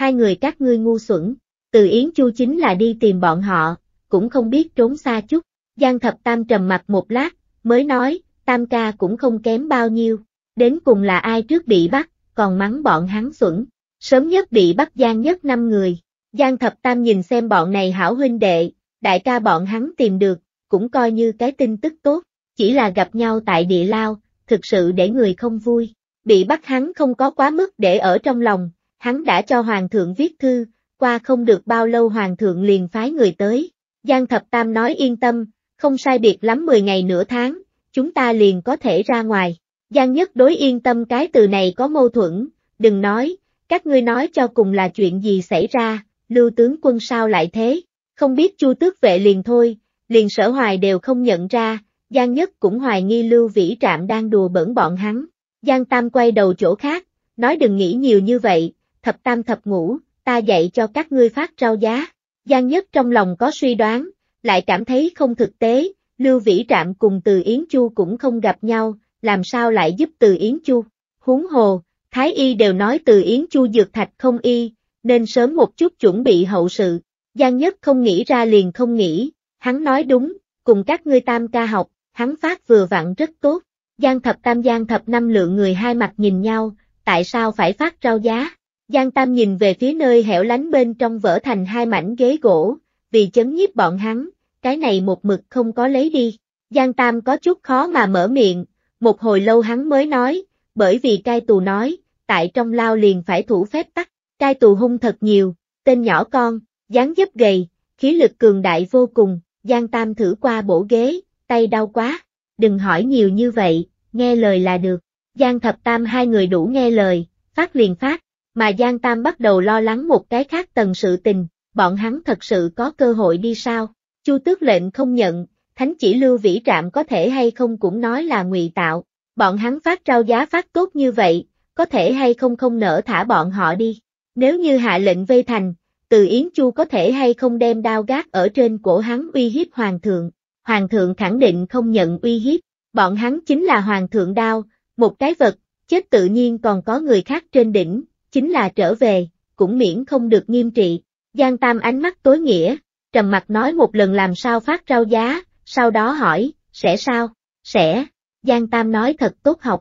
hai người các ngươi ngu xuẩn, từ Yến Chu chính là đi tìm bọn họ, cũng không biết trốn xa chút. Giang Thập Tam trầm mặt một lát, mới nói, Tam ca cũng không kém bao nhiêu, đến cùng là ai trước bị bắt, còn mắng bọn hắn xuẩn, sớm nhất bị bắt Giang nhất năm người. Giang Thập Tam nhìn xem bọn này hảo huynh đệ, đại ca bọn hắn tìm được, cũng coi như cái tin tức tốt, chỉ là gặp nhau tại địa lao, thực sự để người không vui. Bị bắt hắn không có quá mức để ở trong lòng, hắn đã cho hoàng thượng viết thư, qua không được bao lâu hoàng thượng liền phái người tới. Giang Thập Tam nói yên tâm, không sai biệt lắm 10 ngày nửa tháng, chúng ta liền có thể ra ngoài. Giang Nhất đối yên tâm cái từ này có mâu thuẫn, đừng nói, các ngươi nói cho cùng là chuyện gì xảy ra, lưu tướng quân sao lại thế, không biết chu tước vệ liền thôi, liền sở hoài đều không nhận ra, Giang Nhất cũng hoài nghi lưu vĩ trạm đang đùa bẩn bọn hắn. Giang Tam quay đầu chỗ khác, nói đừng nghĩ nhiều như vậy, thập tam thập ngũ, ta dạy cho các ngươi phát rau giá. Giang Nhất trong lòng có suy đoán, lại cảm thấy không thực tế, Lưu Vĩ Trạm cùng Từ Yến Chu cũng không gặp nhau, làm sao lại giúp Từ Yến Chu? Huống hồ, Thái Y đều nói Từ Yến Chu dược thạch không y, nên sớm một chút chuẩn bị hậu sự. Giang Nhất không nghĩ ra liền không nghĩ, hắn nói đúng, cùng các ngươi tam ca học, hắn phát vừa vặn rất tốt. Giang thập tam giang thập năm lượng người hai mặt nhìn nhau, tại sao phải phát rau giá? Giang Tam nhìn về phía nơi hẻo lánh bên trong vỡ thành hai mảnh ghế gỗ, vì chấn nhiếp bọn hắn, cái này một mực không có lấy đi. Giang Tam có chút khó mà mở miệng, một hồi lâu hắn mới nói, bởi vì cai tù nói, tại trong lao liền phải thủ phép tắt, cai tù hung thật nhiều, tên nhỏ con, dáng dấp gầy, khí lực cường đại vô cùng, Giang Tam thử qua bổ ghế, tay đau quá, đừng hỏi nhiều như vậy, nghe lời là được, Giang Thập Tam hai người đủ nghe lời, phát liền phát, mà Giang Tam bắt đầu lo lắng một cái khác tần sự tình, bọn hắn thật sự có cơ hội đi sao? Chu Tước lệnh không nhận, thánh chỉ lưu vĩ trạm có thể hay không cũng nói là ngụy tạo, bọn hắn phát trao giá phát tốt như vậy, có thể hay không không nỡ thả bọn họ đi. Nếu như hạ lệnh vây thành, từ Yến Chu có thể hay không đem đao gác ở trên cổ hắn uy hiếp hoàng thượng, hoàng thượng khẳng định không nhận uy hiếp, bọn hắn chính là hoàng thượng đao, một cái vật, chết tự nhiên còn có người khác trên đỉnh, chính là trở về, cũng miễn không được nghiêm trị. Giang Tam ánh mắt tối nghĩa, trầm mặt nói một lần làm sao phát rau giá, sau đó hỏi, sẽ sao? Sẽ. Giang Tam nói thật tốt học.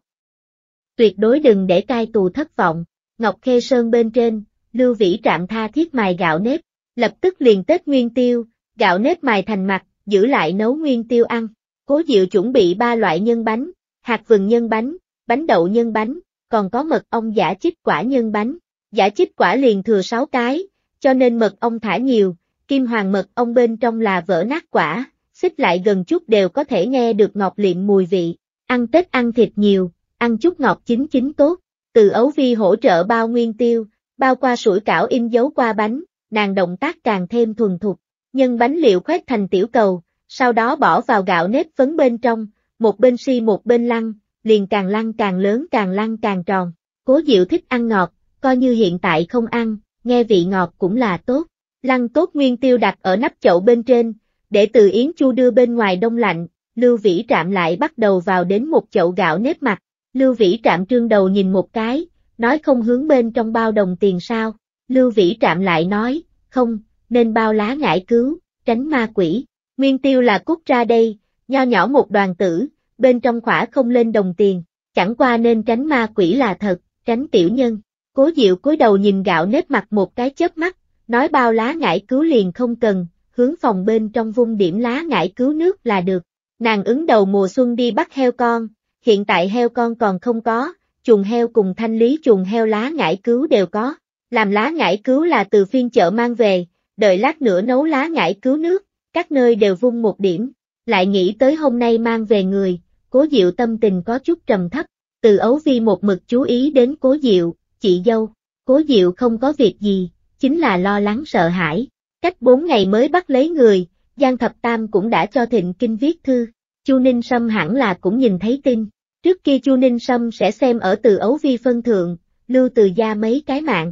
Tuyệt đối đừng để cai tù thất vọng. Ngọc Khê Sơn bên trên, Lưu Vĩ Trạm tha thiết mài gạo nếp, lập tức liền Tết Nguyên Tiêu, gạo nếp mài thành mặt, giữ lại nấu Nguyên Tiêu ăn. Cố Diệu chuẩn bị ba loại nhân bánh, hạt vừng nhân bánh, bánh đậu nhân bánh, còn có mật ong giả chích quả nhân bánh. Giả chích quả liền thừa 6 cái, cho nên mật ong thả nhiều, kim hoàng mật ong bên trong là vỡ nát quả, xích lại gần chút đều có thể nghe được ngọt liệm mùi vị. Ăn Tết ăn thịt nhiều, ăn chút ngọt chín chín tốt, từ ấu vi hỗ trợ bao nguyên tiêu, bao qua sủi cảo in dấu qua bánh, nàng động tác càng thêm thuần thục, nhân bánh liệu khoét thành tiểu cầu, sau đó bỏ vào gạo nếp phấn bên trong, một bên si một bên lăn, liền càng lăn càng lớn càng lăn càng tròn. Cố Diệu thích ăn ngọt, coi như hiện tại không ăn, nghe vị ngọt cũng là tốt. Lăn tốt nguyên tiêu đặt ở nắp chậu bên trên, để từ Yến Chu đưa bên ngoài đông lạnh, Lưu Vĩ Trạm lại bắt đầu vào đến một chậu gạo nếp mặt. Lưu Vĩ Trạm trương đầu nhìn một cái, nói không hướng bên trong bao đồng tiền sao. Lưu Vĩ Trạm lại nói, không, nên bao lá ngải cứu, tránh ma quỷ. Nguyên tiêu là cút ra đây, nho nhỏ một đoàn tử, bên trong khỏa không lên đồng tiền, chẳng qua nên tránh ma quỷ là thật, tránh tiểu nhân. Cố Diệu cúi đầu nhìn gạo nếp mặt một cái chớp mắt, nói bao lá ngải cứu liền không cần, hướng phòng bên trong vung điểm lá ngải cứu nước là được. Nàng ứng đầu mùa xuân đi bắt heo con, hiện tại heo con còn không có, chuồng heo cùng thanh lý chuồng heo lá ngải cứu đều có. Làm lá ngải cứu là từ phiên chợ mang về, đợi lát nữa nấu lá ngải cứu nước, các nơi đều vung một điểm. Lại nghĩ tới hôm nay mang về người, cố diệu tâm tình có chút trầm thấp, từ ấu vi một mực chú ý đến cố diệu, chị dâu, cố diệu không có việc gì, chính là lo lắng sợ hãi, cách bốn ngày mới bắt lấy người, Giang Thập Tam cũng đã cho Thịnh Kinh viết thư, Chu Ninh Sâm hẳn là cũng nhìn thấy tin, trước kia Chu Ninh Sâm sẽ xem ở từ ấu vi phân thượng, lưu từ gia mấy cái mạng.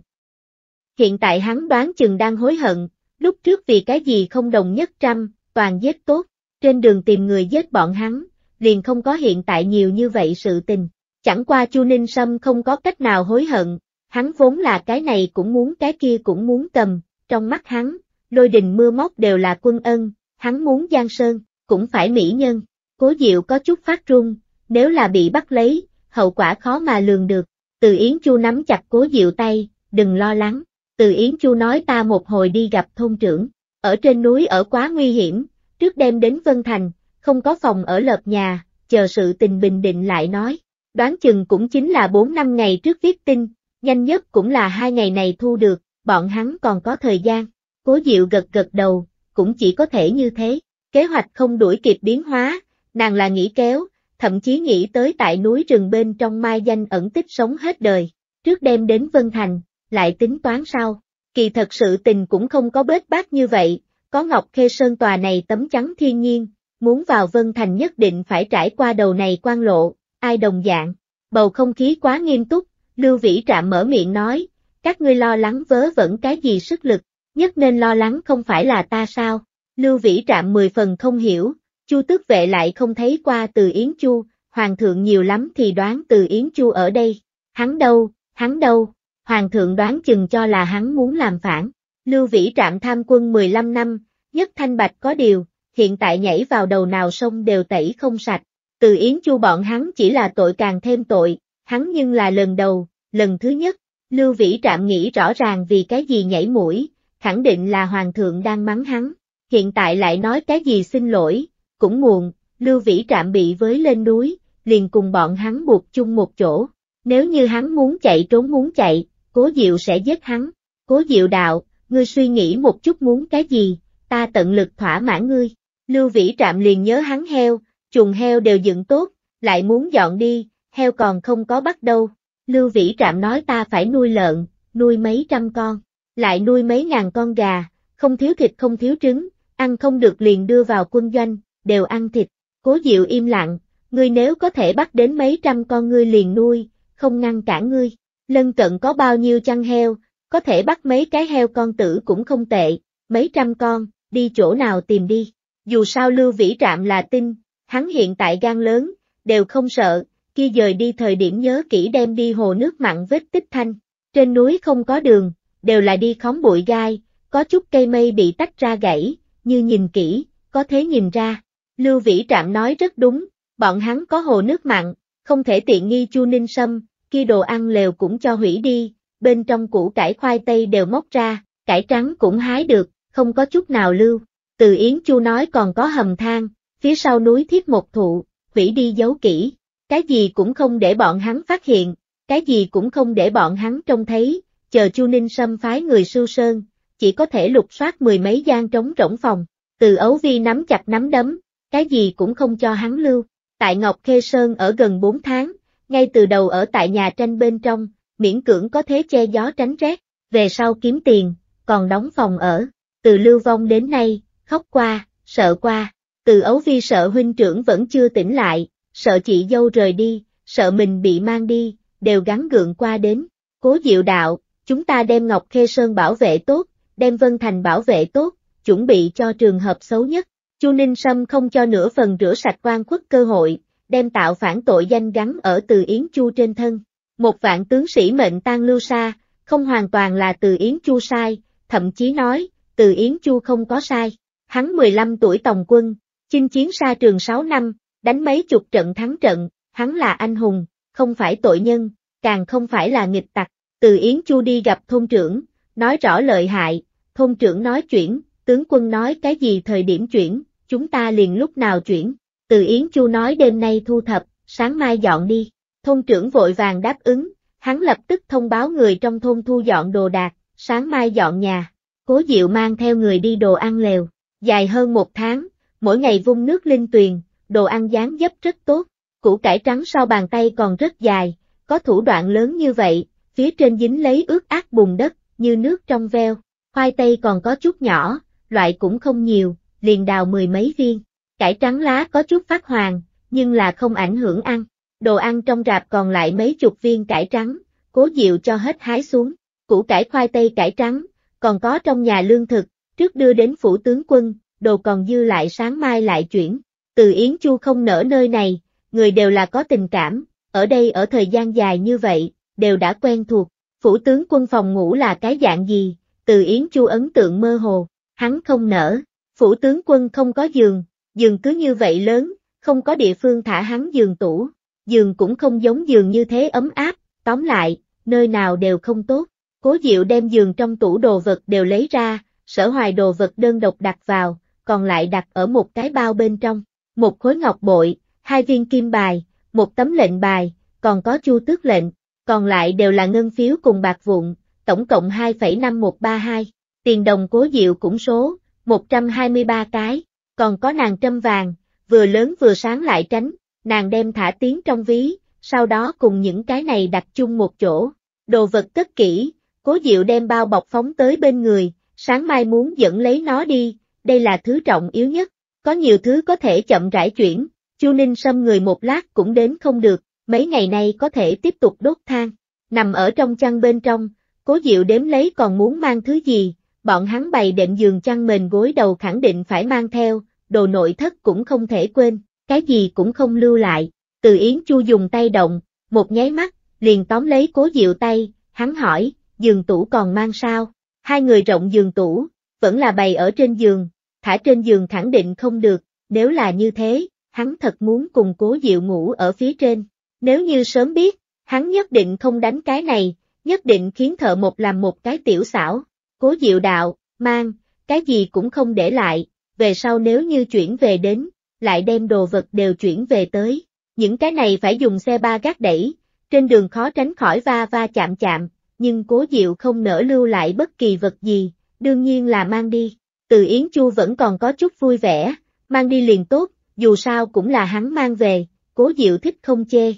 Hiện tại hắn đoán chừng đang hối hận, lúc trước vì cái gì không đồng nhất trăm, toàn giết tốt, trên đường tìm người giết bọn hắn, liền không có hiện tại nhiều như vậy sự tình. Chẳng qua Chu Ninh Sâm không có cách nào hối hận, hắn vốn là cái này cũng muốn cái kia cũng muốn cầm, trong mắt hắn, lôi đình mưa móc đều là quân ân, hắn muốn Giang Sơn, cũng phải mỹ nhân, cố diệu có chút phát run, nếu là bị bắt lấy, hậu quả khó mà lường được, từ Yến Chu nắm chặt cố diệu tay, đừng lo lắng, từ Yến Chu nói ta một hồi đi gặp thôn trưởng, ở trên núi ở quá nguy hiểm, trước đem đến Vân Thành, không có phòng ở lợp nhà, chờ sự tình bình định lại nói. Đoán chừng cũng chính là 4 năm ngày trước viết tin, nhanh nhất cũng là hai ngày này thu được, bọn hắn còn có thời gian. Cố Diệu gật gật đầu, cũng chỉ có thể như thế. Kế hoạch không đuổi kịp biến hóa, nàng là nghĩ kéo, thậm chí nghĩ tới tại núi rừng bên trong mai danh ẩn tích sống hết đời. Trước đêm đến Vân Thành, lại tính toán sau. Kỳ thật sự tình cũng không có bết bát như vậy, có Ngọc Khê Sơn Tòa này tấm trắng thiên nhiên, muốn vào Vân Thành nhất định phải trải qua đầu này quan lộ, ai đồng dạng. Bầu không khí quá nghiêm túc, Lưu Vĩ Trạm mở miệng nói, các ngươi lo lắng vớ vẫn cái gì sức lực, nhất nên lo lắng không phải là ta sao. Lưu Vĩ Trạm mười phần không hiểu, Chu Tước Vệ lại không thấy qua từ Yến Chu, Hoàng thượng nhiều lắm thì đoán từ Yến Chu ở đây. Hắn đâu, hắn đâu, Hoàng thượng đoán chừng cho là hắn muốn làm phản. Lưu Vĩ Trạm tham quân 15 năm, nhất thanh bạch có điều, hiện tại nhảy vào đầu nào sông đều tẩy không sạch. Từ Yến Chu bọn hắn chỉ là tội càng thêm tội, hắn nhưng là lần đầu, lần thứ nhất, Lưu Vĩ Trạm nghĩ rõ ràng vì cái gì nhảy mũi, khẳng định là Hoàng thượng đang mắng hắn, hiện tại lại nói cái gì xin lỗi, cũng muộn, Lưu Vĩ Trạm bị với lên núi, liền cùng bọn hắn buộc chung một chỗ, nếu như hắn muốn chạy trốn muốn chạy, Cố Diệu sẽ giết hắn, Cố Diệu đạo, ngươi suy nghĩ một chút muốn cái gì, ta tận lực thỏa mãn ngươi. Lưu Vĩ Trạm liền nhớ hắn heo, chuồng heo đều dựng tốt, lại muốn dọn đi, heo còn không có bắt đâu. Lưu Vĩ Trạm nói ta phải nuôi lợn, nuôi mấy trăm con, lại nuôi mấy ngàn con gà, không thiếu thịt không thiếu trứng, ăn không được liền đưa vào quân doanh, đều ăn thịt. Cố Diệu im lặng, ngươi nếu có thể bắt đến mấy trăm con ngươi liền nuôi, không ngăn cản ngươi. Lân cận có bao nhiêu chăn heo, có thể bắt mấy cái heo con tử cũng không tệ, mấy trăm con, đi chỗ nào tìm đi. Dù sao Lưu Vĩ Trạm là tin, hắn hiện tại gan lớn, đều không sợ, khi dời đi thời điểm nhớ kỹ đem đi hồ nước mặn vết tích thanh. Trên núi không có đường, đều là đi khóm bụi gai, có chút cây mây bị tách ra gãy, như nhìn kỹ, có thế nhìn ra. Lưu Vĩ Trạm nói rất đúng, bọn hắn có hồ nước mặn, không thể tiện nghi Chu Ninh Sâm, khi đồ ăn lều cũng cho hủy đi, bên trong củ cải khoai tây đều móc ra, cải trắng cũng hái được, không có chút nào lưu. Từ Yến Chu nói còn có hầm thang, phía sau núi thiết một thụ, hủy đi giấu kỹ, cái gì cũng không để bọn hắn phát hiện, cái gì cũng không để bọn hắn trông thấy, chờ Chu Ninh xâm phái người sưu sơn, chỉ có thể lục soát mười mấy gian trống rỗng phòng, từ ấu vi nắm chặt nắm đấm, cái gì cũng không cho hắn lưu, tại Ngọc Khê Sơn ở gần 4 tháng, ngay từ đầu ở tại nhà tranh bên trong, miễn cưỡng có thế che gió tránh rét, về sau kiếm tiền, còn đóng phòng ở, từ lưu vong đến nay, khóc qua, sợ qua, từ ấu vi sợ huynh trưởng vẫn chưa tỉnh lại, sợ chị dâu rời đi, sợ mình bị mang đi, đều gắn gượng qua đến, cố diệu đạo, chúng ta đem Ngọc Khê Sơn bảo vệ tốt, đem Vân Thành bảo vệ tốt, chuẩn bị cho trường hợp xấu nhất. Chu Ninh Sâm không cho nửa phần rửa sạch quan khuất cơ hội, đem tạo phản tội danh gắn ở từ Yến Chu trên thân. Một vạn tướng sĩ mệnh tan lưu xa, không hoàn toàn là từ Yến Chu sai, thậm chí nói, từ Yến Chu không có sai. Hắn 15 tuổi tòng quân, chinh chiến xa trường 6 năm, đánh mấy chục trận thắng trận, hắn là anh hùng, không phải tội nhân, càng không phải là nghịch tặc. Từ Yến Chu đi gặp thôn trưởng, nói rõ lợi hại, thôn trưởng nói chuyển, tướng quân nói cái gì thời điểm chuyển, chúng ta liền lúc nào chuyển. Từ Yến Chu nói đêm nay thu thập, sáng mai dọn đi. Thôn trưởng vội vàng đáp ứng, hắn lập tức thông báo người trong thôn thu dọn đồ đạc, sáng mai dọn nhà. Cố Diệu mang theo người đi đồ ăn lều dài hơn một tháng, mỗi ngày vung nước linh tuyền, đồ ăn dáng dấp rất tốt, củ cải trắng sau bàn tay còn rất dài, có thủ đoạn lớn như vậy, phía trên dính lấy ướt át bùn đất, như nước trong veo, khoai tây còn có chút nhỏ, loại cũng không nhiều, liền đào mười mấy viên, cải trắng lá có chút phát hoàng, nhưng là không ảnh hưởng ăn, đồ ăn trong rạp còn lại mấy chục viên cải trắng, cố diệu cho hết hái xuống, củ cải khoai tây cải trắng, còn có trong nhà lương thực, trước đưa đến phủ tướng quân, đồ còn dư lại sáng mai lại chuyển. Từ Yến Chu không nở nơi này, người đều là có tình cảm, ở đây ở thời gian dài như vậy, đều đã quen thuộc. Phủ tướng quân phòng ngủ là cái dạng gì, từ Yến Chu ấn tượng mơ hồ, hắn không nở, phủ tướng quân không có giường, giường cứ như vậy lớn, không có địa phương thả hắn giường tủ, giường cũng không giống giường như thế ấm áp, tóm lại, nơi nào đều không tốt. Cố Diệu đem giường trong tủ đồ vật đều lấy ra, sở hoài đồ vật đơn độc đặt vào, còn lại đặt ở một cái bao bên trong, một khối ngọc bội, hai viên kim bài, một tấm lệnh bài, còn có chu tước lệnh, còn lại đều là ngân phiếu cùng bạc vụn, tổng cộng 2,5132, tiền đồng cố diệu cũng số, 123 cái, còn có nàng trâm vàng, vừa lớn vừa sáng lại tránh, nàng đem thả tiếng trong ví, sau đó cùng những cái này đặt chung một chỗ, đồ vật cất kỹ, cố diệu đem bao bọc phóng tới bên người, sáng mai muốn dẫn lấy nó đi, đây là thứ trọng yếu nhất, có nhiều thứ có thể chậm rãi chuyển, Chu Ninh Sâm người một lát cũng đến không được, mấy ngày nay có thể tiếp tục đốt than, nằm ở trong chăn bên trong, cố diệu đếm lấy còn muốn mang thứ gì, bọn hắn bày đệm giường chăn mền gối đầu khẳng định phải mang theo, đồ nội thất cũng không thể quên, cái gì cũng không lưu lại, từ Yến Chu dùng tay động, một nháy mắt, liền tóm lấy cố diệu tay, hắn hỏi, giường tủ còn mang sao? Hai người rộng giường tủ, vẫn là bày ở trên giường, thả trên giường khẳng định không được, nếu là như thế, hắn thật muốn cùng cố diệu ngủ ở phía trên. Nếu như sớm biết, hắn nhất định không đánh cái này, nhất định khiến thợ một làm một cái tiểu xảo. Cố diệu đạo, mang, cái gì cũng không để lại, về sau nếu như chuyển về đến, lại đem đồ vật đều chuyển về tới. Những cái này phải dùng xe ba gác đẩy, trên đường khó tránh khỏi va va chạm chạm, nhưng cố diệu không nỡ lưu lại bất kỳ vật gì, đương nhiên là mang đi. Từ Yến Chu vẫn còn có chút vui vẻ, mang đi liền tốt, dù sao cũng là hắn mang về, cố diệu thích không chê.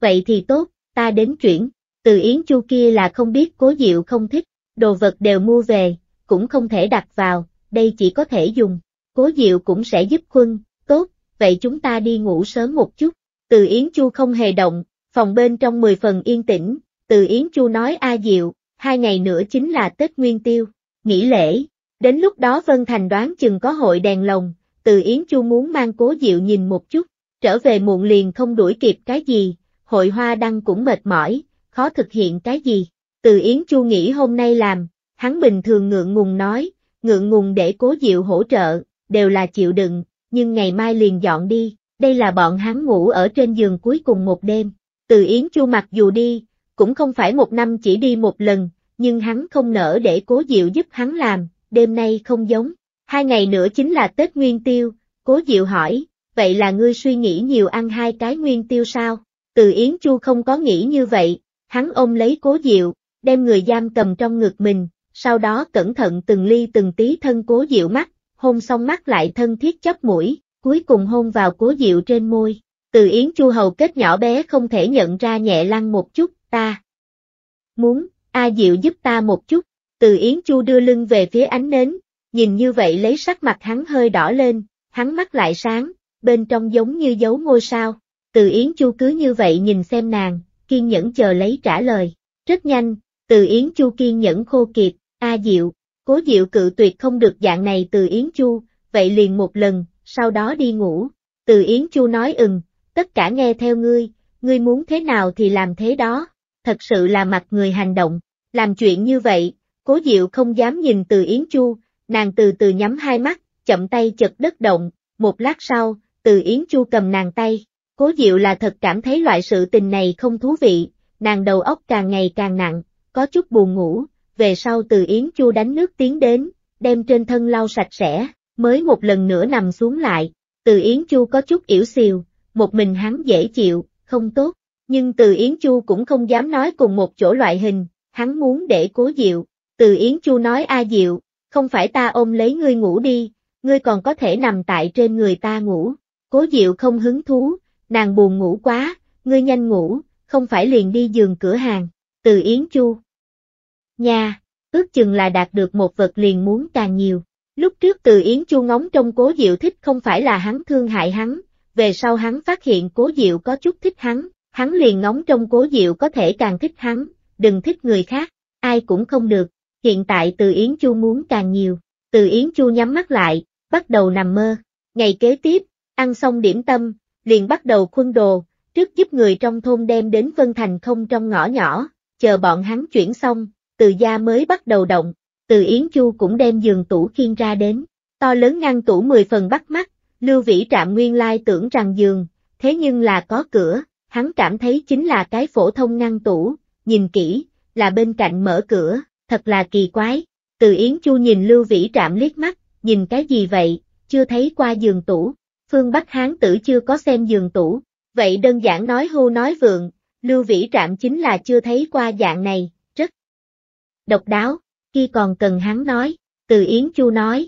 Vậy thì tốt, ta đến chuyển, từ Yến Chu kia là không biết cố diệu không thích, đồ vật đều mua về, cũng không thể đặt vào, đây chỉ có thể dùng, cố diệu cũng sẽ giúp khuân, tốt, vậy chúng ta đi ngủ sớm một chút, từ Yến Chu không hề động, phòng bên trong 10 phần yên tĩnh, từ Yến Chu nói A Diệu, hai ngày nữa chính là Tết Nguyên Tiêu, nghỉ lễ. Đến lúc đó Vân Thành đoán chừng có hội đèn lồng, Từ Yến Chu muốn mang cố Diệu nhìn một chút, trở về muộn liền không đuổi kịp cái gì, hội hoa đăng cũng mệt mỏi, khó thực hiện cái gì. Từ Yến Chu nghĩ hôm nay làm, hắn bình thường ngượng ngùng nói, ngượng ngùng để cố Diệu hỗ trợ, đều là chịu đựng, nhưng ngày mai liền dọn đi, đây là bọn hắn ngủ ở trên giường cuối cùng một đêm. Từ Yến Chu mặc dù đi, cũng không phải một năm chỉ đi một lần, nhưng hắn không nỡ để cố diệu giúp hắn làm, đêm nay không giống. Hai ngày nữa chính là Tết Nguyên Tiêu, cố diệu hỏi, vậy là ngươi suy nghĩ nhiều ăn hai cái Nguyên Tiêu sao? Từ Yến Chu không có nghĩ như vậy, hắn ôm lấy cố diệu, đem người giam cầm trong ngực mình, sau đó cẩn thận từng ly từng tí thân cố diệu mắt, hôn xong mắt lại thân thiết chóp mũi, cuối cùng hôn vào cố diệu trên môi. Từ Yến Chu hầu kết nhỏ bé không thể nhận ra nhẹ lăn một chút, ta. Muốn, A Diệu giúp ta một chút, từ Yến Chu đưa lưng về phía ánh nến, nhìn như vậy lấy sắc mặt hắn hơi đỏ lên, hắn mắt lại sáng, bên trong giống như dấu ngôi sao, từ Yến Chu cứ như vậy nhìn xem nàng, kiên nhẫn chờ lấy trả lời, rất nhanh, từ Yến Chu kiên nhẫn khô kiệt, A Diệu, cố Diệu cự tuyệt không được dạng này từ Yến Chu, vậy liền một lần, sau đó đi ngủ, từ Yến Chu nói ừng, tất cả nghe theo ngươi, ngươi muốn thế nào thì làm thế đó thật sự là mặt người hành động, làm chuyện như vậy, cố diệu không dám nhìn từ Yến Chu, nàng từ từ nhắm hai mắt, chậm tay chật đất động, một lát sau, từ Yến Chu cầm nàng tay, cố diệu là thật cảm thấy loại sự tình này không thú vị, nàng đầu óc càng ngày càng nặng, có chút buồn ngủ, về sau từ Yến Chu đánh nước tiến đến, đem trên thân lau sạch sẽ, mới một lần nữa nằm xuống lại, từ Yến Chu có chút yểu xìu, một mình hắn dễ chịu, không tốt nhưng từ Yến Chu cũng không dám nói cùng một chỗ loại hình, hắn muốn để cố Diệu, từ Yến Chu nói A Diệu, không phải ta ôm lấy ngươi ngủ đi, ngươi còn có thể nằm tại trên người ta ngủ, cố Diệu không hứng thú, nàng buồn ngủ quá, ngươi nhanh ngủ, không phải liền đi giường cửa hàng, từ Yến Chu. Nha, ước chừng là đạt được một vật liền muốn càng nhiều. Lúc trước từ Yến Chu ngóng trong cố Diệu thích không phải là hắn thương hại hắn, về sau hắn phát hiện cố Diệu có chút thích hắn, Hắn liền ngóng trong cố diệu có thể càng thích hắn, đừng thích người khác, ai cũng không được. Hiện tại từ Yến Chu muốn càng nhiều, từ Yến Chu nhắm mắt lại, bắt đầu nằm mơ. Ngày kế tiếp, ăn xong điểm tâm, liền bắt đầu khuân đồ, trước giúp người trong thôn đem đến Vân Thành không trong ngõ nhỏ, chờ bọn hắn chuyển xong, từ gia mới bắt đầu động, từ Yến Chu cũng đem giường tủ khiên ra đến, to lớn ngăn tủ 10 phần bắt mắt, Lưu Vĩ Trạm nguyên lai tưởng rằng giường, thế nhưng là có cửa, hắn cảm thấy chính là cái phổ thông ngăn tủ, nhìn kỹ, là bên cạnh mở cửa, thật là kỳ quái. Từ Yến Chu nhìn Lưu Vĩ Trạm liếc mắt, nhìn cái gì vậy, chưa thấy qua giường tủ, phương Bắc Hán tử chưa có xem giường tủ, vậy đơn giản nói hô nói vượng, Lưu Vĩ Trạm chính là chưa thấy qua dạng này, rất độc đáo, khi còn cần hắn nói, từ Yến Chu nói.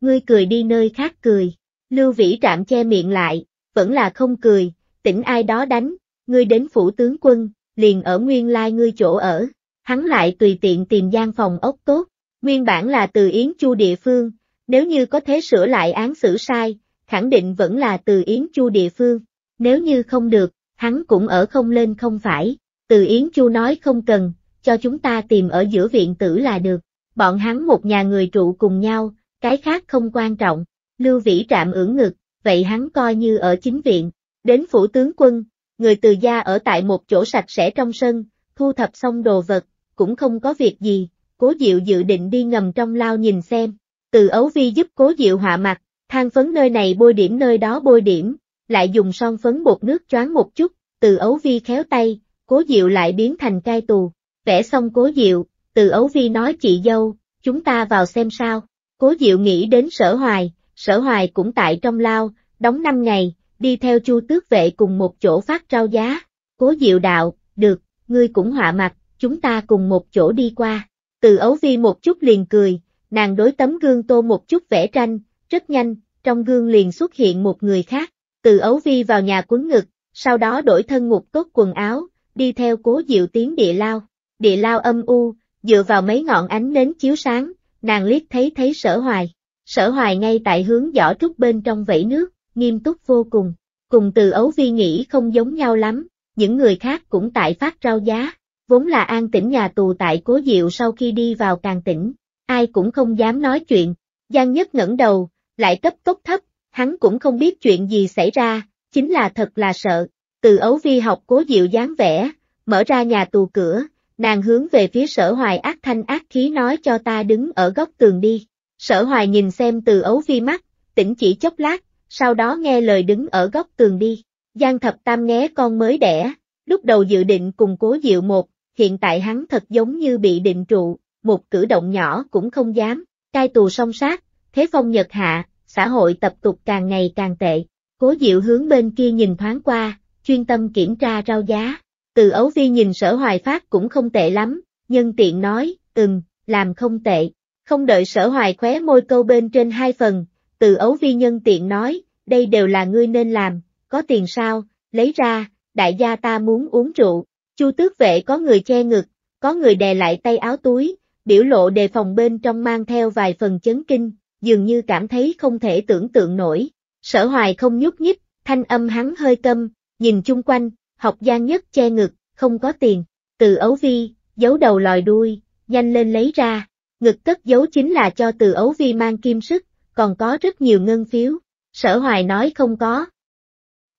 Ngươi cười đi nơi khác cười, Lưu Vĩ Trạm che miệng lại, vẫn là không cười, tỉnh ai đó đánh, ngươi đến phủ tướng quân, liền ở nguyên lai ngươi chỗ ở, hắn lại tùy tiện tìm gian phòng ốc tốt, nguyên bản là từ Yến Chu địa phương, nếu như có thế sửa lại án xử sai, khẳng định vẫn là từ Yến Chu địa phương, nếu như không được, hắn cũng ở không lên không phải, từ Yến Chu nói không cần, cho chúng ta tìm ở giữa viện tử là được, bọn hắn một nhà người trụ cùng nhau, cái khác không quan trọng, Lưu Vĩ Trạm ưỡn ngực, vậy hắn coi như ở chính viện, Đến phủ tướng quân, người từ gia ở tại một chỗ sạch sẽ trong sân, thu thập xong đồ vật, cũng không có việc gì, cố diệu dự định đi ngầm trong lao nhìn xem. Từ ấu vi giúp cố diệu họa mặt, than phấn nơi này bôi điểm nơi đó bôi điểm, lại dùng son phấn bột nước choáng một chút, từ ấu vi khéo tay, cố diệu lại biến thành cai tù. Vẽ xong cố diệu, từ ấu vi nói chị dâu, chúng ta vào xem sao. Cố diệu nghĩ đến sở hoài, sở hoài cũng tại trong lao, đóng năm ngày, đi theo chu tước vệ cùng một chỗ phát rau giá, cố diệu đạo, được, ngươi cũng họa mặt, chúng ta cùng một chỗ đi qua. Từ ấu vi một chút liền cười, nàng đối tấm gương tô một chút vẽ tranh, rất nhanh, trong gương liền xuất hiện một người khác, từ ấu vi vào nhà quấn ngực, sau đó đổi thân ngục tốt quần áo, đi theo cố diệu tiến địa lao. Địa lao âm u, dựa vào mấy ngọn ánh nến chiếu sáng, nàng liếc thấy thấy sở hoài. Sở hoài ngay tại hướng giỏ trúc bên trong vẫy nước, nghiêm túc vô cùng. Cùng từ ấu vi nghĩ không giống nhau lắm, những người khác cũng tại phát rau giá, vốn là an tĩnh nhà tù tại cố diệu sau khi đi vào càng tỉnh, ai cũng không dám nói chuyện. Giang nhất ngẩng đầu, lại cấp tốc thấp, hắn cũng không biết chuyện gì xảy ra, chính là thật là sợ. Từ ấu vi học cố diệu dáng vẻ, mở ra nhà tù cửa, nàng hướng về phía sở hoài ác thanh ác khí nói cho ta đứng ở góc tường đi. Sở hoài nhìn xem từ ấu vi mắt, tỉnh chỉ chốc lát, sau đó nghe lời đứng ở góc tường đi. Giang thập tam nghe con mới đẻ, lúc đầu dự định cùng cố diệu một, hiện tại hắn thật giống như bị định trụ, một cử động nhỏ cũng không dám, cai tù song sát, thế phong nhật hạ, xã hội tập tục càng ngày càng tệ. Cố diệu hướng bên kia nhìn thoáng qua, chuyên tâm kiểm tra rau giá. Từ ấu vi nhìn sở hoài phát cũng không tệ lắm, nhân tiện nói, ừm, làm không tệ. Không đợi sở hoài khóe môi câu bên trên hai phần, từ ấu vi nhân tiện nói, đây đều là ngươi nên làm, có tiền sao, lấy ra, đại gia ta muốn uống rượu, chu tước vệ có người che ngực, có người đè lại tay áo túi, biểu lộ đề phòng bên trong mang theo vài phần chấn kinh, dường như cảm thấy không thể tưởng tượng nổi, sở hoài không nhúc nhích, thanh âm hắn hơi câm, nhìn chung quanh, học gia nhất che ngực, không có tiền, từ ấu vi, giấu đầu lòi đuôi, nhanh lên lấy ra, ngực tất giấu chính là cho từ ấu vi mang kim sức, còn có rất nhiều ngân phiếu. Sở hoài nói không có.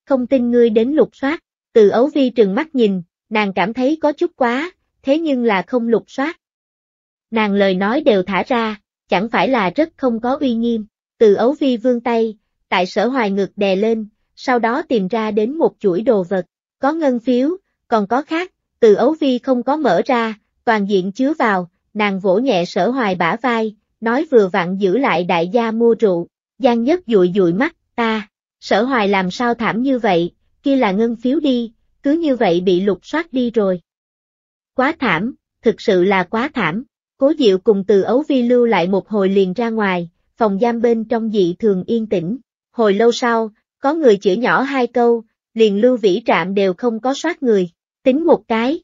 Không tin ngươi đến lục soát, từ ấu vi trừng mắt nhìn, nàng cảm thấy có chút quá, thế nhưng là không lục soát. Nàng lời nói đều thả ra, chẳng phải là rất không có uy nghiêm, từ ấu vi vương tay, tại sở hoài ngực đè lên, sau đó tìm ra đến một chuỗi đồ vật, có ngân phiếu, còn có khác, từ ấu vi không có mở ra, toàn diện chứa vào, nàng vỗ nhẹ sở hoài bả vai, nói vừa vặn giữ lại đại gia mua rượu, Giang Nhất dụi dụi mắt, ta, sở hoài làm sao thảm như vậy, kia là ngân phiếu đi, cứ như vậy bị lục soát đi rồi. Quá thảm, thực sự là quá thảm, cố diệu cùng từ ấu vi lưu lại một hồi liền ra ngoài, phòng giam bên trong dị thường yên tĩnh, hồi lâu sau, có người chửi nhỏ hai câu, liền lưu vĩ trạm đều không có soát người, tính một cái.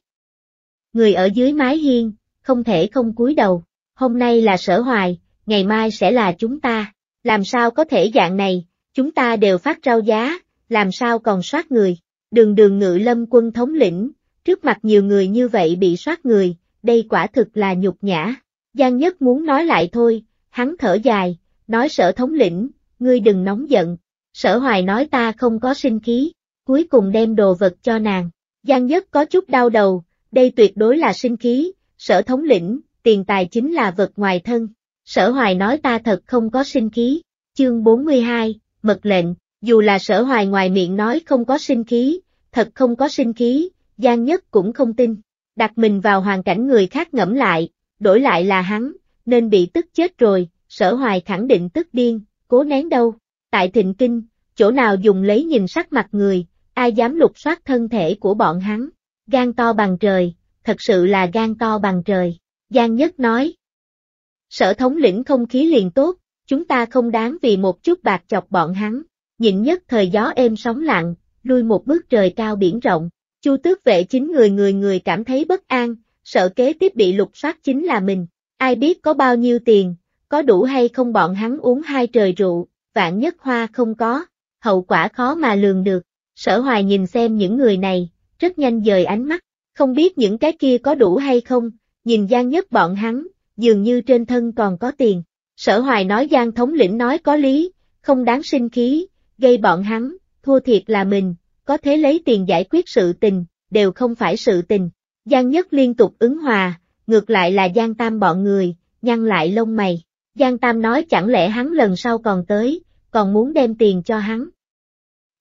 Người ở dưới mái hiên, không thể không cúi đầu hôm nay là sở hoài, ngày mai sẽ là chúng ta, làm sao có thể dạng này, chúng ta đều phát rau giá, làm sao còn soát người, đường đường ngự lâm quân thống lĩnh, trước mặt nhiều người như vậy bị soát người, đây quả thực là nhục nhã, Giang Nhất muốn nói lại thôi, hắn thở dài, nói sở thống lĩnh, ngươi đừng nóng giận, sở hoài nói ta không có sinh khí, cuối cùng đem đồ vật cho nàng, Giang Nhất có chút đau đầu, đây tuyệt đối là sinh khí, sở thống lĩnh, tiền tài chính là vật ngoài thân. Sở hoài nói ta thật không có sinh khí. Chương 42, mật lệnh, dù là sở hoài ngoài miệng nói không có sinh khí, thật không có sinh khí, Giang Nhất cũng không tin. Đặt mình vào hoàn cảnh người khác ngẫm lại, đổi lại là hắn, nên bị tức chết rồi, sở hoài khẳng định tức điên, cố nén đâu. Tại thịnh kinh, chỗ nào dùng lấy nhìn sắc mặt người, ai dám lục soát thân thể của bọn hắn. Gan to bằng trời, thật sự là gan to bằng trời. Giang Nhất nói. Sở thống lĩnh không khí liền tốt, chúng ta không đáng vì một chút bạc chọc bọn hắn, nhịn nhất thời gió êm sóng lặng, lui một bước trời cao biển rộng, chu tước vệ chính người người người cảm thấy bất an, sợ kế tiếp bị lục soát chính là mình, ai biết có bao nhiêu tiền, có đủ hay không bọn hắn uống hai trời rượu, vạn nhất hoa không có, hậu quả khó mà lường được, sở hoài nhìn xem những người này, rất nhanh dời ánh mắt, không biết những cái kia có đủ hay không, Nhìn Giang Nhất bọn hắn, dường như trên thân còn có tiền. Sở Hoài nói Giang thống lĩnh nói có lý, không đáng sinh khí, gây bọn hắn, thua thiệt là mình, có thế lấy tiền giải quyết sự tình, đều không phải sự tình. Giang Nhất liên tục ứng hòa, ngược lại là Giang Tam bọn người, nhăn lại lông mày. Giang Tam nói chẳng lẽ hắn lần sau còn tới, còn muốn đem tiền cho hắn.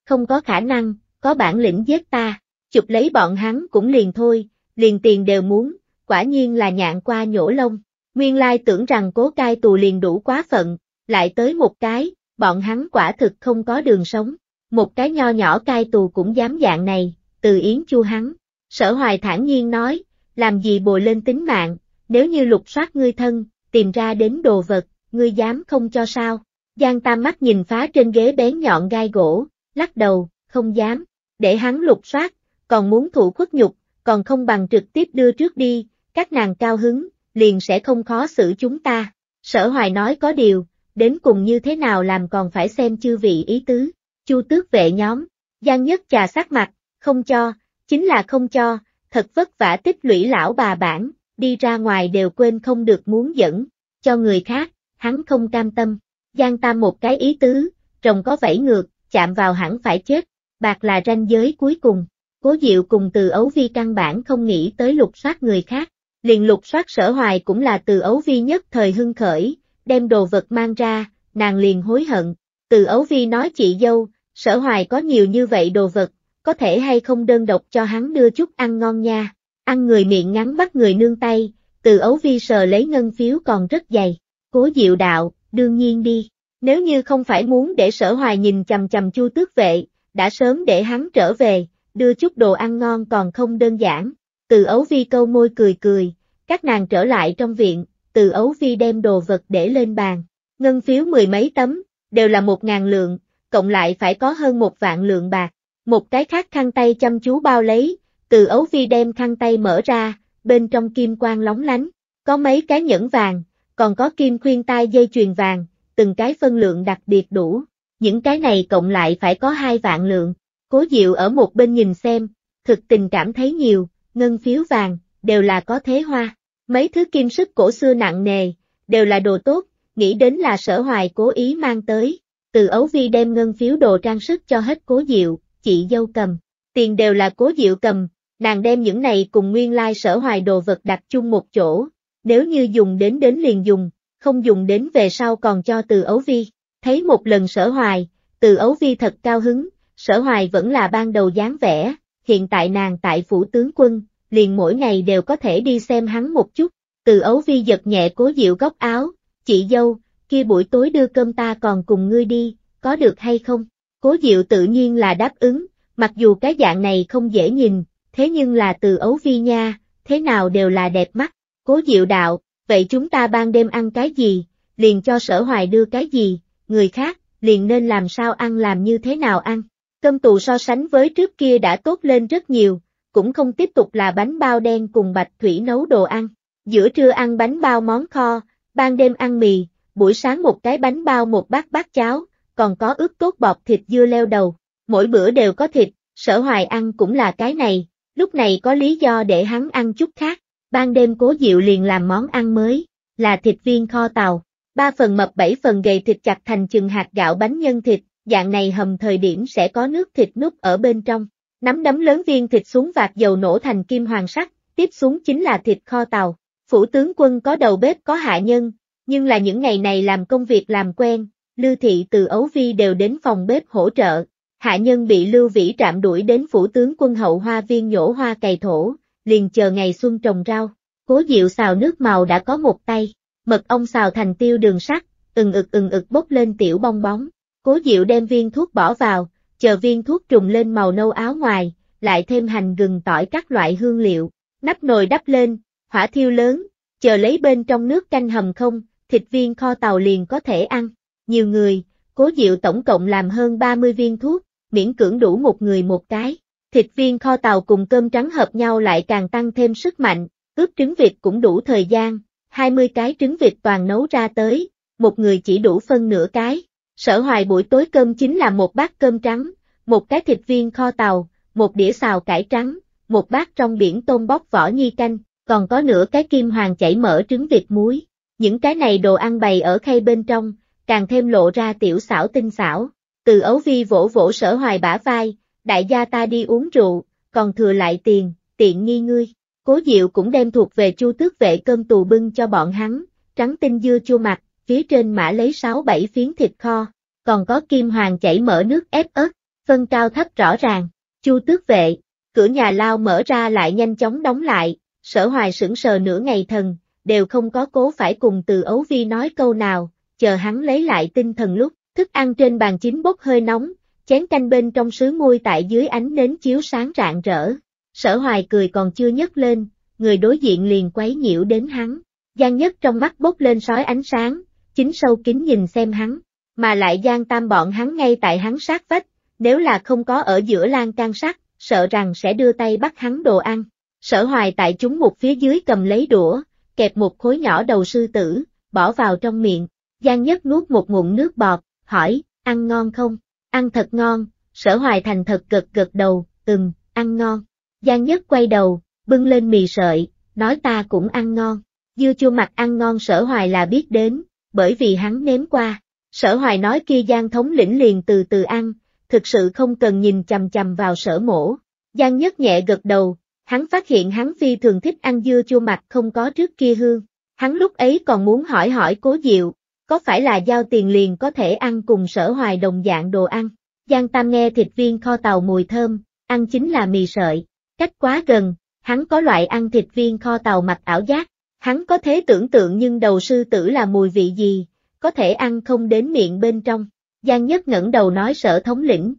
Không có khả năng, có bản lĩnh giết ta, chụp lấy bọn hắn cũng liền thôi, liền tiền đều muốn, quả nhiên là nhạn qua nhổ lông. Nguyên lai tưởng rằng cố cai tù liền đủ quá phận, lại tới một cái, bọn hắn quả thực không có đường sống. Một cái nho nhỏ cai tù cũng dám dạng này, từ yến chu hắn. Sở hoài thản nhiên nói, làm gì bồi lên tính mạng, nếu như lục soát ngươi thân, tìm ra đến đồ vật, ngươi dám không cho sao. Giang Tam mắt nhìn phá trên ghế bén nhọn gai gỗ, lắc đầu, không dám, để hắn lục soát, còn muốn thủ khuất nhục, còn không bằng trực tiếp đưa trước đi, các nàng cao hứng, liền sẽ không khó xử chúng ta. Sở hoài nói có điều, đến cùng như thế nào làm còn phải xem chư vị ý tứ. Chu tước vệ nhóm, gian Nhất trà sát mặt, không cho, chính là không cho, thật vất vả tích lũy lão bà bản, đi ra ngoài đều quên không được muốn dẫn, cho người khác, hắn không cam tâm. Giang tam một cái ý tứ, trồng có vẫy ngược, chạm vào hẳn phải chết, bạc là ranh giới cuối cùng. Cố Diệu cùng từ ấu vi căn bản không nghĩ tới lục soát người khác, Liền lục soát sở hoài cũng là từ ấu vi nhất thời hưng khởi, đem đồ vật mang ra, nàng liền hối hận. Từ ấu vi nói chị dâu, sở hoài có nhiều như vậy đồ vật, có thể hay không đơn độc cho hắn đưa chút ăn ngon nha. Ăn người miệng ngắn bắt người nương tay, từ ấu vi sờ lấy ngân phiếu còn rất dày. Cố diệu đạo, đương nhiên đi. Nếu như không phải muốn để sở hoài nhìn chầm chầm chu tước vệ, đã sớm để hắn trở về, đưa chút đồ ăn ngon còn không đơn giản. Từ ấu vi câu môi cười cười, các nàng trở lại trong viện, từ ấu vi đem đồ vật để lên bàn. Ngân phiếu mười mấy tấm, đều là một ngàn lượng, cộng lại phải có hơn một vạn lượng bạc. Một cái khác khăn tay chăm chú bao lấy, từ ấu vi đem khăn tay mở ra, bên trong kim quang lóng lánh, có mấy cái nhẫn vàng, còn có kim khuyên tai dây chuyền vàng, từng cái phân lượng đặc biệt đủ. Những cái này cộng lại phải có hai vạn lượng. Cố Diệu ở một bên nhìn xem, thực tình cảm thấy nhiều, ngân phiếu vàng, đều là có thế hoa. Mấy thứ kim sức cổ xưa nặng nề, đều là đồ tốt, nghĩ đến là sở hoài cố ý mang tới. Từ ấu vi đem ngân phiếu đồ trang sức cho hết cố diệu, chị dâu cầm. Tiền đều là cố diệu cầm, nàng đem những này cùng nguyên lai sở hoài đồ vật đặt chung một chỗ. Nếu như dùng đến đến liền dùng, không dùng đến về sau còn cho từ ấu vi. Thấy một lần sở hoài, từ ấu vi thật cao hứng, sở hoài vẫn là ban đầu dáng vẻ, hiện tại nàng tại phủ tướng quân, liền mỗi ngày đều có thể đi xem hắn một chút. Từ ấu vi giật nhẹ cố dịu góc áo, chị dâu, kia buổi tối đưa cơm ta còn cùng ngươi đi, có được hay không? Cố Diệu tự nhiên là đáp ứng, mặc dù cái dạng này không dễ nhìn, thế nhưng là từ ấu vi nha, thế nào đều là đẹp mắt. Cố Diệu đạo, vậy chúng ta ban đêm ăn cái gì, liền cho sở hoài đưa cái gì, người khác, liền nên làm sao ăn làm như thế nào ăn. Cơm tù so sánh với trước kia đã tốt lên rất nhiều, cũng không tiếp tục là bánh bao đen cùng bạch thủy nấu đồ ăn. Giữa trưa ăn bánh bao món kho, ban đêm ăn mì, buổi sáng một cái bánh bao một bát bát cháo, còn có ướp tốt bọt thịt dưa leo đầu. Mỗi bữa đều có thịt, sở hoài ăn cũng là cái này, lúc này có lý do để hắn ăn chút khác. Ban đêm cố diệu liền làm món ăn mới, là thịt viên kho tàu. Ba phần mập bảy phần gầy thịt chặt thành chừng hạt gạo bánh nhân thịt, dạng này hầm thời điểm sẽ có nước thịt núp ở bên trong. Nắm đấm lớn viên thịt xuống vạt dầu nổ thành kim hoàng sắc, tiếp xuống chính là thịt kho tàu. Phủ tướng quân có đầu bếp có hạ nhân, nhưng là những ngày này làm công việc làm quen, Lưu Thị từ Ấu Vi đều đến phòng bếp hỗ trợ. Hạ nhân bị Lưu Vĩ trạm đuổi đến phủ tướng quân hậu hoa viên nhổ hoa cày thổ, liền chờ ngày xuân trồng rau. Cố Diệu xào nước màu đã có một tay, mật ong xào thành tiêu đường sắt, ừng ực ừng ực bốc lên tiểu bong bóng. Cố Diệu đem viên thuốc bỏ vào, chờ viên thuốc trùng lên màu nâu áo ngoài, lại thêm hành gừng tỏi các loại hương liệu, nắp nồi đắp lên, hỏa thiêu lớn, chờ lấy bên trong nước canh hầm không, thịt viên kho tàu liền có thể ăn. Nhiều người, Cố Diệu tổng cộng làm hơn 30 viên thuốc, miễn cưỡng đủ một người một cái. Thịt viên kho tàu cùng cơm trắng hợp nhau lại càng tăng thêm sức mạnh, ướp trứng vịt cũng đủ thời gian, 20 cái trứng vịt toàn nấu ra tới, một người chỉ đủ phân nửa cái. Sở hoài buổi tối cơm chính là một bát cơm trắng, một cái thịt viên kho tàu, một đĩa xào cải trắng, một bát trong biển tôm bóc vỏ nhi canh, còn có nửa cái kim hoàng chảy mỡ trứng vịt muối. Những cái này đồ ăn bày ở khay bên trong, càng thêm lộ ra tiểu xảo tinh xảo. Từ ấu vi vỗ vỗ sở hoài bả vai, đại gia ta đi uống rượu, còn thừa lại tiền, tiện nghi ngươi. Cố Diệu cũng đem thuộc về chu tước vệ cơm tù bưng cho bọn hắn, trắng tinh dưa chua mặt, phía trên mã lấy 6-7 phiến thịt kho, còn có kim hoàng chảy mở nước ép ớt, phân cao thấp rõ ràng, chu tước vệ, cửa nhà lao mở ra lại nhanh chóng đóng lại, sở hoài sững sờ nửa ngày thần, đều không có cố phải cùng từ ấu vi nói câu nào, chờ hắn lấy lại tinh thần lúc, thức ăn trên bàn chín bốc hơi nóng, chén canh bên trong sứ ngôi tại dưới ánh nến chiếu sáng rạng rỡ, sở hoài cười còn chưa nhấc lên, người đối diện liền quấy nhiễu đến hắn, Giang nhất trong mắt bốc lên sói ánh sáng, chính sâu kín nhìn xem hắn, mà lại gian tam bọn hắn ngay tại hắn sát vách, nếu là không có ở giữa lan can sắt, sợ rằng sẽ đưa tay bắt hắn đồ ăn. Sở hoài tại chúng một phía dưới cầm lấy đũa, kẹp một khối nhỏ đầu sư tử, bỏ vào trong miệng, gian Nhất nuốt một ngụm nước bọt, hỏi, ăn ngon không? Ăn thật ngon, sở hoài thành thật gật gật đầu, ừm, ăn ngon. Giang Nhất quay đầu, bưng lên mì sợi, nói ta cũng ăn ngon. Dưa chua mặt ăn ngon sở hoài là biết đến, bởi vì hắn nếm qua. Sở hoài nói kia Giang thống lĩnh liền từ từ ăn, thực sự không cần nhìn chầm chầm vào sở mổ. Giang nhất nhẹ gật đầu, hắn phát hiện hắn phi thường thích ăn dưa chua mạch không có trước kia hương. Hắn lúc ấy còn muốn hỏi hỏi cố diệu, có phải là giao tiền liền có thể ăn cùng sở hoài đồng dạng đồ ăn. Giang Tam nghe thịt viên kho tàu mùi thơm, ăn chính là mì sợi, cách quá gần, hắn có loại ăn thịt viên kho tàu mặt ảo giác, Hắn có thể tưởng tượng nhưng đầu sư tử là mùi vị gì, có thể ăn không đến miệng bên trong. Giang Nhất ngẩng đầu nói sở thống lĩnh.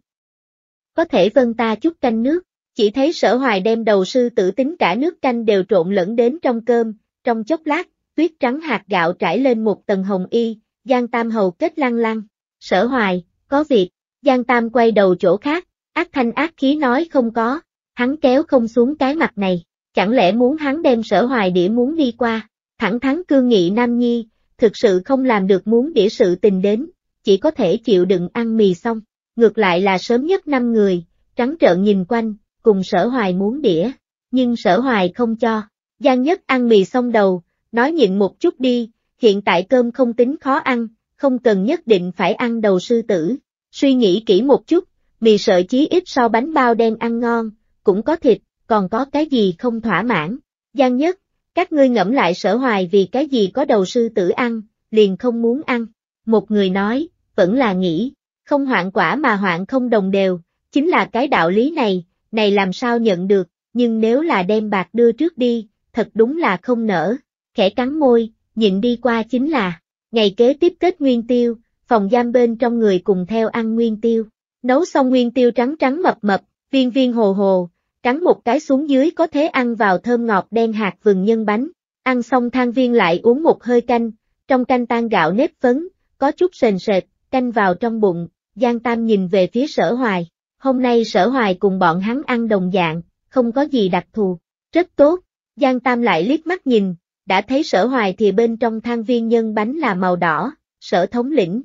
Có thể vân ta chút canh nước, chỉ thấy sở hoài đem đầu sư tử tính cả nước canh đều trộn lẫn đến trong cơm, trong chốc lát, tuyết trắng hạt gạo trải lên một tầng hồng y, Giang Tam hầu kết lăng lăng. Sở hoài, có việc, Giang Tam quay đầu chỗ khác, ác thanh ác khí nói không có, hắn kéo không xuống cái mặt này, chẳng lẽ muốn hắn đem sở hoài đĩa muốn đi qua, thẳng thắn cương nghị Nam Nhi, thực sự không làm được muốn đĩa sự tình đến, chỉ có thể chịu đựng ăn mì xong, ngược lại là sớm nhất năm người, trắng trợn nhìn quanh, cùng sở hoài muốn đĩa, nhưng sở hoài không cho, gian Nhất ăn mì xong đầu, nói nhịn một chút đi, hiện tại cơm không tính khó ăn, không cần nhất định phải ăn đầu sư tử, suy nghĩ kỹ một chút, mì sợi chí ít so bánh bao đen ăn ngon, cũng có thịt, còn có cái gì không thỏa mãn. Giang nhất, các ngươi ngẫm lại sở hoài vì cái gì có đầu sư tử ăn, liền không muốn ăn. Một người nói, vẫn là nghĩ, không hoạn quả mà hoạn không đồng đều, chính là cái đạo lý này, này làm sao nhận được, nhưng nếu là đem bạc đưa trước đi, thật đúng là không nở, khẽ cắn môi, nhịn đi qua chính là, ngày kế tiếp kết nguyên tiêu, phòng giam bên trong người cùng theo ăn nguyên tiêu, nấu xong nguyên tiêu trắng trắng mập mập, viên viên hồ hồ, cắn một cái xuống dưới có thể ăn vào thơm ngọt đen hạt vừng nhân bánh, ăn xong thang viên lại uống một hơi canh, trong canh tan gạo nếp phấn, có chút sền sệt, canh vào trong bụng, Giang Tam nhìn về phía sở hoài, hôm nay sở hoài cùng bọn hắn ăn đồng dạng, không có gì đặc thù, rất tốt, Giang Tam lại liếc mắt nhìn, đã thấy sở hoài thì bên trong thang viên nhân bánh là màu đỏ, sở thống lĩnh.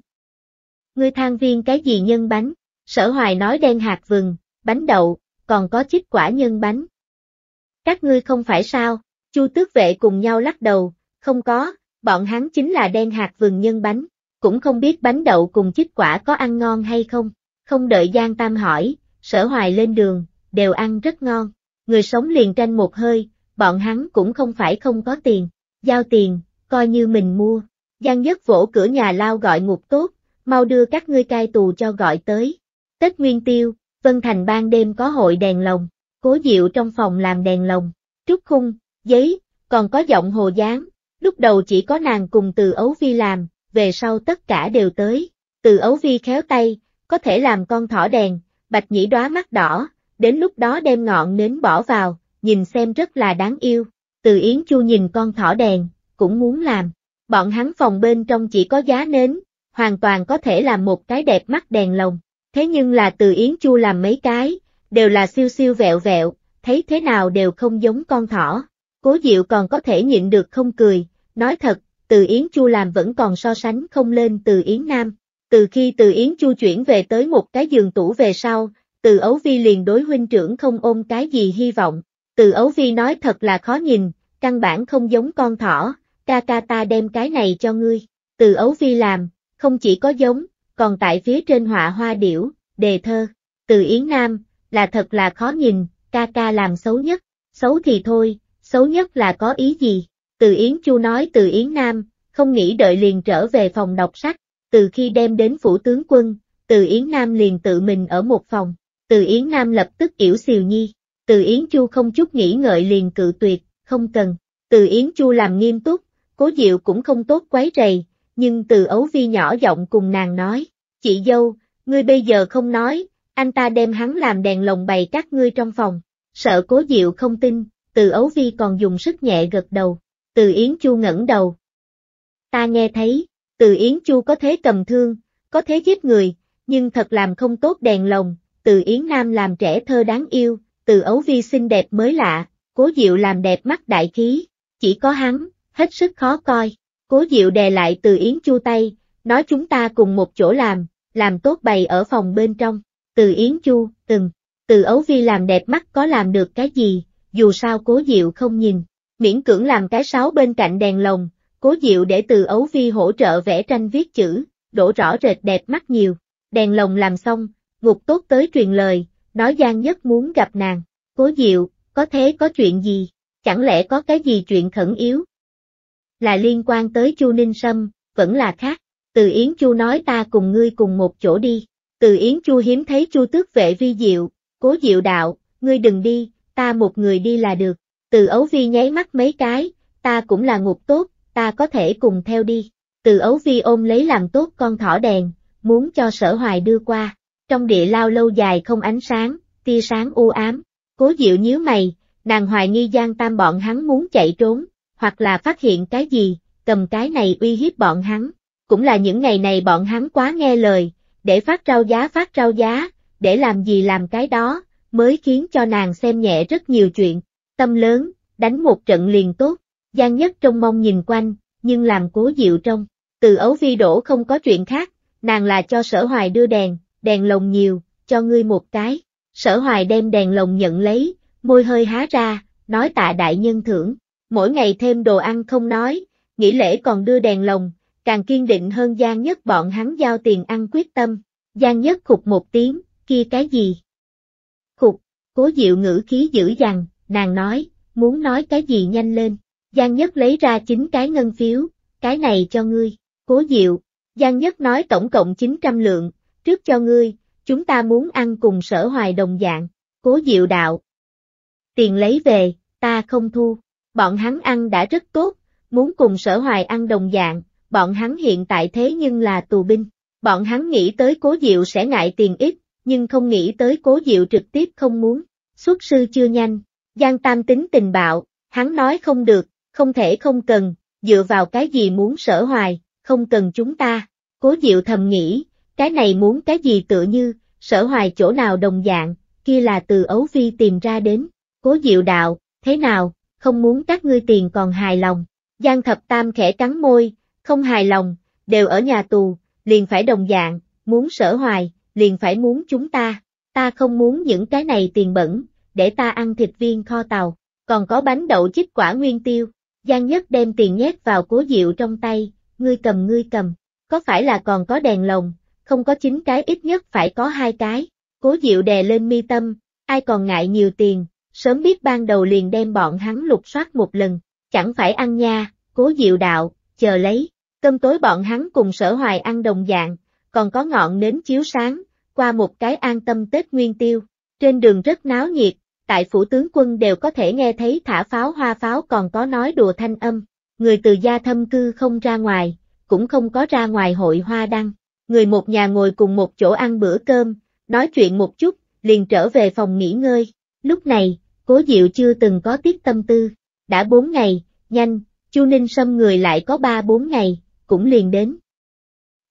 Ngươi thang viên cái gì nhân bánh, sở hoài nói đen hạt vừng, bánh đậu, còn có chích quả nhân bánh. Các ngươi không phải sao, chu tước vệ cùng nhau lắc đầu, không có, bọn hắn chính là đen hạt vườn nhân bánh, cũng không biết bánh đậu cùng chích quả có ăn ngon hay không, không đợi Giang Tam hỏi, sở hoài lên đường, đều ăn rất ngon, người sống liền tranh một hơi, bọn hắn cũng không phải không có tiền, giao tiền, coi như mình mua, Giang Nhất vỗ cửa nhà lao gọi ngục tốt, mau đưa các ngươi cai tù cho gọi tới, Tết Nguyên Tiêu, Vân Thành ban đêm có hội đèn lồng, cố diệu trong phòng làm đèn lồng, trúc khung, giấy, còn có giọng hồ gián, lúc đầu chỉ có nàng cùng từ ấu vi làm, về sau tất cả đều tới, từ ấu vi khéo tay, có thể làm con thỏ đèn, bạch nhĩ đóa mắt đỏ, đến lúc đó đem ngọn nến bỏ vào, nhìn xem rất là đáng yêu, từ yến chu nhìn con thỏ đèn, cũng muốn làm, bọn hắn phòng bên trong chỉ có giá nến, hoàn toàn có thể làm một cái đẹp mắt đèn lồng. Thế nhưng là từ Yến Chu làm mấy cái, đều là siêu siêu vẹo vẹo, thấy thế nào đều không giống con thỏ. Cố Diệu còn có thể nhịn được không cười, nói thật, từ Yến Chu làm vẫn còn so sánh không lên từ Yến Nam. Từ khi từ Yến Chu chuyển về tới một cái giường tủ về sau, từ Ấu Vi liền đối huynh trưởng không ôm cái gì hy vọng. Từ Ấu Vi nói thật là khó nhìn, căn bản không giống con thỏ, ca ca ta đem cái này cho ngươi. Từ Ấu Vi làm, không chỉ có giống, còn tại phía trên họa hoa điểu, đề thơ, từ Yến Nam, là thật là khó nhìn, ca ca làm xấu nhất, xấu thì thôi, xấu nhất là có ý gì, từ Yến Chu nói từ Yến Nam, không nghĩ đợi liền trở về phòng đọc sách, từ khi đem đến phủ tướng quân, từ Yến Nam liền tự mình ở một phòng, từ Yến Nam lập tức yểu xìu nhi, từ Yến Chu không chút nghĩ ngợi liền cự tuyệt, không cần, từ Yến Chu làm nghiêm túc, cố diệu cũng không tốt quấy rầy, nhưng từ ấu vi nhỏ giọng cùng nàng nói, chị dâu, ngươi bây giờ không nói, anh ta đem hắn làm đèn lồng bày các ngươi trong phòng, sợ cố diệu không tin, từ ấu vi còn dùng sức nhẹ gật đầu, từ Yến Chu ngẩng đầu. Ta nghe thấy, từ Yến Chu có thế cầm thương, có thế giết người, nhưng thật làm không tốt đèn lồng, từ Yến Nam làm trẻ thơ đáng yêu, từ ấu vi xinh đẹp mới lạ, cố diệu làm đẹp mắt đại khí, chỉ có hắn, hết sức khó coi. Cố Diệu đè lại từ Yến Chu tay, nói chúng ta cùng một chỗ làm, làm tốt bày ở phòng bên trong. Từ Yến Chu, từng, từ Ấu Vi làm đẹp mắt có làm được cái gì, dù sao Cố Diệu không nhìn, miễn cưỡng làm cái sáo bên cạnh đèn lồng, Cố Diệu để từ Ấu Vi hỗ trợ vẽ tranh viết chữ, đổ rõ rệt đẹp mắt nhiều. Đèn lồng làm xong, ngục tốt tới truyền lời, nói Giang Nhất muốn gặp nàng. Cố Diệu, có thế có chuyện gì? Chẳng lẽ có cái gì chuyện khẩn yếu? là liên quan tới Chu Ninh Sâm, vẫn là khác. Từ Yến Chu nói ta cùng ngươi cùng một chỗ đi. Từ Yến Chu hiếm thấy Chu Tước vệ vi diệu, cố diệu đạo, ngươi đừng đi, ta một người đi là được. Từ Ấu Vi nháy mắt mấy cái, ta cũng là ngục tốt, ta có thể cùng theo đi. Từ Ấu Vi ôm lấy làm tốt con thỏ đèn, muốn cho sở hoài đưa qua. Trong địa lao lâu dài không ánh sáng, tia sáng u ám. Cố diệu nhíu mày, nàng hoài nghi Giang Tam bọn hắn muốn chạy trốn, hoặc là phát hiện cái gì, cầm cái này uy hiếp bọn hắn. Cũng là những ngày này bọn hắn quá nghe lời, để phát rau giá phát rau giá, để làm gì làm cái đó, mới khiến cho nàng xem nhẹ rất nhiều chuyện. Tâm lớn, đánh một trận liền tốt, Giang Nhất trong mong nhìn quanh, nhưng làm cố dịu trong. Từ ấu vi đổ không có chuyện khác, nàng là cho sở hoài đưa đèn, đèn lồng nhiều, cho ngươi một cái. Sở hoài đem đèn lồng nhận lấy, môi hơi há ra, nói tạ đại nhân thưởng mỗi ngày thêm đồ ăn không nói, nghỉ lễ còn đưa đèn lồng, càng kiên định hơn Giang Nhất bọn hắn giao tiền ăn quyết tâm. Giang Nhất khục một tiếng, kia cái gì? Khục, cố diệu ngữ khí dữ dằn, nàng nói, muốn nói cái gì nhanh lên. Giang Nhất lấy ra chín cái ngân phiếu, cái này cho ngươi, cố diệu. Giang Nhất nói tổng cộng 900 lượng, trước cho ngươi, chúng ta muốn ăn cùng sở hoài đồng dạng, cố diệu đạo. Tiền lấy về, ta không thu, bọn hắn ăn đã rất tốt, muốn cùng sở hoài ăn đồng dạng, bọn hắn hiện tại thế nhưng là tù binh. Bọn hắn nghĩ tới cố diệu sẽ ngại tiền ít, nhưng không nghĩ tới cố diệu trực tiếp không muốn. Xuất sư chưa nhanh, Giang Tam tính tình bạo, hắn nói không được, không thể không cần, dựa vào cái gì muốn sở hoài, không cần chúng ta. Cố diệu thầm nghĩ, cái này muốn cái gì tựa như, sở hoài chỗ nào đồng dạng, kia là từ ấu vi tìm ra đến. Cố diệu đạo, thế nào, không muốn các ngươi tiền còn hài lòng. Giang thập tam khẽ cắn môi, không hài lòng, đều ở nhà tù, liền phải đồng dạng, muốn sở hoài, liền phải muốn chúng ta. Ta không muốn những cái này tiền bẩn, để ta ăn thịt viên kho tàu, còn có bánh đậu chích quả nguyên tiêu. Giang nhất đem tiền nhét vào cố diệu trong tay, ngươi cầm ngươi cầm, có phải là còn có đèn lồng, không có chín cái ít nhất phải có hai cái. Cố diệu đè lên mi tâm, ai còn ngại nhiều tiền, sớm biết ban đầu liền đem bọn hắn lục soát một lần, chẳng phải ăn nha, cố diệu đạo, chờ lấy, cơm tối bọn hắn cùng sở hoài ăn đồng dạng, còn có ngọn nến chiếu sáng, qua một cái an tâm Tết Nguyên Tiêu, trên đường rất náo nhiệt, tại phủ tướng quân đều có thể nghe thấy thả pháo hoa pháo còn có nói đùa thanh âm, người từ gia thâm cư không ra ngoài, cũng không có ra ngoài hội hoa đăng, người một nhà ngồi cùng một chỗ ăn bữa cơm, nói chuyện một chút, liền trở về phòng nghỉ ngơi, lúc này, cố diệu chưa từng có tiết tâm tư, đã bốn ngày, nhanh, Chu Ninh Sâm người lại có ba bốn ngày, cũng liền đến.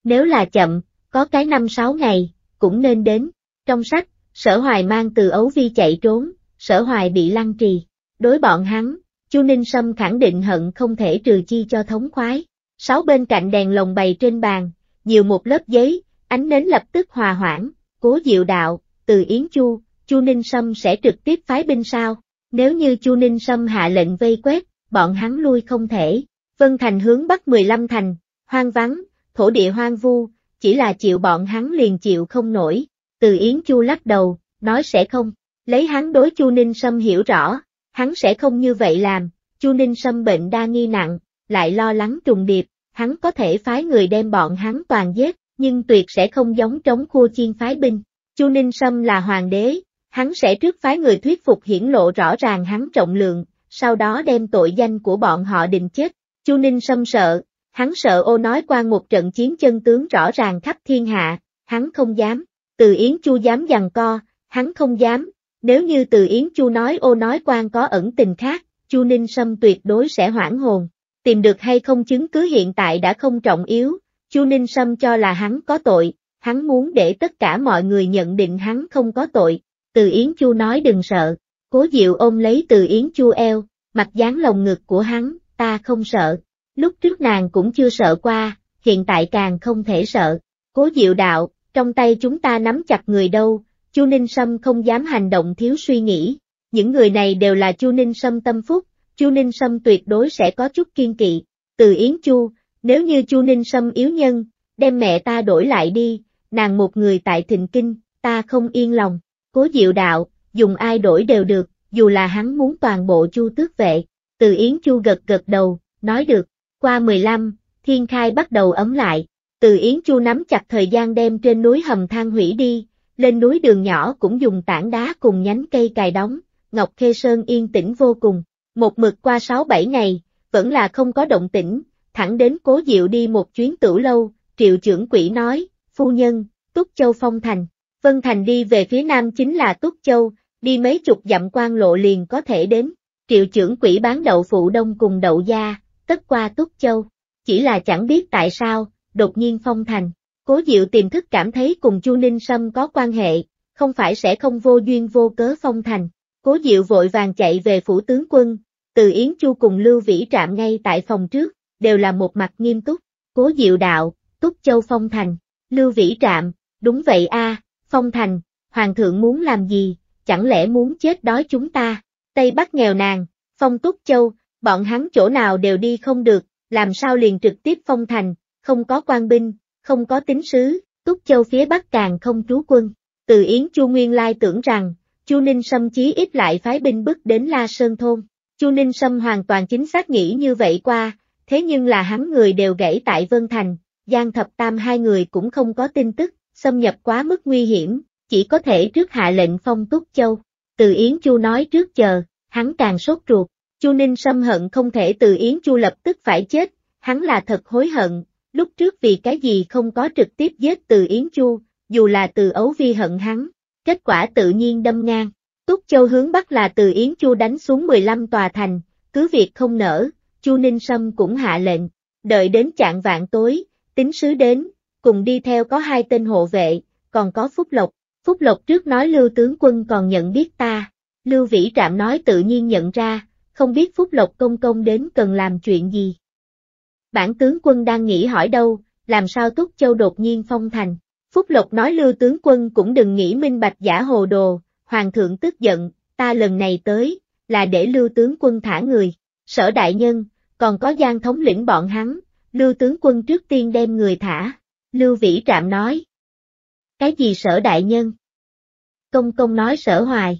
Nếu là chậm, có cái năm sáu ngày, cũng nên đến. Trong sách, sở hoài mang từ ấu vi chạy trốn, sở hoài bị lăng trì. Đối bọn hắn, Chu Ninh Sâm khẳng định hận không thể trừ chi cho thống khoái. Sáu bên cạnh đèn lồng bày trên bàn, nhiều một lớp giấy, ánh nến lập tức hòa hoãn, cố diệu đạo, từ Yến Chu, Chu Ninh Sâm sẽ trực tiếp phái binh sao? Nếu như Chu Ninh Sâm hạ lệnh vây quét, bọn hắn lui không thể. Vân Thành hướng bắc 15 thành, hoang vắng, thổ địa hoang vu, chỉ là chịu bọn hắn liền chịu không nổi. Từ Yến Chu lắc đầu, nói sẽ không. Lấy hắn đối Chu Ninh Sâm hiểu rõ, hắn sẽ không như vậy làm. Chu Ninh Sâm bệnh đa nghi nặng, lại lo lắng trùng điệp, hắn có thể phái người đem bọn hắn toàn giết, nhưng tuyệt sẽ không giống trống khu chiên phái binh. Chu Ninh Sâm là hoàng đế, hắn sẽ trước phái người thuyết phục hiển lộ rõ ràng hắn trọng lượng, sau đó đem tội danh của bọn họ định chết. Chu Ninh xâm sợ, hắn sợ ô nói qua một trận chiến chân tướng rõ ràng khắp thiên hạ, hắn không dám, từ Yến Chu dám dằn co, hắn không dám, nếu như từ Yến Chu nói ô nói quan có ẩn tình khác, Chu Ninh Sâm tuyệt đối sẽ hoảng hồn, tìm được hay không chứng cứ hiện tại đã không trọng yếu, Chu Ninh Sâm cho là hắn có tội, hắn muốn để tất cả mọi người nhận định hắn không có tội, từ Yến Chu nói đừng sợ, cố diệu ôm lấy từ Yến Chu eo, mặt dán lồng ngực của hắn, ta không sợ. Lúc trước nàng cũng chưa sợ qua, hiện tại càng không thể sợ. Cố diệu đạo, trong tay chúng ta nắm chặt người đâu, Chu Ninh Sâm không dám hành động thiếu suy nghĩ. Những người này đều là Chu Ninh Sâm tâm phúc, Chu Ninh Sâm tuyệt đối sẽ có chút kiên kỵ. Từ Yến Chu, nếu như Chu Ninh Sâm yếu nhân, đem mẹ ta đổi lại đi, nàng một người tại thịnh kinh, ta không yên lòng. Cố Diệu Đạo, dùng ai đổi đều được, dù là hắn muốn toàn bộ Chu Tước vệ. Từ Yến Chu gật gật đầu, nói được, qua 15, thiên khai bắt đầu ấm lại. Từ Yến Chu nắm chặt thời gian đem trên núi hầm than hủy đi, lên núi đường nhỏ cũng dùng tảng đá cùng nhánh cây cài đóng, Ngọc Khê Sơn yên tĩnh vô cùng. Một mực qua 6-7 ngày, vẫn là không có động tĩnh, thẳng đến Cố Diệu đi một chuyến tử lâu, Triệu trưởng quỷ nói, phu nhân, Túc Châu Phong Thành, Vân Thành đi về phía nam chính là Túc Châu, đi mấy chục dặm quan lộ liền có thể đến, triệu trưởng quỹ bán đậu phụ đông cùng đậu gia, tất qua Túc Châu, chỉ là chẳng biết tại sao, đột nhiên phong thành, cố diệu tìm thức cảm thấy cùng Chu Ninh Sâm có quan hệ, không phải sẽ không vô duyên vô cớ phong thành, cố diệu vội vàng chạy về phủ tướng quân, từ Yến Chu cùng Lưu Vĩ trạm ngay tại phòng trước, đều là một mặt nghiêm túc, cố diệu đạo, Túc Châu phong thành, Lưu Vĩ trạm, đúng vậy a Phong Thành, Hoàng thượng muốn làm gì, chẳng lẽ muốn chết đói chúng ta? Tây Bắc nghèo nàn, Phong Túc Châu, bọn hắn chỗ nào đều đi không được, làm sao liền trực tiếp Phong Thành, không có quan binh, không có tín sứ, Túc Châu phía Bắc càng không trú quân. Từ Yến Chu Nguyên Lai tưởng rằng, Chu Ninh Sâm chí ít lại phái binh bức đến La Sơn Thôn. Chu Ninh Sâm hoàn toàn chính xác nghĩ như vậy qua, thế nhưng là hắn người đều gãy tại Vân Thành, Giang Thập Tam hai người cũng không có tin tức, xâm nhập quá mức nguy hiểm, chỉ có thể trước hạ lệnh phong túc châu. Từ Yến Chu nói trước chờ, hắn càng sốt ruột, Chu Ninh xâm hận không thể từ Yến Chu lập tức phải chết, hắn là thật hối hận, lúc trước vì cái gì không có trực tiếp giết từ Yến Chu, dù là từ ấu vi hận hắn, kết quả tự nhiên đâm ngang. Túc Châu hướng Bắc là từ Yến Chu đánh xuống 15 tòa thành, cứ việc không nở, Chu Ninh Sâm cũng hạ lệnh, đợi đến chạng vạn tối, tính sứ đến, cùng đi theo có hai tên hộ vệ, còn có Phúc Lộc. Phúc Lộc trước nói Lưu tướng quân còn nhận biết ta, Lưu Vĩ Trạm nói tự nhiên nhận ra, không biết Phúc Lộc công công đến cần làm chuyện gì. Bản tướng quân đang nghĩ hỏi đâu, làm sao Túc Châu đột nhiên phong thành. Phúc Lộc nói Lưu tướng quân cũng đừng nghĩ minh bạch giả hồ đồ, Hoàng thượng tức giận, ta lần này tới, là để Lưu tướng quân thả người, sở đại nhân, còn có gian thống lĩnh bọn hắn, Lưu tướng quân trước tiên đem người thả. Lưu Vĩ Trạm nói. Cái gì sở đại nhân? Công công nói sở hoài.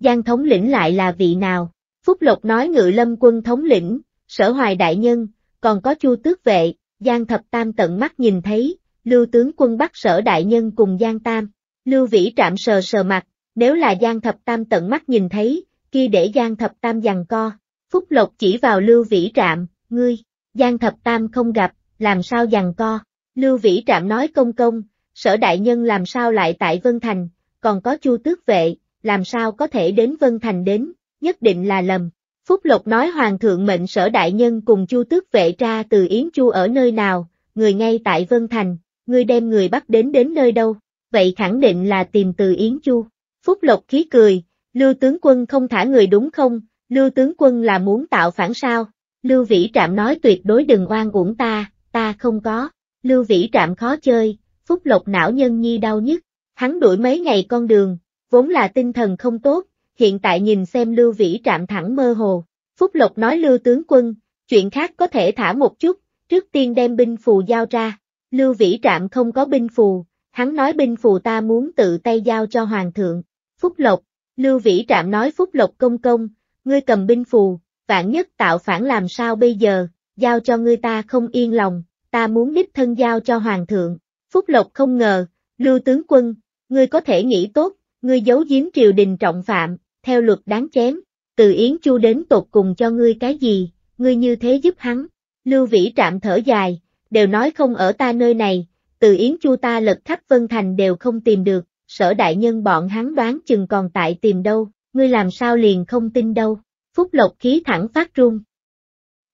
Giang thống lĩnh lại là vị nào? Phúc Lộc nói ngự lâm quân thống lĩnh, sở hoài đại nhân, còn có chu tước vệ, Giang thập tam tận mắt nhìn thấy, lưu tướng quân bắt sở đại nhân cùng Giang tam, lưu vĩ trạm sờ sờ mặt, nếu là Giang thập tam tận mắt nhìn thấy, kia để Giang thập tam giằng co, Phúc Lộc chỉ vào lưu vĩ trạm, ngươi, Giang thập tam không gặp, làm sao giằng co, Lưu Vĩ Trạm nói công công, sở đại nhân làm sao lại tại Vân Thành, còn có chu tước vệ, làm sao có thể đến Vân Thành đến, nhất định là lầm. Phúc Lộc nói Hoàng thượng mệnh sở đại nhân cùng chu tước vệ ra từ Yến Chu ở nơi nào, người ngay tại Vân Thành, người đem người bắt đến đến nơi đâu, vậy khẳng định là tìm từ Yến Chu. Phúc Lộc khí cười, Lưu tướng quân không thả người đúng không, Lưu tướng quân là muốn tạo phản sao, Lưu Vĩ Trạm nói tuyệt đối đừng oan uổng ta, ta không có. Lưu Vĩ Trạm khó chơi, Phúc Lộc não nhân nhi đau nhất. hắn đuổi mấy ngày con đường, vốn là tinh thần không tốt, hiện tại nhìn xem Lưu Vĩ Trạm thẳng mơ hồ. Phúc Lộc nói Lưu tướng quân, chuyện khác có thể thả một chút, trước tiên đem binh phù giao ra. Lưu Vĩ Trạm không có binh phù, hắn nói binh phù ta muốn tự tay giao cho Hoàng thượng. Phúc Lộc, Lưu Vĩ Trạm nói Phúc Lộc công công, ngươi cầm binh phù, vạn nhất tạo phản làm sao bây giờ, giao cho ngươi ta không yên lòng, ta muốn đích thân giao cho hoàng thượng. Phúc Lộc không ngờ, Lưu tướng quân, ngươi có thể nghĩ tốt, ngươi giấu giếm triều đình trọng phạm, theo luật đáng chém, từ Yến Chu đến tột cùng cho ngươi cái gì, ngươi như thế giúp hắn. Lưu Vĩ Trạm thở dài, đều nói không ở ta nơi này, từ Yến Chu ta lật khắp Vân Thành đều không tìm được, sở đại nhân bọn hắn đoán chừng còn tại tìm đâu, ngươi làm sao liền không tin đâu. Phúc Lộc khí thẳng phát run,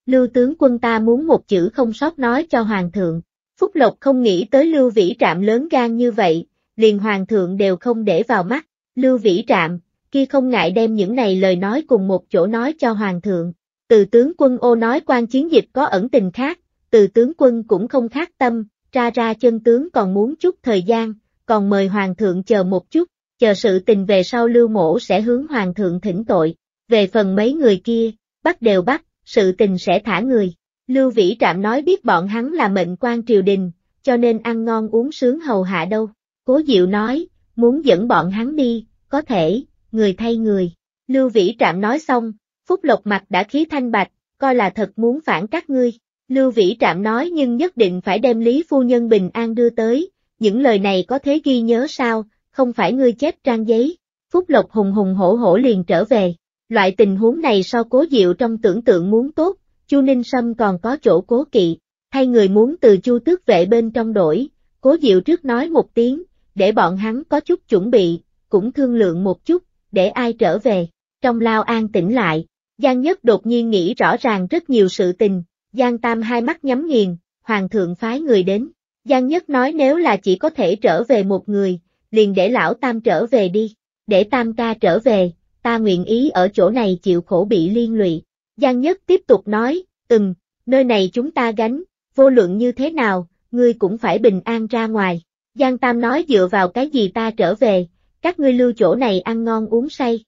Lưu tướng quân ta muốn một chữ không sót nói cho hoàng thượng. Phúc Lộc không nghĩ tới Lưu Vĩ Trạm lớn gan như vậy, liền hoàng thượng đều không để vào mắt. Lưu Vĩ Trạm, kia không ngại đem những này lời nói cùng một chỗ nói cho hoàng thượng. Từ tướng quân ô nói quan chiến dịch có ẩn tình khác, từ tướng quân cũng không khác tâm, ra ra chân tướng còn muốn chút thời gian, còn mời hoàng thượng chờ một chút, chờ sự tình về sau lưu mổ sẽ hướng hoàng thượng thỉnh tội. Về phần mấy người kia, bắt đều bắt, sự tình sẽ thả người. Lưu Vĩ Trạm nói biết bọn hắn là mệnh quan triều đình, cho nên ăn ngon uống sướng hầu hạ đâu. Cố Diệu nói, muốn dẫn bọn hắn đi, có thể, người thay người. Lưu Vĩ Trạm nói xong, Phúc Lộc mặt đã khí thanh bạch, coi là thật muốn phản các ngươi. Lưu Vĩ Trạm nói nhưng nhất định phải đem Lý Phu Nhân Bình An đưa tới, những lời này có thế ghi nhớ sao, không phải ngươi chép trang giấy. Phúc Lộc hùng hùng hổ hổ liền trở về. Loại tình huống này so cố diệu trong tưởng tượng muốn tốt, Chu Ninh Sâm còn có chỗ cố kỵ, hay người muốn từ Chu Tước vệ bên trong đổi, cố diệu trước nói một tiếng, để bọn hắn có chút chuẩn bị, cũng thương lượng một chút, để ai trở về. Trong lao an tỉnh lại, Giang Nhất đột nhiên nghĩ rõ ràng rất nhiều sự tình, Giang Tam hai mắt nhắm nghiền, Hoàng thượng phái người đến. Giang Nhất nói nếu là chỉ có thể trở về một người, liền để lão Tam trở về đi, để Tam ca trở về, ta nguyện ý ở chỗ này chịu khổ bị liên lụy. Giang Nhất tiếp tục nói, ừm, nơi này chúng ta gánh, vô luận như thế nào, ngươi cũng phải bình an ra ngoài. Giang Tam nói dựa vào cái gì ta trở về, các ngươi lưu chỗ này ăn ngon uống say.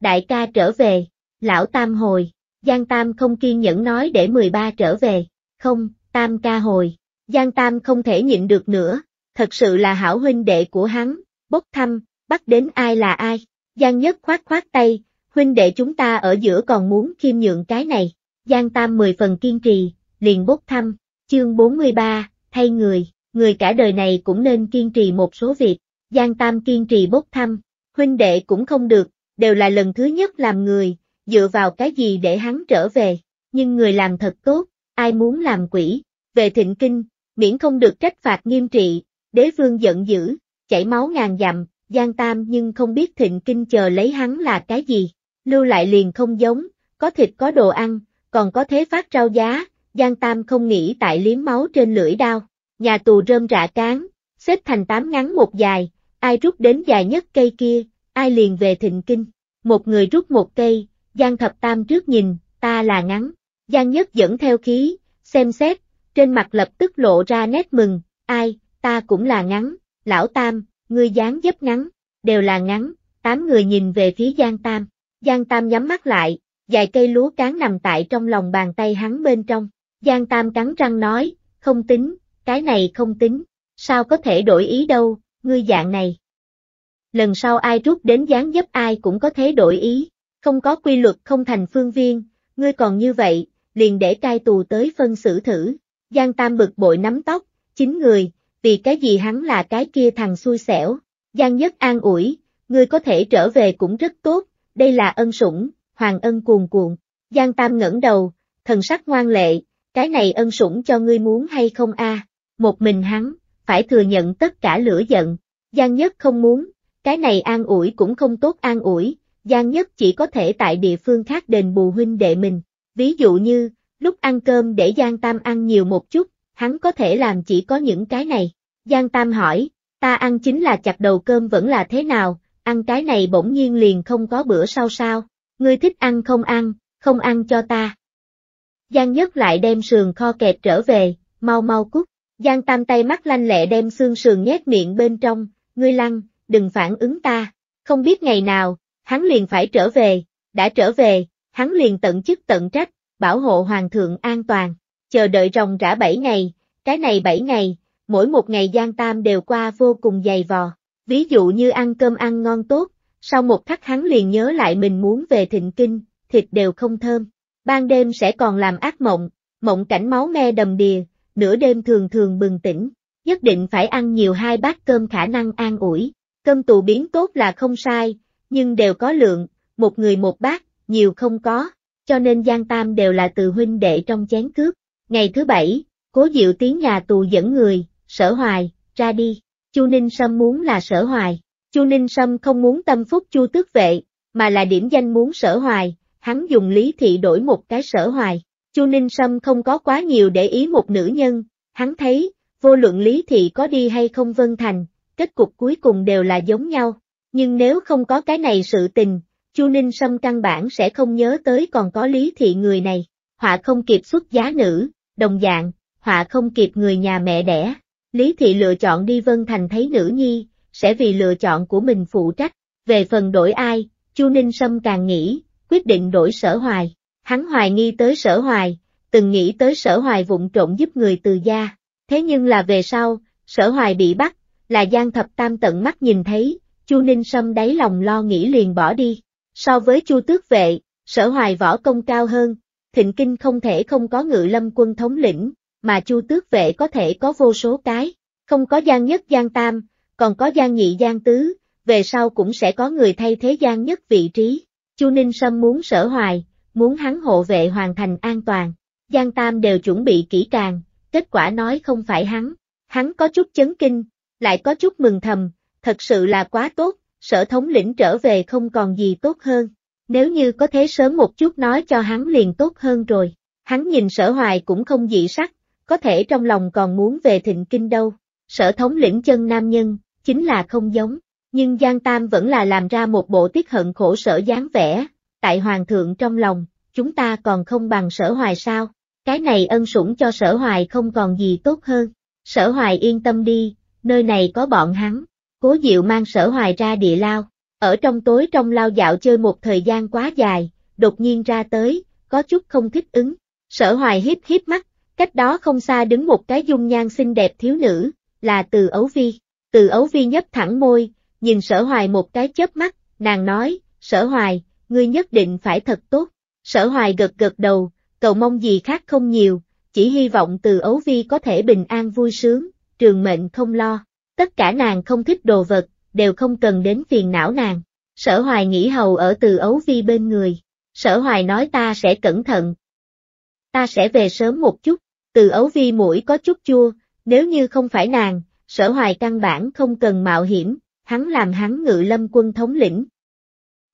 Đại ca trở về, lão Tam hồi, Giang Tam không kiên nhẫn nói để 13 trở về, không, Tam ca hồi, Giang Tam không thể nhịn được nữa, thật sự là hảo huynh đệ của hắn, bốc thăm, bắt đến ai là ai. Giang Nhất khoát khoát tay, huynh đệ chúng ta ở giữa còn muốn khiêm nhượng cái này. Giang Tam mười phần kiên trì, liền bốc thăm, chương 43, thay người, người cả đời này cũng nên kiên trì một số việc. Giang Tam kiên trì bốc thăm, huynh đệ cũng không được, đều là lần thứ nhất làm người, dựa vào cái gì để hắn trở về, nhưng người làm thật tốt, ai muốn làm quỷ, về thịnh kinh, miễn không được trách phạt nghiêm trị, đế vương giận dữ, chảy máu ngàn dặm, Giang Tam nhưng không biết thịnh kinh chờ lấy hắn là cái gì, lưu lại liền không giống, có thịt có đồ ăn, còn có thế phát rau giá, Giang Tam không nghĩ tại liếm máu trên lưỡi đao, nhà tù rơm rạ cán, xếp thành tám ngắn một dài, ai rút đến dài nhất cây kia, ai liền về thịnh kinh, một người rút một cây, Giang Thập Tam trước nhìn, ta là ngắn, Giang Nhất dẫn theo khí, xem xét, trên mặt lập tức lộ ra nét mừng, ai, ta cũng là ngắn, lão Tam, ngươi dáng dấp ngắn, đều là ngắn, tám người nhìn về phía Giang Tam. Giang Tam nhắm mắt lại, dài cây lúa cán nằm tại trong lòng bàn tay hắn bên trong. Giang Tam cắn răng nói, không tính, cái này không tính, sao có thể đổi ý đâu, ngươi dạng này. Lần sau ai rút đến dáng dấp ai cũng có thế đổi ý, không có quy luật không thành phương viên, ngươi còn như vậy, liền để cai tù tới phân xử thử. Giang Tam bực bội nắm tóc, chín người, vì cái gì hắn là cái kia thằng xui xẻo. Giang Nhất an ủi, ngươi có thể trở về cũng rất tốt, đây là ân sủng, Hoàng Ân cuồn cuộn. Giang Tam ngẩng đầu, thần sắc ngoan lệ, cái này ân sủng cho ngươi muốn hay không a? Một mình hắn, phải thừa nhận tất cả lửa giận. Giang Nhất không muốn, cái này an ủi cũng không tốt an ủi, Giang Nhất chỉ có thể tại địa phương khác đền bù huynh đệ mình. Ví dụ như, lúc ăn cơm để Giang Tam ăn nhiều một chút, hắn có thể làm chỉ có những cái này. Giang Tam hỏi, ta ăn chính là chặt đầu cơm vẫn là thế nào, ăn cái này bỗng nhiên liền không có bữa sau sao, ngươi thích ăn không ăn, không ăn cho ta. Giang Nhất lại đem sườn kho kẹt trở về, mau mau cút, Giang Tam tay mắt lanh lẹ đem xương sườn nhét miệng bên trong, ngươi lăng, đừng phản ứng ta, không biết ngày nào, hắn liền phải trở về, đã trở về, hắn liền tận chức tận trách, bảo hộ hoàng thượng an toàn chờ đợi ròng rã bảy ngày, cái này bảy ngày, mỗi một ngày Giang Tam đều qua vô cùng dày vò. Ví dụ như ăn cơm ăn ngon tốt, sau một khắc hắn liền nhớ lại mình muốn về thịnh kinh, thịt đều không thơm. Ban đêm sẽ còn làm ác mộng, mộng cảnh máu me đầm đìa, nửa đêm thường thường bừng tỉnh, nhất định phải ăn nhiều hai bát cơm khả năng an ủi. Cơm tù biến tốt là không sai, nhưng đều có lượng, một người một bát, nhiều không có, cho nên Giang Tam đều là từ huynh đệ trong chén cướp. Ngày thứ bảy, cố diệu tiếng nhà tù dẫn người, sở hoài, ra đi. Chu Ninh Sâm muốn là sở hoài. Chu Ninh Sâm không muốn tâm phúc Chu Tước Vệ, mà là điểm danh muốn sở hoài, hắn dùng lý thị đổi một cái sở hoài. Chu Ninh Sâm không có quá nhiều để ý một nữ nhân, hắn thấy, vô luận lý thị có đi hay không vân thành, kết cục cuối cùng đều là giống nhau. Nhưng nếu không có cái này sự tình, Chu Ninh Sâm căn bản sẽ không nhớ tới còn có lý thị người này họa không kịp xuất giá nữ, đồng dạng, họa không kịp người nhà mẹ đẻ. Lý Thị lựa chọn đi Vân Thành thấy nữ nhi, sẽ vì lựa chọn của mình phụ trách. Về phần đổi ai, Chu Ninh Sâm càng nghĩ, quyết định đổi sở hoài. Hắn hoài nghi tới sở hoài, từng nghĩ tới sở hoài vụng trộn giúp người từ gia. Thế nhưng là về sau, sở hoài bị bắt, là Giang Thập Tam tận mắt nhìn thấy, Chu Ninh Sâm đáy lòng lo nghĩ liền bỏ đi. So với Chu Tước Vệ, sở hoài võ công cao hơn, thịnh kinh không thể không có ngự lâm quân thống lĩnh, mà chu tước vệ có thể có vô số cái, không có gian nhất gian tam, còn có gian nhị gian tứ, về sau cũng sẽ có người thay thế gian nhất vị trí. Chu Ninh Sâm muốn sở hoài, muốn hắn hộ vệ hoàn thành an toàn, Giang Tam đều chuẩn bị kỹ càng, kết quả nói không phải hắn, hắn có chút chấn kinh, lại có chút mừng thầm, thật sự là quá tốt, sở thống lĩnh trở về không còn gì tốt hơn. Nếu như có thế sớm một chút nói cho hắn liền tốt hơn rồi. Hắn nhìn sở hoài cũng không dị sắc, có thể trong lòng còn muốn về thịnh kinh đâu. Sở thống lĩnh chân nam nhân, chính là không giống, nhưng Giang Tam vẫn là làm ra một bộ tiết hận khổ sở dáng vẻ, tại hoàng thượng trong lòng, chúng ta còn không bằng sở hoài sao, cái này ân sủng cho sở hoài không còn gì tốt hơn. Sở hoài yên tâm đi, nơi này có bọn hắn, cố diệu mang sở hoài ra địa lao, ở trong tối trong lao dạo chơi một thời gian quá dài, đột nhiên ra tới, có chút không thích ứng. Sở hoài hiếp hiếp mắt, cách đó không xa đứng một cái dung nhan xinh đẹp thiếu nữ, là từ ấu vi. Từ ấu vi nhấp thẳng môi, nhìn sở hoài một cái chớp mắt, nàng nói, sở hoài, ngươi nhất định phải thật tốt. Sở hoài gật gật đầu, cầu mong gì khác không nhiều, chỉ hy vọng từ ấu vi có thể bình an vui sướng, trường mệnh không lo. Tất cả nàng không thích đồ vật, đều không cần đến phiền não nàng. Sở hoài nghĩ hầu ở từ ấu vi bên người. Sở hoài nói ta sẽ cẩn thận. Ta sẽ về sớm một chút, từ ấu vi mũi có chút chua, nếu như không phải nàng, sở hoài căn bản không cần mạo hiểm, hắn làm hắn ngự lâm quân thống lĩnh.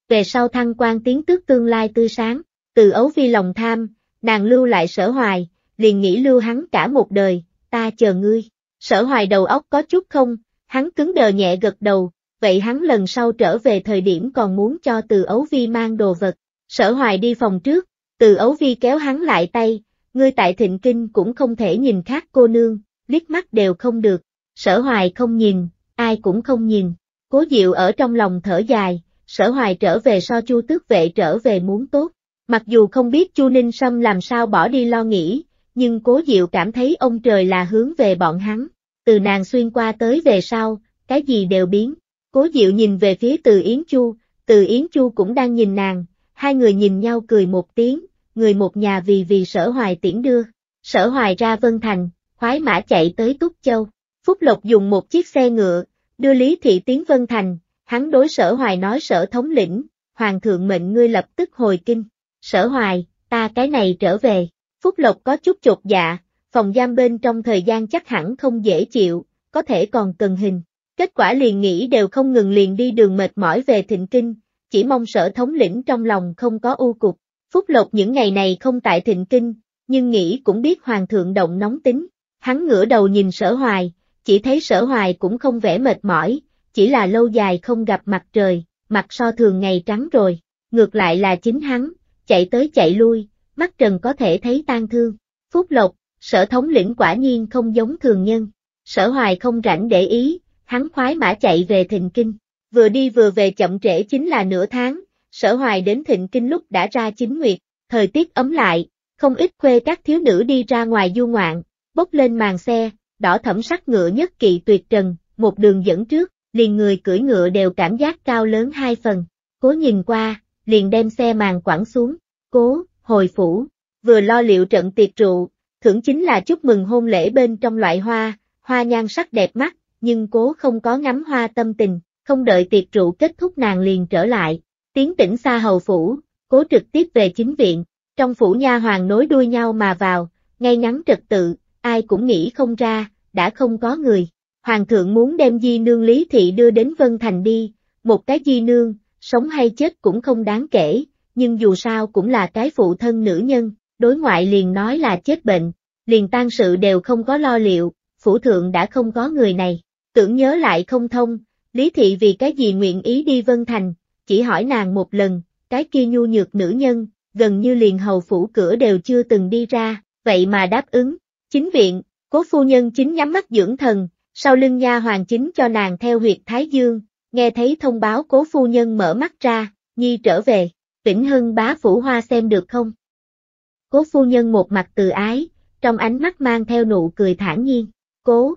Về sau thăng quan tiến tước tương lai tươi sáng, từ ấu vi lòng tham, nàng lưu lại sở hoài, liền nghĩ lưu hắn cả một đời, ta chờ ngươi. Sở hoài đầu óc có chút không, Hắn cứng đờ nhẹ gật đầu, vậy hắn lần sau trở về thời điểm còn muốn cho từ ấu vi mang đồ vật. Sở hoài đi phòng trước, từ ấu vi kéo hắn lại tay, ngươi tại thịnh kinh cũng không thể nhìn khác cô nương, liếc mắt đều không được, sở hoài không nhìn, ai cũng không nhìn, cố diệu ở trong lòng thở dài, sở hoài trở về so chu tước vệ trở về muốn tốt, mặc dù không biết chu ninh sâm làm sao bỏ đi lo nghĩ, nhưng cố diệu cảm thấy ông trời là hướng về bọn hắn, từ nàng xuyên qua tới về sau, cái gì đều biến. Cố Diệu nhìn về phía từ Yến Chu, từ Yến Chu cũng đang nhìn nàng, hai người nhìn nhau cười một tiếng, người một nhà vì vì sở hoài tiễn đưa. Sở hoài ra Vân Thành, khoái mã chạy tới Túc Châu. Phúc Lộc dùng một chiếc xe ngựa, đưa Lý Thị tiến Vân Thành, hắn đối sở hoài nói sở thống lĩnh, hoàng thượng mệnh ngươi lập tức hồi kinh. Sở hoài, ta cái này trở về. Phúc Lộc có chút chột dạ, phòng giam bên trong thời gian chắc hẳn không dễ chịu, có thể còn cần hình. Kết quả liền nghĩ đều không ngừng liền đi đường mệt mỏi về thịnh kinh, chỉ mong sở thống lĩnh trong lòng không có ưu cục. Phúc Lộc những ngày này không tại thịnh kinh, nhưng nghĩ cũng biết hoàng thượng động nóng tính. Hắn ngửa đầu nhìn sở hoài, chỉ thấy sở hoài cũng không vẻ mệt mỏi, chỉ là lâu dài không gặp mặt trời, mặt so thường ngày trắng rồi. Ngược lại là chính hắn, chạy tới chạy lui, mắt trần có thể thấy tan thương. Phúc Lộc, sở thống lĩnh quả nhiên không giống thường nhân. Sở hoài không rảnh để ý, hắn khoái mã chạy về thịnh kinh. Vừa đi vừa về chậm trễ chính là nửa tháng, sở hoài đến thịnh kinh lúc đã ra chính nguyệt, thời tiết ấm lại, không ít quê các thiếu nữ đi ra ngoài du ngoạn, bốc lên màn xe, đỏ thẫm sắc ngựa nhất kỵ tuyệt trần, một đường dẫn trước, liền người cưỡi ngựa đều cảm giác cao lớn hai phần, cố nhìn qua, liền đem xe màn quẳng xuống, cố, hồi phủ, vừa lo liệu trận tiệc rượu, Thưởng chính là chúc mừng hôn lễ bên trong loại hoa, hoa nhan sắc đẹp mắt, nhưng cố không có ngắm hoa tâm tình, không đợi tiệc rượu kết thúc nàng liền trở lại, tiến tỉnh xa hầu phủ, cố trực tiếp về chính viện, trong phủ nha hoàng nối đuôi nhau mà vào, ngay ngắn trật tự, ai cũng nghĩ không ra, đã không có người. Hoàng thượng muốn đem di nương Lý Thị đưa đến Vân Thành đi, một cái di nương, sống hay chết cũng không đáng kể, nhưng dù sao cũng là cái phụ thân nữ nhân, đối ngoại liền nói là chết bệnh, liền tan sự đều không có lo liệu, phủ thượng đã không có người này, tưởng nhớ lại không thông, Lý Thị vì cái gì nguyện ý đi Vân Thành, chỉ hỏi nàng một lần, cái kia nhu nhược nữ nhân, gần như liền hầu phủ cửa đều chưa từng đi ra, vậy mà đáp ứng, chính viện, cố phu nhân chính nhắm mắt dưỡng thần, sau lưng nha hoàng chính cho nàng theo huyệt Thái Dương, nghe thấy thông báo cố phu nhân mở mắt ra, nhi trở về, vĩnh hưng bá phủ hoa xem được không? Cố phu nhân một mặt từ ái, trong ánh mắt mang theo nụ cười thản nhiên. Cố.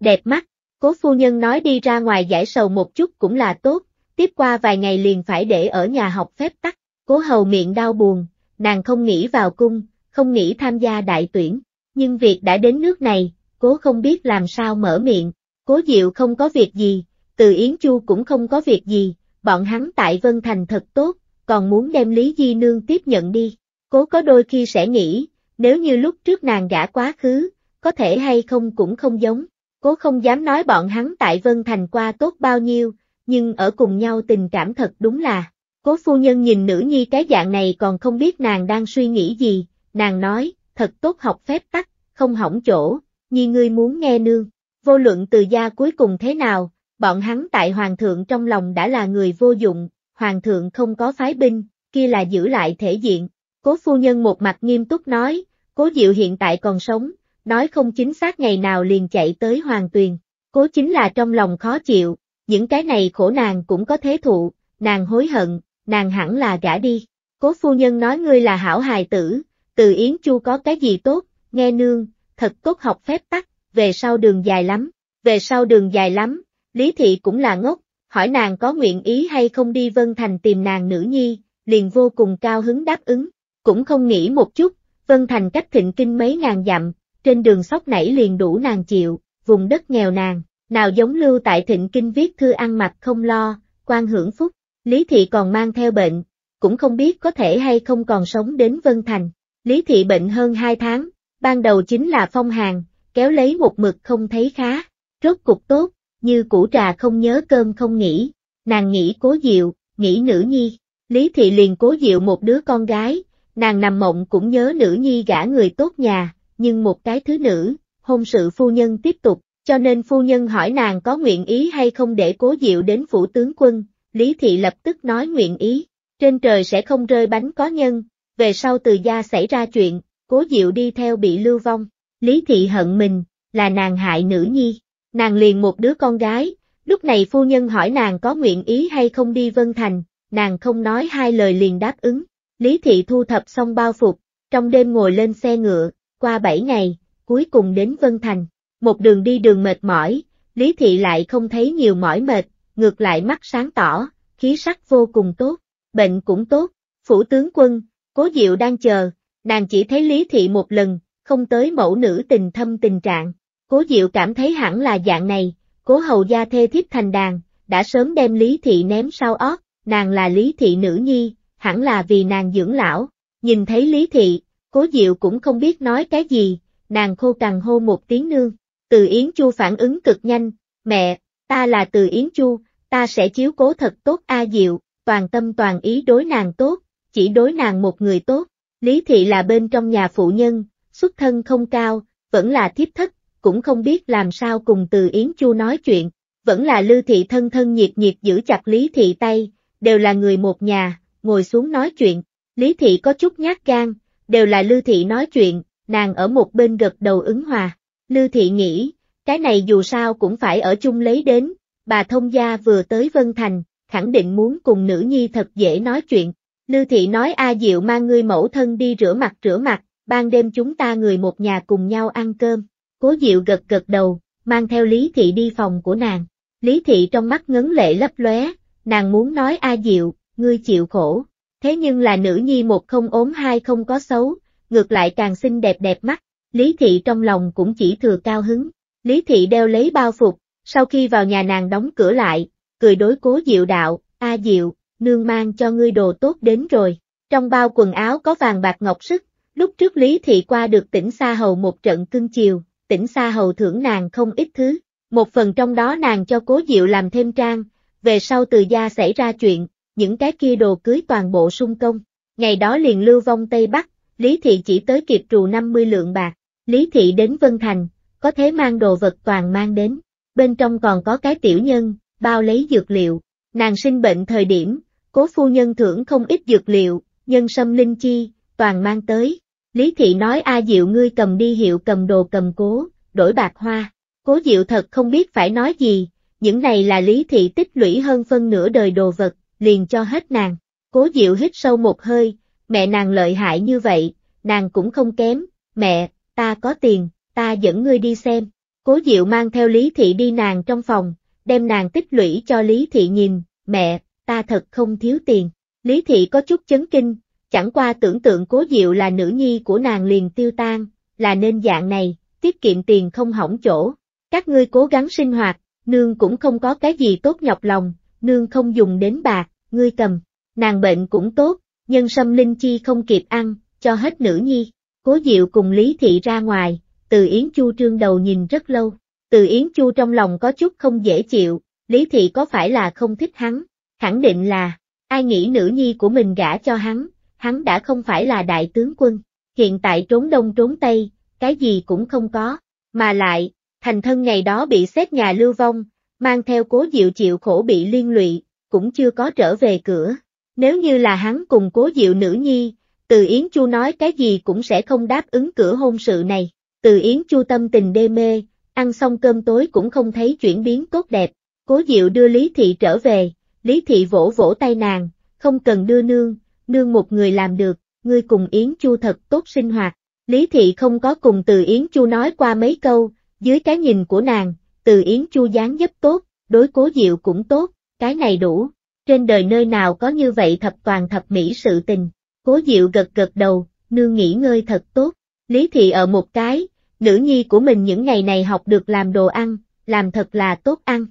Đẹp mắt, cố phu nhân nói đi ra ngoài giải sầu một chút cũng là tốt, tiếp qua vài ngày liền phải để ở nhà học phép tắc. Cố hầu miệng đau buồn, nàng không nghĩ vào cung, không nghĩ tham gia đại tuyển. Nhưng việc đã đến nước này, cố không biết làm sao mở miệng. Cố Diệu không có việc gì, từ Yến Chu cũng không có việc gì, bọn hắn tại Vân Thành thật tốt, còn muốn đem Lý Di Nương tiếp nhận đi. Cố có đôi khi sẽ nghĩ, nếu như lúc trước nàng gã quá khứ, có thể hay không cũng không giống. Cố không dám nói bọn hắn tại Vân Thành qua tốt bao nhiêu, nhưng ở cùng nhau tình cảm thật đúng là. Cố phu nhân nhìn nữ nhi cái dạng này còn không biết nàng đang suy nghĩ gì, nàng nói, thật tốt học phép tắc, không hỏng chỗ, nhi ngươi muốn nghe nương. Vô luận từ gia cuối cùng thế nào, bọn hắn tại hoàng thượng trong lòng đã là người vô dụng, hoàng thượng không có phái binh, kia là giữ lại thể diện, Cố phu nhân một mặt nghiêm túc nói, cố diệu hiện tại còn sống, nói không chính xác ngày nào liền chạy tới hoàng tuyền. Cố chính là trong lòng khó chịu, những cái này khổ nàng cũng có thế thụ, nàng hối hận, nàng hẳn là gả đi. Cố phu nhân nói ngươi là hảo hài tử, từ Yến Chu có cái gì tốt, nghe nương, thật tốt học phép tắc, về sau đường dài lắm, về sau đường dài lắm, Lý Thị cũng là ngốc, hỏi nàng có nguyện ý hay không đi Vân Thành tìm nàng nữ nhi, liền vô cùng cao hứng đáp ứng, cũng không nghĩ một chút, Vân Thành cách thịnh kinh mấy ngàn dặm, trên đường sóc nảy liền đủ nàng chịu, vùng đất nghèo nàng, nào giống lưu tại thịnh kinh viết thư ăn mặc không lo, quan hưởng phúc, Lý Thị còn mang theo bệnh, cũng không biết có thể hay không còn sống đến Vân Thành. Lý Thị bệnh hơn 2 tháng, ban đầu chính là phong hàng, kéo lấy một mực không thấy khá, rốt cục tốt, như củ trà không nhớ cơm không nghĩ, nàng nghĩ cố diệu, nghĩ nữ nhi, Lý Thị liền cố diệu một đứa con gái, nàng nằm mộng cũng nhớ nữ nhi gả người tốt nhà, nhưng một cái thứ nữ, hôn sự phu nhân tiếp tục, cho nên phu nhân hỏi nàng có nguyện ý hay không để cố diệu đến phủ tướng quân, Lý Thị lập tức nói nguyện ý, trên trời sẽ không rơi bánh có nhân, về sau từ gia xảy ra chuyện, cố diệu đi theo bị lưu vong, Lý Thị hận mình, là nàng hại nữ nhi, nàng liền một đứa con gái, lúc này phu nhân hỏi nàng có nguyện ý hay không đi Vân Thành, nàng không nói hai lời liền đáp ứng. Lý Thị thu thập xong bao phục, trong đêm ngồi lên xe ngựa, qua 7 ngày, cuối cùng đến Vân Thành. Một đường đi đường mệt mỏi, Lý Thị lại không thấy nhiều mỏi mệt, ngược lại mắt sáng tỏ, khí sắc vô cùng tốt, bệnh cũng tốt. Phủ tướng quân, Cố Diệu đang chờ, nàng chỉ thấy Lý Thị một lần, không tới mẫu nữ tình thâm tình trạng. Cố Diệu cảm thấy hẳn là dạng này, Cố Hầu gia thê thiếp thành đàn, đã sớm đem Lý Thị ném sau óc, nàng là Lý Thị nữ nhi, hẳn là vì nàng dưỡng lão, nhìn thấy Lý Thị, cố diệu cũng không biết nói cái gì, nàng khô cằn hô một tiếng nương, từ Yến Chu phản ứng cực nhanh, mẹ, ta là từ Yến Chu, ta sẽ chiếu cố thật tốt A Diệu, toàn tâm toàn ý đối nàng tốt, chỉ đối nàng một người tốt, Lý Thị là bên trong nhà phụ nhân, xuất thân không cao, vẫn là thiếp thất, cũng không biết làm sao cùng từ Yến Chu nói chuyện, vẫn là Lư Thị thân thân nhiệt nhiệt giữ chặt Lý Thị tay, đều là người một nhà, ngồi xuống nói chuyện, Lý Thị có chút nhát gan, đều là Lưu Thị nói chuyện, nàng ở một bên gật đầu ứng hòa. Lưu Thị nghĩ, cái này dù sao cũng phải ở chung lấy đến, bà thông gia vừa tới Vân Thành, khẳng định muốn cùng nữ nhi thật dễ nói chuyện. Lưu Thị nói A Diệu mang người mẫu thân đi rửa mặt rửa mặt, ban đêm chúng ta người một nhà cùng nhau ăn cơm. Cố Diệu gật gật đầu, mang theo Lý Thị đi phòng của nàng. Lý Thị trong mắt ngấn lệ lấp lóe, nàng muốn nói A Diệu, ngươi chịu khổ. Thế nhưng là nữ nhi một không ốm hai không có xấu, ngược lại càng xinh đẹp đẹp mắt, Lý Thị trong lòng cũng chỉ thừa cao hứng. Lý Thị đeo lấy bao phục, sau khi vào nhà nàng đóng cửa lại, cười đối cố Diệu đạo, a Diệu, nương mang cho ngươi đồ tốt đến rồi. Trong bao quần áo có vàng bạc ngọc sức, lúc trước Lý Thị qua được tỉnh Sa Hầu một trận cưng chiều, tỉnh Sa Hầu thưởng nàng không ít thứ, một phần trong đó nàng cho cố Diệu làm thêm trang, về sau từ gia xảy ra chuyện, những cái kia đồ cưới toàn bộ sung công. Ngày đó liền lưu vong Tây Bắc, Lý Thị chỉ tới kịp trù 50 lượng bạc, Lý Thị đến Vân Thành, có thể mang đồ vật toàn mang đến, bên trong còn có cái tiểu nhân, bao lấy dược liệu, nàng sinh bệnh thời điểm, cố phu nhân thưởng không ít dược liệu, nhân sâm linh chi, toàn mang tới. Lý Thị nói A Diệu ngươi cầm đi hiệu cầm đồ cầm cố, đổi bạc hoa. Cố Diệu thật không biết phải nói gì, những này là Lý Thị tích lũy hơn phân nửa đời đồ vật, liền cho hết nàng. Cố Diệu hít sâu một hơi, mẹ nàng lợi hại như vậy, nàng cũng không kém, mẹ, ta có tiền, ta dẫn ngươi đi xem. Cố Diệu mang theo Lý Thị đi nàng trong phòng, đem nàng tích lũy cho Lý Thị nhìn, mẹ, ta thật không thiếu tiền. Lý Thị có chút chấn kinh, chẳng qua tưởng tượng Cố Diệu là nữ nhi của nàng liền tiêu tan, là nên dạng này, tiết kiệm tiền không hỏng chỗ. Các ngươi cố gắng sinh hoạt, nương cũng không có cái gì tốt nhọc lòng, nương không dùng đến bạc, ngươi cầm, nàng bệnh cũng tốt, nhân sâm linh chi không kịp ăn, cho hết nữ nhi. Cố Diệu cùng Lý Thị ra ngoài, từ Yến Chu trương đầu nhìn rất lâu, từ Yến Chu trong lòng có chút không dễ chịu, Lý Thị có phải là không thích hắn, khẳng định là, ai nghĩ nữ nhi của mình gả cho hắn, hắn đã không phải là đại tướng quân, hiện tại trốn đông trốn tây, cái gì cũng không có, mà lại, thành thân ngày đó bị xét nhà lưu vong, mang theo cố Diệu chịu khổ bị liên lụy, cũng chưa có trở về cửa. Nếu như là hắn cùng cố diệu nữ nhi, từ Yến Chu nói cái gì cũng sẽ không đáp ứng cửa hôn sự này. Từ Yến Chu tâm tình đê mê, ăn xong cơm tối cũng không thấy chuyển biến tốt đẹp. Cố Diệu đưa Lý Thị trở về, Lý Thị vỗ vỗ tay nàng, không cần đưa nương, nương một người làm được, ngươi cùng Yến Chu thật tốt sinh hoạt. Lý Thị không có cùng Từ Yến Chu nói qua mấy câu, dưới cái nhìn của nàng, Từ Yến Chu dáng dấp tốt, đối Cố Diệu cũng tốt, cái này đủ, trên đời nơi nào có như vậy thập toàn thập mỹ sự tình, cố diệu gật gật đầu, nương nghỉ ngơi thật tốt, lý thị ở một cái, nữ nhi của mình những ngày này học được làm đồ ăn, làm thật là tốt ăn.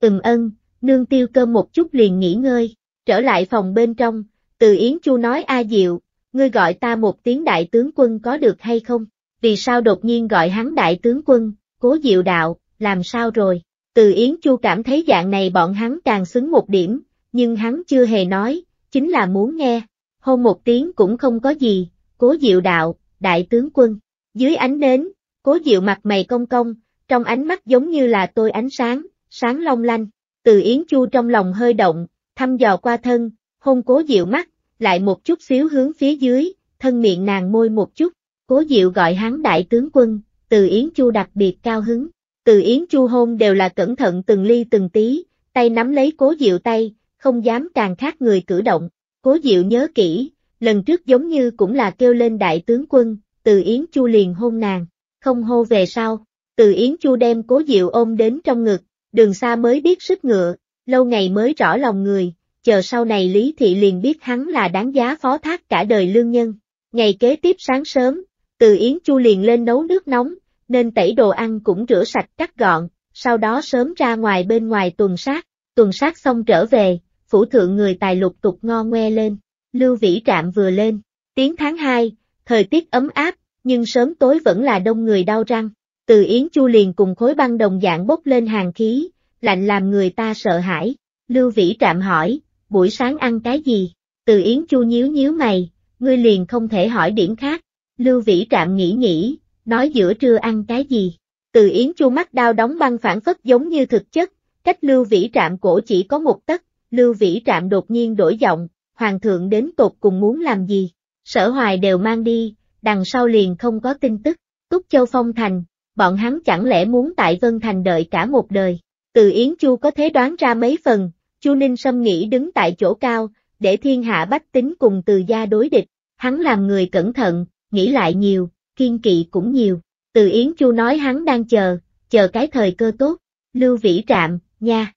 Ừm ân, nương tiêu cơm một chút liền nghỉ ngơi, trở lại phòng bên trong, từ Yến Chu nói A Diệu, ngươi gọi ta một tiếng đại tướng quân có được hay không, vì sao đột nhiên gọi hắn đại tướng quân, cố diệu đạo, làm sao rồi? Từ Yến Chu cảm thấy dạng này bọn hắn càng xứng một điểm, nhưng hắn chưa hề nói, chính là muốn nghe. Hôn một tiếng cũng không có gì, cố diệu đạo, đại tướng quân. Dưới ánh nến, cố diệu mặt mày công công, trong ánh mắt giống như là tôi ánh sáng, sáng long lanh. Từ Yến Chu trong lòng hơi động, thăm dò qua thân, hôn cố diệu mắt, lại một chút xíu hướng phía dưới, thân miệng nàng môi một chút. Cố diệu gọi hắn đại tướng quân, từ Yến Chu đặc biệt cao hứng. Từ Yến Chu Hôn đều là cẩn thận từng ly từng tí, tay nắm lấy cố diệu tay, không dám càng khác người cử động. Cố diệu nhớ kỹ, lần trước giống như cũng là kêu lên đại tướng quân, từ Yến Chu liền hôn nàng, không hô về sau. Từ Yến Chu đem cố diệu ôm đến trong ngực, đường xa mới biết sức ngựa, lâu ngày mới rõ lòng người, chờ sau này Lý Thị liền biết hắn là đáng giá phó thác cả đời lương nhân. Ngày kế tiếp sáng sớm, từ Yến Chu liền lên nấu nước nóng, nên tẩy đồ ăn cũng rửa sạch cắt gọn, sau đó sớm ra ngoài bên ngoài tuần sát, tuần sát xong trở về, phủ thượng người tài lục tục ngo ngoe lên, lưu vĩ trạm vừa lên, tiếng tháng 2, thời tiết ấm áp, nhưng sớm tối vẫn là đông người đau răng, từ Yến Chu liền cùng khối băng đồng dạng bốc lên hàng khí, lạnh làm người ta sợ hãi, lưu vĩ trạm hỏi, buổi sáng ăn cái gì, từ Yến Chu nhíu nhíu mày, ngươi liền không thể hỏi điểm khác, lưu vĩ trạm nghĩ nghĩ, nói giữa trưa ăn cái gì. Từ Yến Chu mắt đau đóng băng phản phất giống như thực chất, cách Lưu Vĩ Trạm cổ chỉ có một tấc, Lưu Vĩ Trạm đột nhiên đổi giọng, Hoàng thượng đến tột cùng muốn làm gì, sở hoài đều mang đi, đằng sau liền không có tin tức, Túc Châu Phong Thành, bọn hắn chẳng lẽ muốn tại Vân Thành đợi cả một đời. Từ Yến Chu có thể đoán ra mấy phần, Chu Ninh Sâm nghĩ đứng tại chỗ cao, để thiên hạ bách tính cùng từ gia đối địch, hắn làm người cẩn thận, nghĩ lại nhiều, kiên kỵ cũng nhiều. Từ Yến Chu nói hắn đang chờ, chờ cái thời cơ tốt, lưu vĩ trạm, nha.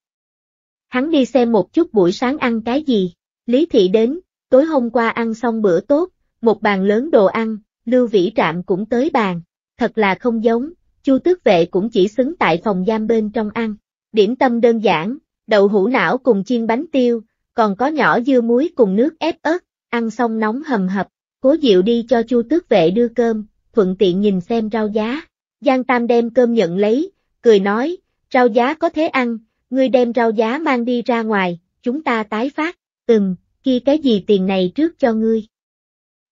Hắn đi xem một chút buổi sáng ăn cái gì, Lý Thị đến, tối hôm qua ăn xong bữa tốt, một bàn lớn đồ ăn, lưu vĩ trạm cũng tới bàn, thật là không giống, Chu tước vệ cũng chỉ xứng tại phòng giam bên trong ăn. Điểm tâm đơn giản, đậu hũ não cùng chiên bánh tiêu, còn có nhỏ dưa muối cùng nước ép ớt, ăn xong nóng hầm hập, cố diệu đi cho Chu tước vệ đưa cơm, thuận tiện nhìn xem rau giá. Giang Tam đem cơm nhận lấy, cười nói, rau giá có thế ăn, ngươi đem rau giá mang đi ra ngoài, chúng ta tái phát, ừm, kia cái gì tiền này trước cho ngươi.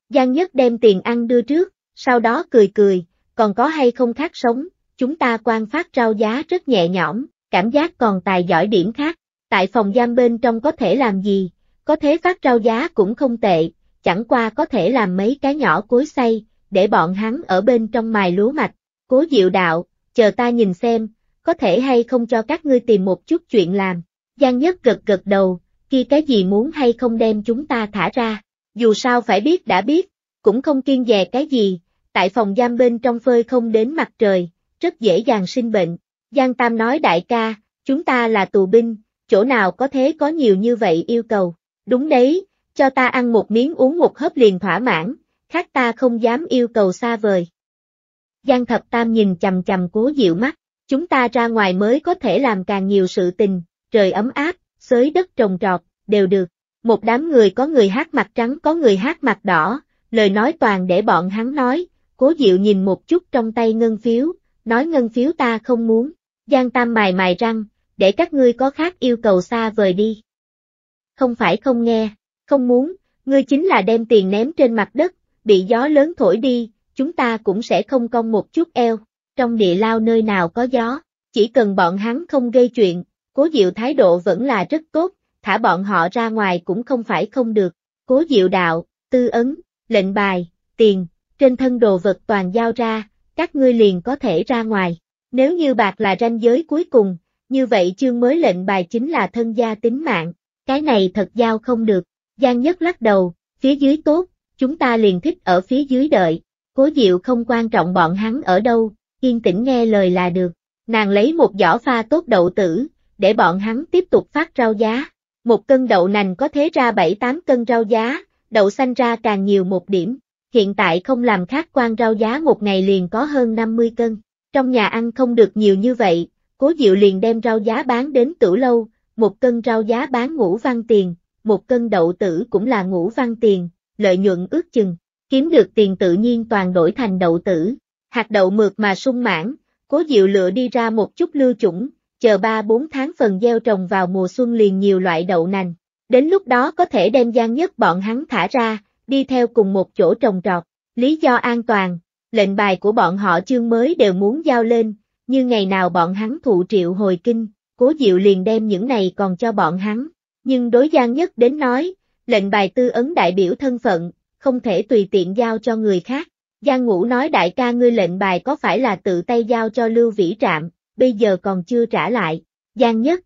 Giang Nhất đem tiền ăn đưa trước, sau đó cười cười, còn có hay không khác sống, chúng ta quan phát rau giá rất nhẹ nhõm, cảm giác còn tài giỏi điểm khác, tại phòng giam bên trong có thể làm gì, có thế phát rau giá cũng không tệ, chẳng qua có thể làm mấy cái nhỏ cối xay, để bọn hắn ở bên trong mài lúa mạch. Cố Diệu đạo, chờ ta nhìn xem, có thể hay không cho các ngươi tìm một chút chuyện làm. Giang Nhất gật gật đầu, kia cái gì muốn hay không đem chúng ta thả ra, dù sao phải biết đã biết, cũng không kiên dè cái gì, tại phòng giam bên trong phơi không đến mặt trời, rất dễ dàng sinh bệnh. Giang Tam nói đại ca, chúng ta là tù binh, chỗ nào có thế có nhiều như vậy yêu cầu. Đúng đấy, cho ta ăn một miếng uống một hớp liền thỏa mãn, khác ta không dám yêu cầu xa vời. Giang thập tam nhìn chầm chầm cố dịu mắt, chúng ta ra ngoài mới có thể làm càng nhiều sự tình, trời ấm áp, xới đất trồng trọt, đều được. Một đám người có người hát mặt trắng có người hát mặt đỏ, lời nói toàn để bọn hắn nói, cố dịu nhìn một chút trong tay ngân phiếu, nói ngân phiếu ta không muốn, Giang Tam mài mài răng, để các ngươi có khác yêu cầu xa vời đi. Không phải không nghe, không muốn, ngươi chính là đem tiền ném trên mặt đất, bị gió lớn thổi đi, chúng ta cũng sẽ không cong một chút eo. Trong địa lao nơi nào có gió, chỉ cần bọn hắn không gây chuyện, cố diệu thái độ vẫn là rất tốt, thả bọn họ ra ngoài cũng không phải không được. Cố diệu đạo, tư ấn, lệnh bài, tiền, trên thân đồ vật toàn giao ra, các ngươi liền có thể ra ngoài. Nếu như bạc là ranh giới cuối cùng, như vậy chương mới lệnh bài chính là thân gia tính mạng, cái này thật giao không được. Giang nhất lắc đầu, phía dưới tốt, chúng ta liền thích ở phía dưới đợi, cố diệu không quan trọng bọn hắn ở đâu, yên tĩnh nghe lời là được. Nàng lấy một giỏ pha tốt đậu tử, để bọn hắn tiếp tục phát rau giá. Một cân đậu nành có thế ra 7-8 cân rau giá, đậu xanh ra càng nhiều một điểm. Hiện tại không làm khác quan rau giá một ngày liền có hơn 50 cân. Trong nhà ăn không được nhiều như vậy, cố diệu liền đem rau giá bán đến tử lâu, một cân rau giá bán ngũ văn tiền, một cân đậu tử cũng là ngũ văn tiền, lợi nhuận ước chừng, kiếm được tiền tự nhiên toàn đổi thành đậu tử, hạt đậu mượt mà sung mãn, cố diệu lựa đi ra một chút lưu chủng, chờ 3-4 tháng phần gieo trồng vào mùa xuân liền nhiều loại đậu nành, đến lúc đó có thể đem gian nhất bọn hắn thả ra, đi theo cùng một chỗ trồng trọt, lý do an toàn, lệnh bài của bọn họ chương mới đều muốn giao lên, như ngày nào bọn hắn thụ triệu hồi kinh, cố diệu liền đem những này còn cho bọn hắn, nhưng đối gian nhất đến nói, lệnh bài tư ấn đại biểu thân phận, không thể tùy tiện giao cho người khác. Giang Ngũ nói đại ca ngươi lệnh bài có phải là tự tay giao cho Lưu Vĩ Trạm, bây giờ còn chưa trả lại. Giang Nhất.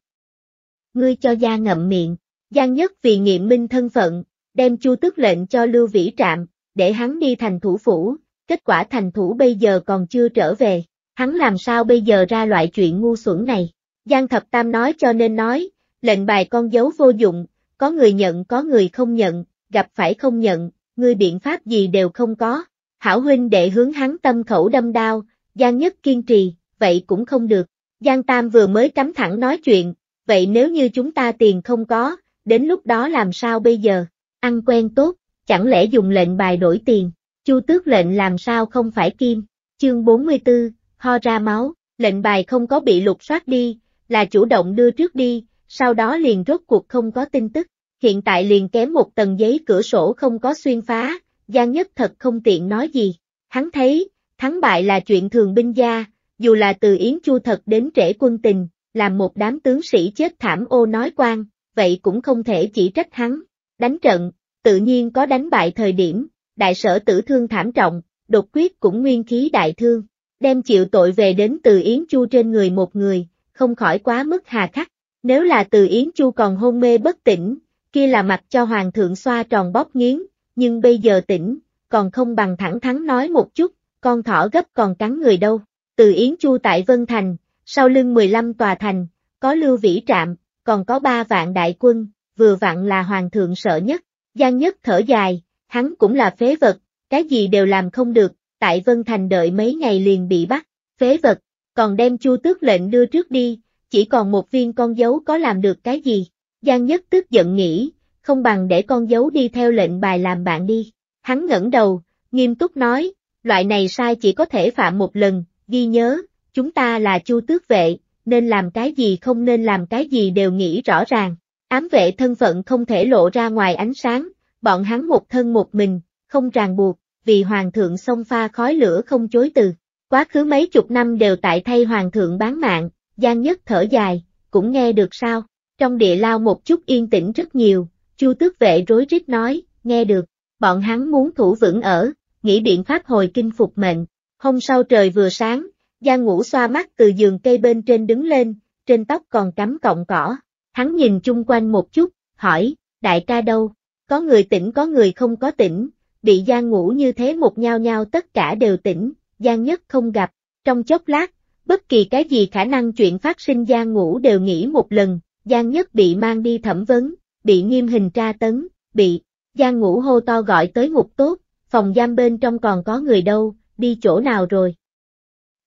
Ngươi cho gia ngậm miệng. Giang Nhất vì nghiệm minh thân phận, đem chu tức lệnh cho Lưu Vĩ Trạm, để hắn đi thành thủ phủ, kết quả thành thủ bây giờ còn chưa trở về. Hắn làm sao bây giờ ra loại chuyện ngu xuẩn này? Giang Thập Tam nói cho nên nói, lệnh bài con dấu vô dụng, có người nhận có người không nhận, gặp phải không nhận, ngươi biện pháp gì đều không có. Hảo huynh đệ hướng hắn tâm khẩu đâm đao, Giang Nhất kiên trì, vậy cũng không được. Giang Tam vừa mới cắm thẳng nói chuyện, vậy nếu như chúng ta tiền không có, đến lúc đó làm sao bây giờ? Ăn quen tốt, chẳng lẽ dùng lệnh bài đổi tiền? Chu tước lệnh làm sao không phải kim? Chương 44, ho ra máu, lệnh bài không có bị lục soát đi, là chủ động đưa trước đi, sau đó liền rốt cuộc không có tin tức hiện tại liền kém một tầng giấy cửa sổ không có xuyên phá, Giang Nhất thật không tiện nói gì. Hắn thấy, thắng bại là chuyện thường binh gia, dù là từ Yến Chu thật đến trễ quân tình, làm một đám tướng sĩ chết thảm ô nói quan, vậy cũng không thể chỉ trách hắn. Đánh trận, tự nhiên có đánh bại thời điểm, đại sở tử thương thảm trọng, đột quyết cũng nguyên khí đại thương, đem chịu tội về đến từ Yến Chu trên người một người, không khỏi quá mức hà khắc. Nếu là từ Yến Chu còn hôn mê bất tỉnh, kia là mặt cho hoàng thượng xoa tròn bóp nghiến, nhưng bây giờ tỉnh, còn không bằng thẳng thắn nói một chút, con thỏ gấp còn cắn người đâu. Từ Yến Chu tại Vân Thành, sau lưng 15 tòa thành, có lưu vĩ trạm, còn có ba vạn đại quân, vừa vặn là hoàng thượng sợ nhất. gian nhất thở dài, hắn cũng là phế vật, cái gì đều làm không được, tại Vân Thành đợi mấy ngày liền bị bắt, phế vật, còn đem chu tước lệnh đưa trước đi, chỉ còn một viên con dấu có làm được cái gì. Giang Nhất tức giận nghĩ, không bằng để con dấu đi theo lệnh bài làm bạn đi. Hắn ngẩng đầu, nghiêm túc nói, loại này sai chỉ có thể phạm một lần, ghi nhớ, chúng ta là chu tước vệ, nên làm cái gì không nên làm cái gì đều nghĩ rõ ràng. Ám vệ thân phận không thể lộ ra ngoài ánh sáng, bọn hắn một thân một mình, không ràng buộc, vì hoàng thượng xông pha khói lửa không chối từ. Quá khứ mấy chục năm đều tại thay hoàng thượng bán mạng, Giang Nhất thở dài, cũng nghe được sao. Trong địa lao một chút yên tĩnh rất nhiều, Chu tước vệ rối rít nói, nghe được, bọn hắn muốn thủ vững ở, nghĩ biện pháp hồi kinh phục mệnh. Hôm sau trời vừa sáng, Giang ngủ xoa mắt từ giường cây bên trên đứng lên, trên tóc còn cắm cọng cỏ. Hắn nhìn chung quanh một chút, hỏi, đại ca đâu? Có người tỉnh có người không có tỉnh, bị Giang ngủ như thế một nhao nhao tất cả đều tỉnh, gian Nhất không gặp. Trong chốc lát, bất kỳ cái gì khả năng chuyện phát sinh gian ngủ đều nghĩ một lần, Giang Nhất bị mang đi thẩm vấn, bị nghiêm hình tra tấn, bị, Giang Ngũ hô to gọi tới ngục tốt, phòng giam bên trong còn có người đâu, đi chỗ nào rồi?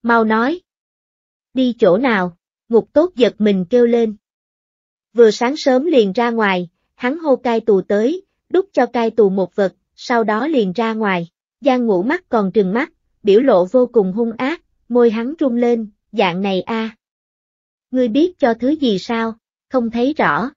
Mau nói. Đi chỗ nào? Ngục tốt giật mình kêu lên. Vừa sáng sớm liền ra ngoài, hắn hô cai tù tới, đút cho cai tù một vật, sau đó liền ra ngoài. Giang Ngũ mắt còn trừng mắt, biểu lộ vô cùng hung ác, môi hắn rung lên, dạng này a. À. Ngươi biết cho thứ gì sao? không thấy rõ.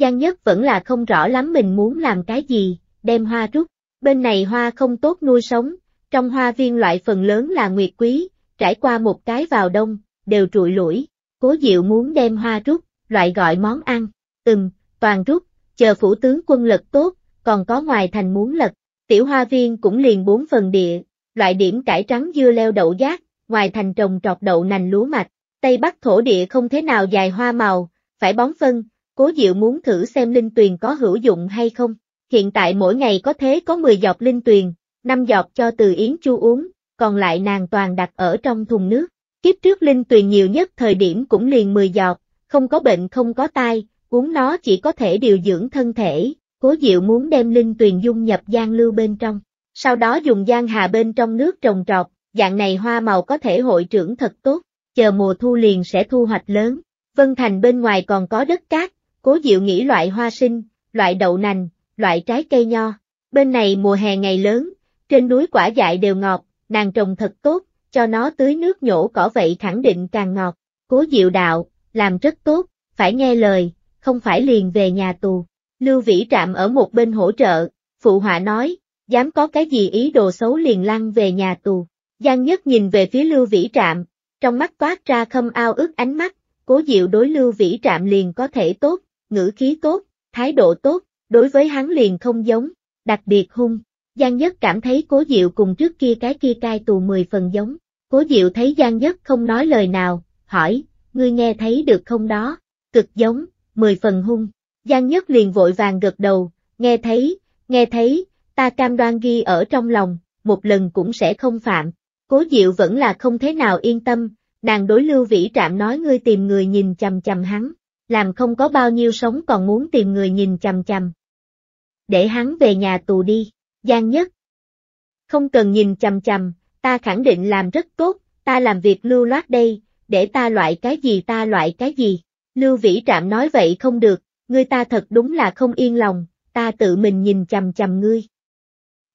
Giang nhất vẫn là không rõ lắm mình muốn làm cái gì, đem hoa rút. Bên này hoa không tốt nuôi sống, trong hoa viên loại phần lớn là nguyệt quý, trải qua một cái vào đông, đều trụi lũi. Cố Diệu muốn đem hoa rút, loại gọi món ăn, ừm, toàn rút, chờ phủ tướng quân lật tốt, còn có ngoài thành muốn lật. Tiểu hoa viên cũng liền bốn phần địa, loại điểm cải trắng dưa leo đậu giác, ngoài thành trồng trọt đậu nành lúa mạch. Tây Bắc thổ địa không thế nào dài hoa màu, phải bón phân, cố diệu muốn thử xem linh tuyền có hữu dụng hay không. Hiện tại mỗi ngày có thế có 10 giọt linh tuyền, 5 giọt cho từ Yến Chu uống, còn lại nàng toàn đặt ở trong thùng nước. Kiếp trước linh tuyền nhiều nhất thời điểm cũng liền 10 giọt, không có bệnh không có tai, uống nó chỉ có thể điều dưỡng thân thể, cố diệu muốn đem linh tuyền dung nhập gian lưu bên trong. Sau đó dùng gian hà bên trong nước trồng trọt, dạng này hoa màu có thể hội trưởng thật tốt, chờ mùa thu liền sẽ thu hoạch lớn. Vân Thành bên ngoài còn có đất cát, cố diệu nghĩ loại hoa sinh, loại đậu nành, loại trái cây nho. Bên này mùa hè ngày lớn, trên núi quả dại đều ngọt, nàng trồng thật tốt, cho nó tưới nước nhổ cỏ vậy khẳng định càng ngọt. Cố diệu đạo, làm rất tốt, phải nghe lời, không phải liền về nhà tù. Lưu Vĩ Trạm ở một bên hỗ trợ, phụ họa nói, dám có cái gì ý đồ xấu liền lăn về nhà tù. Giang Nhất nhìn về phía Lưu Vĩ Trạm, trong mắt toát ra khâm ao ước ánh mắt, cố diệu đối lưu vĩ trạm liền có thể tốt, ngữ khí tốt, thái độ tốt, đối với hắn liền không giống, đặc biệt hung. Giang Nhất cảm thấy cố diệu cùng trước kia cái kia cai tù mười phần giống. Cố diệu thấy Giang Nhất không nói lời nào, hỏi, ngươi nghe thấy được không đó, cực giống, mười phần hung. Giang Nhất liền vội vàng gật đầu, nghe thấy, nghe thấy, ta cam đoan ghi ở trong lòng, một lần cũng sẽ không phạm. Cố diệu vẫn là không thế nào yên tâm, Nàng đối Lưu Vĩ Trạm nói ngươi tìm người nhìn chầm chầm hắn, làm không có bao nhiêu sống còn muốn tìm người nhìn chầm chầm. Để hắn về nhà tù đi, gian nhất. Không cần nhìn chầm chầm, ta khẳng định làm rất tốt, ta làm việc lưu loát đây, để ta loại cái gì ta loại cái gì. Lưu Vĩ Trạm nói vậy không được, ngươi ta thật đúng là không yên lòng, ta tự mình nhìn chầm chầm ngươi.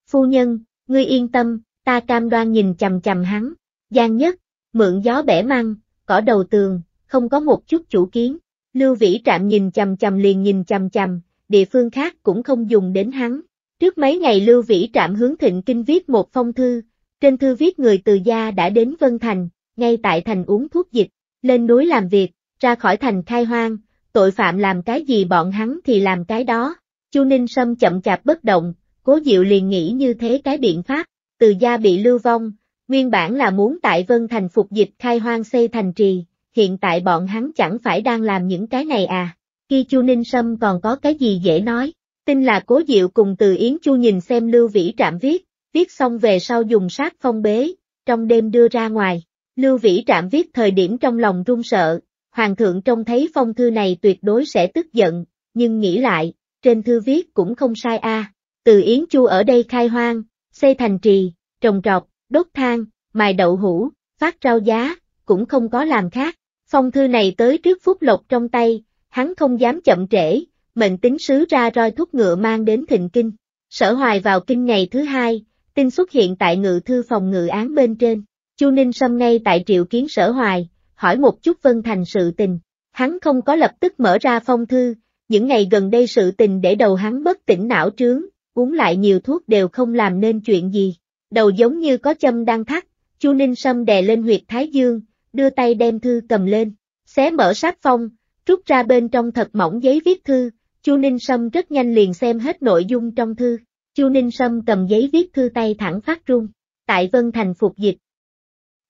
Phu nhân, ngươi yên tâm, ta cam đoan nhìn chầm chầm hắn, gian nhất, mượn gió bẻ măng, cỏ đầu tường, không có một chút chủ kiến. Lưu Vĩ Trạm nhìn chầm chầm liền nhìn chầm chầm, địa phương khác cũng không dùng đến hắn. Trước mấy ngày Lưu Vĩ Trạm hướng Thịnh Kinh viết một phong thư, trên thư viết người từ gia đã đến Vân Thành, ngay tại thành uống thuốc dịch, lên núi làm việc, ra khỏi thành khai hoang, tội phạm làm cái gì bọn hắn thì làm cái đó. Chu Ninh Sâm chậm chạp bất động, cố diệu liền nghĩ như thế cái biện pháp, từ gia bị lưu vong, Nguyên bản là muốn tại Vân Thành phục dịch khai hoang xây thành trì, hiện tại bọn hắn chẳng phải đang làm những cái này à. Khi Chu Ninh Sâm còn có cái gì dễ nói, tin là Cố Diệu cùng Từ Yến Chu nhìn xem Lưu Vĩ Trạm viết, viết xong về sau dùng sát phong bế, trong đêm đưa ra ngoài. Lưu Vĩ Trạm viết thời điểm trong lòng run sợ, Hoàng thượng trông thấy phong thư này tuyệt đối sẽ tức giận, nhưng nghĩ lại, trên thư viết cũng không sai a. Từ Yến Chu ở đây khai hoang, xây thành trì, trồng trọt đốt than, mài đậu hũ, phát rau giá, cũng không có làm khác. Phong thư này tới trước phút lộc trong tay, hắn không dám chậm trễ, mệnh tính sứ ra roi thuốc ngựa mang đến thịnh kinh. Sở hoài vào kinh ngày thứ hai, tin xuất hiện tại ngự thư phòng ngự án bên trên. Chu Ninh Sâm ngay tại triệu kiến sở hoài, hỏi một chút Vân Thành sự tình. Hắn không có lập tức mở ra phong thư, những ngày gần đây sự tình để đầu hắn bất tỉnh não trướng, uống lại nhiều thuốc đều không làm nên chuyện gì đầu giống như có châm đang thắt, Chu Ninh Sâm đè lên huyệt Thái Dương, đưa tay đem thư cầm lên, xé mở sát phong, rút ra bên trong thật mỏng giấy viết thư, Chu Ninh Sâm rất nhanh liền xem hết nội dung trong thư. Chu Ninh Sâm cầm giấy viết thư tay thẳng phát run, tại Vân Thành phục dịch.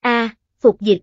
A, phục dịch.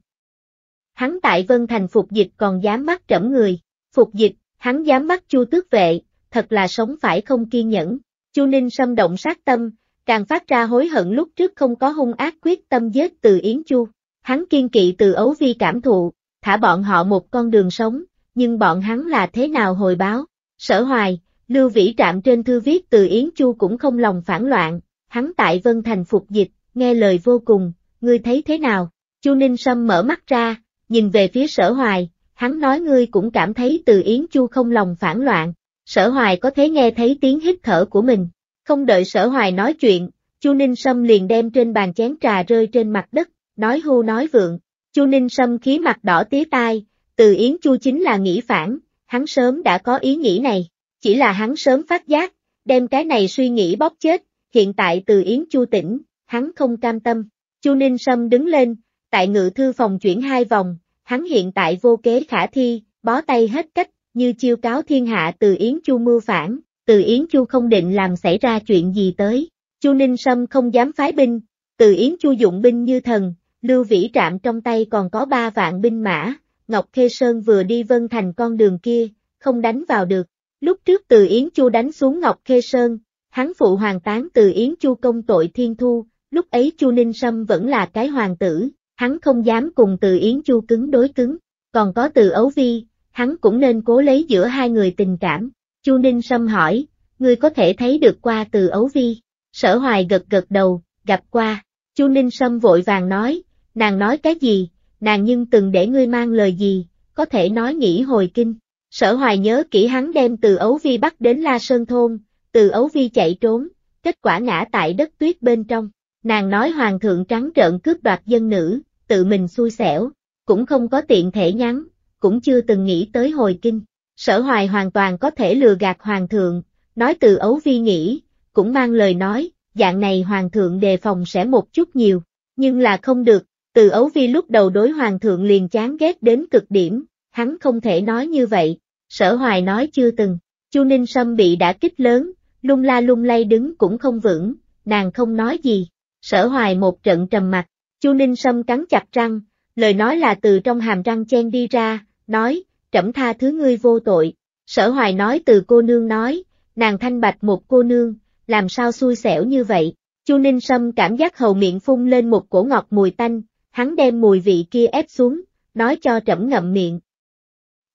Hắn tại Vân Thành phục dịch còn dám mắt trẫm người, phục dịch, hắn dám mắt Chu Tước vệ, thật là sống phải không kiên nhẫn. Chu Ninh Sâm động sát tâm, càng phát ra hối hận lúc trước không có hung ác quyết tâm giết từ Yến Chu. Hắn kiên kỵ từ ấu vi cảm thụ, thả bọn họ một con đường sống, nhưng bọn hắn là thế nào hồi báo. Sở hoài, Lưu Vĩ Trạm trên thư viết từ Yến Chu cũng không lòng phản loạn, hắn tại Vân Thành phục dịch, nghe lời vô cùng, ngươi thấy thế nào? Chu Ninh Sâm mở mắt ra, nhìn về phía sở hoài, hắn nói ngươi cũng cảm thấy từ Yến Chu không lòng phản loạn, sở hoài có thể nghe thấy tiếng hít thở của mình, không đợi sở hoài nói chuyện, Chu Ninh Sâm liền đem trên bàn chén trà rơi trên mặt đất, nói hưu nói vượng. Chu Ninh Sâm khí mặt đỏ tía tai, từ Yến Chu chính là nghĩ phản, hắn sớm đã có ý nghĩ này, chỉ là hắn sớm phát giác, đem cái này suy nghĩ bóp chết, hiện tại từ Yến Chu tỉnh, hắn không cam tâm. Chu Ninh Sâm đứng lên, tại ngự thư phòng chuyển hai vòng, hắn hiện tại vô kế khả thi, bó tay hết cách, như chiêu cáo thiên hạ từ Yến Chu mưu phản, từ Yến Chu không định làm xảy ra chuyện gì tới. Chu Ninh Sâm không dám phái binh, Từ Yến Chu dụng binh như thần, Lưu Vĩ Trạm trong tay còn có ba vạn binh mã, Ngọc Khê Sơn vừa đi vân thành con đường kia, không đánh vào được. Lúc trước Từ Yến Chu đánh xuống Ngọc Khê Sơn, hắn phụ hoàng tán Từ Yến Chu công tội thiên thu, lúc ấy Chu Ninh Sâm vẫn là cái hoàng tử, hắn không dám cùng Từ Yến Chu cứng đối cứng, còn có Từ Ấu Vi, hắn cũng nên cố lấy giữa hai người tình cảm. Chu Ninh Sâm hỏi, ngươi có thể thấy được qua từ ấu vi. Sở hoài gật gật đầu, gặp qua. Chu Ninh Sâm vội vàng nói, nàng nói cái gì, nàng nhưng từng để ngươi mang lời gì, có thể nói nghĩ hồi kinh. Sở hoài nhớ kỹ hắn đem từ ấu vi bắt đến La Sơn Thôn, từ ấu vi chạy trốn, kết quả ngã tại đất tuyết bên trong. Nàng nói hoàng thượng trắng trợn cướp đoạt dân nữ, tự mình xui xẻo, cũng không có tiện thể nhắn, cũng chưa từng nghĩ tới hồi kinh. Sở hoài hoàn toàn có thể lừa gạt hoàng thượng, nói từ ấu vi nghĩ, cũng mang lời nói, dạng này hoàng thượng đề phòng sẽ một chút nhiều, nhưng là không được, từ ấu vi lúc đầu đối hoàng thượng liền chán ghét đến cực điểm, hắn không thể nói như vậy, sở hoài nói chưa từng, chu Ninh Sâm bị đã kích lớn, lung la lung lay đứng cũng không vững, nàng không nói gì, sở hoài một trận trầm mặt, chu Ninh Sâm cắn chặt răng, lời nói là từ trong hàm răng chen đi ra, nói, trẫm tha thứ ngươi vô tội. Sở hoài nói từ cô nương nói, nàng thanh bạch một cô nương, làm sao xui xẻo như vậy. Chu Ninh Sâm cảm giác hầu miệng phun lên một cổ ngọt mùi tanh, hắn đem mùi vị kia ép xuống, nói cho trẫm ngậm miệng.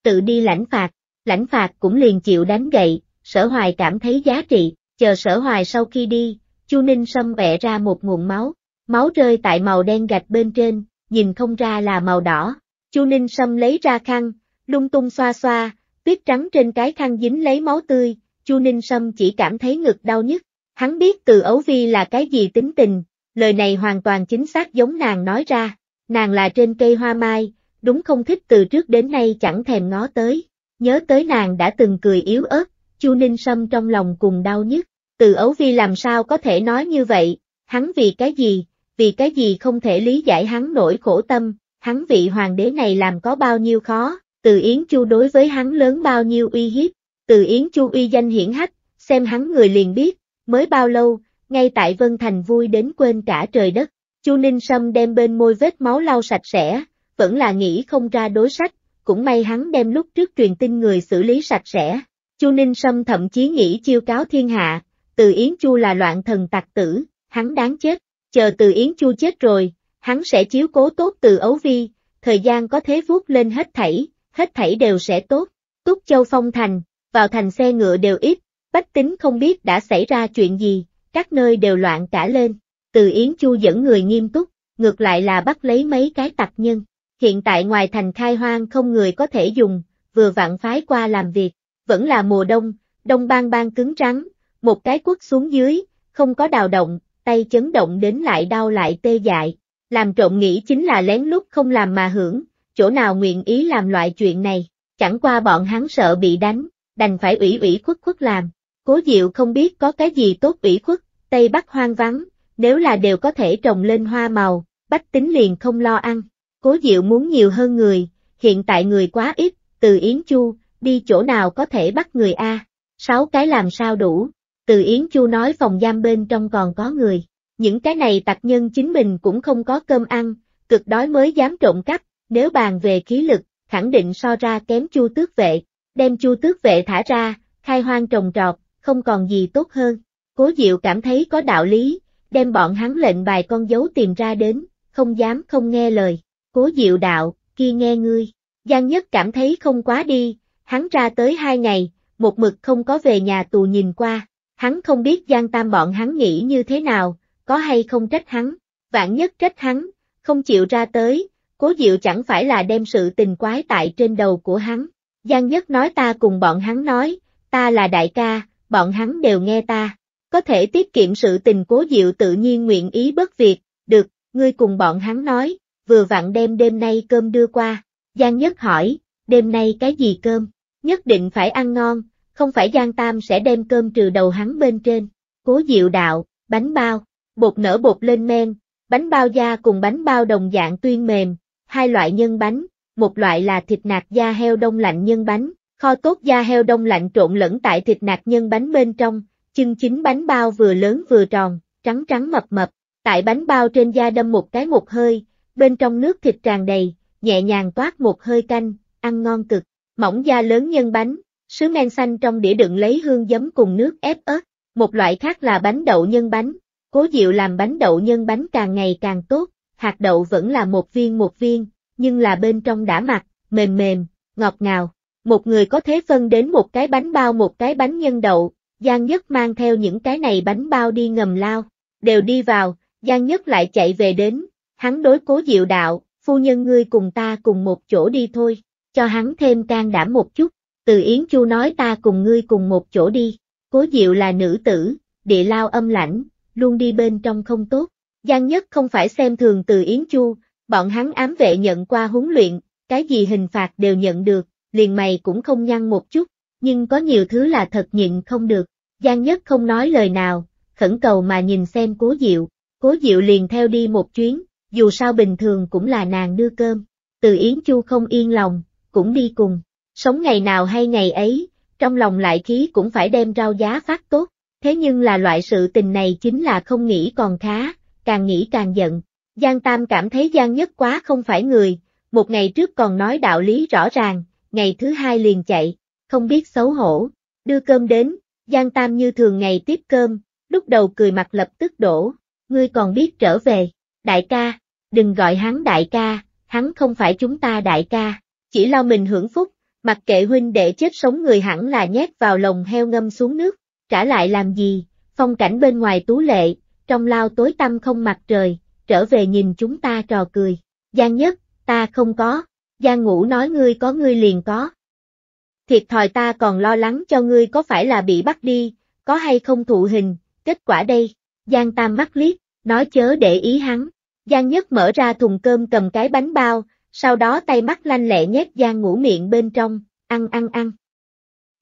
Tự đi lãnh phạt, lãnh phạt cũng liền chịu đánh gậy, sở hoài cảm thấy giá trị, chờ sở hoài sau khi đi, Chu Ninh Sâm bẻ ra một nguồn máu, máu rơi tại màu đen gạch bên trên, nhìn không ra là màu đỏ. Chu Ninh Sâm lấy ra khăn, lung tung xoa xoa, tuyết trắng trên cái khăn dính lấy máu tươi, Chu Ninh Sâm chỉ cảm thấy ngực đau nhức. Hắn biết từ ấu vi là cái gì tính tình, lời này hoàn toàn chính xác giống nàng nói ra, nàng là trên cây hoa mai, đúng không thích từ trước đến nay chẳng thèm ngó tới, nhớ tới nàng đã từng cười yếu ớt, Chu Ninh Sâm trong lòng cùng đau nhức, từ ấu vi làm sao có thể nói như vậy, hắn vì cái gì, vì cái gì không thể lý giải hắn nỗi khổ tâm, hắn vị hoàng đế này làm có bao nhiêu khó, từ Yến Chu đối với hắn lớn bao nhiêu uy hiếp, từ Yến Chu uy danh hiển hách, xem hắn người liền biết, mới bao lâu, ngay tại Vân Thành vui đến quên cả trời đất, Chu Ninh Sâm đem bên môi vết máu lau sạch sẽ, vẫn là nghĩ không ra đối sách, cũng may hắn đem lúc trước truyền tin người xử lý sạch sẽ. Chu Ninh Sâm thậm chí nghĩ chiêu cáo thiên hạ, từ Yến Chu là loạn thần tặc tử, hắn đáng chết, chờ từ Yến Chu chết rồi, hắn sẽ chiếu cố tốt từ ấu vi, thời gian có thế vuốt lên hết thảy, hết thảy đều sẽ tốt. Túc Châu Phong Thành, vào thành xe ngựa đều ít, bách tính không biết đã xảy ra chuyện gì, các nơi đều loạn cả lên. Từ Yến Chu dẫn người nghiêm túc, ngược lại là bắt lấy mấy cái tặc nhân. Hiện tại ngoài thành khai hoang không người có thể dùng, vừa vặn phái qua làm việc. Vẫn là mùa đông, đông bang bang cứng trắng, một cái quất xuống dưới, không có đào động, tay chấn động đến lại đau lại tê dại. Làm trộm nghĩ chính là lén lút không làm mà hưởng, chỗ nào nguyện ý làm loại chuyện này, chẳng qua bọn hắn sợ bị đánh, đành phải ủy ủy khuất khuất làm. Cố Diệu không biết có cái gì tốt ủy khuất, Tây Bắc hoang vắng, nếu là đều có thể trồng lên hoa màu, bách tính liền không lo ăn. Cố Diệu muốn nhiều hơn người, hiện tại người quá ít, từ Yến Chu, đi chỗ nào có thể bắt người A. Sáu cái làm sao đủ, từ Yến Chu nói phòng giam bên trong còn có người. Những cái này tặc nhân chính mình cũng không có cơm ăn, cực đói mới dám trộm cắp, nếu bàn về khí lực, khẳng định so ra kém chu tước vệ, đem chu tước vệ thả ra, khai hoang trồng trọt, không còn gì tốt hơn. Cố Diệu cảm thấy có đạo lý, đem bọn hắn lệnh bài con dấu tìm ra đến, không dám không nghe lời. Cố Diệu đạo, kia nghe ngươi. Giang Nhất cảm thấy không quá đi, hắn ra tới hai ngày, một mực không có về nhà tù nhìn qua, hắn không biết Giang Tam bọn hắn nghĩ như thế nào, có hay không trách hắn, vạn nhất trách hắn, không chịu ra tới, Cố Diệu chẳng phải là đem sự tình quái tại trên đầu của hắn. Giang Nhất nói ta cùng bọn hắn nói, ta là đại ca, bọn hắn đều nghe ta. Có thể tiết kiệm sự tình Cố Diệu tự nhiên nguyện ý bất việc, được, ngươi cùng bọn hắn nói, vừa vặn đem đêm nay cơm đưa qua. Giang Nhất hỏi, đêm nay cái gì cơm? Nhất định phải ăn ngon, không phải Giang Tam sẽ đem cơm trừ đầu hắn bên trên. Cố Diệu đạo, bánh bao, bột nở bột lên men, bánh bao da cùng bánh bao đồng dạng tuyên mềm, hai loại nhân bánh, một loại là thịt nạc da heo đông lạnh nhân bánh, kho tốt da heo đông lạnh trộn lẫn tại thịt nạc nhân bánh bên trong, chân chính bánh bao vừa lớn vừa tròn, trắng trắng mập mập, tại bánh bao trên da đâm một cái một hơi, bên trong nước thịt tràn đầy, nhẹ nhàng toát một hơi canh, ăn ngon cực, mỏng da lớn nhân bánh, sứ men xanh trong đĩa đựng lấy hương giấm cùng nước ép ớt, một loại khác là bánh đậu nhân bánh, cố diệu làm bánh đậu nhân bánh càng ngày càng tốt, hạt đậu vẫn là một viên một viên, nhưng là bên trong đã mặt, mềm mềm, ngọt ngào. Một người có thế phân đến một cái bánh bao một cái bánh nhân đậu, Giang Nhất mang theo những cái này bánh bao đi ngầm lao, đều đi vào, Giang Nhất lại chạy về đến, hắn đối cố diệu đạo, phu nhân ngươi cùng ta cùng một chỗ đi thôi, cho hắn thêm can đảm một chút, từ Yến Chu nói ta cùng ngươi cùng một chỗ đi, cố diệu là nữ tử, địa lao âm lãnh, luôn đi bên trong không tốt, Giang Nhất không phải xem thường từ Yến Chu, bọn hắn ám vệ nhận qua huấn luyện, cái gì hình phạt đều nhận được, liền mày cũng không nhăn một chút, nhưng có nhiều thứ là thật nhịn không được. Giang Nhất không nói lời nào, khẩn cầu mà nhìn xem Cố Diệu, Cố Diệu liền theo đi một chuyến, dù sao bình thường cũng là nàng đưa cơm, từ Yến Chu không yên lòng, cũng đi cùng, sống ngày nào hay ngày ấy, trong lòng lại khí cũng phải đem rau giá phát tốt, thế nhưng là loại sự tình này chính là không nghĩ còn khá, càng nghĩ càng giận. Giang Tam cảm thấy Giang Nhất quá không phải người, một ngày trước còn nói đạo lý rõ ràng, ngày thứ hai liền chạy, không biết xấu hổ. Đưa cơm đến, Giang Tam như thường ngày tiếp cơm, lúc đầu cười mặt lập tức đổ, ngươi còn biết trở về, đại ca, đừng gọi hắn đại ca, hắn không phải chúng ta đại ca, chỉ lo mình hưởng phúc, mặc kệ huynh để chết sống người hẳn là nhét vào lồng heo ngâm xuống nước, trả lại làm gì, phong cảnh bên ngoài tú lệ, trong lao tối tăm không mặt trời, trở về nhìn chúng ta trò cười. Giang nhất, ta không có. Giang ngũ nói ngươi có ngươi liền có. Thiệt thòi ta còn lo lắng cho ngươi có phải là bị bắt đi, có hay không thụ hình, kết quả đây. Giang tam mắt liếc, nói chớ để ý hắn. Giang nhất mở ra thùng cơm cầm cái bánh bao, sau đó tay mắt lanh lẹ nhét Giang Ngũ miệng bên trong, ăn ăn ăn.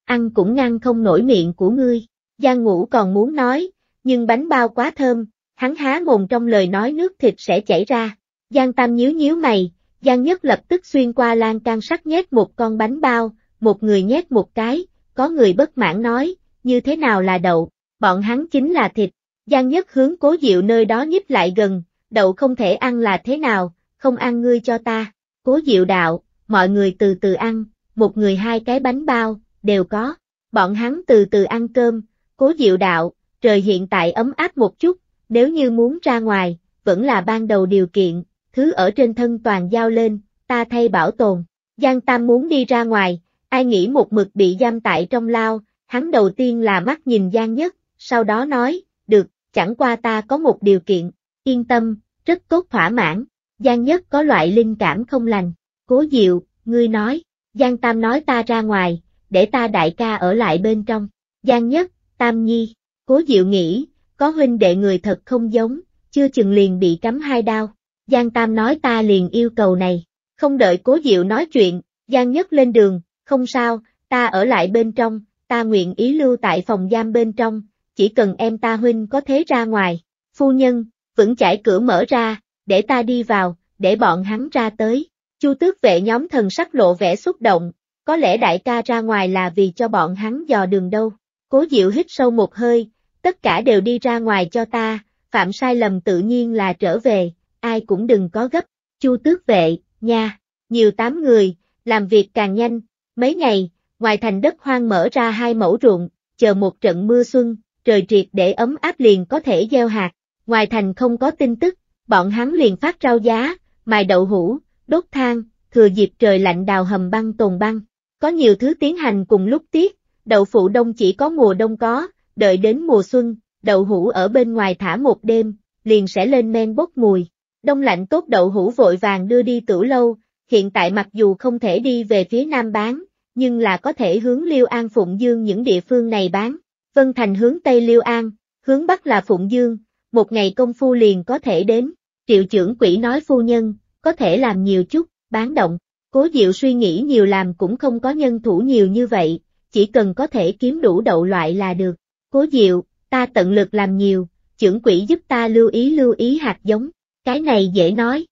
Ăn cũng ngăn không nổi miệng của ngươi. Giang Ngũ còn muốn nói, nhưng bánh bao quá thơm, hắn há mồm trong lời nói nước thịt sẽ chảy ra. Giang Tam nhíu nhíu mày, Giang Nhất lập tức xuyên qua lan can sắt nhét một con bánh bao, một người nhét một cái, có người bất mãn nói, như thế nào là đậu, bọn hắn chính là thịt. Giang Nhất hướng cố diệu nơi đó nhíp lại gần, đậu không thể ăn là thế nào, không ăn ngươi cho ta. Cố diệu đạo, mọi người từ từ ăn, một người hai cái bánh bao, đều có. Bọn hắn từ từ ăn cơm, cố diệu đạo, trời hiện tại ấm áp một chút, nếu như muốn ra ngoài, vẫn là ban đầu điều kiện, thứ ở trên thân toàn giao lên, ta thay bảo tồn. Giang Tam muốn đi ra ngoài, ai nghĩ một mực bị giam tại trong lao, hắn đầu tiên là mắt nhìn Giang Nhất, sau đó nói, được, chẳng qua ta có một điều kiện, yên tâm, rất tốt thỏa mãn, Giang Nhất có loại linh cảm không lành, cố diệu, ngươi nói, Giang Tam nói ta ra ngoài, để ta đại ca ở lại bên trong, Giang Nhất, Tam Nhi, Cố Diệu nghĩ, có huynh đệ người thật không giống, chưa chừng liền bị cắm hai đao. Giang Tam nói ta liền yêu cầu này, không đợi Cố Diệu nói chuyện, Giang Nhất lên đường, không sao, ta ở lại bên trong, ta nguyện ý lưu tại phòng giam bên trong, chỉ cần em ta huynh có thế ra ngoài. Phu nhân, vững chải cửa mở ra, để ta đi vào, để bọn hắn ra tới. Chu tước vệ nhóm thần sắc lộ vẻ xúc động, có lẽ đại ca ra ngoài là vì cho bọn hắn dò đường đâu. Cố Diệu hít sâu một hơi, tất cả đều đi ra ngoài cho ta, phạm sai lầm tự nhiên là trở về, ai cũng đừng có gấp, chu tước vệ, nha, nhiều tám người, làm việc càng nhanh, mấy ngày, ngoài thành đất hoang mở ra hai mẫu ruộng, chờ một trận mưa xuân, trời triệt để ấm áp liền có thể gieo hạt, ngoài thành không có tin tức, bọn hắn liền phát rau giá, mài đậu hũ, đốt than, thừa dịp trời lạnh đào hầm băng tồn băng, có nhiều thứ tiến hành cùng lúc tiết, đậu phụ đông chỉ có mùa đông có, đợi đến mùa xuân, đậu hũ ở bên ngoài thả một đêm, liền sẽ lên men bốc mùi. Đông lạnh tốt đậu hũ vội vàng đưa đi tửu lâu, hiện tại mặc dù không thể đi về phía nam bán, nhưng là có thể hướng Liêu An Phụng Dương những địa phương này bán. Vân Thành hướng Tây Liêu An, hướng Bắc là Phụng Dương, một ngày công phu liền có thể đến. Triệu trưởng quỷ nói phu nhân, có thể làm nhiều chút, bán động. Cố Diệu suy nghĩ nhiều làm cũng không có nhân thủ nhiều như vậy, chỉ cần có thể kiếm đủ đậu loại là được. Cố Diệu, ta tận lực làm nhiều, trưởng quỹ giúp ta lưu ý lưu ý hạt giống, cái này dễ nói.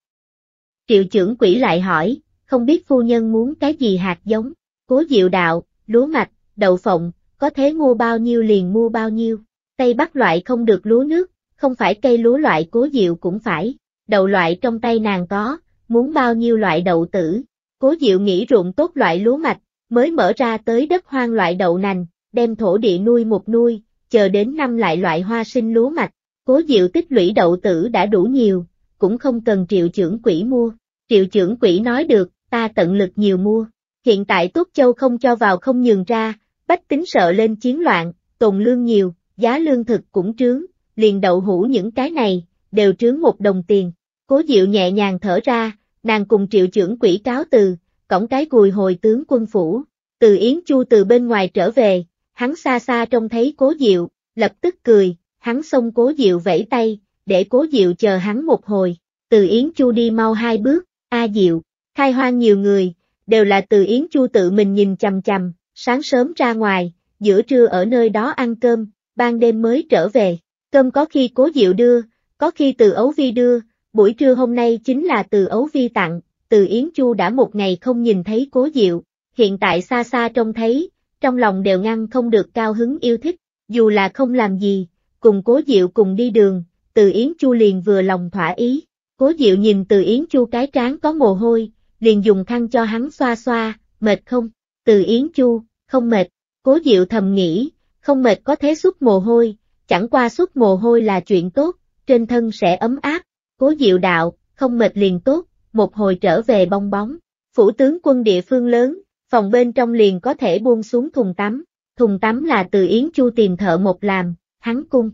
Triệu trưởng quỹ lại hỏi, không biết phu nhân muốn cái gì hạt giống, cố diệu đạo, lúa mạch, đậu phộng, có thế mua bao nhiêu liền mua bao nhiêu, Tây Bắc loại không được lúa nước, không phải cây lúa loại cố diệu cũng phải, đậu loại trong tay nàng có, muốn bao nhiêu loại đậu tử, cố diệu nghĩ ruộng tốt loại lúa mạch, mới mở ra tới đất hoang loại đậu nành, đem thổ địa nuôi một nuôi, chờ đến năm lại loại hoa sinh lúa mạch, cố diệu tích lũy đậu tử đã đủ nhiều, cũng không cần triệu trưởng quỹ mua. Triệu trưởng quỹ nói được, ta tận lực nhiều mua. Hiện tại túc Châu không cho vào không nhường ra, bách tính sợ lên chiến loạn, tồn lương nhiều, giá lương thực cũng trướng, liền đậu hũ những cái này, đều trướng một đồng tiền. Cố Diệu nhẹ nhàng thở ra, nàng cùng triệu trưởng quỹ cáo từ, cổng cái gùi hồi tướng quân phủ. Từ Yến Chu từ bên ngoài trở về, hắn xa xa trông thấy cố diệu, lập tức cười, hắn xông cố diệu vẫy tay, để cố diệu chờ hắn một hồi, từ Yến Chu đi mau hai bước, A Diệu, khai hoang nhiều người, đều là từ Yến Chu tự mình nhìn chầm chầm sáng sớm ra ngoài, giữa trưa ở nơi đó ăn cơm, ban đêm mới trở về, cơm có khi cố diệu đưa, có khi từ ấu vi đưa, buổi trưa hôm nay chính là từ ấu vi tặng, từ Yến Chu đã một ngày không nhìn thấy cố diệu, hiện tại xa xa trông thấy, trong lòng đều ngăn không được cao hứng yêu thích, dù là không làm gì, cùng cố diệu cùng đi đường, từ Yến Chu liền vừa lòng thỏa ý. Cố diệu nhìn từ Yến Chu cái trán có mồ hôi, liền dùng khăn cho hắn xoa xoa, mệt không? Từ Yến Chu, không mệt, cố diệu thầm nghĩ, không mệt có thế xuất mồ hôi, chẳng qua xuất mồ hôi là chuyện tốt, trên thân sẽ ấm áp, cố diệu đạo, không mệt liền tốt, một hồi trở về bong bóng. Phủ tướng quân địa phương lớn, phòng bên trong liền có thể buông xuống thùng tắm, thùng tắm là từ Yến Chu tìm thợ một làm, hắn cung.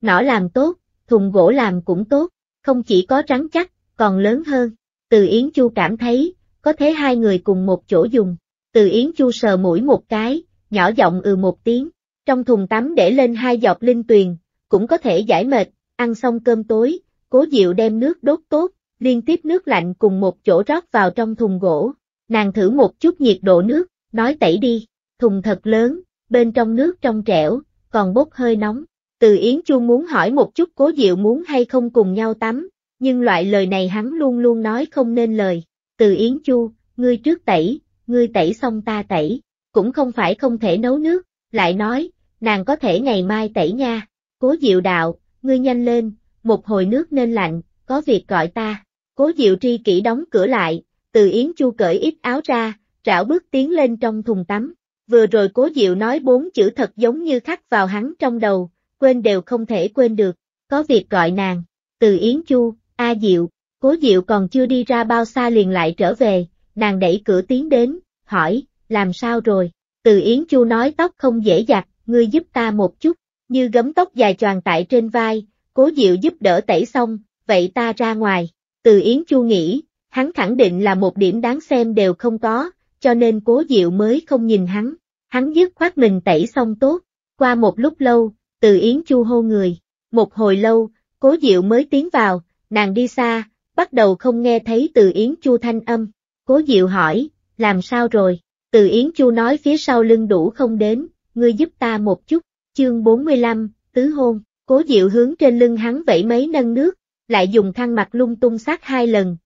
Nỏ làm tốt, thùng gỗ làm cũng tốt, không chỉ có rắn chắc, còn lớn hơn, từ Yến Chu cảm thấy, có thế hai người cùng một chỗ dùng, từ Yến Chu sờ mũi một cái, nhỏ giọng ừ một tiếng, trong thùng tắm để lên hai giọt linh tuyền, cũng có thể giải mệt, ăn xong cơm tối, cố diệu đem nước đốt tốt, liên tiếp nước lạnh cùng một chỗ rót vào trong thùng gỗ, Nàng thử một chút nhiệt độ nước, nói tẩy đi, thùng thật lớn, bên trong nước trong trẻo, còn bốc hơi nóng. Từ Yến Chu muốn hỏi một chút cố diệu muốn hay không cùng nhau tắm, nhưng loại lời này hắn luôn luôn nói không nên lời. Từ Yến Chu, ngươi trước tẩy, ngươi tẩy xong ta tẩy, cũng không phải không thể nấu nước, lại nói, nàng có thể ngày mai tẩy nha. Cố diệu đạo, ngươi nhanh lên, một hồi nước nên lạnh, có việc gọi ta. Cố diệu tri kỹ đóng cửa lại, từ Yến Chu cởi ít áo ra, rảo bước tiến lên trong thùng tắm. Vừa rồi cố diệu nói bốn chữ thật giống như khắc vào hắn trong đầu, quên đều không thể quên được, có việc gọi nàng, từ Yến Chu, A Diệu, cố diệu còn chưa đi ra bao xa liền lại trở về, nàng đẩy cửa tiến đến, hỏi, làm sao rồi, từ Yến Chu nói tóc không dễ giặt, ngươi giúp ta một chút, như gấm tóc dài choàng tại trên vai, cố diệu giúp đỡ tẩy xong, vậy ta ra ngoài, từ Yến Chu nghĩ, hắn khẳng định là một điểm đáng xem đều không có, cho nên cố diệu mới không nhìn hắn, hắn dứt khoát mình tẩy xong tốt, qua một lúc lâu, từ Yến Chu hô người, một hồi lâu, cố diệu mới tiến vào, nàng đi xa, bắt đầu không nghe thấy từ Yến Chu thanh âm, cố diệu hỏi, làm sao rồi, từ Yến Chu nói phía sau lưng đủ không đến, ngươi giúp ta một chút, chương 45, tứ hôn, cố diệu hướng trên lưng hắn vẫy mấy nâng nước, lại dùng khăn mặt lung tung sát hai lần,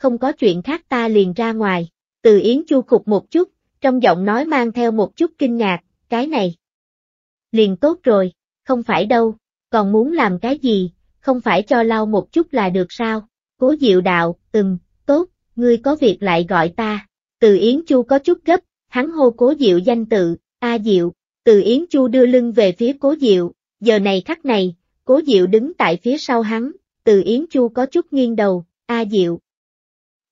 không có chuyện khác ta liền ra ngoài. Từ Yến Chu khục một chút, trong giọng nói mang theo một chút kinh ngạc, cái này. Liền tốt rồi, không phải đâu, còn muốn làm cái gì, không phải cho lau một chút là được sao? Cố Diệu Đạo, ừm, tốt, ngươi có việc lại gọi ta. Từ Yến Chu có chút gấp, hắn hô Cố Diệu danh tự, A Diệu. Từ Yến Chu đưa lưng về phía Cố Diệu, giờ này khắc này, Cố Diệu đứng tại phía sau hắn, Từ Yến Chu có chút nghiêng đầu, A Diệu,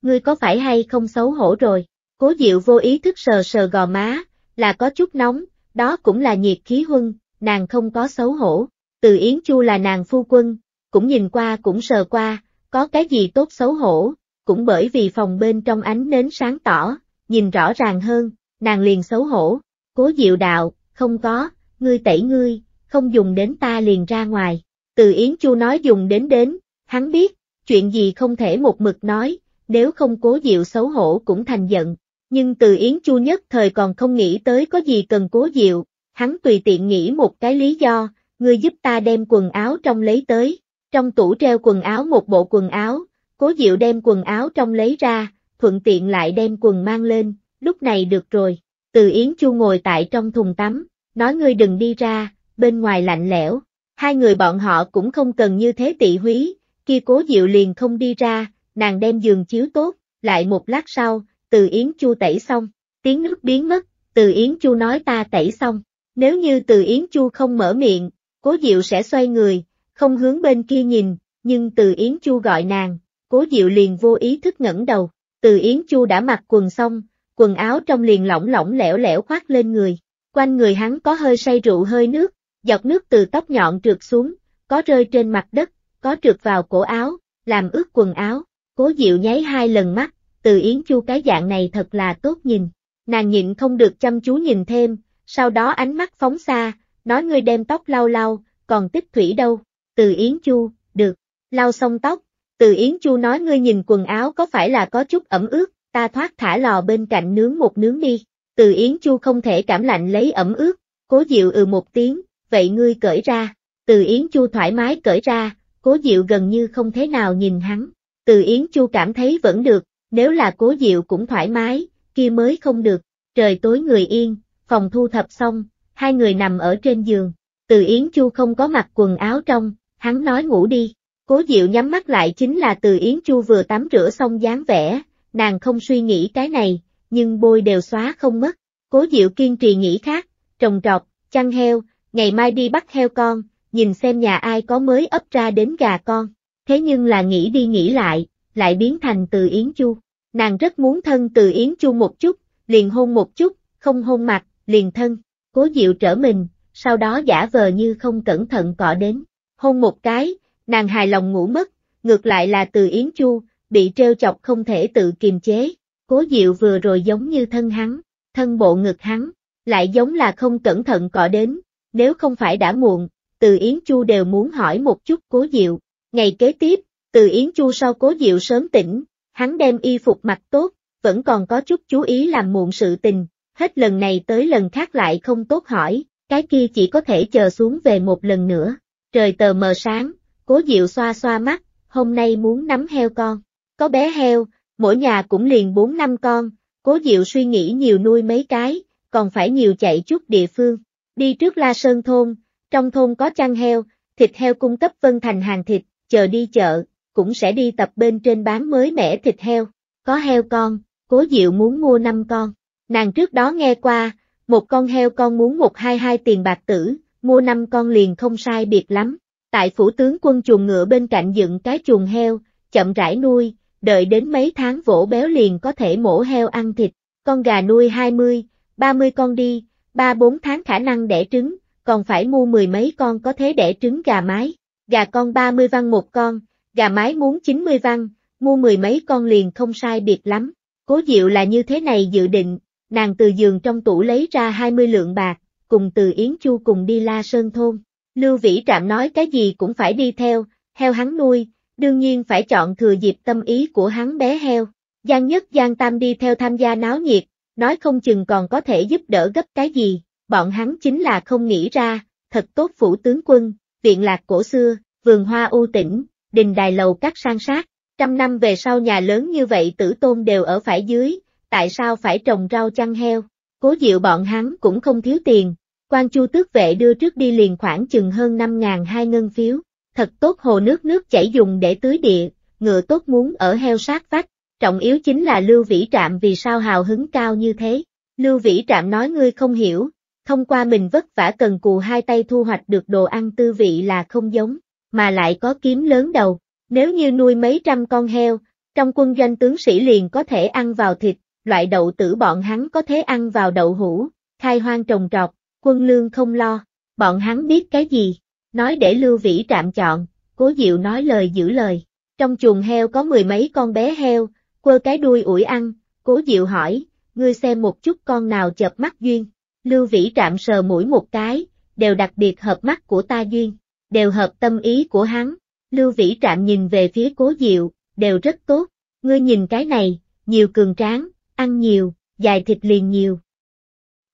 ngươi có phải hay không xấu hổ rồi? Cố Diệu vô ý thức sờ sờ gò má, là có chút nóng, đó cũng là nhiệt khí huân, nàng không có xấu hổ. Từ Yến Chu là nàng phu quân, cũng nhìn qua cũng sờ qua, có cái gì tốt xấu hổ, cũng bởi vì phòng bên trong ánh nến sáng tỏ, nhìn rõ ràng hơn, nàng liền xấu hổ. Cố Diệu đạo, không có, ngươi tẩy ngươi, không dùng đến ta liền ra ngoài. Từ Yến Chu nói dùng đến đến, hắn biết, chuyện gì không thể một mực nói, nếu không cố diệu xấu hổ cũng thành giận. Nhưng từ Yến Chu nhất thời còn không nghĩ tới có gì cần cố diệu, hắn tùy tiện nghĩ một cái lý do, ngươi giúp ta đem quần áo trong lấy tới. Trong tủ treo quần áo một bộ quần áo, cố diệu đem quần áo trong lấy ra, thuận tiện lại đem quần mang lên, lúc này được rồi. Từ Yến Chu ngồi tại trong thùng tắm, nói ngươi đừng đi ra, bên ngoài lạnh lẽo. Hai người bọn họ cũng không cần như thế tị húy, kia cố diệu liền không đi ra, nàng đem giường chiếu tốt, lại một lát sau, từ Yến Chu tẩy xong, tiếng nước biến mất, từ Yến Chu nói ta tẩy xong, nếu như từ Yến Chu không mở miệng, cố diệu sẽ xoay người, không hướng bên kia nhìn, nhưng từ Yến Chu gọi nàng, cố diệu liền vô ý thức ngẩng đầu, từ Yến Chu đã mặc quần xong, quần áo trong liền lỏng lỏng lẻo lẻo khoác lên người, quanh người hắn có hơi say rượu hơi nước, giọt nước từ tóc nhọn trượt xuống, có rơi trên mặt đất, có trượt vào cổ áo, làm ướt quần áo, Cố Diệu nháy hai lần mắt, từ Yến Chu cái dạng này thật là tốt nhìn. Nàng nhịn không được chăm chú nhìn thêm, sau đó ánh mắt phóng xa, nói ngươi đem tóc lau lau, còn tích thủy đâu, từ Yến Chu, được, lau xong tóc, từ Yến Chu nói ngươi nhìn quần áo có phải là có chút ẩm ướt, ta thoát thả lò bên cạnh nướng một nướng đi, từ Yến Chu không thể cảm lạnh lấy ẩm ướt, cố Diệu ừ một tiếng, vậy ngươi cởi ra, từ Yến Chu thoải mái cởi ra, cố Diệu gần như không thế nào nhìn hắn, từ Yến Chu cảm thấy vẫn được, nếu là cố diệu cũng thoải mái, kia mới không được, trời tối người yên, phòng thu thập xong, hai người nằm ở trên giường, từ Yến Chu không có mặc quần áo trong, hắn nói ngủ đi, cố diệu nhắm mắt lại chính là từ Yến Chu vừa tắm rửa xong dáng vẻ, nàng không suy nghĩ cái này, nhưng bôi đều xóa không mất, cố diệu kiên trì nghĩ khác, trồng trọt, chăn heo, ngày mai đi bắt heo con, nhìn xem nhà ai có mới ấp ra đến gà con thế nhưng là nghĩ đi nghĩ lại, lại biến thành từ Yến Chu. Nàng rất muốn thân từ Yến Chu một chút, liền hôn một chút, không hôn mặt, liền thân, cố dịu trở mình, sau đó giả vờ như không cẩn thận cọ đến, hôn một cái, nàng hài lòng ngủ mất, ngược lại là từ Yến Chu, bị treo chọc không thể tự kiềm chế, cố dịu vừa rồi giống như thân hắn, thân bộ ngực hắn, lại giống là không cẩn thận cọ đến, nếu không phải đã muộn, từ Yến Chu đều muốn hỏi một chút cố dịu, Ngày kế tiếp, từ Yến Chu sau cố diệu sớm tỉnh, hắn đem y phục mặc tốt, vẫn còn có chút chú ý làm muộn sự tình, hết lần này tới lần khác lại không tốt hỏi, cái kia chỉ có thể chờ xuống về một lần nữa. Trời tờ mờ sáng, cố diệu xoa xoa mắt, hôm nay muốn nắm heo con. Có bé heo, mỗi nhà cũng liền 4 năm con, cố diệu suy nghĩ nhiều nuôi mấy cái, còn phải nhiều chạy chút địa phương. Đi trước La Sơn Thôn, trong thôn có chăn heo, thịt heo cung cấp Vân Thành hàng thịt, chờ đi chợ, cũng sẽ đi tập bên trên bán mới mẻ thịt heo, có heo con, cố diệu muốn mua 5 con. Nàng trước đó nghe qua, một con heo con muốn 122 tiền bạc tử, mua 5 con liền không sai biệt lắm. Tại phủ tướng quân chuồng ngựa bên cạnh dựng cái chuồng heo, chậm rãi nuôi, đợi đến mấy tháng vỗ béo liền có thể mổ heo ăn thịt, con gà nuôi 20, 30 con đi, 3-4 tháng khả năng đẻ trứng, còn phải mua mười mấy con có thế đẻ trứng gà mái gà con 30 văn một con, gà mái muốn 90 văn, mua mười mấy con liền không sai biệt lắm. Cố Diệu là như thế này dự định, nàng từ giường trong tủ lấy ra 20 lượng bạc, cùng từ Yến Chu cùng đi La Sơn Thôn. Lưu Vĩ Trạm nói cái gì cũng phải đi theo, heo hắn nuôi, đương nhiên phải chọn thừa dịp tâm ý của hắn bé heo. Giang Nhất Giang Tam đi theo tham gia náo nhiệt, nói không chừng còn có thể giúp đỡ gấp cái gì, bọn hắn chính là không nghĩ ra, thật tốt phủ tướng quân, viện lạc cổ xưa, vườn hoa u tĩnh, đình đài lầu các sang sát, trăm năm về sau nhà lớn như vậy tử tôn đều ở phải dưới, tại sao phải trồng rau chăn heo, cố diệu bọn hắn cũng không thiếu tiền, quan chu tước vệ đưa trước đi liền khoảng chừng hơn 5.000 hai ngân phiếu, thật tốt hồ nước nước chảy dùng để tưới địa, ngựa tốt muốn ở heo sát vách, trọng yếu chính là Lưu Vĩ Trạm vì sao hào hứng cao như thế. Lưu Vĩ Trạm nói ngươi không hiểu, Thông qua mình vất vả cần cù hai tay thu hoạch được đồ ăn tư vị là không giống, mà lại có kiếm lớn đầu. Nếu như nuôi mấy trăm con heo, trong quân doanh tướng sĩ liền có thể ăn vào thịt, loại đậu tử bọn hắn có thể ăn vào đậu hũ, khai hoang trồng trọt, quân lương không lo, bọn hắn biết cái gì, nói để lưu vĩ trạm chọn, cố diệu nói lời giữ lời. Trong chuồng heo có mười mấy con bé heo, quơ cái đuôi ủi ăn, cố diệu hỏi, ngươi xem một chút con nào chợp mắt duyên. Lưu Vĩ trạm sờ mũi một cái, đều đặc biệt hợp mắt của ta duyên, đều hợp tâm ý của hắn. Lưu Vĩ trạm nhìn về phía cố diệu, đều rất tốt. Ngươi nhìn cái này, nhiều cường tráng, ăn nhiều, dài thịt liền nhiều.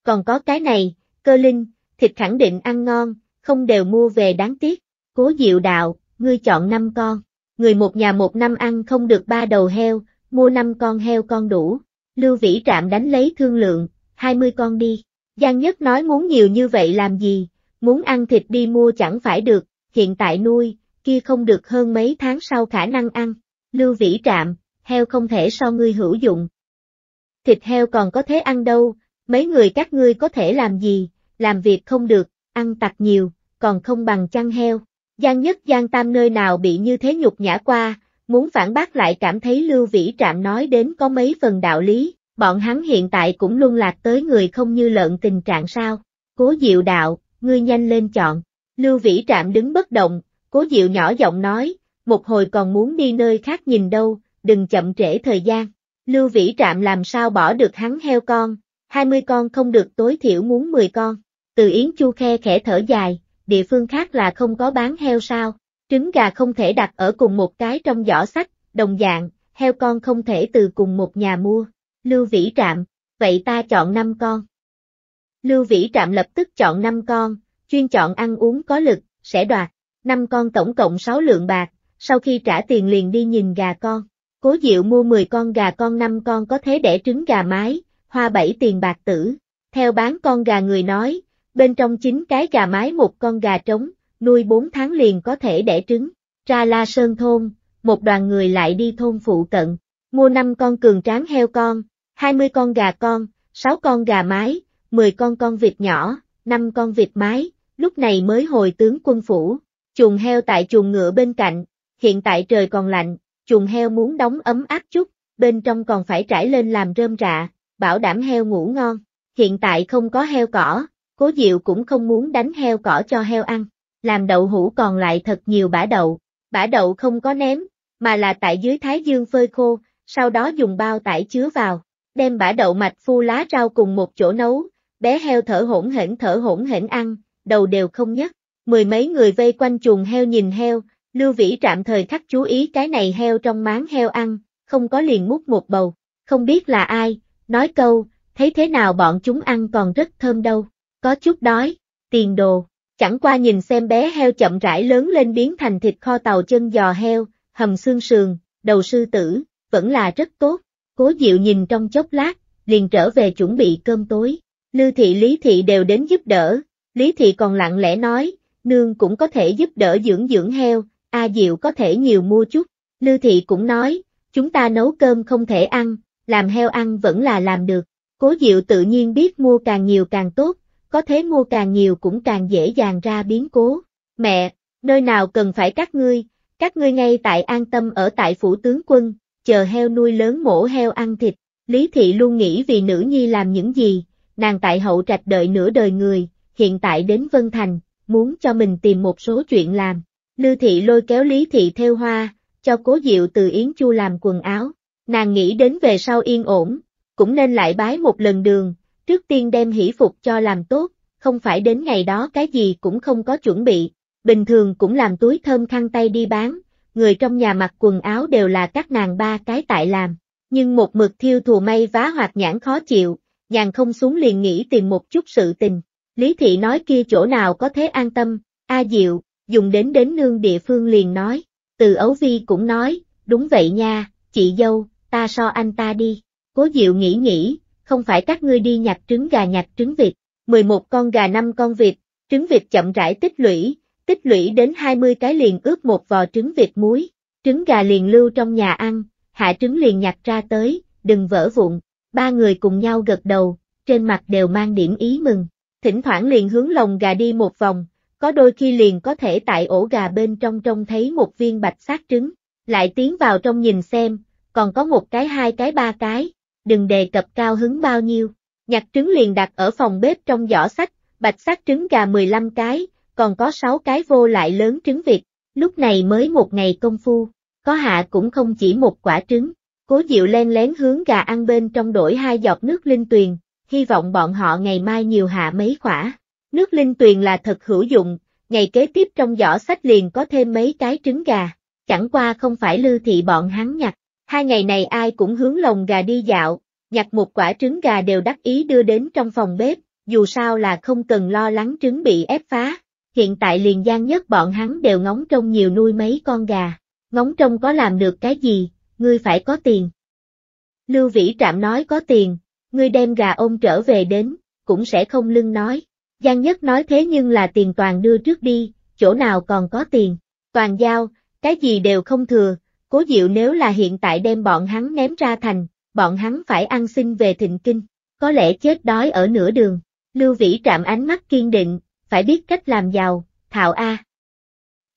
Còn có cái này, cơ linh, thịt khẳng định ăn ngon, không đều mua về đáng tiếc. Cố diệu đạo, ngươi chọn năm con. Người một nhà một năm ăn không được ba đầu heo, mua năm con heo con đủ. Lưu Vĩ Trạm đánh lấy thương lượng, 20 con đi. Giang Nhất nói muốn nhiều như vậy làm gì, muốn ăn thịt đi mua chẳng phải được, hiện tại nuôi, kia không được hơn mấy tháng sau khả năng ăn. Lưu Vĩ Trạm, heo không thể so ngươi hữu dụng. Thịt heo còn có thế ăn đâu, mấy người các ngươi có thể làm gì, làm việc không được, ăn tặc nhiều, còn không bằng chăn heo. Giang Nhất Giang Tam nơi nào bị như thế nhục nhã qua, muốn phản bác lại cảm thấy Lưu Vĩ Trạm nói đến có mấy phần đạo lý, bọn hắn hiện tại cũng luôn lạc tới người không như lợn tình trạng sao. Cố Diệu đạo, ngươi nhanh lên chọn. Lưu Vĩ Trạm đứng bất động, Cố Diệu nhỏ giọng nói, một hồi còn muốn đi nơi khác nhìn đâu, đừng chậm trễ thời gian. Lưu Vĩ Trạm làm sao bỏ được hắn heo con, 20 con không được tối thiểu muốn 10 con. Từ Yến Chu khe khẽ thở dài, địa phương khác là không có bán heo sao, trứng gà không thể đặt ở cùng một cái trong giỏ sách, đồng dạng, heo con không thể từ cùng một nhà mua. Lưu Vĩ Trạm, vậy ta chọn 5 con. Lưu Vĩ Trạm lập tức chọn 5 con, chuyên chọn ăn uống có lực, sẽ đoạt, 5 con tổng cộng 6 lượng bạc, sau khi trả tiền liền đi nhìn gà con. Cố Diệu mua 10 con gà con 5 con có thế đẻ trứng gà mái, hoa 7 tiền bạc tử. Theo bán con gà người nói, bên trong 9 cái gà mái một con gà trống, nuôi 4 tháng liền có thể đẻ trứng. Ra La Sơn Thôn, một đoàn người lại đi thôn phụ cận, mua 5 con cường tráng heo con, 20 con gà con, 6 con gà mái, 10 con con vịt nhỏ, 5 con vịt mái, lúc này mới hồi tướng quân phủ. Chuồng heo tại chuồng ngựa bên cạnh, hiện tại trời còn lạnh, chuồng heo muốn đóng ấm áp chút, bên trong còn phải trải lên làm rơm rạ, bảo đảm heo ngủ ngon. Hiện tại không có heo cỏ, cố diệu cũng không muốn đánh heo cỏ cho heo ăn, làm đậu hũ còn lại thật nhiều bã đậu. Bã đậu không có ném, mà là tại dưới thái dương phơi khô, sau đó dùng bao tải chứa vào đem bã đậu mạch phu lá rau cùng một chỗ nấu, bé heo thở hổn hển thở hổn hển ăn, đầu đều không nhấc. Mười mấy người vây quanh chuồng heo nhìn heo, Lưu Vĩ trạm thời khắc chú ý cái này heo trong máng heo ăn, không có liền mút một bầu, không biết là ai, nói câu, thấy thế nào bọn chúng ăn còn rất thơm đâu, có chút đói, tiền đồ, chẳng qua nhìn xem bé heo chậm rãi lớn lên biến thành thịt kho tàu chân giò heo, hầm xương sườn, đầu sư tử, vẫn là rất tốt. Cố Diệu nhìn trong chốc lát, liền trở về chuẩn bị cơm tối. Lưu thị Lý thị đều đến giúp đỡ, Lý thị còn lặng lẽ nói, nương cũng có thể giúp đỡ dưỡng dưỡng heo, A Diệu có thể nhiều mua chút. Lưu thị cũng nói, chúng ta nấu cơm không thể ăn, làm heo ăn vẫn là làm được. Cố Diệu tự nhiên biết mua càng nhiều càng tốt, có thế mua càng nhiều cũng càng dễ dàng ra biến cố. Mẹ, nơi nào cần phải các ngươi, các ngươi ngay tại an tâm ở tại phủ tướng quân, chờ heo nuôi lớn mổ heo ăn thịt. Lý Thị luôn nghĩ vì nữ nhi làm những gì, nàng tại hậu trạch đợi nửa đời người, hiện tại đến Vân Thành, muốn cho mình tìm một số chuyện làm. Lưu Thị lôi kéo Lý Thị theo hoa, cho cố diệu từ Yến Chu làm quần áo. Nàng nghĩ đến về sau yên ổn, cũng nên lại bái một lần đường, trước tiên đem hỷ phục cho làm tốt, không phải đến ngày đó cái gì cũng không có chuẩn bị. Bình thường cũng làm túi thơm khăn tay đi bán, người trong nhà mặc quần áo đều là các nàng ba cái tại làm, nhưng một mực thiêu thù may vá hoặc nhãn khó chịu, nhàn không xuống liền nghĩ tìm một chút sự tình. Lý thị nói kia chỗ nào có thế an tâm, A Diệu, dùng đến đến nương địa phương liền nói, từ ấu vi cũng nói, đúng vậy nha, chị dâu, ta so anh ta đi, cố Diệu nghĩ nghĩ, không phải các ngươi đi nhặt trứng gà nhặt trứng vịt, 11 con gà 5 con vịt, trứng vịt chậm rãi tích lũy, tích lũy đến 20 cái liền ướp một vò trứng vịt muối, trứng gà liền lưu trong nhà ăn, hạ trứng liền nhặt ra tới, đừng vỡ vụn, ba người cùng nhau gật đầu, trên mặt đều mang điểm ý mừng, thỉnh thoảng liền hướng lồng gà đi một vòng, có đôi khi liền có thể tại ổ gà bên trong trông thấy một viên bạch sát trứng, lại tiến vào trong nhìn xem, còn có một cái hai cái ba cái, đừng đề cập cao hứng bao nhiêu, nhặt trứng liền đặt ở phòng bếp trong giỏ sách, bạch sát trứng gà 15 cái, còn có sáu cái vô lại lớn trứng vịt, lúc này mới một ngày công phu, có hạ cũng không chỉ một quả trứng. Cố Diệu len lén hướng gà ăn bên trong đổi hai giọt nước linh tuyền, hy vọng bọn họ ngày mai nhiều hạ mấy quả. Nước linh tuyền là thật hữu dụng, ngày kế tiếp trong giỏ sách liền có thêm mấy cái trứng gà, chẳng qua không phải lưu thị bọn hắn nhặt. Hai ngày này ai cũng hướng lồng gà đi dạo, nhặt một quả trứng gà đều đắc ý đưa đến trong phòng bếp, dù sao là không cần lo lắng trứng bị ép phá hiện tại liền gian nhất bọn hắn đều ngóng trông nhiều nuôi mấy con gà, ngóng trông có làm được cái gì, ngươi phải có tiền. Lưu Vĩ Trạm nói có tiền, ngươi đem gà ôm trở về đến, cũng sẽ không lưng nói. Gian Nhất nói thế nhưng là tiền toàn đưa trước đi, chỗ nào còn có tiền, toàn giao, cái gì đều không thừa, cố diệu nếu là hiện tại đem bọn hắn ném ra thành, bọn hắn phải ăn xin về thịnh kinh, có lẽ chết đói ở nửa đường. Lưu Vĩ Trạm ánh mắt kiên định, phải biết cách làm giàu, thảo A.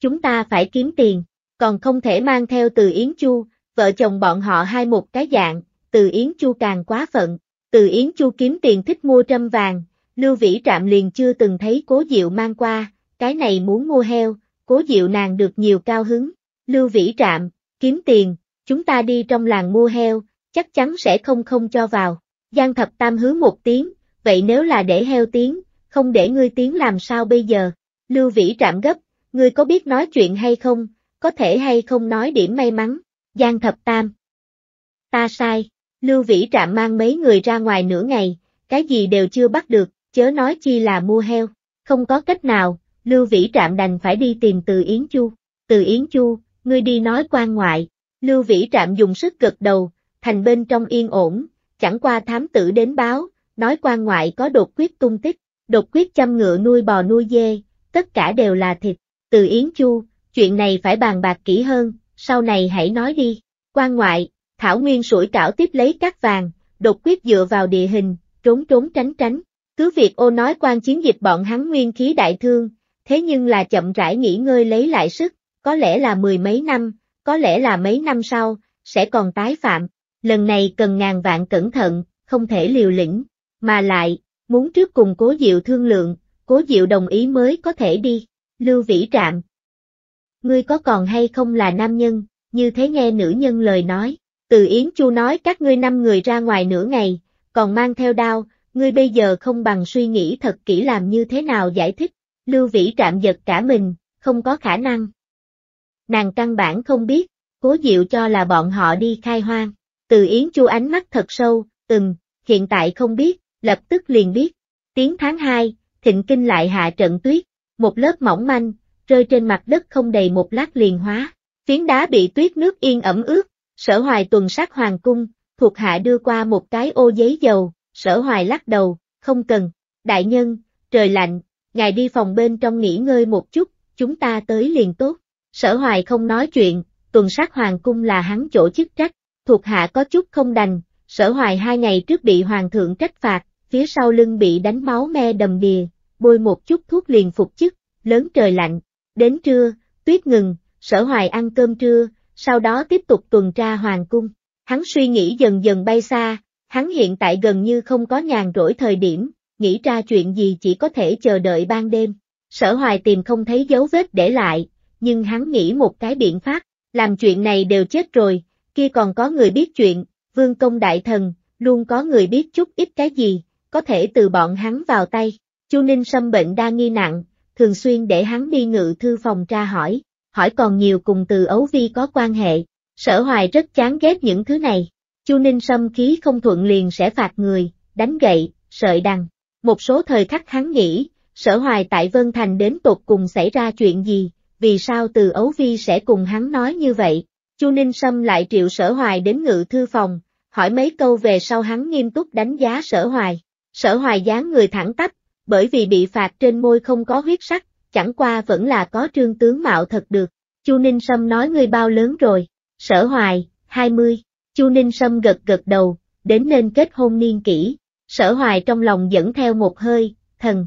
Chúng ta phải kiếm tiền, còn không thể mang theo từ Yến Chu, vợ chồng bọn họ hai một cái dạng, từ Yến Chu càng quá phận, từ Yến Chu kiếm tiền thích mua trâm vàng, Lưu Vĩ Trạm liền chưa từng thấy cố diệu mang qua, cái này muốn mua heo, cố diệu nàng được nhiều cao hứng, Lưu Vĩ Trạm, kiếm tiền, chúng ta đi trong làng mua heo, chắc chắn sẽ không không cho vào, Giang Thập Tam hứa một tiếng, vậy nếu là để heo tiếng, không để ngươi tiến làm sao bây giờ? Lưu Vĩ trạm gấp, ngươi có biết nói chuyện hay không, có thể hay không nói điểm may mắn, Giang Thập Tam. Ta sai, Lưu Vĩ trạm mang mấy người ra ngoài nửa ngày, cái gì đều chưa bắt được, chớ nói chi là mua heo, không có cách nào, Lưu Vĩ trạm đành phải đi tìm Từ Yến Chu, Từ Yến Chu, ngươi đi nói quan ngoại, Lưu Vĩ trạm dùng sức gật đầu, thành bên trong yên ổn, chẳng qua thám tử đến báo, nói quan ngoại có đột quyết tung tích, đột quyết chăm ngựa nuôi bò nuôi dê, tất cả đều là thịt. Từ Yến Chu, chuyện này phải bàn bạc kỹ hơn, sau này hãy nói đi. Quan ngoại, Thảo Nguyên sủi cảo tiếp lấy các vàng, đột quyết dựa vào địa hình, trốn trốn tránh tránh. Cứ việc ô nói quan chiến dịch bọn hắn nguyên khí đại thương, thế nhưng là chậm rãi nghỉ ngơi lấy lại sức, có lẽ là mười mấy năm, có lẽ là mấy năm sau, sẽ còn tái phạm. Lần này cần ngàn vạn cẩn thận, không thể liều lĩnh, mà lại, muốn trước cùng cố diệu thương lượng, cố diệu đồng ý mới có thể đi, lưu vĩ trạm. Ngươi có còn hay không là nam nhân, như thế nghe nữ nhân lời nói, từ Yến Chu nói các ngươi năm người ra ngoài nửa ngày, còn mang theo đao, ngươi bây giờ không bằng suy nghĩ thật kỹ làm như thế nào giải thích, lưu vĩ trạm giật cả mình, không có khả năng. Nàng căn bản không biết, cố diệu cho là bọn họ đi khai hoang, từ Yến Chu ánh mắt thật sâu, từng, hiện tại không biết, lập tức liền biết. Tiếng tháng 2, thịnh kinh lại hạ trận tuyết, một lớp mỏng manh, rơi trên mặt đất không đầy một lát liền hóa. Phiến đá bị tuyết nước yên ẩm ướt, sở hoài tuần sát hoàng cung, thuộc hạ đưa qua một cái ô giấy dầu, sở hoài lắc đầu, không cần, đại nhân, trời lạnh, ngài đi phòng bên trong nghỉ ngơi một chút, chúng ta tới liền tốt. Sở hoài không nói chuyện, tuần sát hoàng cung là hắn chỗ chức trách, thuộc hạ có chút không đành, sở hoài hai ngày trước bị hoàng thượng trách phạt, phía sau lưng bị đánh máu me đầm đìa, bôi một chút thuốc liền phục chức, lớn trời lạnh. Đến trưa, tuyết ngừng, sở hoài ăn cơm trưa, sau đó tiếp tục tuần tra hoàng cung. Hắn suy nghĩ dần dần bay xa, hắn hiện tại gần như không có nhàn rỗi thời điểm, nghĩ ra chuyện gì chỉ có thể chờ đợi ban đêm. Sở hoài tìm không thấy dấu vết để lại, nhưng hắn nghĩ một cái biện pháp, làm chuyện này đều chết rồi, kia còn có người biết chuyện, vương công đại thần, luôn có người biết chút ít cái gì, có thể từ bọn hắn vào tay. Chu Ninh Sâm bệnh đa nghi nặng, thường xuyên để hắn đi ngự thư phòng tra hỏi, hỏi còn nhiều cùng từ ấu vi có quan hệ. Sở hoài rất chán ghét những thứ này. Chu Ninh Sâm khí không thuận liền sẽ phạt người, đánh gậy, sợi đằng. Một số thời khắc hắn nghĩ, sở hoài tại Vân Thành đến tột cùng xảy ra chuyện gì, vì sao từ ấu vi sẽ cùng hắn nói như vậy. Chu Ninh Sâm lại triệu sở hoài đến ngự thư phòng, hỏi mấy câu về sau hắn nghiêm túc đánh giá sở hoài. Sở hoài dáng người thẳng tắp, bởi vì bị phạt trên môi không có huyết sắc, chẳng qua vẫn là có trương tướng mạo thật được. Chu Ninh Sâm nói ngươi bao lớn rồi, sở hoài, 20, Chu Ninh Sâm gật gật đầu, đến nên kết hôn niên kỷ, sở hoài trong lòng dẫn theo một hơi, thần.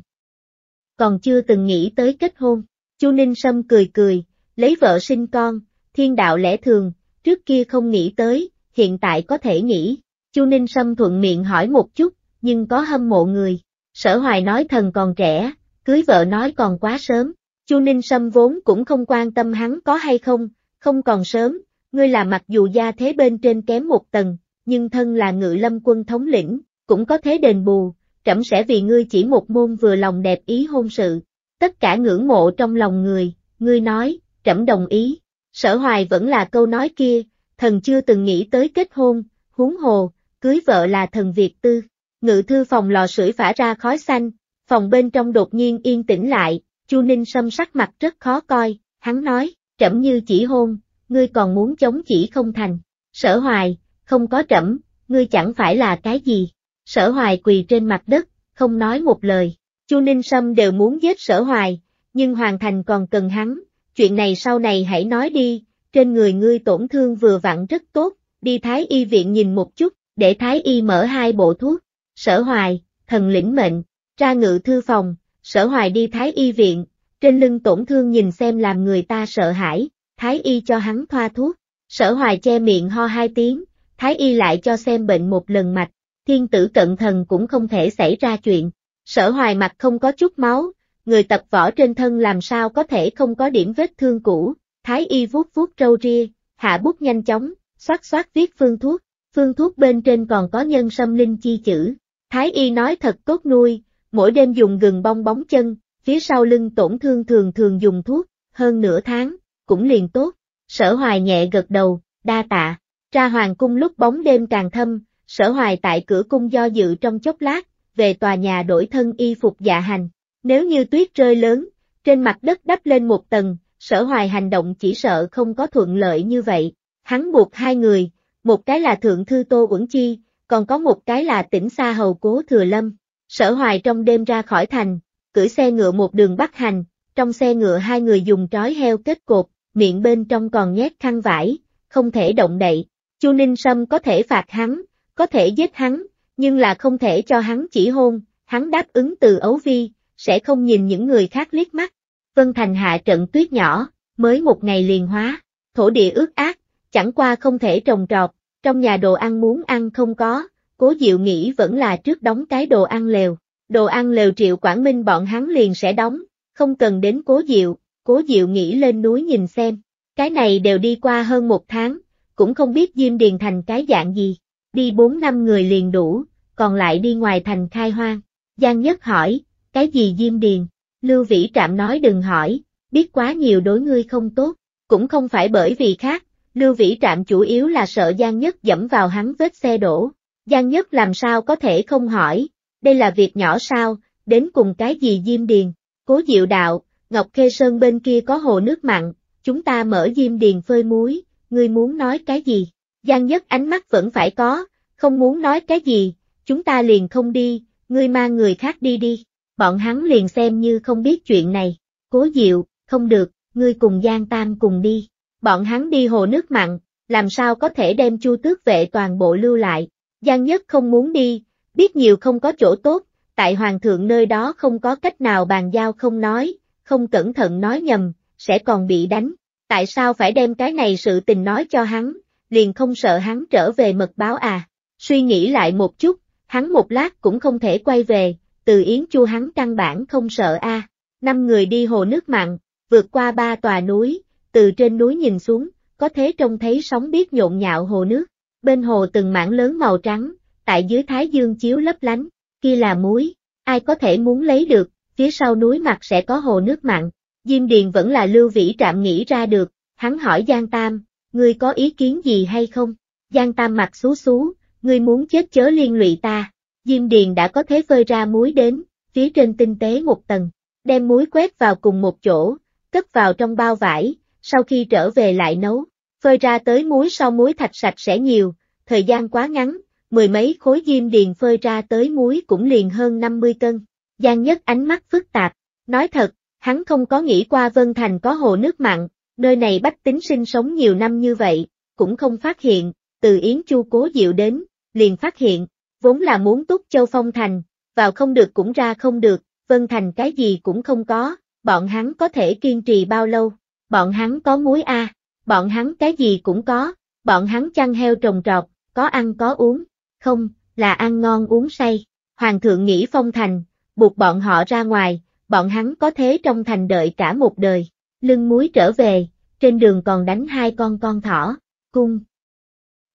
Còn chưa từng nghĩ tới kết hôn, Chu Ninh Sâm cười cười, lấy vợ sinh con, thiên đạo lẽ thường, trước kia không nghĩ tới, hiện tại có thể nghĩ, Chu Ninh Sâm thuận miệng hỏi một chút, nhưng có hâm mộ người. Sở hoài nói thần còn trẻ, cưới vợ nói còn quá sớm, Chu Ninh Sâm vốn cũng không quan tâm hắn có hay không, không còn sớm, ngươi là mặc dù gia thế bên trên kém một tầng, nhưng thân là ngự lâm quân thống lĩnh, cũng có thế đền bù, trẫm sẽ vì ngươi chỉ một môn vừa lòng đẹp ý hôn sự. Tất cả ngưỡng mộ trong lòng người, ngươi nói, trẫm đồng ý. Sở hoài vẫn là câu nói kia, thần chưa từng nghĩ tới kết hôn, huống hồ, cưới vợ là thần Việt tư ngự thư phòng lò sưởi phả ra khói xanh, phòng bên trong đột nhiên yên tĩnh lại, Chu Ninh Sâm sắc mặt rất khó coi, hắn nói, trẫm như chỉ hôn, ngươi còn muốn chống chỉ không thành, sở hoài, không có trẫm, ngươi chẳng phải là cái gì, sở hoài quỳ trên mặt đất, không nói một lời, Chu Ninh Sâm đều muốn giết sở hoài, nhưng hoàn thành còn cần hắn, chuyện này sau này hãy nói đi, trên người ngươi tổn thương vừa vặn rất tốt, đi Thái Y viện nhìn một chút, để Thái Y mở hai bộ thuốc, sở hoài, thần lĩnh mệnh, ra ngự thư phòng, sở hoài đi thái y viện, trên lưng tổn thương nhìn xem làm người ta sợ hãi, thái y cho hắn thoa thuốc, sở hoài che miệng ho hai tiếng, thái y lại cho xem bệnh một lần mạch, thiên tử cận thần cũng không thể xảy ra chuyện, sở hoài mặt không có chút máu, người tập võ trên thân làm sao có thể không có điểm vết thương cũ, thái y vuốt vuốt râu ria, hạ bút nhanh chóng, xoát xoát viết phương thuốc, phương thuốc bên trên còn có nhân sâm linh chi chữ, Thái y nói thật tốt nuôi, mỗi đêm dùng gừng bong bóng chân, phía sau lưng tổn thương thường thường dùng thuốc, hơn nửa tháng, cũng liền tốt. Sở hoài nhẹ gật đầu, đa tạ. Ra hoàng cung lúc bóng đêm càng thâm, sở hoài tại cửa cung do dự trong chốc lát, về tòa nhà đổi thân y phục dạ hành. Nếu như tuyết rơi lớn, trên mặt đất đắp lên một tầng, sở hoài hành động chỉ sợ không có thuận lợi như vậy. Hắn buộc hai người, một cái là thượng thư Tô Uẩn Chi, còn có một cái là tỉnh xa hầu cố thừa lâm. Sở hoài trong đêm ra khỏi thành, cưỡi xe ngựa một đường bắt hành, trong xe ngựa hai người dùng trói heo kết cột, miệng bên trong còn nhét khăn vải, không thể động đậy. Chu Ninh Sâm có thể phạt hắn, có thể giết hắn, nhưng là không thể cho hắn chỉ hôn, hắn đáp ứng từ ấu vi, sẽ không nhìn những người khác liếc mắt. Vân Thành hạ trận tuyết nhỏ, mới một ngày liền hóa, thổ địa ướt ác, chẳng qua không thể trồng trọt, trong nhà đồ ăn muốn ăn không có, cố Diệu nghĩ vẫn là trước đóng cái đồ ăn lều. Đồ ăn lều Triệu Quảng Minh bọn hắn liền sẽ đóng, không cần đến cố Diệu, cố Diệu nghĩ lên núi nhìn xem. Cái này đều đi qua hơn một tháng, cũng không biết Diêm Điền Thành cái dạng gì. Đi bốn năm người liền đủ, còn lại đi ngoài thành khai hoang. Giang Nhất hỏi, cái gì Diêm Điền? Lưu Vĩ Trạm nói đừng hỏi, biết quá nhiều đối ngươi không tốt, cũng không phải bởi vì khác, Lưu Vĩ Trạm chủ yếu là sợ Giang Nhất dẫm vào hắn vết xe đổ. Giang Nhất làm sao có thể không hỏi, đây là việc nhỏ sao, đến cùng cái gì Diêm Điền, cố diệu đạo, Ngọc Khê Sơn bên kia có hồ nước mặn, chúng ta mở Diêm Điền phơi muối, ngươi muốn nói cái gì? Giang Nhất ánh mắt vẫn phải có, không muốn nói cái gì, chúng ta liền không đi, ngươi mang người khác đi đi. Bọn hắn liền xem như không biết chuyện này, cố diệu, không được, ngươi cùng Giang Tam cùng đi, bọn hắn đi hồ nước mặn, làm sao có thể đem chu tước vệ toàn bộ lưu lại. Giang nhất không muốn đi, biết nhiều không có chỗ tốt, tại hoàng thượng nơi đó không có cách nào bàn giao không nói, không cẩn thận nói nhầm, sẽ còn bị đánh. Tại sao phải đem cái này sự tình nói cho hắn, liền không sợ hắn trở về mật báo à? Suy nghĩ lại một chút, hắn một lát cũng không thể quay về, từ Yến Chu hắn căn bản không sợ a. Năm người đi hồ nước mặn, vượt qua ba tòa núi, từ trên núi nhìn xuống, có thế trông thấy sóng biết nhộn nhạo hồ nước, bên hồ từng mảng lớn màu trắng, tại dưới thái dương chiếu lấp lánh, kia là muối, ai có thể muốn lấy được, phía sau núi mặt sẽ có hồ nước mặn, Diêm Điền vẫn là lưu vĩ trạm nghĩ ra được, hắn hỏi Giang Tam, ngươi có ý kiến gì hay không? Giang Tam mặt xú xú, ngươi muốn chết chớ liên lụy ta, Diêm Điền đã có thế phơi ra muối đến, phía trên tinh tế một tầng, đem muối quét vào cùng một chỗ, cất vào trong bao vải, sau khi trở về lại nấu, phơi ra tới muối sau muối thạch sạch sẽ nhiều, thời gian quá ngắn, mười mấy khối diêm điền phơi ra tới muối cũng liền hơn 50 cân. Giang nhất ánh mắt phức tạp, nói thật, hắn không có nghĩ qua Vân Thành có hồ nước mặn, nơi này bách tính sinh sống nhiều năm như vậy, cũng không phát hiện, từ Yến Chu cố diệu đến, liền phát hiện, vốn là muốn túc châu phong thành, vào không được cũng ra không được, Vân Thành cái gì cũng không có, bọn hắn có thể kiên trì bao lâu bọn hắn có muối a, à, bọn hắn cái gì cũng có, bọn hắn chăn heo trồng trọt, có ăn có uống, không, là ăn ngon uống say. Hoàng thượng nghĩ phong thành, buộc bọn họ ra ngoài, bọn hắn có thế trong thành đợi cả một đời. Lưng muối trở về, trên đường còn đánh hai con con thỏ, cung.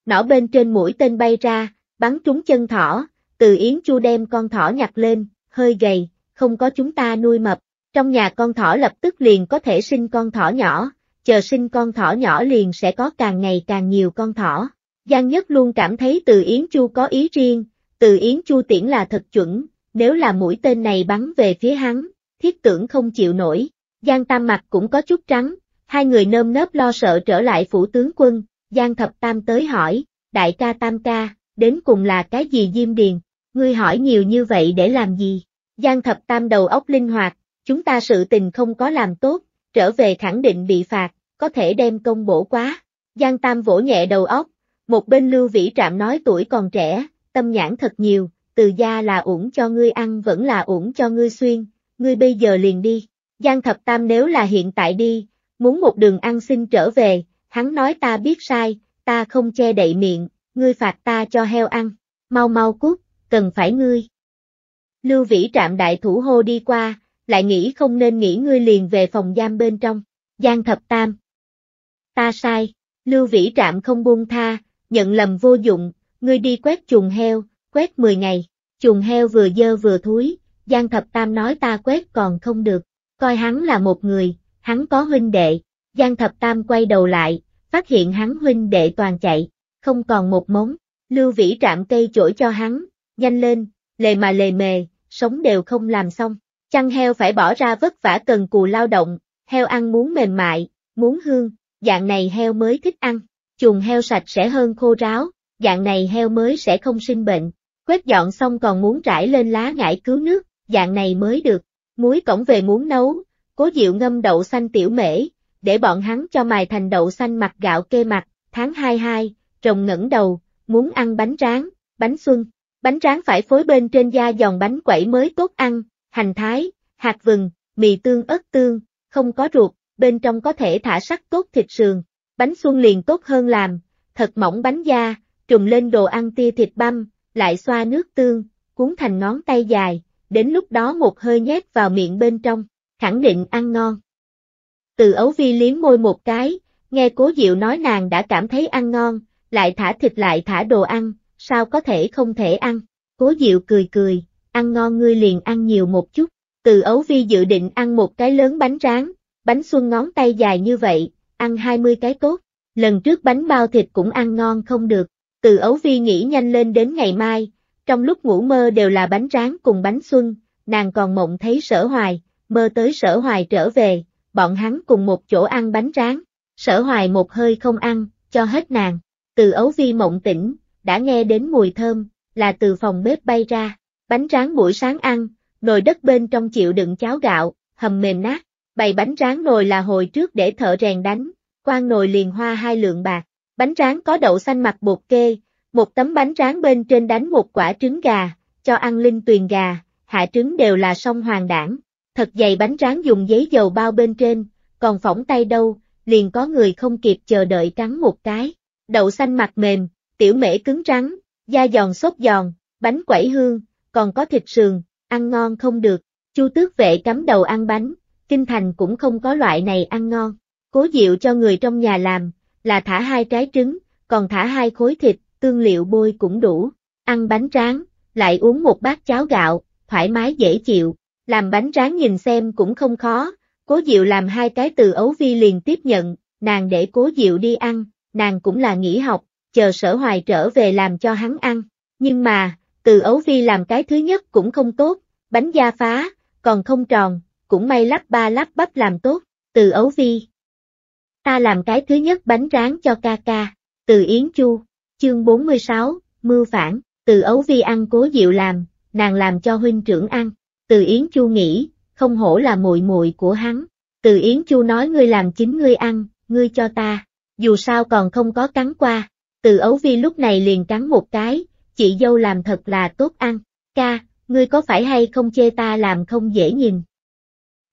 Nỏ bên trên mũi tên bay ra, bắn trúng chân thỏ, từ Yến Chu đem con thỏ nhặt lên, hơi gầy, không có chúng ta nuôi mập trong nhà con thỏ lập tức liền có thể sinh con thỏ nhỏ, chờ sinh con thỏ nhỏ liền sẽ có càng ngày càng nhiều con thỏ. Giang Nhất luôn cảm thấy từ Yến Chu có ý riêng, từ Yến Chu tiễn là thật chuẩn, nếu là mũi tên này bắn về phía hắn, thiết tưởng không chịu nổi. Giang Tam mặt cũng có chút trắng, hai người nơm nớp lo sợ trở lại phủ tướng quân, Giang Thập Tam tới hỏi, đại ca Tam ca, đến cùng là cái gì Diêm Điền, ngươi hỏi nhiều như vậy để làm gì? Giang Thập Tam đầu óc linh hoạt, Chúng ta sự tình không có làm tốt, trở về khẳng định bị phạt, có thể đem công bổ quá. Giang Tam vỗ nhẹ đầu óc, một bên Lưu Vĩ Trạm nói tuổi còn trẻ, tâm nhãn thật nhiều, từ gia là uổng cho ngươi ăn vẫn là uổng cho ngươi xuyên, ngươi bây giờ liền đi. Giang Thập Tam nếu là hiện tại đi, muốn một đường ăn xin trở về, hắn nói ta biết sai, ta không che đậy miệng, ngươi phạt ta cho heo ăn, mau mau cút, cần phải ngươi. Lưu Vĩ Trạm đại thủ hô đi qua, lại nghĩ không nên nghĩ ngươi liền về phòng giam bên trong. Giang thập tam. Ta sai, lưu vĩ trạm không buông tha, nhận lầm vô dụng, ngươi đi quét chuồng heo, quét 10 ngày, chuồng heo vừa dơ vừa thúi, Giang thập tam nói ta quét còn không được, coi hắn là một người, hắn có huynh đệ, Giang thập tam quay đầu lại, phát hiện hắn huynh đệ toàn chạy, không còn một mống. lưu vĩ trạm cây chổi cho hắn, nhanh lên, lề mà lề mề, sống đều không làm xong. Chăn heo phải bỏ ra vất vả cần cù lao động, heo ăn muốn mềm mại, muốn hương, dạng này heo mới thích ăn. Chuồng heo sạch sẽ hơn khô ráo, dạng này heo mới sẽ không sinh bệnh. Quét dọn xong còn muốn trải lên lá ngải cứu nước, dạng này mới được. Muối cổng về muốn nấu, cố diệu ngâm đậu xanh tiểu mễ, để bọn hắn cho mài thành đậu xanh mặt gạo kê mặt, tháng 22, rồng ngẩng đầu, muốn ăn bánh rán, bánh xuân. Bánh rán phải phối bên trên da dòng bánh quẩy mới tốt ăn, hành thái, hạt vừng, mì tương ớt tương, không có ruột, bên trong có thể thả sắc tốt thịt sườn, bánh xuân liền tốt hơn làm, thật mỏng bánh da, trùm lên đồ ăn tia thịt băm, lại xoa nước tương, cuốn thành ngón tay dài, đến lúc đó một hơi nhét vào miệng bên trong, khẳng định ăn ngon. Từ ấu vi liếm môi một cái, nghe cố diệu nói nàng đã cảm thấy ăn ngon, lại thả thịt lại thả đồ ăn, sao có thể không thể ăn, cố diệu cười cười, ăn ngon ngươi liền ăn nhiều một chút. Từ ấu vi dự định ăn một cái lớn bánh rán, bánh xuân ngón tay dài như vậy, ăn 20 cái tốt. Lần trước bánh bao thịt cũng ăn ngon không được. Từ ấu vi nghĩ nhanh lên đến ngày mai, trong lúc ngủ mơ đều là bánh rán cùng bánh xuân, nàng còn mộng thấy sở hoài, mơ tới sở hoài trở về, bọn hắn cùng một chỗ ăn bánh rán. Sở hoài một hơi không ăn, cho hết nàng. Từ ấu vi mộng tỉnh, đã nghe đến mùi thơm, là từ phòng bếp bay ra. Bánh rán buổi sáng ăn, nồi đất bên trong chịu đựng cháo gạo, hầm mềm nát, bày bánh rán nồi là hồi trước để thợ rèn đánh, quan nồi liền hoa hai lượng bạc, bánh rán có đậu xanh mặt bột kê, một tấm bánh rán bên trên đánh một quả trứng gà, cho ăn linh tuyền gà, hạ trứng đều là song hoàng đảng, thật dày bánh rán dùng giấy dầu bao bên trên, còn phỏng tay đâu, liền có người không kịp chờ đợi cắn một cái, đậu xanh mặt mềm, tiểu mễ cứng rắn, da giòn xốp giòn, bánh quẩy hương, còn có thịt sườn, ăn ngon không được. Chu tước vệ cắm đầu ăn bánh, kinh thành cũng không có loại này ăn ngon. Cố Diệu cho người trong nhà làm, là thả hai trái trứng, còn thả hai khối thịt, tương liệu bôi cũng đủ. Ăn bánh tráng, lại uống một bát cháo gạo, thoải mái dễ chịu. Làm bánh tráng nhìn xem cũng không khó, Cố Diệu làm hai cái từ ấu vi liền tiếp nhận, nàng để Cố Diệu đi ăn, nàng cũng là nghỉ học, chờ sở hoài trở về làm cho hắn ăn. Nhưng mà, từ ấu phi làm cái thứ nhất cũng không tốt, bánh da phá, còn không tròn, cũng may lắp ba lắp bắp làm tốt, từ ấu phi. Ta làm cái thứ nhất bánh rán cho ca ca, từ Yến Chu, chương 46, mưu phản, từ ấu phi ăn cố diệu làm, nàng làm cho huynh trưởng ăn, từ Yến Chu nghĩ, không hổ là mùi mùi của hắn, từ Yến Chu nói ngươi làm chính ngươi ăn, ngươi cho ta, dù sao còn không có cắn qua, từ ấu vi lúc này liền cắn một cái, chị dâu làm thật là tốt ăn, ca, ngươi có phải hay không chê ta làm không dễ nhìn?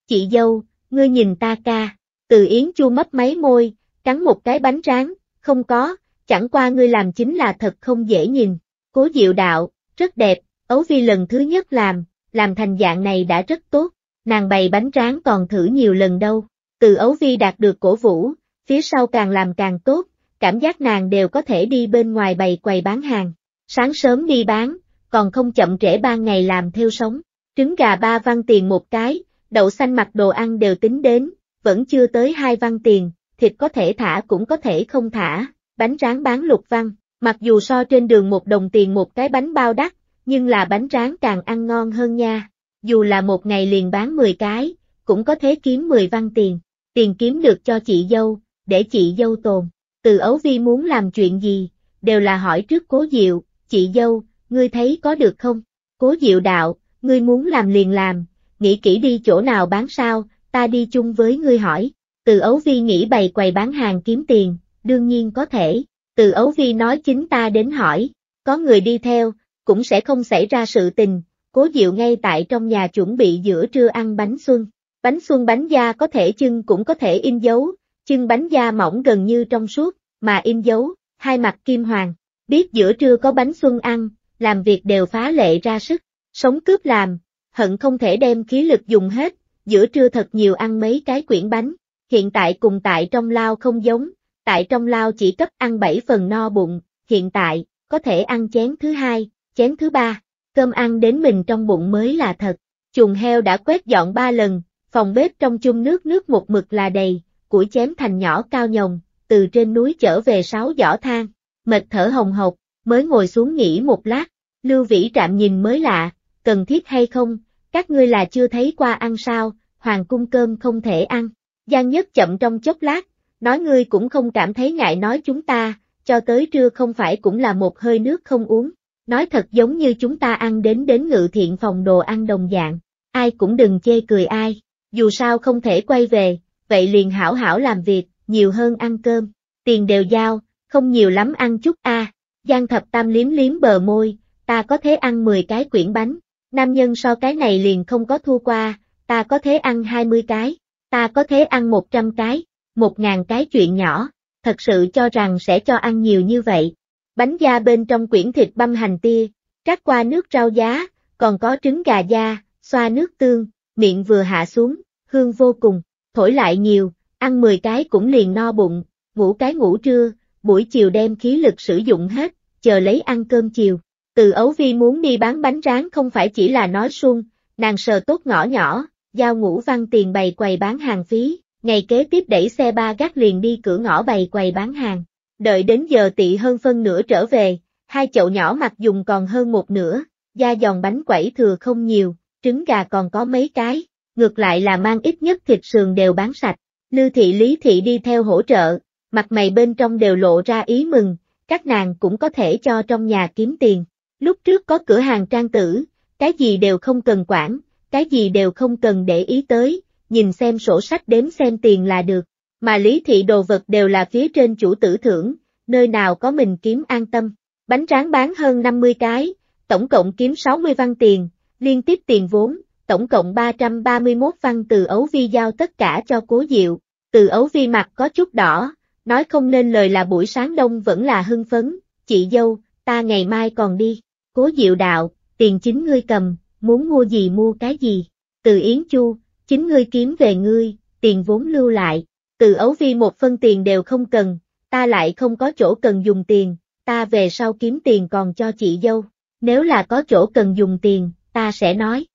Chị dâu, ngươi nhìn ta ca, từ yến chu mấp máy môi, cắn một cái bánh rán, không có, chẳng qua ngươi làm chính là thật không dễ nhìn, cố diệu đạo, rất đẹp, ấu vi lần thứ nhất làm, làm thành dạng này đã rất tốt, nàng bày bánh rán còn thử nhiều lần đâu, từ ấu vi đạt được cổ vũ, phía sau càng làm càng tốt, cảm giác nàng đều có thể đi bên ngoài bày quầy bán hàng sáng sớm đi bán, còn không chậm trễ ban ngày làm theo sống. Trứng gà ba văn tiền một cái, đậu xanh mặc đồ ăn đều tính đến, vẫn chưa tới hai văn tiền, thịt có thể thả cũng có thể không thả, bánh rán bán lục văn, mặc dù so trên đường một đồng tiền một cái bánh bao đắt, nhưng là bánh rán càng ăn ngon hơn nha. Dù là một ngày liền bán 10 cái, cũng có thế kiếm 10 văn tiền, tiền kiếm được cho chị dâu, để chị dâu tồn. Từ ấu vi muốn làm chuyện gì, đều là hỏi trước cố diệu, chị dâu, ngươi thấy có được không? Cố diệu đạo, ngươi muốn làm liền làm, nghĩ kỹ đi chỗ nào bán sao, ta đi chung với ngươi hỏi. Từ ấu vi nghĩ bày quầy bán hàng kiếm tiền, đương nhiên có thể. Từ ấu vi nói chính ta đến hỏi, có người đi theo, cũng sẽ không xảy ra sự tình. Cố Diệu ngay tại trong nhà chuẩn bị giữa trưa ăn bánh xuân. Bánh xuân bánh da có thể chưng cũng có thể in dấu, chưng bánh da mỏng gần như trong suốt, mà in dấu, hai mặt kim hoàng biết giữa trưa có bánh xuân ăn, làm việc đều phá lệ ra sức, sống cướp làm, hận không thể đem khí lực dùng hết, giữa trưa thật nhiều ăn mấy cái quyển bánh, hiện tại cùng tại trong lao không giống, tại trong lao chỉ cấp ăn 7 phần no bụng, hiện tại, có thể ăn chén thứ hai, chén thứ ba, cơm ăn đến mình trong bụng mới là thật, chuồng heo đã quét dọn 3 lần, phòng bếp trong chung nước nước một mực là đầy, củi chém thành nhỏ cao nhồng, từ trên núi trở về 6 giỏ thang, mệt thở hồng hộc, mới ngồi xuống nghỉ một lát, Lưu Vĩ Trạm nhìn mới lạ, cần thiết hay không, các ngươi là chưa thấy qua ăn sao, hoàng cung cơm không thể ăn. Giang Nhất chậm trong chốc lát, nói ngươi cũng không cảm thấy ngại nói chúng ta, cho tới trưa không phải cũng là một hơi nước không uống, nói thật giống như chúng ta ăn đến đến ngự thiện phòng đồ ăn đồng dạng, ai cũng đừng chê cười ai, dù sao không thể quay về, vậy liền hảo hảo làm việc, nhiều hơn ăn cơm, tiền đều giao, không nhiều lắm ăn chút a. À. Giang thập tam liếm liếm bờ môi, ta có thể ăn 10 cái quyển bánh, nam nhân so cái này liền không có thua qua, ta có thể ăn 20 cái, ta có thể ăn 100 cái, 1.000 cái chuyện nhỏ, thật sự cho rằng sẽ cho ăn nhiều như vậy. Bánh da bên trong quyển thịt băm hành tia, trát qua nước rau giá, còn có trứng gà da, xoa nước tương, miệng vừa hạ xuống, hương vô cùng, thổi lại nhiều, ăn 10 cái cũng liền no bụng, ngủ cái ngủ trưa, buổi chiều đem khí lực sử dụng hết, chờ lấy ăn cơm chiều. Từ ấu vi muốn đi bán bánh rán không phải chỉ là nói suông, nàng sờ tốt ngõ nhỏ, giao ngũ văn tiền bày quầy bán hàng phí, ngày kế tiếp đẩy xe ba gác liền đi cửa ngõ bày quầy bán hàng. Đợi đến giờ tị hơn phân nửa trở về, hai chậu nhỏ mặt dùng còn hơn một nửa, da giòn bánh quẩy thừa không nhiều, trứng gà còn có mấy cái, ngược lại là mang ít nhất thịt sườn đều bán sạch. Lưu thị Lý thị đi theo hỗ trợ, mặt mày bên trong đều lộ ra ý mừng, các nàng cũng có thể cho trong nhà kiếm tiền. Lúc trước có cửa hàng trang tử, cái gì đều không cần quản, cái gì đều không cần để ý tới, nhìn xem sổ sách đếm xem tiền là được, mà lý thị đồ vật đều là phía trên chủ tử thưởng, nơi nào có mình kiếm an tâm. Bánh tráng bán hơn 50 cái, tổng cộng kiếm 60 văn tiền, liên tiếp tiền vốn, tổng cộng 331 văn từ ấu vi giao tất cả cho cố diệu, từ ấu vi mặt có chút đỏ, nói không nên lời là buổi sáng đông vẫn là hưng phấn, chị dâu, ta ngày mai còn đi, cố diệu đạo, tiền chính ngươi cầm, muốn mua gì mua cái gì, từ Yến Chu, chính ngươi kiếm về ngươi, tiền vốn lưu lại, từ ấu vi một phân tiền đều không cần, ta lại không có chỗ cần dùng tiền, ta về sau kiếm tiền còn cho chị dâu, nếu là có chỗ cần dùng tiền, ta sẽ nói.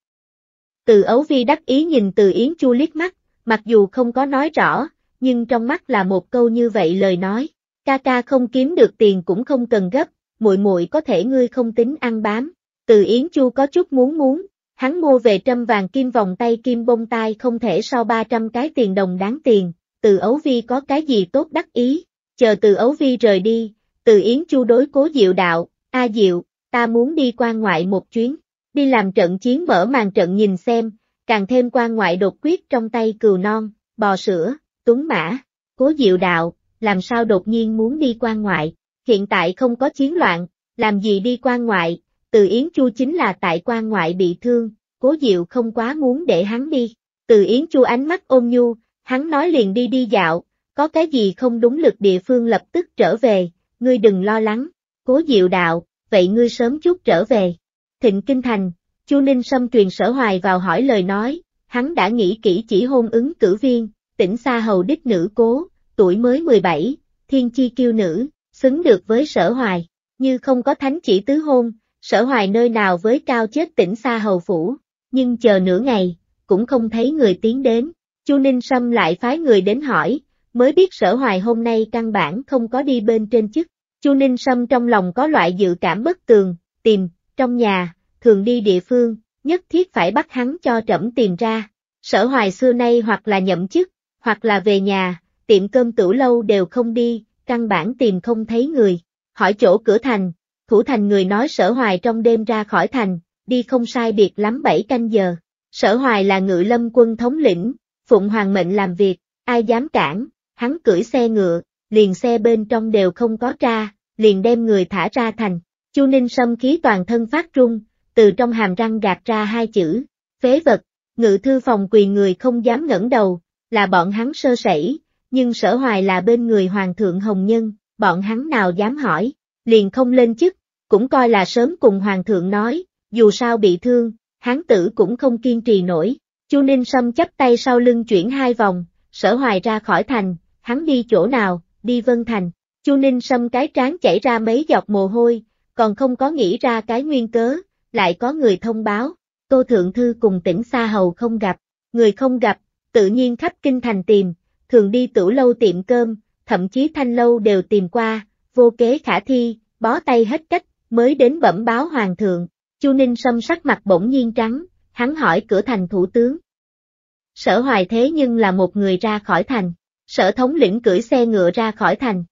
Từ ấu vi đắc ý nhìn từ Yến Chu liếc mắt, mặc dù không có nói rõ, nhưng trong mắt là một câu như vậy lời nói, ca ca không kiếm được tiền cũng không cần gấp, muội muội có thể ngươi không tính ăn bám. Từ Yến Chu có chút muốn muốn, hắn mua về trăm vàng kim vòng tay kim bông tai không thể sau 300 cái tiền đồng đáng tiền, từ ấu vi có cái gì tốt đắc ý, chờ từ ấu vi rời đi, từ Yến Chu đối cố diệu đạo, a diệu, ta muốn đi qua ngoại một chuyến, đi làm trận chiến mở màn trận nhìn xem, càng thêm qua ngoại đột quyết trong tay cừu non, bò sữa, tuấn mã, cố diệu đạo, làm sao đột nhiên muốn đi quan ngoại, hiện tại không có chiến loạn, làm gì đi quan ngoại, từ Yến Chu chính là tại quan ngoại bị thương, cố diệu không quá muốn để hắn đi, từ Yến Chu ánh mắt ôm nhu, hắn nói liền đi đi dạo, có cái gì không đúng lực địa phương lập tức trở về, ngươi đừng lo lắng, cố diệu đạo, vậy ngươi sớm chút trở về. Thịnh Kinh Thành, Chu Ninh Sâm truyền sở hoài vào hỏi lời nói, hắn đã nghĩ kỹ chỉ hôn ứng cử viên, tỉnh xa hầu đích nữ cố, tuổi mới 17, thiên chi kiêu nữ, xứng được với sở hoài, như không có thánh chỉ tứ hôn, sở hoài nơi nào với cao chết tỉnh xa hầu phủ, nhưng chờ nửa ngày, cũng không thấy người tiến đến, Chu Ninh Sâm lại phái người đến hỏi, mới biết sở hoài hôm nay căn bản không có đi bên trên chức, Chu Ninh Sâm trong lòng có loại dự cảm bất tường, tìm, trong nhà, thường đi địa phương, nhất thiết phải bắt hắn cho trẫm tìm ra. Sở hoài xưa nay hoặc là nhậm chức, hoặc là về nhà, tiệm cơm tửu lâu đều không đi, căn bản tìm không thấy người. Hỏi chỗ cửa thành, thủ thành người nói sở hoài trong đêm ra khỏi thành, đi không sai biệt lắm 7 canh giờ. Sở hoài là ngự lâm quân thống lĩnh, phụng hoàng mệnh làm việc, ai dám cản, hắn cưỡi xe ngựa, liền xe bên trong đều không có ra, liền đem người thả ra thành. Chu Ninh Sâm khí toàn thân phát trung, từ trong hàm răng gạt ra hai chữ, phế vật, ngự thư phòng quỳ người không dám ngẩng đầu, là bọn hắn sơ sẩy, nhưng sở hoài là bên người Hoàng thượng Hồng Nhân, bọn hắn nào dám hỏi, liền không lên chức, cũng coi là sớm cùng Hoàng thượng nói, dù sao bị thương, hắn tử cũng không kiên trì nổi. Chu Ninh Sâm chắp tay sau lưng chuyển hai vòng, sở hoài ra khỏi thành, hắn đi chỗ nào, đi Vân Thành. Chu Ninh Sâm cái trán chảy ra mấy giọt mồ hôi, còn không có nghĩ ra cái nguyên cớ, lại có người thông báo, Tô Thượng Thư cùng tỉnh Sa Hầu không gặp, người không gặp, tự nhiên khắp kinh thành tìm, thường đi tửu lâu tiệm cơm, thậm chí thanh lâu đều tìm qua, vô kế khả thi, bó tay hết cách, mới đến bẩm báo hoàng thượng. Chu Ninh Sâm sắc mặt bỗng nhiên trắng, hắn hỏi cửa thành thủ tướng. Sở hoài thế nhưng là một người ra khỏi thành, sở thống lĩnh cưỡi xe ngựa ra khỏi thành.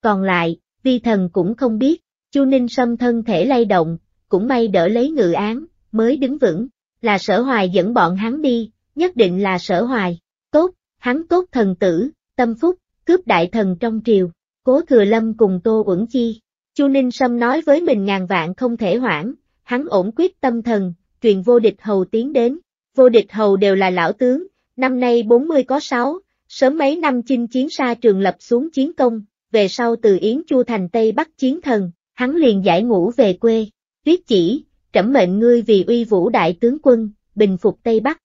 Còn lại, vi thần cũng không biết, Chu Ninh Sâm thân thể lay động, cũng may đỡ lấy ngự án, mới đứng vững, là sở hoài dẫn bọn hắn đi, nhất định là sở hoài. Tốt, hắn tốt thần tử, tâm phúc, cướp đại thần trong triều, cố thừa lâm cùng Tô Uẩn Chi. Chu Ninh Sâm nói với mình ngàn vạn không thể hoãn, hắn ổn quyết tâm thần, truyền vô địch hầu tiến đến. Vô địch hầu đều là lão tướng, năm nay 40 có 6, sớm mấy năm chinh chiến xa trường lập xuống chiến công, về sau từ Yến Chu thành Tây Bắc chiến thần, hắn liền giải ngũ về quê. Tuyết chỉ, trẫm mệnh ngươi vì uy vũ đại tướng quân, bình phục Tây Bắc,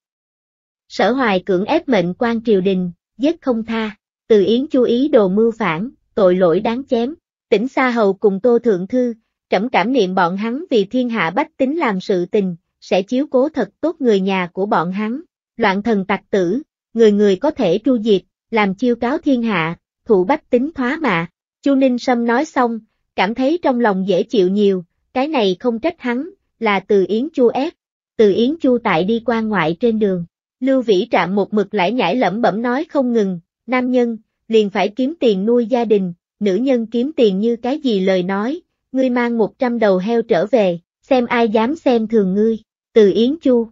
Sở hoài cưỡng ép mệnh quan triều đình, giết không tha, từ yến chú ý đồ mưu phản, tội lỗi đáng chém, tỉnh xa hầu cùng tô thượng thư, trẫm cảm niệm bọn hắn vì thiên hạ bách tính làm sự tình, sẽ chiếu cố thật tốt người nhà của bọn hắn, loạn thần tặc tử, người người có thể tru diệt, làm chiêu cáo thiên hạ, thụ bách tính thoá mạ. Chu Ninh Sâm nói xong, cảm thấy trong lòng dễ chịu nhiều, cái này không trách hắn, là từ Yến Chu ép. Từ Yến Chu tại đi qua ngoại trên đường, Lưu Vĩ Trạm một mực lải nhải lẩm bẩm nói không ngừng, nam nhân, liền phải kiếm tiền nuôi gia đình, nữ nhân kiếm tiền như cái gì lời nói, ngươi mang một trăm đầu heo trở về, xem ai dám xem thường ngươi, từ Yến Chu.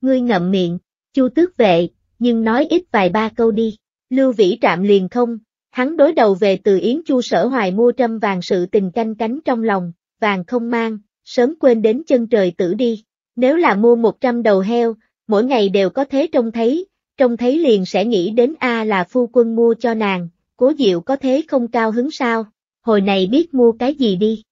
Ngươi ngậm miệng, Chu tước vệ, nhưng nói ít vài ba câu đi, Lưu Vĩ Trạm liền không, hắn đối đầu về từ Yến Chu sở hoài mua trăm vàng sự tình canh cánh trong lòng, vàng không mang, sớm quên đến chân trời tử đi, nếu là mua một trăm đầu heo, mỗi ngày đều có thế trông thấy, trông thấy liền sẽ nghĩ đến A là phu quân mua cho nàng, cố diệu có thế không cao hứng sao, hồi này biết mua cái gì đi.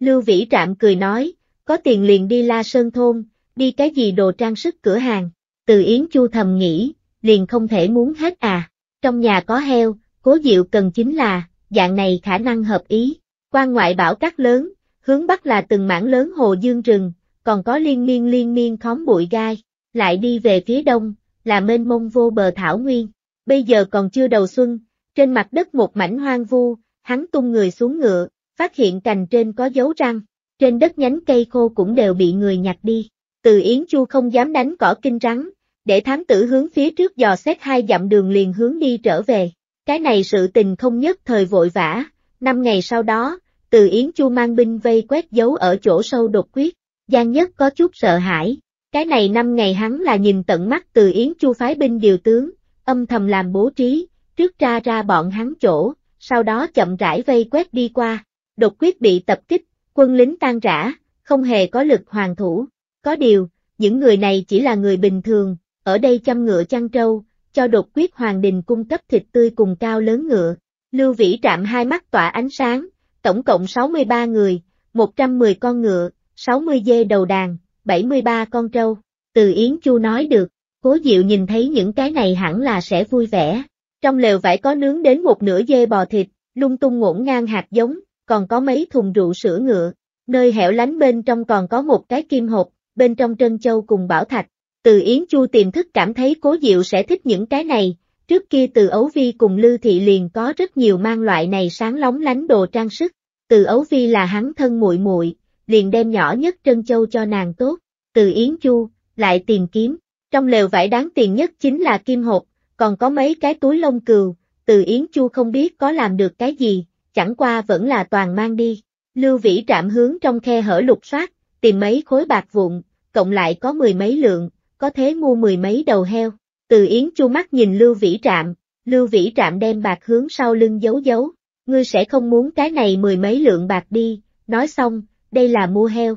Lưu Vĩ Trạm cười nói, có tiền liền đi La Sơn Thôn, đi cái gì đồ trang sức cửa hàng, từ Yến Chu thầm nghĩ, liền không thể muốn hết à, trong nhà có heo, cố diệu cần chính là, dạng này khả năng hợp ý, quan ngoại bảo cát lớn, hướng bắc là từng mảng lớn hồ dương rừng, còn có liên miên liên miên khóm bụi gai, lại đi về phía đông, là mênh mông vô bờ thảo nguyên. Bây giờ còn chưa đầu xuân, trên mặt đất một mảnh hoang vu, hắn tung người xuống ngựa, phát hiện cành trên có dấu răng, trên đất nhánh cây khô cũng đều bị người nhặt đi. Từ Yến Chu không dám đánh cỏ kinh rắn, để thám tử hướng phía trước dò xét hai dặm đường liền hướng đi trở về. Cái này sự tình không nhất thời vội vã, năm ngày sau đó, từ Yến Chu mang binh vây quét dấu ở chỗ sâu đột quyết, Giang Nhất có chút sợ hãi, cái này năm ngày hắn là nhìn tận mắt từ Yến Chu phái binh điều tướng, âm thầm làm bố trí, trước ra ra bọn hắn chỗ, sau đó chậm rãi vây quét đi qua, đột quyết bị tập kích, quân lính tan rã, không hề có lực hoàng thủ. Có điều, những người này chỉ là người bình thường, ở đây chăm ngựa chăn trâu, cho đột quyết hoàng đình cung cấp thịt tươi cùng cao lớn ngựa. Lưu Vĩ trạm hai mắt tỏa ánh sáng, tổng cộng 63 người, 110 con ngựa, 60 dê đầu đàn, 73 con trâu. Từ Yến Chu nói được, cố diệu nhìn thấy những cái này hẳn là sẽ vui vẻ. Trong lều vải có nướng đến một nửa dê bò thịt, lung tung ngổn ngang hạt giống, còn có mấy thùng rượu sữa ngựa. Nơi hẻo lánh bên trong còn có một cái kim hộp, bên trong trân châu cùng bảo thạch. Từ Yến Chu tiềm thức cảm thấy cố diệu sẽ thích những cái này, trước kia từ ấu vi cùng Lư Thị liền có rất nhiều mang loại này sáng lóng lánh đồ trang sức. Từ ấu vi là hắn thân muội muội, liền đem nhỏ nhất trân châu cho nàng tốt, từ Yến Chu, lại tìm kiếm, trong lều vải đáng tiền nhất chính là kim hộp, còn có mấy cái túi lông cừu, từ Yến Chu không biết có làm được cái gì, chẳng qua vẫn là toàn mang đi, lưu vĩ trạm hướng trong khe hở lục soát, tìm mấy khối bạc vụn, cộng lại có mười mấy lượng, có thế mua mười mấy đầu heo, từ Yến Chu mắt nhìn lưu vĩ trạm, lưu vĩ trạm đem bạc hướng sau lưng giấu giấu, ngươi sẽ không muốn cái này mười mấy lượng bạc đi, nói xong, đây là mua heo.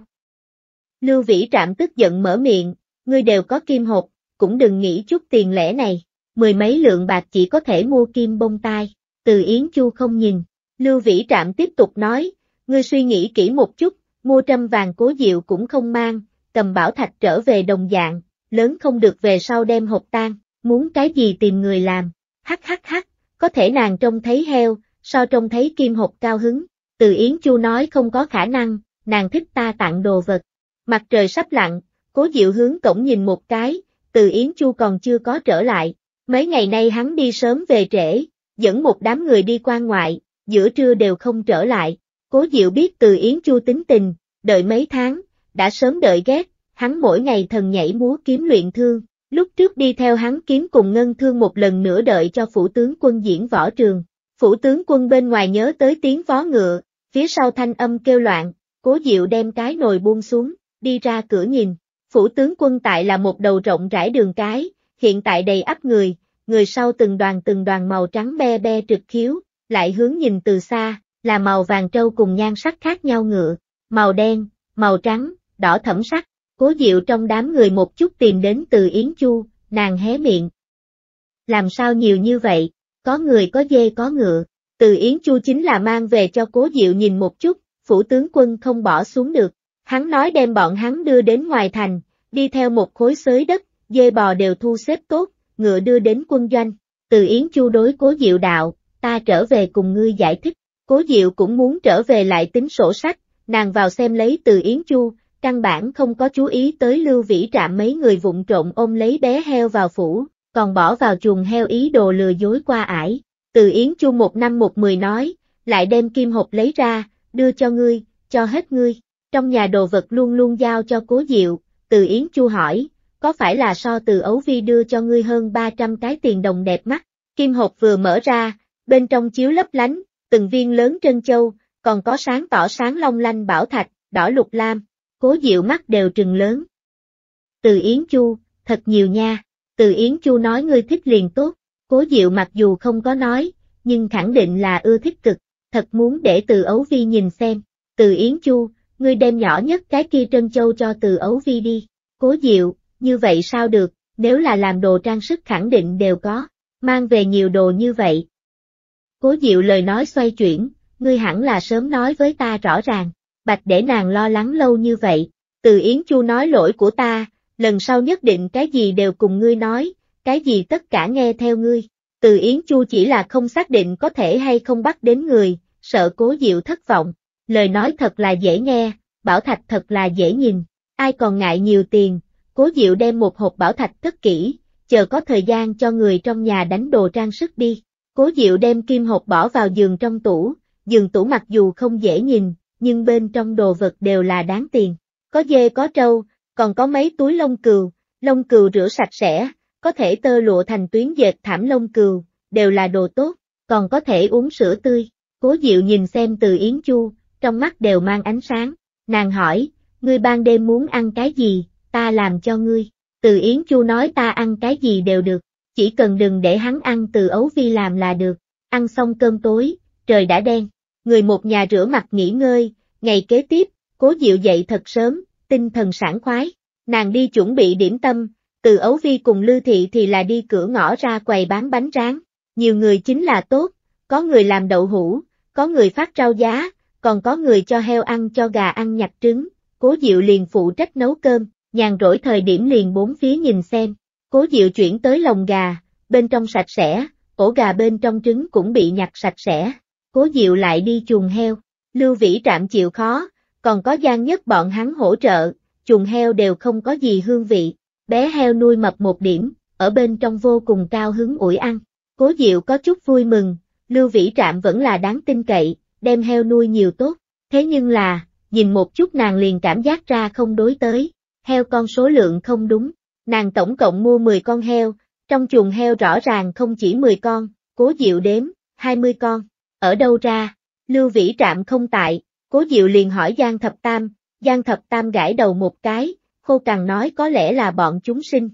Lưu Vĩ Trạm tức giận mở miệng, ngươi đều có kim hộp, cũng đừng nghĩ chút tiền lẻ này, mười mấy lượng bạc chỉ có thể mua kim bông tai, từ Yến Chu không nhìn, Lưu Vĩ Trạm tiếp tục nói, ngươi suy nghĩ kỹ một chút, mua trăm vàng cố diệu cũng không mang, cầm bảo thạch trở về đồng dạng, lớn không được về sau đem hộp tan, muốn cái gì tìm người làm, hắc hắc hắc, có thể nàng trông thấy heo, so trông thấy kim hộp cao hứng, từ Yến Chu nói không có khả năng, nàng thích ta tặng đồ vật. Mặt trời sắp lặn, cố diệu hướng cổng nhìn một cái, từ Yến Chu còn chưa có trở lại. Mấy ngày nay hắn đi sớm về trễ, dẫn một đám người đi quan ngoại, giữa trưa đều không trở lại. Cố diệu biết từ Yến Chu tính tình, đợi mấy tháng, đã sớm đợi ghét, hắn mỗi ngày thần nhảy múa kiếm luyện thương. Lúc trước đi theo hắn kiếm cùng ngân thương một lần nữa đợi cho phủ tướng quân diễn võ trường. Phủ tướng quân bên ngoài nhớ tới tiếng vó ngựa, phía sau thanh âm kêu loạn, Cố Diệu đem cái nồi buông xuống, đi ra cửa nhìn, phủ tướng quân tại là một đầu rộng rãi đường cái, hiện tại đầy ắp người, người sau từng đoàn từng đoàn màu trắng be be trực khiếu, lại hướng nhìn từ xa, là màu vàng trâu cùng nhan sắc khác nhau ngựa, màu đen, màu trắng, đỏ thẫm sắc, cố diệu trong đám người một chút tìm đến từ Yến Chu, nàng hé miệng. Làm sao nhiều như vậy, có người có dê có ngựa, từ Yến Chu chính là mang về cho cố diệu nhìn một chút, phủ tướng quân không bỏ xuống được. Hắn nói đem bọn hắn đưa đến ngoài thành, đi theo một khối xới đất, dê bò đều thu xếp tốt, ngựa đưa đến quân doanh. Từ Yến Chu đối cố diệu đạo, ta trở về cùng ngươi giải thích, cố diệu cũng muốn trở về lại tính sổ sách, nàng vào xem lấy từ Yến Chu, căn bản không có chú ý tới lưu vĩ trạm mấy người vụng trộn ôm lấy bé heo vào phủ, còn bỏ vào chuồng heo ý đồ lừa dối qua ải. Từ Yến Chu một năm một mười nói, lại đem kim hộp lấy ra, đưa cho ngươi, cho hết ngươi. Trong nhà đồ vật luôn luôn giao cho cố diệu, từ Yến Chu hỏi, có phải là so từ ấu vi đưa cho ngươi hơn 300 cái tiền đồng đẹp mắt? Kim hộp vừa mở ra, bên trong chiếu lấp lánh, từng viên lớn trân châu, còn có sáng tỏ sáng long lanh bảo thạch, đỏ lục lam, cố diệu mắt đều trừng lớn. Từ Yến Chu, thật nhiều nha, từ Yến Chu nói ngươi thích liền tốt, cố diệu mặc dù không có nói, nhưng khẳng định là ưa thích cực, thật muốn để từ ấu vi nhìn xem, từ Yến Chu, ngươi đem nhỏ nhất cái kia trân châu cho từ ấu vi đi, cố diệu, như vậy sao được, nếu là làm đồ trang sức khẳng định đều có, mang về nhiều đồ như vậy. Cố diệu lời nói xoay chuyển, ngươi hẳn là sớm nói với ta rõ ràng, bạch để nàng lo lắng lâu như vậy, từ Yến Chu nói lỗi của ta, lần sau nhất định cái gì đều cùng ngươi nói, cái gì tất cả nghe theo ngươi. Từ Yến Chu chỉ là không xác định có thể hay không bắt đến người, sợ cố diệu thất vọng. Lời nói thật là dễ nghe, bảo thạch thật là dễ nhìn, ai còn ngại nhiều tiền, cố diệu đem một hộp bảo thạch cất kỹ, chờ có thời gian cho người trong nhà đánh đồ trang sức đi. Cố diệu đem kim hộp bỏ vào giường trong tủ, giường tủ mặc dù không dễ nhìn, nhưng bên trong đồ vật đều là đáng tiền. Có dê có trâu, còn có mấy túi lông cừu, lông cừu rửa sạch sẽ, có thể tơ lụa thành tuyến dệt thảm lông cừu, đều là đồ tốt, còn có thể uống sữa tươi. Cố Diệu nhìn xem từ Yến Chu, trong mắt đều mang ánh sáng. Nàng hỏi, ngươi ban đêm muốn ăn cái gì, ta làm cho ngươi. Từ Yến Chu nói ta ăn cái gì đều được, chỉ cần đừng để hắn ăn từ ấu vi làm là được. Ăn xong cơm tối, trời đã đen, người một nhà rửa mặt nghỉ ngơi, ngày kế tiếp, cố Diệu dậy thật sớm, tinh thần sảng khoái. Nàng đi chuẩn bị điểm tâm, từ Ấu Vi cùng lưu Thị thì là đi cửa ngõ ra quầy bán bánh rán, nhiều người chính là tốt, có người làm đậu hũ, có người phát rau giá, còn có người cho heo ăn cho gà ăn nhặt trứng, cố Diệu liền phụ trách nấu cơm, nhàn rỗi thời điểm liền bốn phía nhìn xem, cố Diệu chuyển tới lồng gà, bên trong sạch sẽ, ổ gà bên trong trứng cũng bị nhặt sạch sẽ, cố Diệu lại đi chuồng heo, Lưu Vĩ Trạm chịu khó, còn có gian nhất bọn hắn hỗ trợ, chuồng heo đều không có gì hương vị bé heo nuôi mập một điểm, ở bên trong vô cùng cao hứng ủi ăn. Cố Diệu có chút vui mừng, Lưu Vĩ Trạm vẫn là đáng tin cậy, đem heo nuôi nhiều tốt, thế nhưng là, nhìn một chút nàng liền cảm giác ra không đối tới, heo con số lượng không đúng, nàng tổng cộng mua 10 con heo, trong chuồng heo rõ ràng không chỉ 10 con, Cố Diệu đếm, 20 con, ở đâu ra, Lưu Vĩ Trạm không tại, Cố Diệu liền hỏi Giang Thập Tam, Giang Thập Tam gãi đầu một cái, khô cằn nói có lẽ là bọn chúng sinh.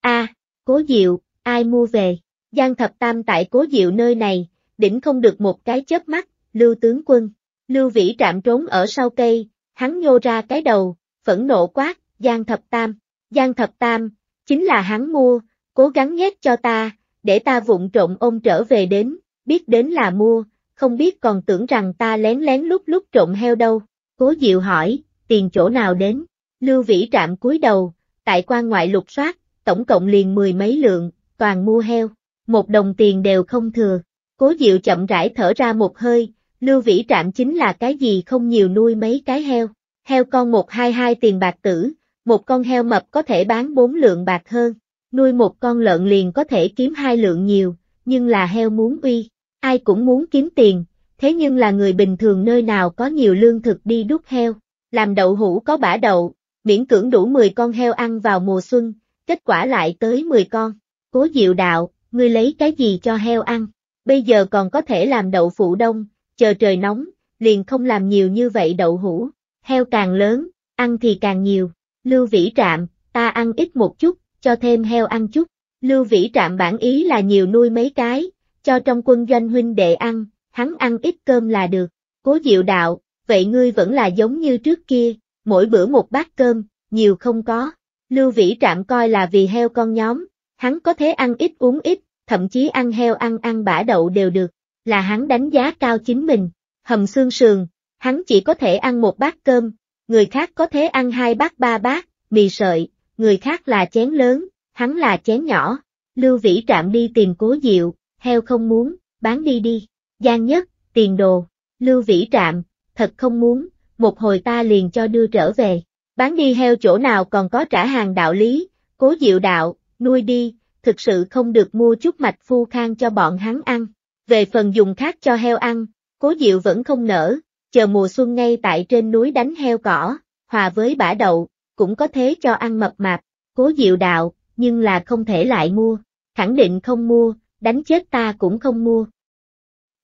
a à, cố diệu, ai mua về, Giang Thập Tam tại cố diệu nơi này, đỉnh không được một cái chớp mắt, lưu tướng quân, lưu vĩ trạm trốn ở sau cây, hắn nhô ra cái đầu, phẫn nộ quát, Giang Thập Tam, Giang Thập Tam, chính là hắn mua, cố gắng nhét cho ta, để ta vụng trộm ôm trở về đến, biết đến là mua, không biết còn tưởng rằng ta lén lén lúc lúc trộm heo đâu. Cố Diệu hỏi, tiền chỗ nào đến? Lưu Vĩ Trạm cúi đầu, tại quan ngoại lục soát, tổng cộng liền mười mấy lượng, toàn mua heo, một đồng tiền đều không thừa. Cố Diệu chậm rãi thở ra một hơi, Lưu Vĩ Trạm chính là cái gì không nhiều nuôi mấy cái heo. Heo con 122 tiền bạc tử, một con heo mập có thể bán 4 lượng bạc hơn, nuôi một con lợn liền có thể kiếm hai lượng nhiều, nhưng là heo muốn uy, ai cũng muốn kiếm tiền, thế nhưng là người bình thường nơi nào có nhiều lương thực đi đút heo, làm đậu hũ có bả đậu, miễn cưỡng đủ 10 con heo ăn vào mùa xuân, kết quả lại tới 10 con. Cố Diệu đạo, ngươi lấy cái gì cho heo ăn, bây giờ còn có thể làm đậu phụ đông, chờ trời nóng, liền không làm nhiều như vậy đậu hũ, heo càng lớn, ăn thì càng nhiều, lưu vĩ trạm, ta ăn ít một chút, cho thêm heo ăn chút, lưu vĩ trạm bản ý là nhiều nuôi mấy cái, cho trong quân doanh huynh đệ ăn, hắn ăn ít cơm là được, cố diệu đạo, vậy ngươi vẫn là giống như trước kia, mỗi bữa một bát cơm, nhiều không có. Lưu Vĩ Trạm coi là vì heo con nhóm, hắn có thể ăn ít uống ít, thậm chí ăn heo ăn ăn bã đậu đều được, là hắn đánh giá cao chính mình. Hầm xương sườn, hắn chỉ có thể ăn một bát cơm, người khác có thể ăn hai bát ba bát, mì sợi, người khác là chén lớn, hắn là chén nhỏ. Lưu Vĩ Trạm đi tìm cố diệu, heo không muốn, bán đi đi. Giang nhất, tiền đồ, Lưu Vĩ Trạm, thật không muốn, một hồi ta liền cho đưa trở về. Bán đi heo chỗ nào còn có trả hàng đạo lý, cố diệu đạo, nuôi đi, thực sự không được mua chút mạch phu khang cho bọn hắn ăn. Về phần dùng khác cho heo ăn, cố diệu vẫn không nở, chờ mùa xuân ngay tại trên núi đánh heo cỏ, hòa với bã đậu, cũng có thế cho ăn mập mạp, cố diệu đạo, nhưng là không thể lại mua, khẳng định không mua, đánh chết ta cũng không mua.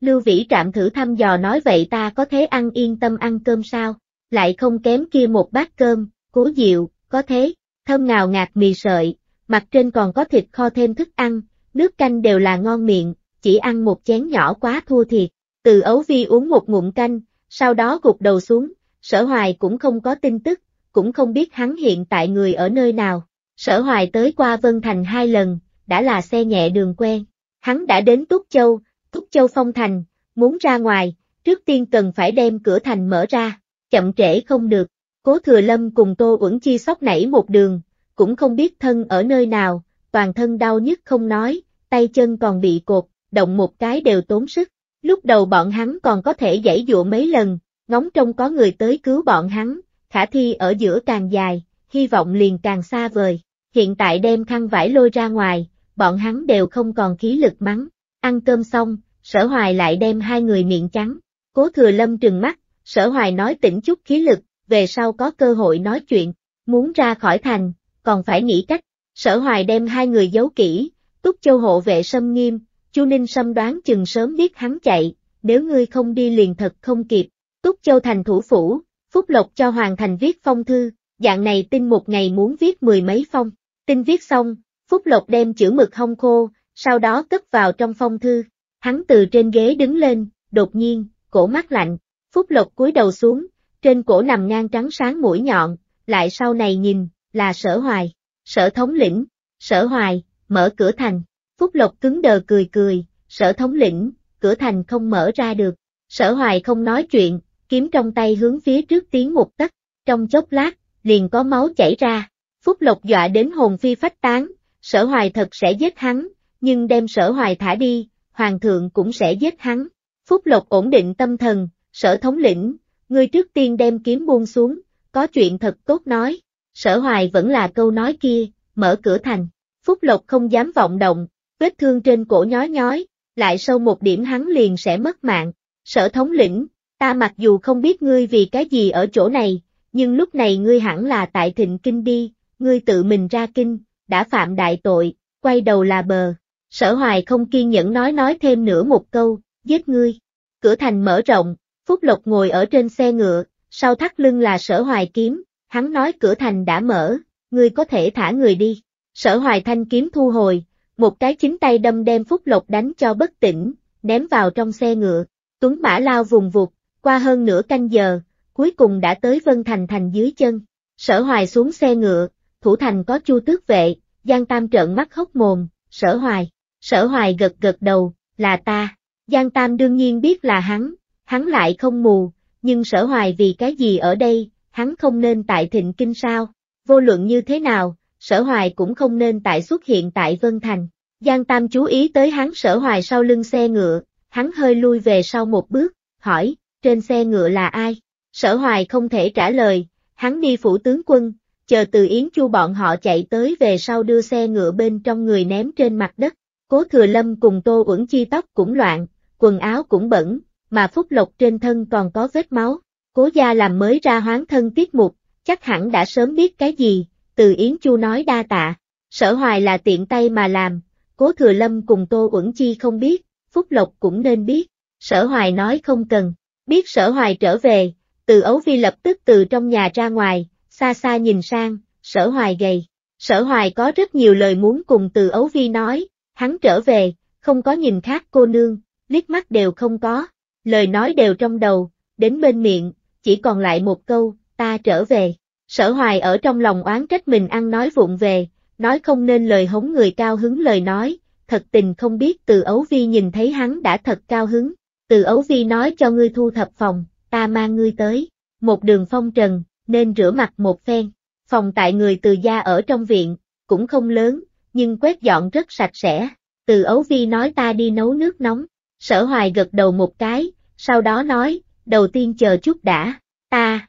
Lưu Vĩ Trạm thử thăm dò nói vậy ta có thể ăn yên tâm ăn cơm sao, lại không kém kia một bát cơm, cố diệu, có thế, thơm ngào ngạt mì sợi, mặt trên còn có thịt kho thêm thức ăn, nước canh đều là ngon miệng, chỉ ăn một chén nhỏ quá thua thiệt. Từ ấu vi uống một ngụm canh, sau đó gục đầu xuống, sở hoài cũng không có tin tức, cũng không biết hắn hiện tại người ở nơi nào. Sở hoài tới qua Vân Thành hai lần, đã là xe nhẹ đường quen. Hắn đã đến Túc Châu, Thúc Châu Phong Thành, muốn ra ngoài, trước tiên cần phải đem cửa thành mở ra, chậm trễ không được. Cố Thừa Lâm cùng Tô Uẩn Chi sóc nảy một đường, cũng không biết thân ở nơi nào, toàn thân đau nhức không nói, tay chân còn bị cột, động một cái đều tốn sức. Lúc đầu bọn hắn còn có thể giải dụa mấy lần, ngóng trông có người tới cứu bọn hắn, khả thi ở giữa càng dài, hy vọng liền càng xa vời. Hiện tại đem khăn vải lôi ra ngoài, bọn hắn đều không còn khí lực mắng, Ăn cơm xong, sở hoài lại đem hai người miệng trắng. Cố thừa lâm trừng mắt, sở hoài nói tỉnh chút khí lực, về sau có cơ hội nói chuyện, muốn ra khỏi thành, còn phải nghĩ cách. Sở hoài đem hai người giấu kỹ, túc châu hộ vệ sâm nghiêm, chu Ninh sâm đoán chừng sớm biết hắn chạy, nếu ngươi không đi liền thật không kịp. Túc châu thành thủ phủ, Phúc Lộc cho Hoàng Thành viết phong thư, dạng này tin một ngày muốn viết mười mấy phong. Tin viết xong, Phúc Lộc đem chữ mực hong khô, sau đó cất vào trong phong thư. Hắn từ trên ghế đứng lên, đột nhiên, cổ mắt lạnh, Phúc Lộc cúi đầu xuống, trên cổ nằm ngang trắng sáng mũi nhọn, lại sau này nhìn, là sở hoài, sở thống lĩnh, sở hoài, mở cửa thành, Phúc Lộc cứng đờ cười cười, sở thống lĩnh, cửa thành không mở ra được, sở hoài không nói chuyện, kiếm trong tay hướng phía trước tiến một tấc, trong chốc lát, liền có máu chảy ra, Phúc Lộc dọa đến hồn phi phách tán, sở hoài thật sẽ giết hắn, nhưng đem sở hoài thả đi, hoàng thượng cũng sẽ giết hắn. Phúc Lộc ổn định tâm thần, sở thống lĩnh, ngươi trước tiên đem kiếm buông xuống, có chuyện thật tốt nói. Sở hoài vẫn là câu nói kia, mở cửa thành. Phúc Lộc không dám vọng động, vết thương trên cổ nhói nhói, lại sâu một điểm hắn liền sẽ mất mạng. Sở thống lĩnh, ta mặc dù không biết ngươi vì cái gì ở chỗ này, nhưng lúc này ngươi hẳn là tại thịnh kinh đi, ngươi tự mình ra kinh, đã phạm đại tội, quay đầu là bờ sở hoài không kiên nhẫn nói nói thêm nữa một câu, giết ngươi. Cửa thành mở rộng, Phúc Lộc ngồi ở trên xe ngựa, sau thắt lưng là sở hoài kiếm, hắn nói cửa thành đã mở, ngươi có thể thả người đi. Sở hoài thanh kiếm thu hồi, một cái chính tay đâm đem Phúc Lộc đánh cho bất tỉnh, ném vào trong xe ngựa. Tuấn Mã lao vùng vụt, qua hơn nửa canh giờ, cuối cùng đã tới Vân Thành thành dưới chân. Sở hoài xuống xe ngựa, thủ thành có chu tước vệ, Giang Tam trợn mắt hốc mồm, sở hoài, Sở hoài gật gật đầu, là ta. Giang Tam đương nhiên biết là hắn, hắn lại không mù, nhưng sở hoài vì cái gì ở đây, hắn không nên tại thịnh kinh sao. Vô luận như thế nào, sở hoài cũng không nên tại xuất hiện tại Vân Thành. Giang Tam chú ý tới hắn sở hoài sau lưng xe ngựa, hắn hơi lui về sau một bước, hỏi, trên xe ngựa là ai? Sở hoài không thể trả lời, hắn đi phủ tướng quân, chờ từ Yến Chu bọn họ chạy tới về sau đưa xe ngựa bên trong người ném trên mặt đất. Cố Thừa Lâm cùng Tô Uẩn Chi tóc cũng loạn, quần áo cũng bẩn, mà Phúc Lộc trên thân còn có vết máu. Cố gia làm mới ra hoán thân tiết mục, chắc hẳn đã sớm biết cái gì, từ Yến Chu nói đa tạ. Sở hoài là tiện tay mà làm, Cố Thừa Lâm cùng Tô Uẩn Chi không biết, Phúc Lộc cũng nên biết. Sở hoài nói không cần, biết sở hoài trở về, từ ấu vi lập tức từ trong nhà ra ngoài, xa xa nhìn sang, sở hoài gầy. Sở hoài có rất nhiều lời muốn cùng từ ấu vi nói, Hắn trở về, không có nhìn khác cô nương, liếc mắt đều không có, lời nói đều trong đầu, đến bên miệng, chỉ còn lại một câu, ta trở về. Sở hoài ở trong lòng oán trách mình ăn nói vụng về, nói không nên lời hống người cao hứng lời nói, thật tình không biết từ ấu vi nhìn thấy hắn đã thật cao hứng, từ ấu vi nói cho ngươi thu thập phòng, ta mang ngươi tới, một đường phong trần, nên rửa mặt một phen, phòng tại người từ gia ở trong viện, cũng không lớn, nhưng quét dọn rất sạch sẽ. Từ ấu vi nói ta đi nấu nước nóng, sở hoài gật đầu một cái, sau đó nói, đầu tiên chờ chút đã, ta.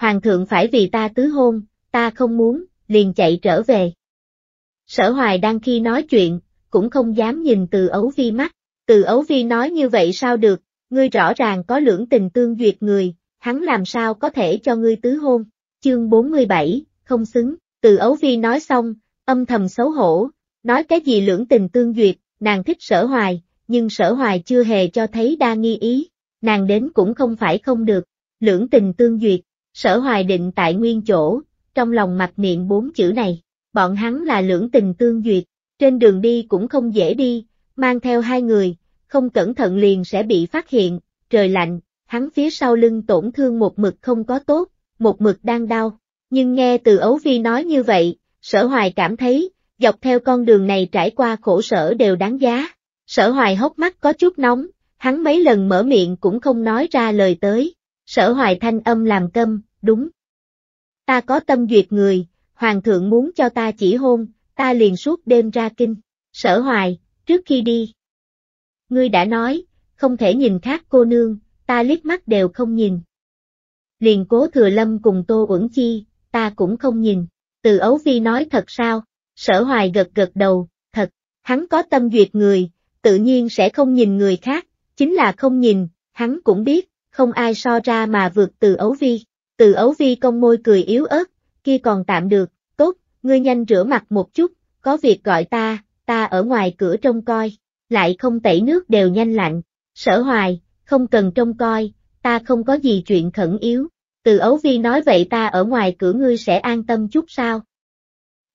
Hoàng thượng phải vì ta tứ hôn, ta không muốn, liền chạy trở về. Sở hoài đang khi nói chuyện, cũng không dám nhìn từ ấu vi mắt, từ ấu vi nói như vậy sao được, ngươi rõ ràng có lưỡng tình tương duyệt người, hắn làm sao có thể cho ngươi tứ hôn, chương 47, không xứng, từ ấu vi nói xong, âm thầm xấu hổ, nói cái gì lưỡng tình tương duyệt, nàng thích sở hoài, nhưng sở hoài chưa hề cho thấy đa nghi ý, nàng đến cũng không phải không được, lưỡng tình tương duyệt, sở hoài định tại nguyên chỗ, trong lòng mặc niệm bốn chữ này, bọn hắn là lưỡng tình tương duyệt, trên đường đi cũng không dễ đi, mang theo hai người, không cẩn thận liền sẽ bị phát hiện, trời lạnh, hắn phía sau lưng tổn thương một mực không có tốt, một mực đang đau, nhưng nghe từ ấu vi nói như vậy, Sở hoài cảm thấy, dọc theo con đường này trải qua khổ sở đều đáng giá. Sở hoài hốc mắt có chút nóng, hắn mấy lần mở miệng cũng không nói ra lời tới. Sở hoài thanh âm làm câm, đúng. Ta có tâm duyệt người, hoàng thượng muốn cho ta chỉ hôn, ta liền suốt đêm ra kinh. Sở hoài, trước khi đi. Ngươi đã nói, không thể nhìn khác cô nương, ta liếc mắt đều không nhìn. Liền cố thừa lâm cùng tô uẩn chi, ta cũng không nhìn từ ấu phi nói thật sao, sở hoài gật gật đầu, thật, hắn có tâm duyệt người, tự nhiên sẽ không nhìn người khác, chính là không nhìn, hắn cũng biết, không ai so ra mà vượt từ ấu vi, từ ấu vi cong môi cười yếu ớt, kia còn tạm được, tốt, ngươi nhanh rửa mặt một chút, có việc gọi ta, ta ở ngoài cửa trông coi, lại không tẩy nước đều nhanh lạnh, sở hoài, không cần trông coi, ta không có gì chuyện khẩn yếu, từ ấu vi nói vậy ta ở ngoài cửa ngươi sẽ an tâm chút sao?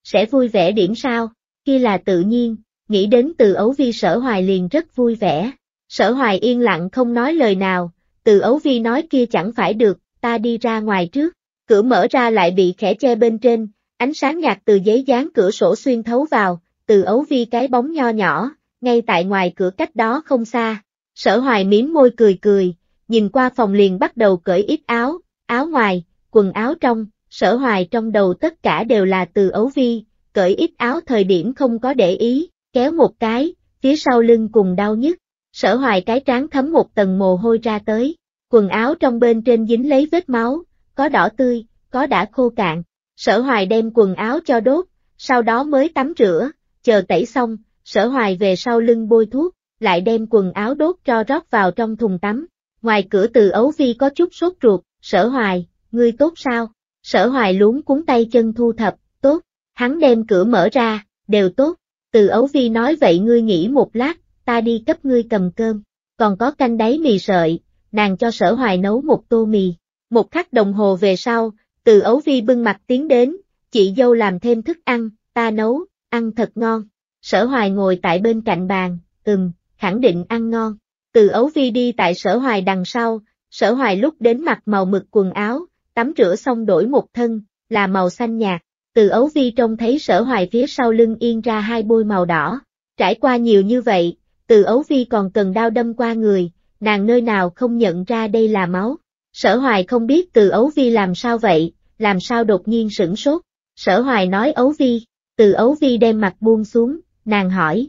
Sẽ vui vẻ điểm sao? Khi là tự nhiên, nghĩ đến từ ấu vi sở hoài liền rất vui vẻ. Sở hoài yên lặng không nói lời nào, từ ấu vi nói kia chẳng phải được, ta đi ra ngoài trước. Cửa mở ra lại bị khẽ che bên trên, ánh sáng nhạt từ giấy dán cửa sổ xuyên thấu vào, từ ấu vi cái bóng nho nhỏ, ngay tại ngoài cửa cách đó không xa. Sở hoài mím môi cười cười, nhìn qua phòng liền bắt đầu cởi ít áo, áo ngoài, quần áo trong, sở hoài trong đầu tất cả đều là từ ấu vi, cởi ít áo thời điểm không có để ý, kéo một cái, phía sau lưng cùng đau nhức, sở hoài cái trán thấm một tầng mồ hôi ra tới, quần áo trong bên trên dính lấy vết máu, có đỏ tươi, có đã khô cạn, sở hoài đem quần áo cho đốt, sau đó mới tắm rửa, chờ tẩy xong, sở hoài về sau lưng bôi thuốc, lại đem quần áo đốt cho rót vào trong thùng tắm, ngoài cửa từ ấu vi có chút sốt ruột, sở hoài, ngươi tốt sao? Sở hoài luống cuốn tay chân thu thập, tốt, hắn đem cửa mở ra, đều tốt, từ ấu vi nói vậy ngươi nghỉ một lát, ta đi cấp ngươi cầm cơm, còn có canh đáy mì sợi, nàng cho sở hoài nấu một tô mì, một khắc đồng hồ về sau, từ ấu vi bưng mặt tiến đến, chị dâu làm thêm thức ăn, ta nấu, ăn thật ngon, sở hoài ngồi tại bên cạnh bàn, ừm, khẳng định ăn ngon, từ ấu vi đi tại sở hoài đằng sau, Sở hoài lúc đến mặc màu mực quần áo, tắm rửa xong đổi một thân, là màu xanh nhạt. Từ ấu vi trông thấy sở hoài phía sau lưng yên ra hai bôi màu đỏ. Trải qua nhiều như vậy, từ ấu vi còn cần đau đâm qua người, nàng nơi nào không nhận ra đây là máu. Sở hoài không biết từ ấu vi làm sao vậy, làm sao đột nhiên sửng sốt. Sở hoài nói ấu vi, từ ấu vi đem mặt buông xuống, nàng hỏi.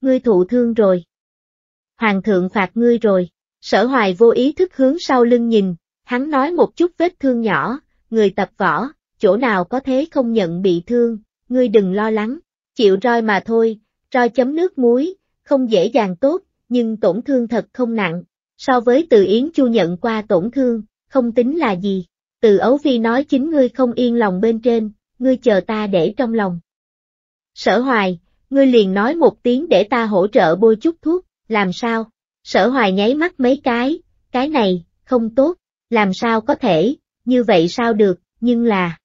Ngươi thụ thương rồi. Hoàng thượng phạt ngươi rồi. Sở hoài vô ý thức hướng sau lưng nhìn, hắn nói một chút vết thương nhỏ, người tập võ, chỗ nào có thế không nhận bị thương, ngươi đừng lo lắng, chịu roi mà thôi, roi chấm nước muối, không dễ dàng tốt, nhưng tổn thương thật không nặng, so với từ Yến Chu nhận qua tổn thương, không tính là gì, từ Ấu Vi nói chính ngươi không yên lòng bên trên, ngươi chờ ta để trong lòng. Sở hoài, ngươi liền nói một tiếng để ta hỗ trợ bôi chút thuốc, làm sao? Sở hoài nháy mắt mấy cái, cái này, không tốt, làm sao có thể, như vậy sao được, nhưng là...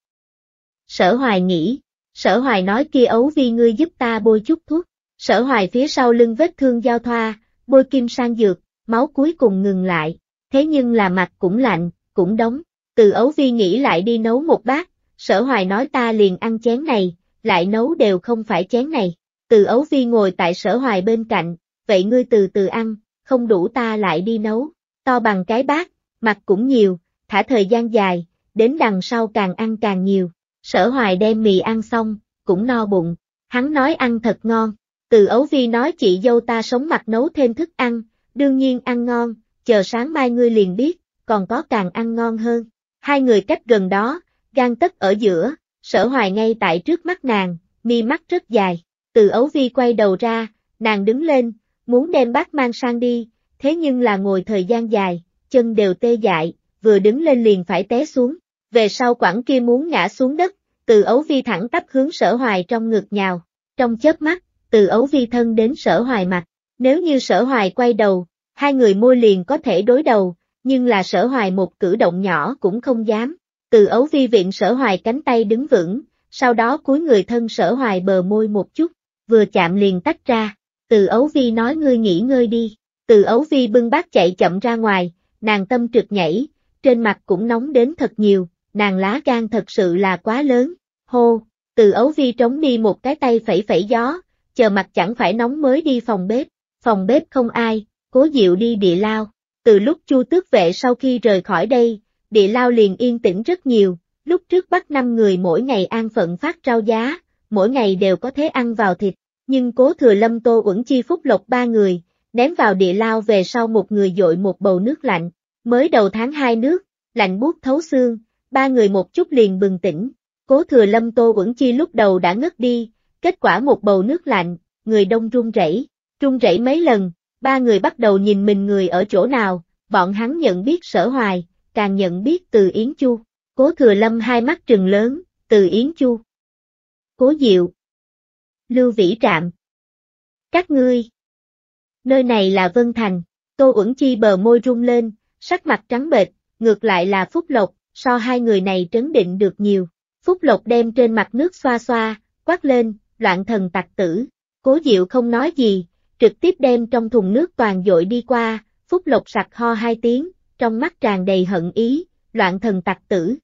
Sở hoài nghĩ, sở hoài nói kia ấu vi ngươi giúp ta bôi chút thuốc, sở hoài phía sau lưng vết thương giao thoa, bôi kim sang dược, máu cuối cùng ngừng lại, thế nhưng là mặt cũng lạnh, cũng đóng, từ ấu vi nghĩ lại đi nấu một bát, sở hoài nói ta liền ăn chén này, lại nấu đều không phải chén này, từ ấu vi ngồi tại sở hoài bên cạnh, vậy ngươi từ từ ăn, không đủ ta lại đi nấu, to bằng cái bát, mặt cũng nhiều, thả thời gian dài, đến đằng sau càng ăn càng nhiều. Sở hoài đem mì ăn xong, cũng no bụng, hắn nói ăn thật ngon, từ ấu vi nói chị dâu ta sống mặt nấu thêm thức ăn, đương nhiên ăn ngon, chờ sáng mai ngươi liền biết, còn có càng ăn ngon hơn. Hai người cách gần đó, gan tất ở giữa, sở hoài ngay tại trước mắt nàng, mi mắt rất dài, từ ấu vi quay đầu ra, nàng đứng lên, muốn đem bác mang sang đi, thế nhưng là ngồi thời gian dài, chân đều tê dại, vừa đứng lên liền phải té xuống, về sau quảng kia muốn ngã xuống đất, từ ấu vi thẳng tắp hướng sở hoài trong ngực nhào, trong chớp mắt, từ ấu vi thân đến sở hoài mặt, nếu như sở hoài quay đầu, hai người môi liền có thể đối đầu, nhưng là sở hoài một cử động nhỏ cũng không dám, từ ấu vi viện sở hoài cánh tay đứng vững, sau đó cúi người thân sở hoài bờ môi một chút, vừa chạm liền tách ra, từ ấu vi nói ngươi nghỉ ngơi đi, từ ấu vi bưng bát chạy chậm ra ngoài, nàng tâm trực nhảy, trên mặt cũng nóng đến thật nhiều, nàng lá gan thật sự là quá lớn, hô, từ ấu vi trống đi một cái tay phẩy phẩy gió, chờ mặt chẳng phải nóng mới đi phòng bếp, phòng bếp không ai, cố diệu đi địa lao, từ lúc chu tước vệ sau khi rời khỏi đây, địa lao liền yên tĩnh rất nhiều, lúc trước bắt năm người mỗi ngày an phận phát rau giá, mỗi ngày đều có thế ăn vào thịt, nhưng cố thừa lâm tô uẩn chi phúc lộc ba người, ném vào địa lao về sau một người dội một bầu nước lạnh, mới đầu tháng hai nước, lạnh buốt thấu xương, ba người một chút liền bừng tỉnh, cố thừa lâm tô uẩn chi lúc đầu đã ngất đi, kết quả một bầu nước lạnh, người đông run rẩy, run rẩy mấy lần, ba người bắt đầu nhìn mình người ở chỗ nào, bọn hắn nhận biết sở hoài, càng nhận biết từ Yến Chu, cố thừa lâm hai mắt trừng lớn, từ Yến Chu. Cố Diệu, Lưu Vĩ Trạm. Các ngươi. Nơi này là Vân Thành, Tô Uẩn Chi bờ môi rung lên, sắc mặt trắng bệch, ngược lại là Phúc Lộc, so hai người này trấn định được nhiều. Phúc Lộc đem trên mặt nước xoa xoa, quát lên, loạn thần tặc tử. Cố Diệu không nói gì, trực tiếp đem trong thùng nước toàn dội đi qua, Phúc Lộc sặc ho hai tiếng, trong mắt tràn đầy hận ý, loạn thần tặc tử.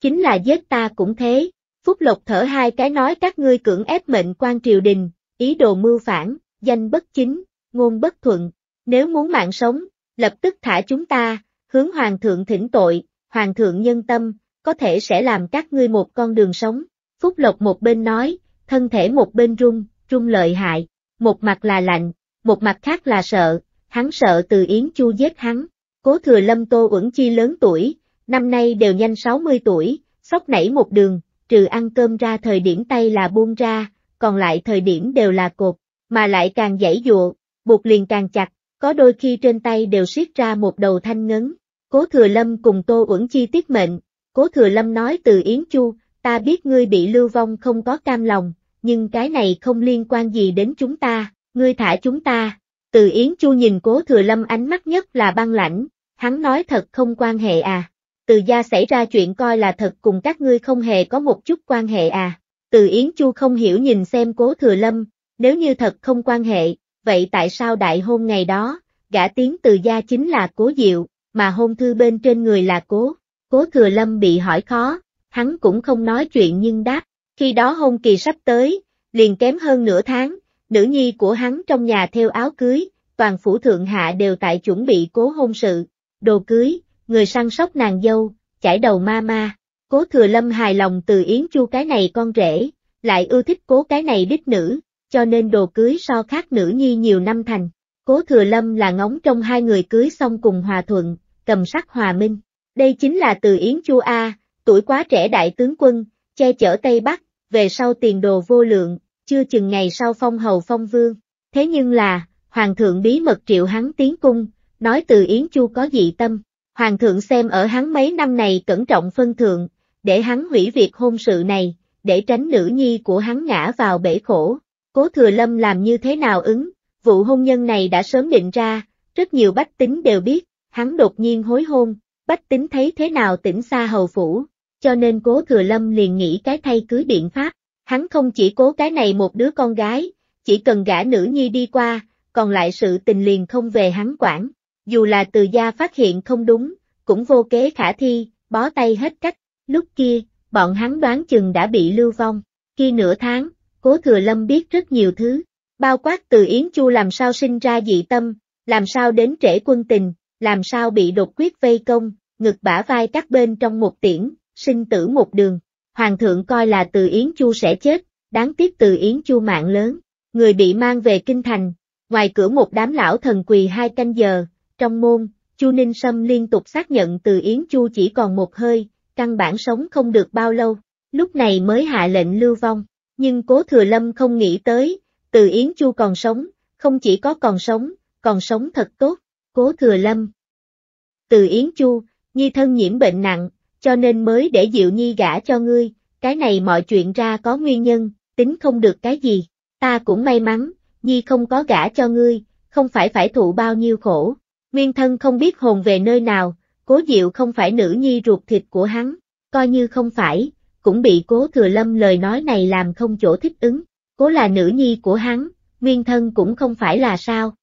Chính là giết ta cũng thế, Phúc Lộc thở hai cái nói các ngươi cưỡng ép mệnh quan triều đình, ý đồ mưu phản, danh bất chính, ngôn bất thuận, nếu muốn mạng sống, lập tức thả chúng ta, hướng hoàng thượng thỉnh tội, hoàng thượng nhân tâm, có thể sẽ làm các ngươi một con đường sống. Phúc Lộc một bên nói, thân thể một bên rung, rung lợi hại, một mặt là lạnh, một mặt khác là sợ, hắn sợ từ Yến Chu giết hắn. Cố thừa lâm Tô ẩn Chi lớn tuổi, năm nay đều nhanh 60 tuổi, sốc nảy một đường, trừ ăn cơm ra thời điểm tay là buông ra, còn lại thời điểm đều là cột, mà lại càng dãy dụa, buộc liền càng chặt, có đôi khi trên tay đều siết ra một đầu thanh ngấn. Cố Thừa Lâm cùng Tô Uẩn Chi tiết mệnh, Cố Thừa Lâm nói từ Yến Chu, ta biết ngươi bị lưu vong không có cam lòng, nhưng cái này không liên quan gì đến chúng ta, ngươi thả chúng ta. Từ Yến Chu nhìn Cố Thừa Lâm ánh mắt nhất là băng lãnh, hắn nói thật không quan hệ à, từ gia xảy ra chuyện coi là thật cùng các ngươi không hề có một chút quan hệ à. Từ Yến Chu không hiểu nhìn xem cố thừa lâm, nếu như thật không quan hệ, vậy tại sao đại hôn ngày đó, gã tiếng từ gia chính là cố diệu, mà hôn thư bên trên người là cố. Cố thừa lâm bị hỏi khó, hắn cũng không nói chuyện nhưng đáp, khi đó hôn kỳ sắp tới, liền kém hơn nửa tháng, nữ nhi của hắn trong nhà theo áo cưới, toàn phủ thượng hạ đều tại chuẩn bị cố hôn sự, đồ cưới, người săn sóc nàng dâu, chải đầu ma ma. Cố thừa lâm hài lòng từ Yến Chu cái này con rể, lại ưa thích cố cái này đích nữ, cho nên đồ cưới so khác nữ nhi nhiều năm thành. Cố thừa lâm là ngóng trong hai người cưới xong cùng hòa thuận, cầm sắc hòa minh. Đây chính là từ Yến Chu A, tuổi quá trẻ đại tướng quân, che chở Tây Bắc, về sau tiền đồ vô lượng, chưa chừng ngày sau phong hầu phong vương. Thế nhưng là, hoàng thượng bí mật triệu hắn tiến cung, nói từ Yến Chu có dị tâm, Hoàng thượng xem ở hắn mấy năm này cẩn trọng phân thượng, để hắn hủy việc hôn sự này, để tránh nữ nhi của hắn ngã vào bể khổ. Cố Thừa Lâm làm như thế nào ứng, vụ hôn nhân này đã sớm định ra, rất nhiều bách tính đều biết, hắn đột nhiên hối hôn, bách tính thấy thế nào tỉnh xa hầu phủ, cho nên Cố Thừa Lâm liền nghĩ cái thay cưới biện pháp, hắn không chỉ cố cái này một đứa con gái, chỉ cần gả nữ nhi đi qua, còn lại sự tình liền không về hắn quản dù là từ gia phát hiện không đúng, cũng vô kế khả thi, bó tay hết cách. Lúc kia, bọn hắn đoán chừng đã bị lưu vong. Khi nửa tháng, Cố Thừa Lâm biết rất nhiều thứ, bao quát từ Yến Chu làm sao sinh ra dị tâm, làm sao đến trễ quân tình, làm sao bị đột quyết vây công, ngực bả vai các bên trong một tiễn, sinh tử một đường. Hoàng thượng coi là từ Yến Chu sẽ chết, đáng tiếc từ Yến Chu mạng lớn, người bị mang về kinh thành, ngoài cửa một đám lão thần quỳ hai canh giờ, trong môn, Chu Ninh Sâm liên tục xác nhận từ Yến Chu chỉ còn một hơi, căn bản sống không được bao lâu, lúc này mới hạ lệnh lưu vong, nhưng Cố Thừa Lâm không nghĩ tới, từ Yến Chu còn sống, không chỉ có còn sống, còn sống thật tốt, Cố Thừa Lâm. Từ Yến Chu, Nhi thân nhiễm bệnh nặng, cho nên mới để Diệu Nhi gả cho ngươi, cái này mọi chuyện ra có nguyên nhân, tính không được cái gì, ta cũng may mắn, Nhi không có gả cho ngươi, không phải phải thụ bao nhiêu khổ, Nguyên thân không biết hồn về nơi nào, cố diệu không phải nữ nhi ruột thịt của hắn, coi như không phải, cũng bị cố thừa lâm lời nói này làm không chỗ thích ứng, cố là nữ nhi của hắn, nguyên thân cũng không phải là sao.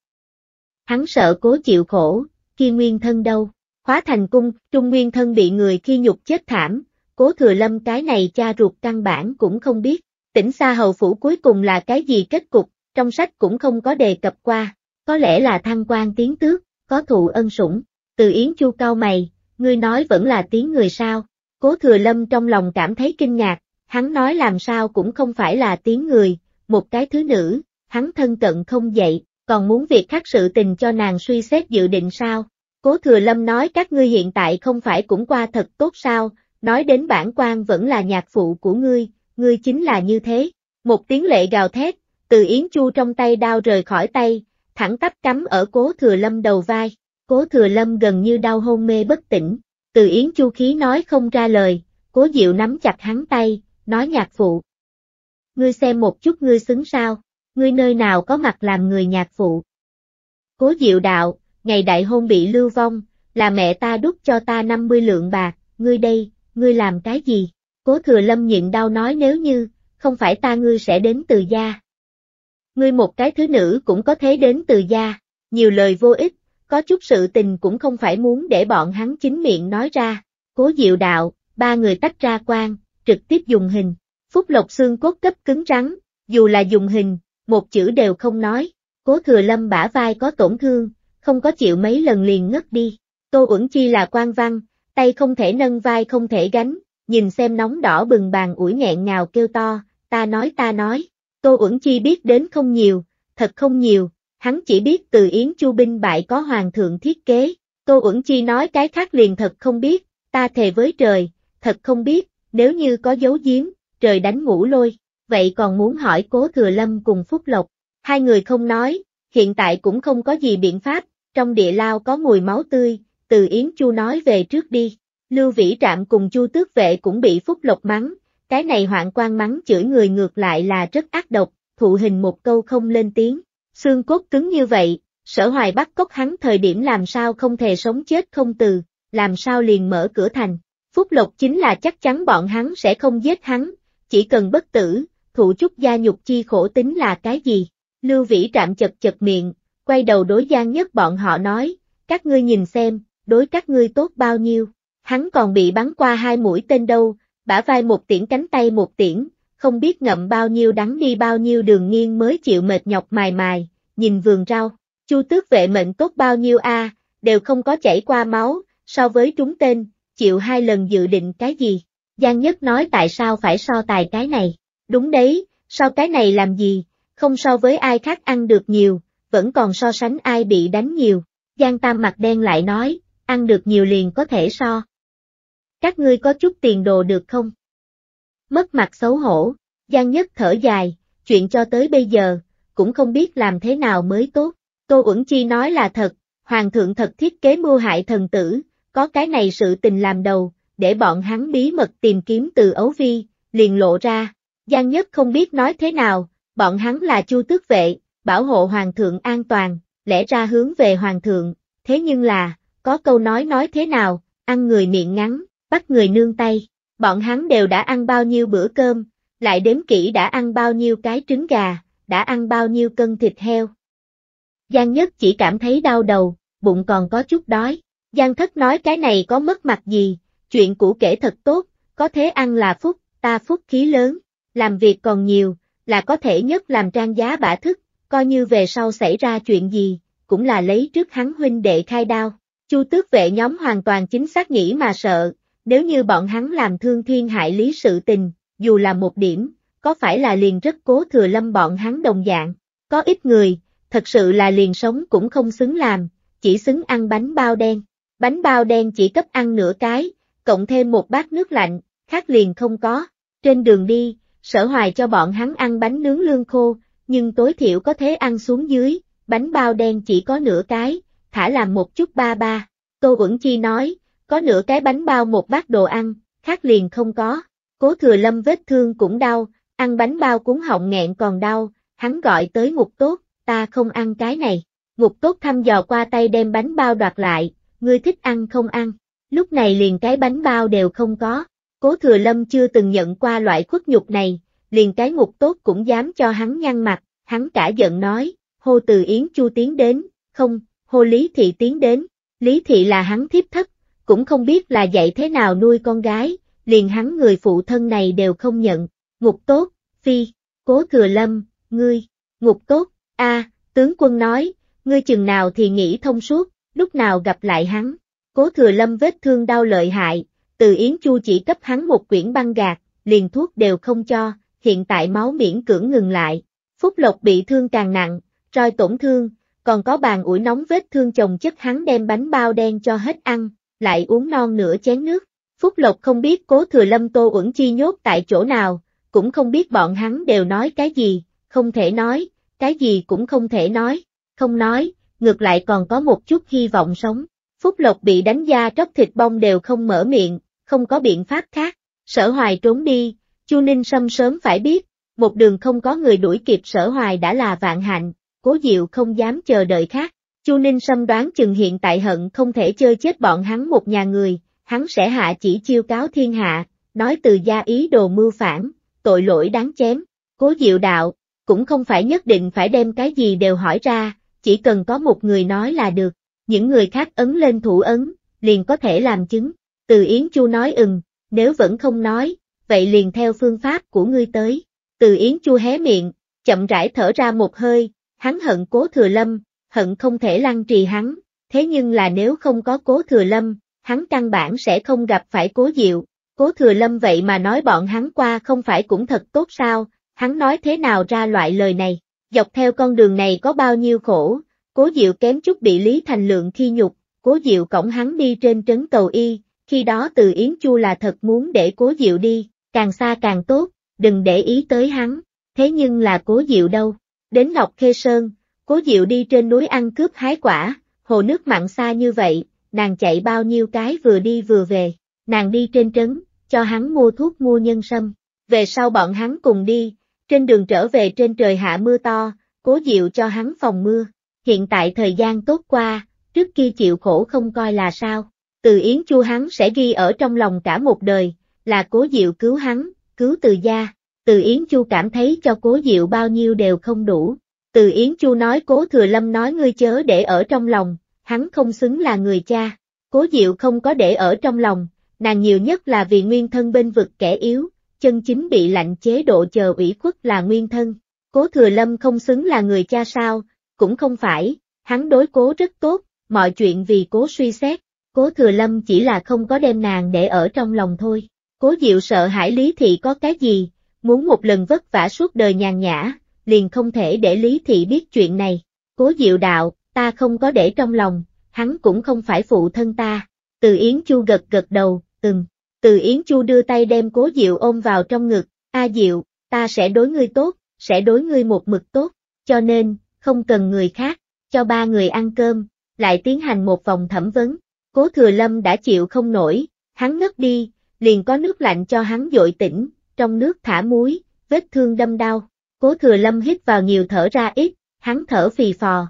Hắn sợ cố chịu khổ, khi nguyên thân đâu, khóa thành cung, trung nguyên thân bị người khi nhục chết thảm, cố thừa lâm cái này cha ruột căn bản cũng không biết, tỉnh xa hầu phủ cuối cùng là cái gì kết cục, trong sách cũng không có đề cập qua, có lẽ là thăng quan tiến tước, có thụ ân sủng, từ Yến Chu cao mày, ngươi nói vẫn là tiếng người sao, cố thừa lâm trong lòng cảm thấy kinh ngạc, hắn nói làm sao cũng không phải là tiếng người, một cái thứ nữ, hắn thân cận không dậy, còn muốn việc khác sự tình cho nàng suy xét dự định sao, cố thừa lâm nói các ngươi hiện tại không phải cũng qua thật tốt sao, nói đến bản quan vẫn là nhạc phụ của ngươi, ngươi chính là như thế, một tiếng lệ gào thét, từ Yến Chu trong tay đao rời khỏi tay, thẳng tắp cắm ở cố thừa lâm đầu vai, cố thừa lâm gần như đau hôn mê bất tỉnh, từ yến chu khí nói không ra lời, cố diệu nắm chặt hắn tay, nói nhạc phụ. Ngươi xem một chút ngươi xứng sao, ngươi nơi nào có mặt làm người nhạc phụ. Cố diệu đạo, ngày đại hôn bị lưu vong, là mẹ ta đút cho ta 50 lượng bạc, ngươi đây, ngươi làm cái gì? Cố thừa lâm nhịn đau nói nếu như, không phải ta ngươi sẽ đến từ gia, ngươi một cái thứ nữ cũng có thế đến từ gia, nhiều lời vô ích, có chút sự tình cũng không phải muốn để bọn hắn chính miệng nói ra. Cố Diệu Đạo, ba người tách ra quan, trực tiếp dùng hình, Phúc Lộc xương cốt cấp cứng rắn, dù là dùng hình, một chữ đều không nói. Cố Thừa Lâm bả vai có tổn thương, không có chịu mấy lần liền ngất đi. Tô Uẩn Chi là quan văn, tay không thể nâng vai không thể gánh, nhìn xem nóng đỏ bừng bàn ủi nghẹn ngào kêu to, ta nói ta nói. Tô Uẩn Chi biết đến không nhiều, thật không nhiều, hắn chỉ biết từ Yến Chu binh bại có hoàng thượng thiết kế, Tô Uẩn Chi nói cái khác liền thật không biết, ta thề với trời, thật không biết, nếu như có dấu giếm, trời đánh ngủ lôi, vậy còn muốn hỏi Cố Thừa Lâm cùng Phúc Lộc, hai người không nói, hiện tại cũng không có gì biện pháp, trong địa lao có mùi máu tươi, từ Yến Chu nói về trước đi, Lưu Vĩ Trạm cùng Chu Tước Vệ cũng bị Phúc Lộc mắng, cái này hoạn quan mắng chửi người ngược lại là rất ác độc, thụ hình một câu không lên tiếng, xương cốt cứng như vậy, sở hoài bắt cóc hắn thời điểm làm sao không thể sống chết không từ, làm sao liền mở cửa thành, phúc lộc chính là chắc chắn bọn hắn sẽ không giết hắn, chỉ cần bất tử, thụ chút gia nhục chi khổ tính là cái gì, lưu vĩ trạm chật chật miệng, quay đầu đối gian nhất bọn họ nói, các ngươi nhìn xem, đối các ngươi tốt bao nhiêu, hắn còn bị bắn qua hai mũi tên đâu, bả vai một tiễn cánh tay một tiễn, không biết ngậm bao nhiêu đắng đi bao nhiêu đường nghiêng mới chịu mệt nhọc mài mài, nhìn vườn rau, chu tước vệ mệnh tốt bao nhiêu a, đều không có chảy qua máu, so với trúng tên, chịu hai lần dự định cái gì. Giang Nhất nói tại sao phải so tài cái này, đúng đấy, so cái này làm gì, không so với ai khác ăn được nhiều, vẫn còn so sánh ai bị đánh nhiều. Giang Tam mặt đen lại nói, ăn được nhiều liền có thể so, các ngươi có chút tiền đồ được không? Mất mặt xấu hổ, Giang Nhất thở dài, chuyện cho tới bây giờ, cũng không biết làm thế nào mới tốt. Tô Uẩn Chi nói là thật, Hoàng thượng thật thiết kế mưu hại thần tử, có cái này sự tình làm đầu, để bọn hắn bí mật tìm kiếm từ ấu vi, liền lộ ra. Giang Nhất không biết nói thế nào, bọn hắn là chu tước vệ, bảo hộ Hoàng thượng an toàn, lẽ ra hướng về Hoàng thượng, thế nhưng là, có câu nói nói thế nào, ăn người miệng ngắn, bắt người nương tay. Bọn hắn đều đã ăn bao nhiêu bữa cơm, lại đếm kỹ đã ăn bao nhiêu cái trứng gà, đã ăn bao nhiêu cân thịt heo. Giang nhất chỉ cảm thấy đau đầu, bụng còn có chút đói. Giang thất nói cái này có mất mặt gì, chuyện cũ kể thật tốt, có thế ăn là phúc, ta phúc khí lớn, làm việc còn nhiều, là có thể nhất làm trang giá bả thức, coi như về sau xảy ra chuyện gì, cũng là lấy trước hắn huynh đệ khai đao. Chu tước vệ nhóm hoàn toàn chính xác nghĩ mà sợ, nếu như bọn hắn làm thương thiên hại lý sự tình, dù là một điểm, có phải là liền rất cố thừa lâm bọn hắn đồng dạng, có ít người, thật sự là liền sống cũng không xứng làm, chỉ xứng ăn bánh bao đen. Bánh bao đen chỉ cấp ăn nửa cái, cộng thêm một bát nước lạnh, khác liền không có. Trên đường đi, sở hoài cho bọn hắn ăn bánh nướng lương khô, nhưng tối thiểu có thể ăn xuống dưới, bánh bao đen chỉ có nửa cái, thả làm một chút ba ba. Tô Uẩn Chi nói, có nửa cái bánh bao một bát đồ ăn, khác liền không có. Cố thừa lâm vết thương cũng đau, ăn bánh bao cuốn họng nghẹn còn đau, hắn gọi tới ngục tốt, ta không ăn cái này. Ngục tốt thăm dò qua tay đem bánh bao đoạt lại, ngươi thích ăn không ăn. Lúc này liền cái bánh bao đều không có. Cố thừa lâm chưa từng nhận qua loại khuất nhục này, liền cái ngục tốt cũng dám cho hắn nhăn mặt, hắn cả giận nói, hô từ Yến Chu tiến đến, không, hô Lý Thị tiến đến, Lý Thị là hắn thiếp thất, cũng không biết là dạy thế nào nuôi con gái, liền hắn người phụ thân này đều không nhận, ngục tốt, phi, cố thừa lâm, ngươi, ngục tốt, a tướng quân nói, ngươi chừng nào thì nghĩ thông suốt, lúc nào gặp lại hắn, cố thừa lâm vết thương đau lợi hại, từ Yến Chu chỉ cấp hắn một quyển băng gạc, liền thuốc đều không cho, hiện tại máu miễn cưỡng ngừng lại, phúc lộc bị thương càng nặng, roi tổn thương, còn có bàn ủi nóng vết thương chồng chất hắn đem bánh bao đen cho hết ăn, lại uống non nửa chén nước. Phúc Lộc không biết cố thừa lâm Tô Uẩn Chi nhốt tại chỗ nào, cũng không biết bọn hắn đều nói cái gì, không thể nói, cái gì cũng không thể nói, không nói, ngược lại còn có một chút hy vọng sống. Phúc Lộc bị đánh da tróc thịt bong đều không mở miệng, không có biện pháp khác, sở hoài trốn đi, Chu Ninh Sâm sớm phải biết, một đường không có người đuổi kịp sở hoài đã là vạn hạnh, cố diệu không dám chờ đợi khác, Chu Ninh Sâm đoán chừng hiện tại hận không thể chơi chết bọn hắn một nhà người, hắn sẽ hạ chỉ chiêu cáo thiên hạ, nói từ gia ý đồ mưu phản, tội lỗi đáng chém, cố diệu đạo, cũng không phải nhất định phải đem cái gì đều hỏi ra, chỉ cần có một người nói là được, những người khác ấn lên thủ ấn, liền có thể làm chứng. Từ Yến Chu nói ừm, nếu vẫn không nói, vậy liền theo phương pháp của ngươi tới. Từ Yến Chu hé miệng, chậm rãi thở ra một hơi, hắn hận cố thừa lâm, hận không thể lăng trì hắn, thế nhưng là nếu không có cố thừa lâm, hắn căn bản sẽ không gặp phải cố diệu, cố thừa lâm vậy mà nói bọn hắn qua không phải cũng thật tốt sao, hắn nói thế nào ra loại lời này, dọc theo con đường này có bao nhiêu khổ, cố diệu kém chút bị Lý Thành Lượng khi nhục, cố diệu cổng hắn đi trên trấn cầu y, khi đó từ Yến Chu là thật muốn để cố diệu đi, càng xa càng tốt, đừng để ý tới hắn, thế nhưng là cố diệu đâu, đến Ngọc Khê Sơn, Cố Diệu đi trên núi ăn cướp hái quả, hồ nước mặn xa như vậy, nàng chạy bao nhiêu cái vừa đi vừa về, nàng đi trên trấn, cho hắn mua thuốc mua nhân sâm, về sau bọn hắn cùng đi, trên đường trở về trên trời hạ mưa to, cố Diệu cho hắn phòng mưa, hiện tại thời gian tốt qua, trước kia chịu khổ không coi là sao, từ Yến Chu hắn sẽ ghi ở trong lòng cả một đời, là cố Diệu cứu hắn, cứu từ gia, từ Yến Chu cảm thấy cho cố Diệu bao nhiêu đều không đủ. Từ Yến Chu nói Cố Thừa Lâm nói ngươi chớ để ở trong lòng, hắn không xứng là người cha. Cố Diệu không có để ở trong lòng, nàng nhiều nhất là vì nguyên thân bên vực kẻ yếu, chân chính bị lạnh chế độ chờ ủy khuất là nguyên thân. Cố Thừa Lâm không xứng là người cha sao, cũng không phải, hắn đối cố rất tốt, mọi chuyện vì cố suy xét, cố Thừa Lâm chỉ là không có đem nàng để ở trong lòng thôi. Cố Diệu sợ hãi Lý Thị có cái gì, muốn một lần vất vả suốt đời nhàn nhã, liền không thể để Lý Thị biết chuyện này. Cố Diệu đạo, ta không có để trong lòng, hắn cũng không phải phụ thân ta. Từ Yến Chu gật gật đầu, từng. Từ Yến Chu đưa tay đem Cố Diệu ôm vào trong ngực, A Diệu, ta sẽ đối ngươi tốt, sẽ đối ngươi một mực tốt, cho nên, không cần người khác, cho ba người ăn cơm, lại tiến hành một vòng thẩm vấn. Cố Thừa Lâm đã chịu không nổi, hắn ngất đi, liền có nước lạnh cho hắn dội tỉnh, trong nước thả muối, vết thương đâm đau. Cố thừa lâm hít vào nhiều thở ra ít, hắn thở phì phò.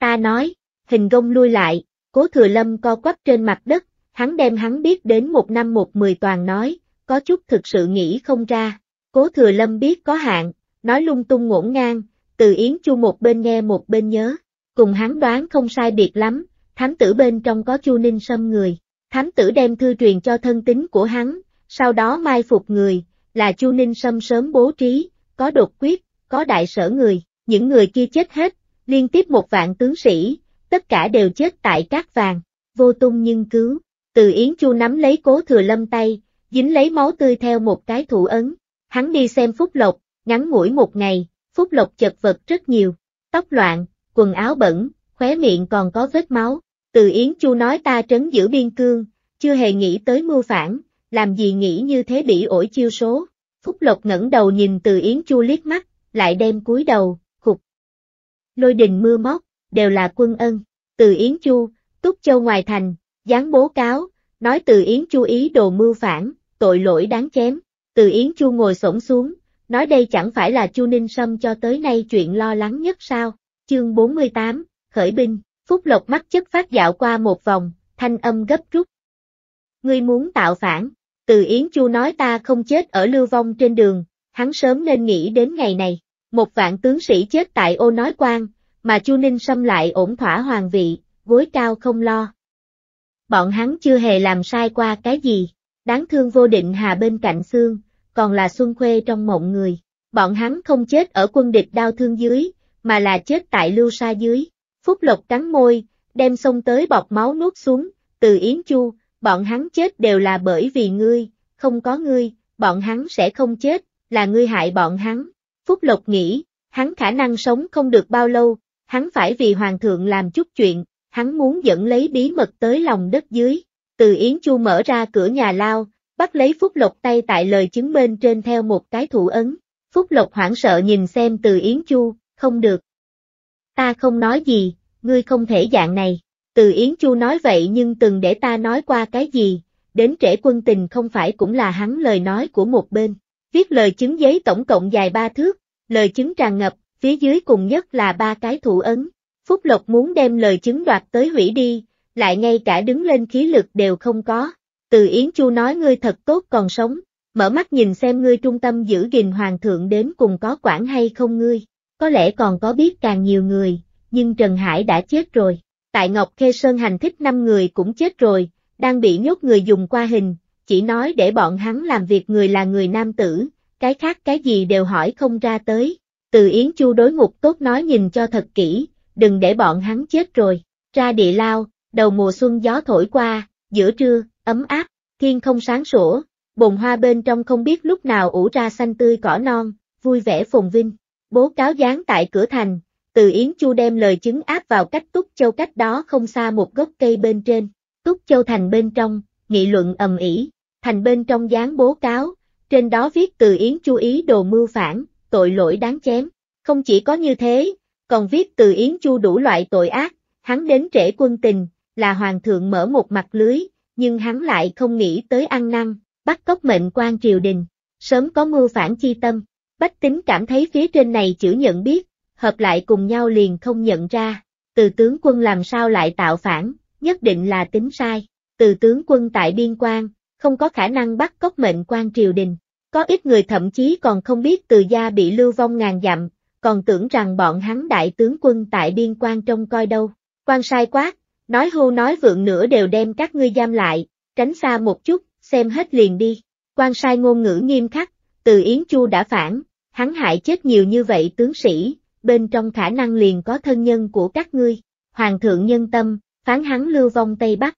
Ta nói, hình gông lui lại, cố thừa lâm co quắp trên mặt đất, hắn đem hắn biết đến một năm một mười toàn nói, có chút thực sự nghĩ không ra. Cố thừa lâm biết có hạn, nói lung tung ngổn ngang, từ Yến Chu một bên nghe một bên nhớ, cùng hắn đoán không sai biệt lắm, thám tử bên trong có Chu Ninh Sâm người, thám tử đem thư truyền cho thân tín của hắn, sau đó mai phục người, là Chu Ninh Sâm sớm bố trí, có đột quyết, có đại sở người, những người kia chết hết, liên tiếp một vạn tướng sĩ, tất cả đều chết tại các vàng, vô tung nhưng cứu. Từ Yến Chu nắm lấy cố thừa lâm tay, dính lấy máu tươi theo một cái thủ ấn. Hắn đi xem Phúc Lộc, ngắn ngủi một ngày, Phúc Lộc chật vật rất nhiều, tóc loạn, quần áo bẩn, khóe miệng còn có vết máu. Từ Yến Chu nói ta trấn giữ biên cương, chưa hề nghĩ tới mưu phản, làm gì nghĩ như thế bị ổi chiêu số. Phúc Lộc ngẩng đầu nhìn từ Yến Chu liếc mắt, lại đem cúi đầu, khục. Lôi đình mưa móc, đều là quân ân, từ Yến Chu, túc châu ngoài thành, gián bố cáo, nói từ Yến Chu ý đồ mưu phản, tội lỗi đáng chém, từ Yến Chu ngồi xổm xuống, nói đây chẳng phải là Chu Ninh Sâm cho tới nay chuyện lo lắng nhất sao, chương 48, khởi binh, Phúc Lộc mắt chất phát dạo qua một vòng, thanh âm gấp rút. Ngươi muốn tạo phản, từ Yến Chu nói ta không chết ở lưu vong trên đường, hắn sớm nên nghĩ đến ngày này. Một vạn tướng sĩ chết tại ô nói quan, mà Chu Ninh xâm lại ổn thỏa hoàng vị, gối cao không lo. Bọn hắn chưa hề làm sai qua cái gì, đáng thương vô định hà bên cạnh xương, còn là Xuân Khuê trong mộng người. Bọn hắn không chết ở quân địch đau thương dưới, mà là chết tại lưu sa dưới. Phúc Lộc cắn môi, đem sông tới bọc máu nuốt xuống, từ Yến Chu, bọn hắn chết đều là bởi vì ngươi, không có ngươi, bọn hắn sẽ không chết, là ngươi hại bọn hắn. Phúc Lộc nghĩ, hắn khả năng sống không được bao lâu, hắn phải vì hoàng thượng làm chút chuyện, hắn muốn dẫn lấy bí mật tới lòng đất dưới. Từ Yến Chu mở ra cửa nhà lao, bắt lấy Phúc Lộc tay tại lời chứng bên trên theo một cái thủ ấn. Phúc Lộc hoảng sợ nhìn xem từ Yến Chu, không được. Ta không nói gì, ngươi không thể dạng này. Từ Yến Chu nói vậy nhưng từng để ta nói qua cái gì, đến trễ quân tình không phải cũng là hắn lời nói của một bên. Viết lời chứng giấy tổng cộng dài ba thước, lời chứng tràn ngập, phía dưới cùng nhất là ba cái thủ ấn. Phúc Lộc muốn đem lời chứng đoạt tới hủy đi, lại ngay cả đứng lên khí lực đều không có. Từ Yến Chu nói ngươi thật tốt còn sống, mở mắt nhìn xem ngươi trung tâm giữ gìn hoàng thượng đến cùng có quản hay không ngươi. Có lẽ còn có biết càng nhiều người, nhưng Trần Hải đã chết rồi tại Ngọc Khê Sơn hành thích năm người cũng chết rồi, đang bị nhốt người dùng qua hình, chỉ nói để bọn hắn làm việc người là người nam tử, cái khác cái gì đều hỏi không ra tới. Từ Yến Chu đối ngục tốt nói nhìn cho thật kỹ, đừng để bọn hắn chết rồi. Ra địa lao, đầu mùa xuân gió thổi qua, giữa trưa, ấm áp, thiên không sáng sủa, bồn hoa bên trong không biết lúc nào ủ ra xanh tươi cỏ non, vui vẻ phồn vinh. Bố cáo dán tại cửa thành, từ Yến Chu đem lời chứng áp vào cách Túc Châu cách đó không xa một gốc cây bên trên, Túc Châu thành bên trong, nghị luận ầm ĩ, thành bên trong dán bố cáo, trên đó viết từ Yến Chu ý đồ mưu phản, tội lỗi đáng chém, không chỉ có như thế, còn viết từ Yến Chu đủ loại tội ác, hắn đến trễ quân tình, là hoàng thượng mở một mặt lưới, nhưng hắn lại không nghĩ tới ăn năn, bắt cóc mệnh quan triều đình, sớm có mưu phản chi tâm. Bách tính cảm thấy phía trên này chữ nhận biết, hợp lại cùng nhau liền không nhận ra, từ tướng quân làm sao lại tạo phản, nhất định là tính sai, từ tướng quân tại biên quan, không có khả năng bắt cóc mệnh quan triều đình, có ít người thậm chí còn không biết từ gia bị lưu vong ngàn dặm, còn tưởng rằng bọn hắn đại tướng quân tại biên quan trông coi đâu, quan sai quá nói hô nói vượng nữa đều đem các ngươi giam lại, tránh xa một chút, xem hết liền đi, quan sai ngôn ngữ nghiêm khắc, từ Yến Chu đã phản, hắn hại chết nhiều như vậy tướng sĩ, bên trong khả năng liền có thân nhân của các ngươi. Hoàng thượng nhân tâm, phán hắn lưu vong Tây Bắc.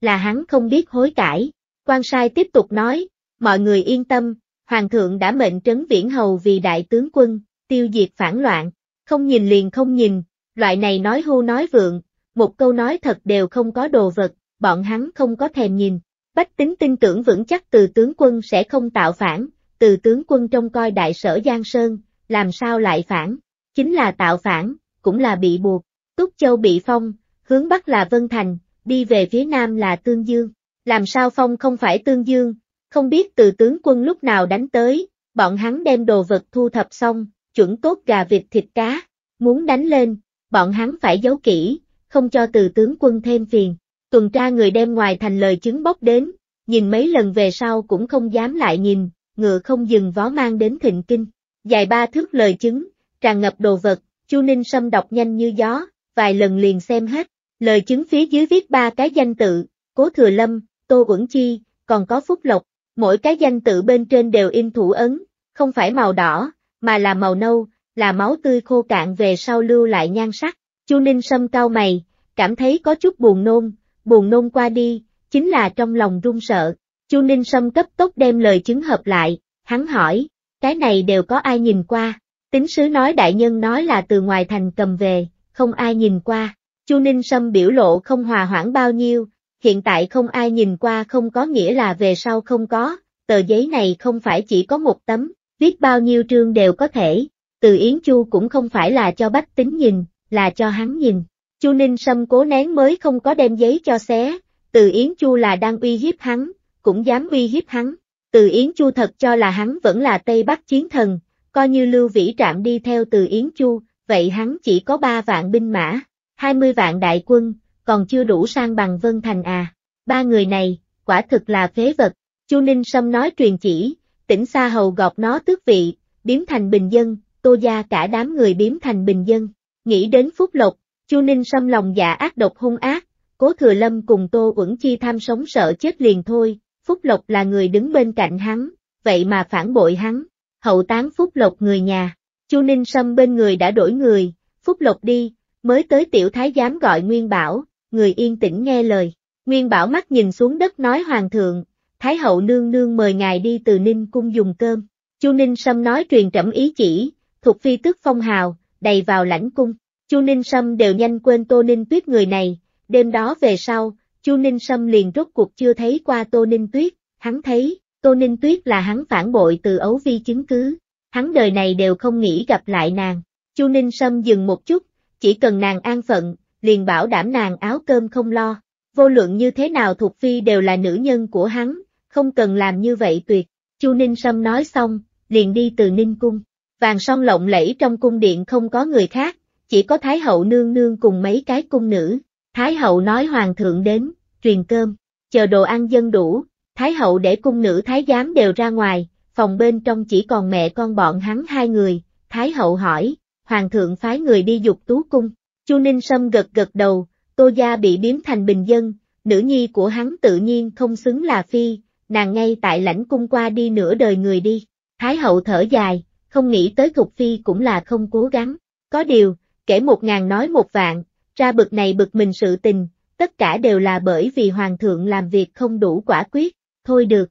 Là hắn không biết hối cải. quan sai tiếp tục nói, mọi người yên tâm, Hoàng thượng đã mệnh trấn viễn hầu vì đại tướng quân, tiêu diệt phản loạn, không nhìn liền không nhìn, loại này nói hưu nói vượng, một câu nói thật đều không có đồ vật, bọn hắn không có thèm nhìn. Bách tính tin tưởng vững chắc từ tướng quân sẽ không tạo phản, từ tướng quân trông coi đại sở Giang Sơn, làm sao lại phản? Chính là tạo phản, cũng là bị buộc. Túc Châu bị phong, hướng Bắc là Vân Thành, đi về phía Nam là Tương Dương. Làm sao phong không phải Tương Dương, không biết từ tướng quân lúc nào đánh tới, bọn hắn đem đồ vật thu thập xong, chuẩn tốt gà vịt thịt cá. Muốn đánh lên, bọn hắn phải giấu kỹ, không cho từ tướng quân thêm phiền. Tuần tra người đem ngoài thành lời chứng bốc đến, nhìn mấy lần về sau cũng không dám lại nhìn, ngựa không dừng vó mang đến thịnh kinh dài ba thước lời chứng, tràn ngập đồ vật, Chu Ninh Sâm đọc nhanh như gió, vài lần liền xem hết, lời chứng phía dưới viết ba cái danh tự, Cố Thừa Lâm, Tô Uẩn Chi, còn có Phúc Lộc, mỗi cái danh tự bên trên đều in thủ ấn, không phải màu đỏ, mà là màu nâu, là máu tươi khô cạn về sau lưu lại nhan sắc. Chu Ninh Sâm cao mày, cảm thấy có chút buồn nôn, buồn nôn qua đi, chính là trong lòng run sợ. Chu Ninh Sâm cấp tốc đem lời chứng hợp lại, hắn hỏi, cái này đều có ai nhìn qua. Tính sứ nói đại nhân nói là từ ngoài thành cầm về, không ai nhìn qua. Chu Ninh Sâm biểu lộ không hòa hoãn bao nhiêu, hiện tại không ai nhìn qua không có nghĩa là về sau không có, tờ giấy này không phải chỉ có một tấm, viết bao nhiêu trương đều có thể. Từ Yến Chu cũng không phải là cho bách tính nhìn, là cho hắn nhìn. Chu Ninh Sâm cố nén mới không có đem giấy cho xé, từ Yến Chu là đang uy hiếp hắn, cũng dám uy hiếp hắn. Từ Yến Chu thật cho là hắn vẫn là Tây Bắc chiến thần, coi như Lưu Vĩ Trạm đi theo Từ Yến Chu, vậy hắn chỉ có 3 vạn binh mã, 20 vạn đại quân, còn chưa đủ sang bằng Vân Thành à. Ba người này, quả thực là phế vật, Chu Ninh Sâm nói truyền chỉ, tỉnh Sa Hầu gọt nó tước vị, biếm thành bình dân, tô gia cả đám người biếm thành bình dân. Nghĩ đến phúc lộc, Chu Ninh Sâm lòng dạ ác độc hung ác, cố thừa lâm cùng tô uẩn chi tham sống sợ chết liền thôi, Phúc Lộc là người đứng bên cạnh hắn, vậy mà phản bội hắn, hậu tán Phúc Lộc người nhà, Chu Ninh Sâm bên người đã đổi người, Phúc Lộc đi, mới tới tiểu thái giám gọi Nguyên Bảo, người yên tĩnh nghe lời, Nguyên Bảo mắt nhìn xuống đất nói Hoàng thượng, Thái hậu nương nương mời ngài đi từ Ninh cung dùng cơm, Chu Ninh Sâm nói truyền trẫm ý chỉ, thuộc phi tức phong hào, đầy vào lãnh cung, Chu Ninh Sâm đều nhanh quên Tô Ninh Tuyết người này, đêm đó về sau, Chu Ninh Sâm liền rốt cuộc chưa thấy qua Tô Ninh Tuyết, hắn thấy, Tô Ninh Tuyết là hắn phản bội từ ấu vi chứng cứ, hắn đời này đều không nghĩ gặp lại nàng. Chu Ninh Sâm dừng một chút, chỉ cần nàng an phận, liền bảo đảm nàng áo cơm không lo, vô luận như thế nào thuộc phi đều là nữ nhân của hắn, không cần làm như vậy tuyệt. Chu Ninh Sâm nói xong, liền đi từ Ninh Cung. Vàng son lộng lẫy trong cung điện không có người khác, chỉ có Thái hậu nương nương cùng mấy cái cung nữ. Thái hậu nói hoàng thượng đến, truyền cơm, chờ đồ ăn dân đủ, Thái hậu để cung nữ thái giám đều ra ngoài, phòng bên trong chỉ còn mẹ con bọn hắn hai người, Thái hậu hỏi, Hoàng thượng phái người đi dục tú cung, Chu Ninh Sâm gật gật đầu, Tô Gia bị biếm thành bình dân, nữ nhi của hắn tự nhiên không xứng là phi, nàng ngay tại lãnh cung qua đi nửa đời người đi, Thái hậu thở dài, không nghĩ tới thục phi cũng là không cố gắng, có điều, kể một ngàn nói một vạn, ra bực này bực mình sự tình, tất cả đều là bởi vì hoàng thượng làm việc không đủ quả quyết, thôi được.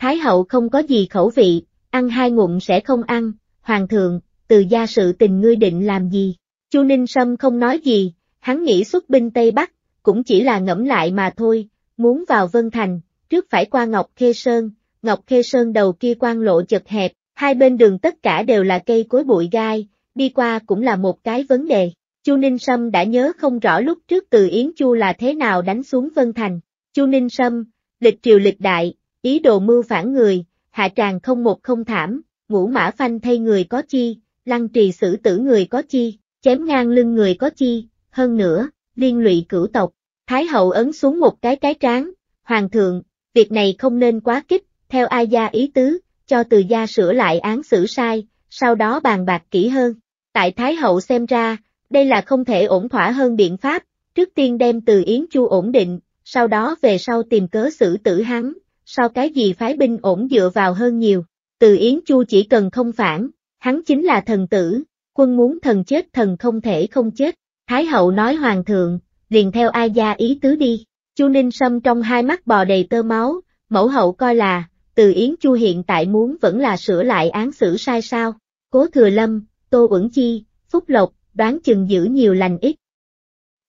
Thái hậu không có gì khẩu vị, ăn hai ngụm sẽ không ăn, hoàng thượng, từ gia sự tình ngươi định làm gì? Chu Ninh Sâm không nói gì, hắn nghĩ xuất binh Tây Bắc, cũng chỉ là ngẫm lại mà thôi, muốn vào Vân Thành, trước phải qua Ngọc Khê Sơn, Ngọc Khê Sơn đầu kia quan lộ chật hẹp, hai bên đường tất cả đều là cây cối bụi gai, đi qua cũng là một cái vấn đề. Chu Ninh Sâm đã nhớ không rõ lúc trước từ Yến Chu là thế nào đánh xuống Vân Thành. Chu Ninh Sâm, lịch triều lịch đại, ý đồ mưu phản người, hạ tràng không một không thảm, ngũ mã phanh thay người có chi, lăng trì xử tử người có chi, chém ngang lưng người có chi, hơn nữa, liên lụy cửu tộc. Thái hậu ấn xuống một cái cái tráng, hoàng thượng, việc này không nên quá kích, theo ai gia ý tứ, cho từ gia sửa lại án xử sai, sau đó bàn bạc kỹ hơn. Tại Thái hậu xem ra, đây là không thể ổn thỏa hơn biện pháp, trước tiên đem từ Yến Chu ổn định, sau đó về sau tìm cớ xử tử hắn, sau cái gì phái binh ổn dựa vào hơn nhiều, từ Yến Chu chỉ cần không phản, hắn chính là thần tử, quân muốn thần chết thần không thể không chết, Thái hậu nói hoàng thượng, liền theo ai gia ý tứ đi, Chu Ninh Sâm trong hai mắt bò đầy tơ máu, mẫu hậu coi là, từ Yến Chu hiện tại muốn vẫn là sửa lại án xử sai sao, cố thừa lâm, tô ẩn chi, phúc lộc, đoán chừng giữ nhiều lành ít.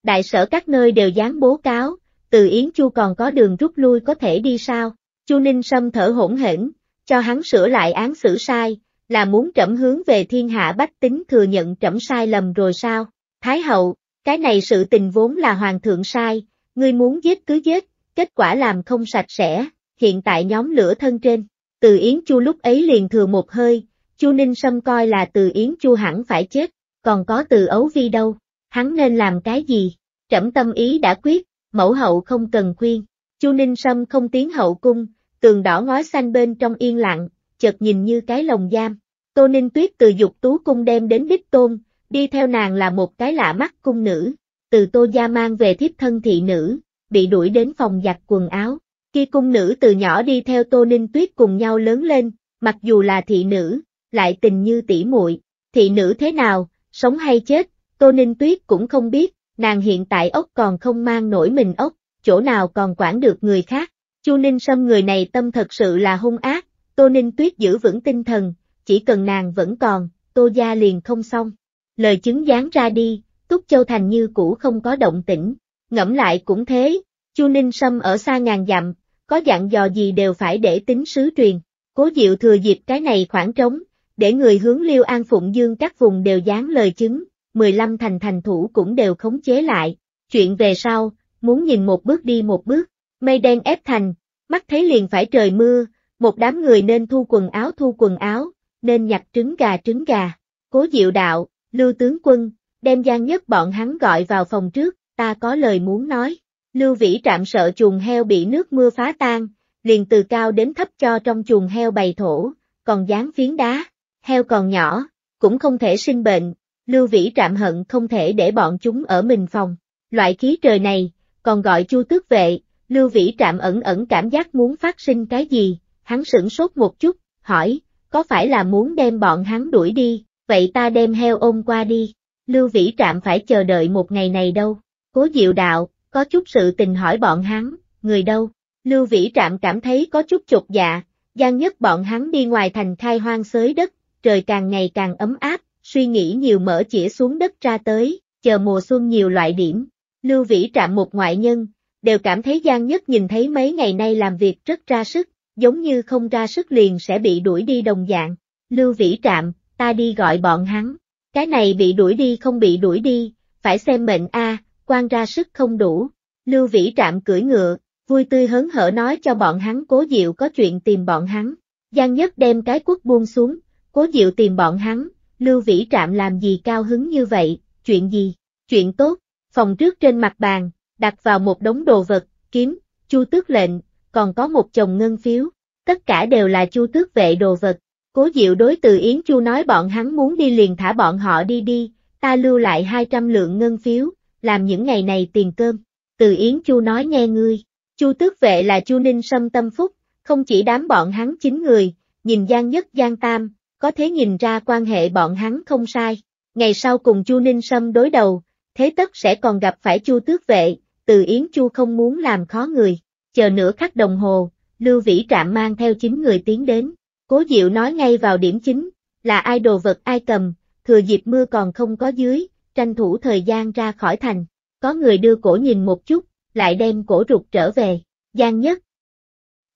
Đại sở các nơi đều dán bố cáo, từ Yến Chu còn có đường rút lui có thể đi sao, Chu Ninh Sâm thở hỗn hển, cho hắn sửa lại án xử sai, là muốn trẫm hướng về thiên hạ bách tính thừa nhận trẫm sai lầm rồi sao, Thái Hậu, cái này sự tình vốn là hoàng thượng sai, ngươi muốn giết cứ giết, kết quả làm không sạch sẽ, hiện tại nhóm lửa thân trên, từ Yến Chu lúc ấy liền thừa một hơi, Chu Ninh Sâm coi là từ Yến Chu hẳn phải chết, còn có từ ấu vi đâu, hắn nên làm cái gì, trẫm tâm ý đã quyết, mẫu hậu không cần khuyên, chu Ninh Sâm không tiến hậu cung, tường đỏ ngói xanh bên trong yên lặng, chợt nhìn như cái lồng giam, tô ninh tuyết từ dục tú cung đem đến đích tôn, đi theo nàng là một cái lạ mắt cung nữ, từ tô gia mang về thiếp thân thị nữ, bị đuổi đến phòng giặt quần áo, khi cung nữ từ nhỏ đi theo tô ninh tuyết cùng nhau lớn lên, mặc dù là thị nữ, lại tình như tỷ muội, thị nữ thế nào, sống hay chết, Tô Ninh Tuyết cũng không biết, nàng hiện tại ốc còn không mang nổi mình ốc, chỗ nào còn quản được người khác. Chu Ninh Sâm người này tâm thật sự là hung ác, Tô Ninh Tuyết giữ vững tinh thần, chỉ cần nàng vẫn còn, Tô Gia liền không xong. Lời chứng dán ra đi, Túc Châu Thành như cũ không có động tĩnh, ngẫm lại cũng thế, Chu Ninh Sâm ở xa ngàn dặm, có dặn dò gì đều phải để tính sứ truyền, cố diệu thừa dịp cái này khoảng trống, để người hướng Liêu An Phụng Dương các vùng đều dán lời chứng, 15 thành thành thủ cũng đều khống chế lại, chuyện về sau, muốn nhìn một bước đi một bước, mây đen ép thành, mắt thấy liền phải trời mưa, một đám người nên thu quần áo thu quần áo, nên nhặt trứng gà trứng gà, cố diệu đạo, Lưu tướng quân, đem Giang Nhất bọn hắn gọi vào phòng trước, ta có lời muốn nói. Lưu Vĩ trạm sợ chuồng heo bị nước mưa phá tan, liền từ cao đến thấp cho trong chuồng heo bày thổ, còn dán phiến đá heo còn nhỏ, cũng không thể sinh bệnh, Lưu Vĩ trạm hận không thể để bọn chúng ở mình phòng. Loại khí trời này, còn gọi chu tước vệ, Lưu Vĩ trạm ẩn ẩn cảm giác muốn phát sinh cái gì, hắn sửng sốt một chút, hỏi, có phải là muốn đem bọn hắn đuổi đi, vậy ta đem heo ôm qua đi, Lưu Vĩ trạm phải chờ đợi một ngày này đâu, cố diệu đạo, có chút sự tình hỏi bọn hắn, người đâu, Lưu Vĩ trạm cảm thấy có chút chột dạ, gian nhất bọn hắn đi ngoài thành khai hoang xới đất, trời càng ngày càng ấm áp, suy nghĩ nhiều mở chĩa xuống đất ra tới, chờ mùa xuân nhiều loại điểm. Lưu Vĩ trạm một ngoại nhân, đều cảm thấy Giang Nhất nhìn thấy mấy ngày nay làm việc rất ra sức, giống như không ra sức liền sẽ bị đuổi đi đồng dạng. Lưu Vĩ trạm, ta đi gọi bọn hắn. Cái này bị đuổi đi không bị đuổi đi, phải xem mệnh a, quan ra sức không đủ. Lưu Vĩ trạm cưỡi ngựa, vui tươi hớn hở nói cho bọn hắn cố diệu có chuyện tìm bọn hắn. Giang Nhất đem cái quốc buông xuống, Cố Diệu tìm bọn hắn, Lưu Vĩ Trạm làm gì cao hứng như vậy, chuyện gì? Chuyện tốt, phòng trước trên mặt bàn, đặt vào một đống đồ vật, kiếm, chu tước lệnh, còn có một chồng ngân phiếu, tất cả đều là chu tước vệ đồ vật. Cố Diệu đối từ Yến Chu nói bọn hắn muốn đi liền thả bọn họ đi đi, ta lưu lại 200 lượng ngân phiếu, làm những ngày này tiền cơm. Từ Yến Chu nói nghe ngươi, Chu Tước Vệ là Chu Ninh Sâm Tâm Phúc, không chỉ đám bọn hắn chín người, nhìn Giang Nhất Giang Tam, có thể nhìn ra quan hệ bọn hắn không sai. Ngày sau cùng Chu Ninh Sâm đối đầu, thế tất sẽ còn gặp phải Chu Tước Vệ, từ Yến Chu không muốn làm khó người. Chờ nửa khắc đồng hồ, Lưu Vĩ Trạm mang theo chín người tiến đến. Cố Diệu nói ngay vào điểm chính, là ai đồ vật ai cầm, thừa dịp mưa còn không có dưới, tranh thủ thời gian ra khỏi thành. Có người đưa cổ nhìn một chút, lại đem cổ rụt trở về. Giang nhất.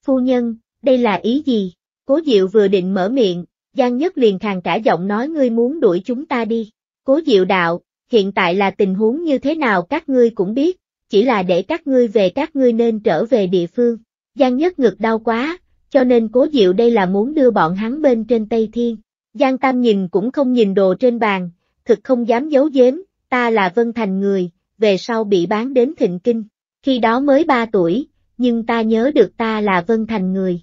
Phu nhân, đây là ý gì? Cố Diệu vừa định mở miệng, Giang Nhất liền khàn cả giọng nói ngươi muốn đuổi chúng ta đi. Cố Diệu đạo, hiện tại là tình huống như thế nào các ngươi cũng biết, chỉ là để các ngươi về các ngươi nên trở về địa phương. Giang Nhất ngực đau quá, cho nên Cố Diệu đây là muốn đưa bọn hắn bên trên Tây Thiên. Giang Tam nhìn cũng không nhìn đồ trên bàn, thực không dám giấu giếm, ta là Vân Thành người, về sau bị bán đến Thịnh Kinh, khi đó mới 3 tuổi, nhưng ta nhớ được ta là Vân Thành người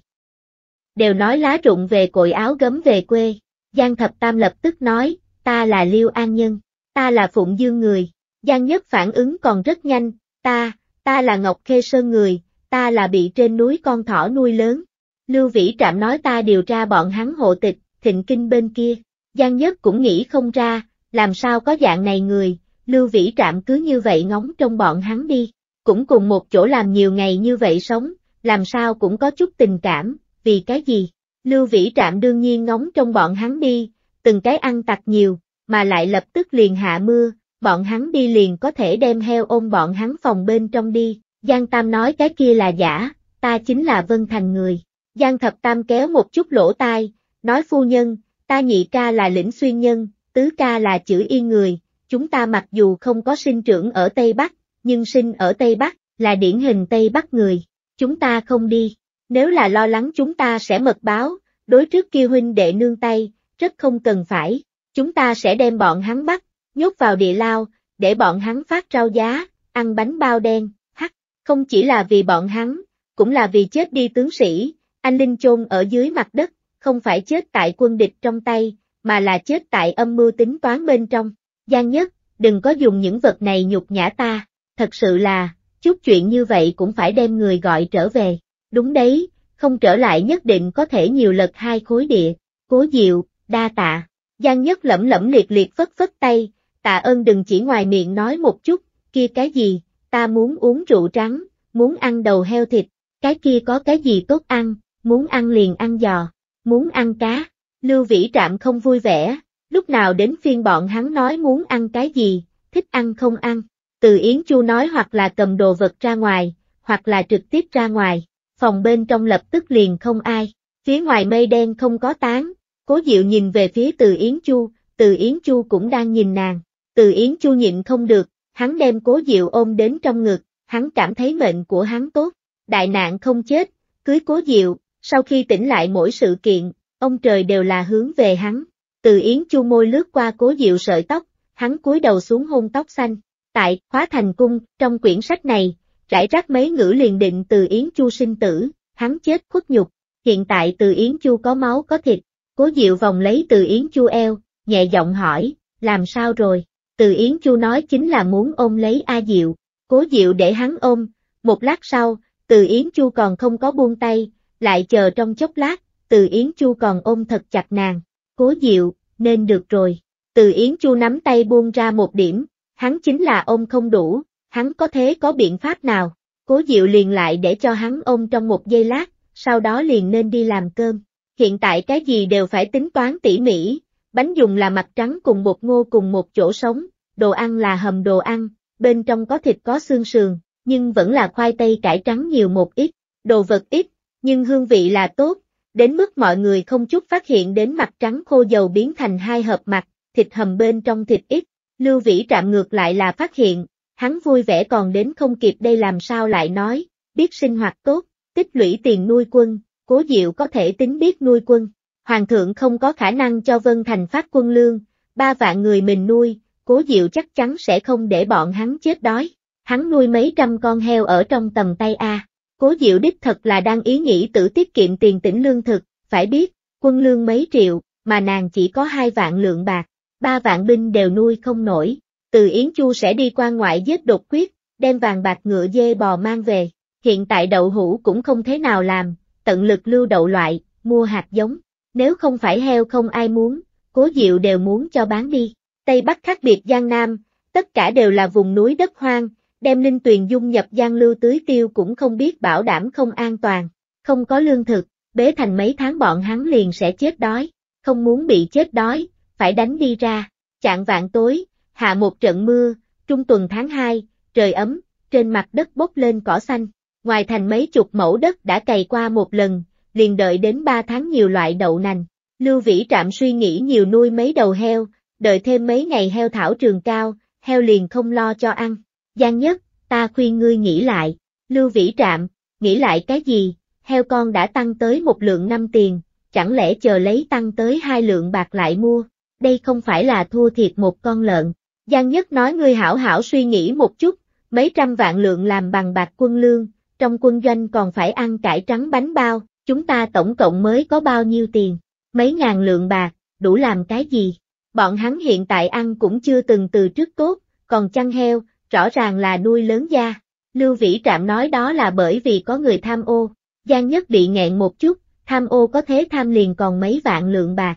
đều nói lá rụng về cội áo gấm về quê. Giang Thập Tam lập tức nói, ta là Liêu An Nhân, ta là Phụng Dương người. Giang Nhất phản ứng còn rất nhanh, ta, ta là Ngọc Khê Sơn người, ta là bị trên núi con thỏ nuôi lớn. Lưu Vĩ Trạm nói ta điều tra bọn hắn hộ tịch, thịnh kinh bên kia. Giang Nhất cũng nghĩ không ra, làm sao có dạng này người, Lưu Vĩ Trạm cứ như vậy ngóng trong bọn hắn đi. Cũng cùng một chỗ làm nhiều ngày như vậy sống, làm sao cũng có chút tình cảm, vì cái gì? Lưu Vĩ Trạm đương nhiên ngóng trong bọn hắn đi, từng cái ăn tặc nhiều, mà lại lập tức liền hạ mưa, bọn hắn đi liền có thể đem heo ôm bọn hắn phòng bên trong đi. Giang Tam nói cái kia là giả, ta chính là Vân Thành người. Giang Thập Tam kéo một chút lỗ tai, nói phu nhân, ta nhị ca là lĩnh xuyên nhân, tứ ca là chữ yên người, chúng ta mặc dù không có sinh trưởng ở Tây Bắc, nhưng sinh ở Tây Bắc, là điển hình Tây Bắc người, chúng ta không đi. Nếu là lo lắng chúng ta sẽ mật báo, đối trước kia huynh đệ nương tay, rất không cần phải, chúng ta sẽ đem bọn hắn bắt, nhốt vào địa lao, để bọn hắn phát rau giá, ăn bánh bao đen, hắc, không chỉ là vì bọn hắn, cũng là vì chết đi tướng sĩ, anh Linh chôn ở dưới mặt đất, không phải chết tại quân địch trong tay, mà là chết tại âm mưu tính toán bên trong, gian Nhất, đừng có dùng những vật này nhục nhã ta, thật sự là, chút chuyện như vậy cũng phải đem người gọi trở về. Đúng đấy, không trở lại nhất định có thể nhiều lật hai khối địa, cố diệu, đa tạ. Giang nhất lẩm lẩm liệt liệt phất phất tay, tạ ơn đừng chỉ ngoài miệng nói một chút, kia cái gì, ta muốn uống rượu trắng, muốn ăn đầu heo thịt, cái kia có cái gì tốt ăn, muốn ăn liền ăn giò, muốn ăn cá. Lưu Vĩ Trạm không vui vẻ, lúc nào đến phiên bọn hắn nói muốn ăn cái gì, thích ăn không ăn. Từ Yến Chu nói hoặc là cầm đồ vật ra ngoài, hoặc là trực tiếp ra ngoài phòng bên trong lập tức liền không ai. Phía ngoài mây đen không có tán, cố diệu nhìn về phía từ Yến Chu, từ Yến Chu cũng đang nhìn nàng. Từ Yến Chu nhịn không được, hắn đem cố diệu ôm đến trong ngực, hắn cảm thấy mệnh của hắn tốt, đại nạn không chết, cưới cố diệu, sau khi tỉnh lại mỗi sự kiện, ông trời đều là hướng về hắn. Từ Yến Chu môi lướt qua cố diệu sợi tóc, hắn cúi đầu xuống hôn tóc xanh. Tại, khóa thành cung, trong quyển sách này, rải rác mấy ngữ liền định từ Yến Chu sinh tử, hắn chết khuất nhục, hiện tại từ Yến Chu có máu có thịt, cố diệu vòng lấy từ Yến Chu eo, nhẹ giọng hỏi, làm sao rồi, từ Yến Chu nói chính là muốn ôm lấy A Diệu, cố diệu để hắn ôm, một lát sau, từ Yến Chu còn không có buông tay, lại chờ trong chốc lát, từ Yến Chu còn ôm thật chặt nàng, cố diệu, nên được rồi, từ Yến Chu nắm tay buông ra một điểm, hắn chính là ôm không đủ, hắn có thế có biện pháp nào? Cố Diệu liền lại để cho hắn ôm trong một giây lát, sau đó liền nên đi làm cơm. Hiện tại cái gì đều phải tính toán tỉ mỉ, bánh dùng là mặt trắng cùng bột ngô cùng một chỗ sống, đồ ăn là hầm đồ ăn, bên trong có thịt có xương sườn, nhưng vẫn là khoai tây cải trắng nhiều một ít, đồ vật ít, nhưng hương vị là tốt, đến mức mọi người không chút phát hiện đến mặt trắng khô dầu biến thành hai hợp mặt, thịt hầm bên trong thịt ít, Lưu Vĩ trạm ngược lại là phát hiện, hắn vui vẻ còn đến không kịp đây làm sao lại nói, biết sinh hoạt tốt, tích lũy tiền nuôi quân, cố diệu có thể tính biết nuôi quân. Hoàng thượng không có khả năng cho Vân Thành phát quân lương, ba vạn người mình nuôi, cố diệu chắc chắn sẽ không để bọn hắn chết đói. Hắn nuôi mấy trăm con heo ở trong tầm tay A. Cố diệu đích thật là đang ý nghĩ tự tiết kiệm tiền tỉnh lương thực, phải biết, quân lương mấy triệu, mà nàng chỉ có hai vạn lượng bạc, ba vạn binh đều nuôi không nổi, từ Yến Chu sẽ đi qua ngoại giết đột quyết, đem vàng bạc ngựa dê bò mang về. Hiện tại đậu hũ cũng không thế nào làm, tận lực lưu đậu loại, mua hạt giống. Nếu không phải heo không ai muốn, cố diệu đều muốn cho bán đi. Tây Bắc khác biệt Giang Nam, tất cả đều là vùng núi đất hoang, đem linh tuyền dung nhập Giang Lưu tưới tiêu cũng không biết bảo đảm không an toàn. Không có lương thực, bế thành mấy tháng bọn hắn liền sẽ chết đói, không muốn bị chết đói, phải đánh đi ra. Chạng vạn tối, hạ một trận mưa, trung tuần tháng 2, trời ấm, trên mặt đất bốc lên cỏ xanh, ngoài thành mấy chục mẫu đất đã cày qua một lần, liền đợi đến 3 tháng nhiều loại đậu nành. Lưu Vĩ Trạm suy nghĩ nhiều nuôi mấy đầu heo, đợi thêm mấy ngày heo thảo trường cao, heo liền không lo cho ăn. Giang nhất, ta khuyên ngươi nghĩ lại. Lưu Vĩ Trạm, nghĩ lại cái gì? Heo con đã tăng tới một lượng năm tiền, chẳng lẽ chờ lấy tăng tới hai lượng bạc lại mua? Đây không phải là thua thiệt một con lợn. Giang Nhất nói ngươi hảo hảo suy nghĩ một chút, mấy trăm vạn lượng làm bằng bạc quân lương, trong quân doanh còn phải ăn cải trắng bánh bao, chúng ta tổng cộng mới có bao nhiêu tiền, mấy ngàn lượng bạc, đủ làm cái gì? Bọn hắn hiện tại ăn cũng chưa từng từ trước tốt, còn chăn heo, rõ ràng là nuôi lớn gia. Lưu Vĩ Trạm nói đó là bởi vì có người tham ô, Giang Nhất bị nghẹn một chút, tham ô có thế tham liền còn mấy vạn lượng bạc.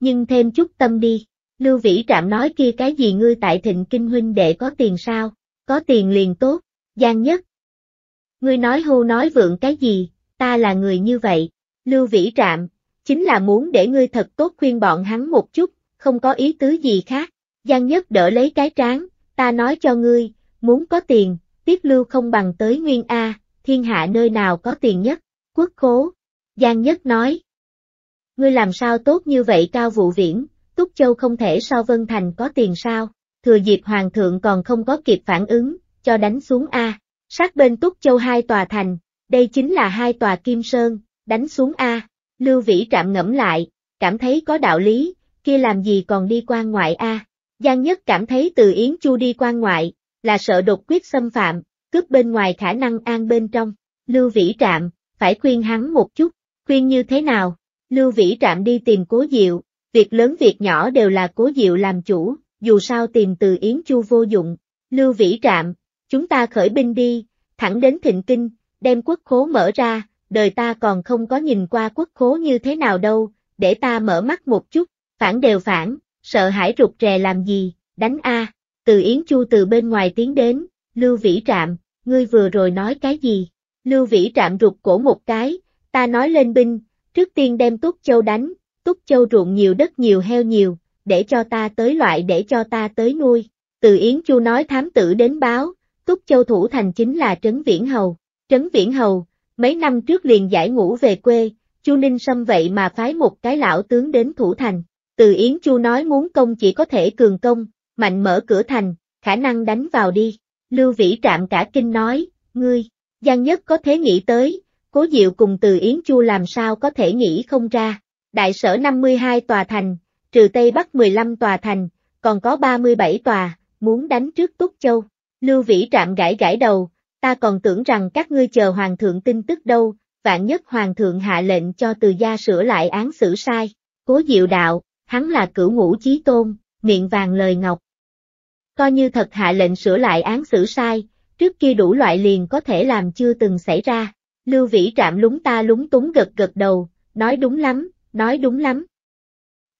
Nhưng thêm chút tâm đi. Lưu Vĩ Trạm nói kia cái gì ngươi tại thịnh kinh huynh đệ có tiền sao, có tiền liền tốt, gian nhất. Ngươi nói hô nói vượng cái gì, ta là người như vậy, Lưu Vĩ Trạm, chính là muốn để ngươi thật tốt khuyên bọn hắn một chút, không có ý tứ gì khác, gian nhất đỡ lấy cái trán, ta nói cho ngươi, muốn có tiền, tiết lưu không bằng tới Nguyên A, thiên hạ nơi nào có tiền nhất, quốc khố, gian nhất nói. Ngươi làm sao tốt như vậy cao vụ viễn, Túc Châu không thể so Vân Thành có tiền sao, thừa dịp Hoàng thượng còn không có kịp phản ứng, cho đánh xuống A. Sát bên Túc Châu hai tòa thành, đây chính là hai tòa Kim Sơn, đánh xuống A. Lưu Vĩ trạm ngẫm lại, cảm thấy có đạo lý, kia làm gì còn đi qua ngoại A. Giang Nhất cảm thấy từ Yến Chu đi qua ngoại, là sợ đột quyết xâm phạm, cướp bên ngoài khả năng an bên trong. Lưu Vĩ Trạm, phải khuyên hắn một chút, khuyên như thế nào? Lưu Vĩ Trạm đi tìm Cố Diệu, Việc lớn việc nhỏ đều là cố diệu làm chủ, dù sao tìm từ Yến Chu vô dụng. Lưu Vĩ Trạm, chúng ta khởi binh đi, thẳng đến Thịnh Kinh, đem quốc khố mở ra, đời ta còn không có nhìn qua quốc khố như thế nào đâu, để ta mở mắt một chút, phản đều phản, sợ hãi rụt rè làm gì, đánh A. Từ Yến Chu từ bên ngoài tiến đến, Lưu Vĩ Trạm, ngươi vừa rồi nói cái gì? Lưu Vĩ Trạm rụt cổ một cái, ta nói lên binh, trước tiên đem Túc Châu đánh, Túc Châu ruộng nhiều đất nhiều heo nhiều, để cho ta tới loại để cho ta tới nuôi. Từ Yến Chu nói thám tử đến báo, Túc Châu thủ thành chính là Trấn Viễn Hầu. Trấn Viễn Hầu, mấy năm trước liền giải ngũ về quê, Chu Ninh xâm vậy mà phái một cái lão tướng đến thủ thành. Từ Yến Chu nói muốn công chỉ có thể cường công, mạnh mở cửa thành, khả năng đánh vào đi. Lưu Vĩ Trạm cả kinh nói, ngươi, Giang Nhất có thế nghĩ tới, Cố Diệu cùng Từ Yến Chu làm sao có thể nghĩ không ra đại sở 52 tòa thành, trừ Tây Bắc 15 tòa thành, còn có 37 tòa, muốn đánh trước Túc Châu. Lưu Vĩ Trạm gãi gãi đầu, ta còn tưởng rằng các ngươi chờ Hoàng thượng tin tức đâu, vạn nhất Hoàng thượng hạ lệnh cho từ gia sửa lại án xử sai. Cố Diệu Đạo, hắn là cửu ngũ chí tôn, miệng vàng lời ngọc. Coi như thật hạ lệnh sửa lại án xử sai, trước kia đủ loại liền có thể làm chưa từng xảy ra. Lưu Vĩ Trạm lúng ta lúng túng gật gật đầu, nói đúng lắm, nói đúng lắm.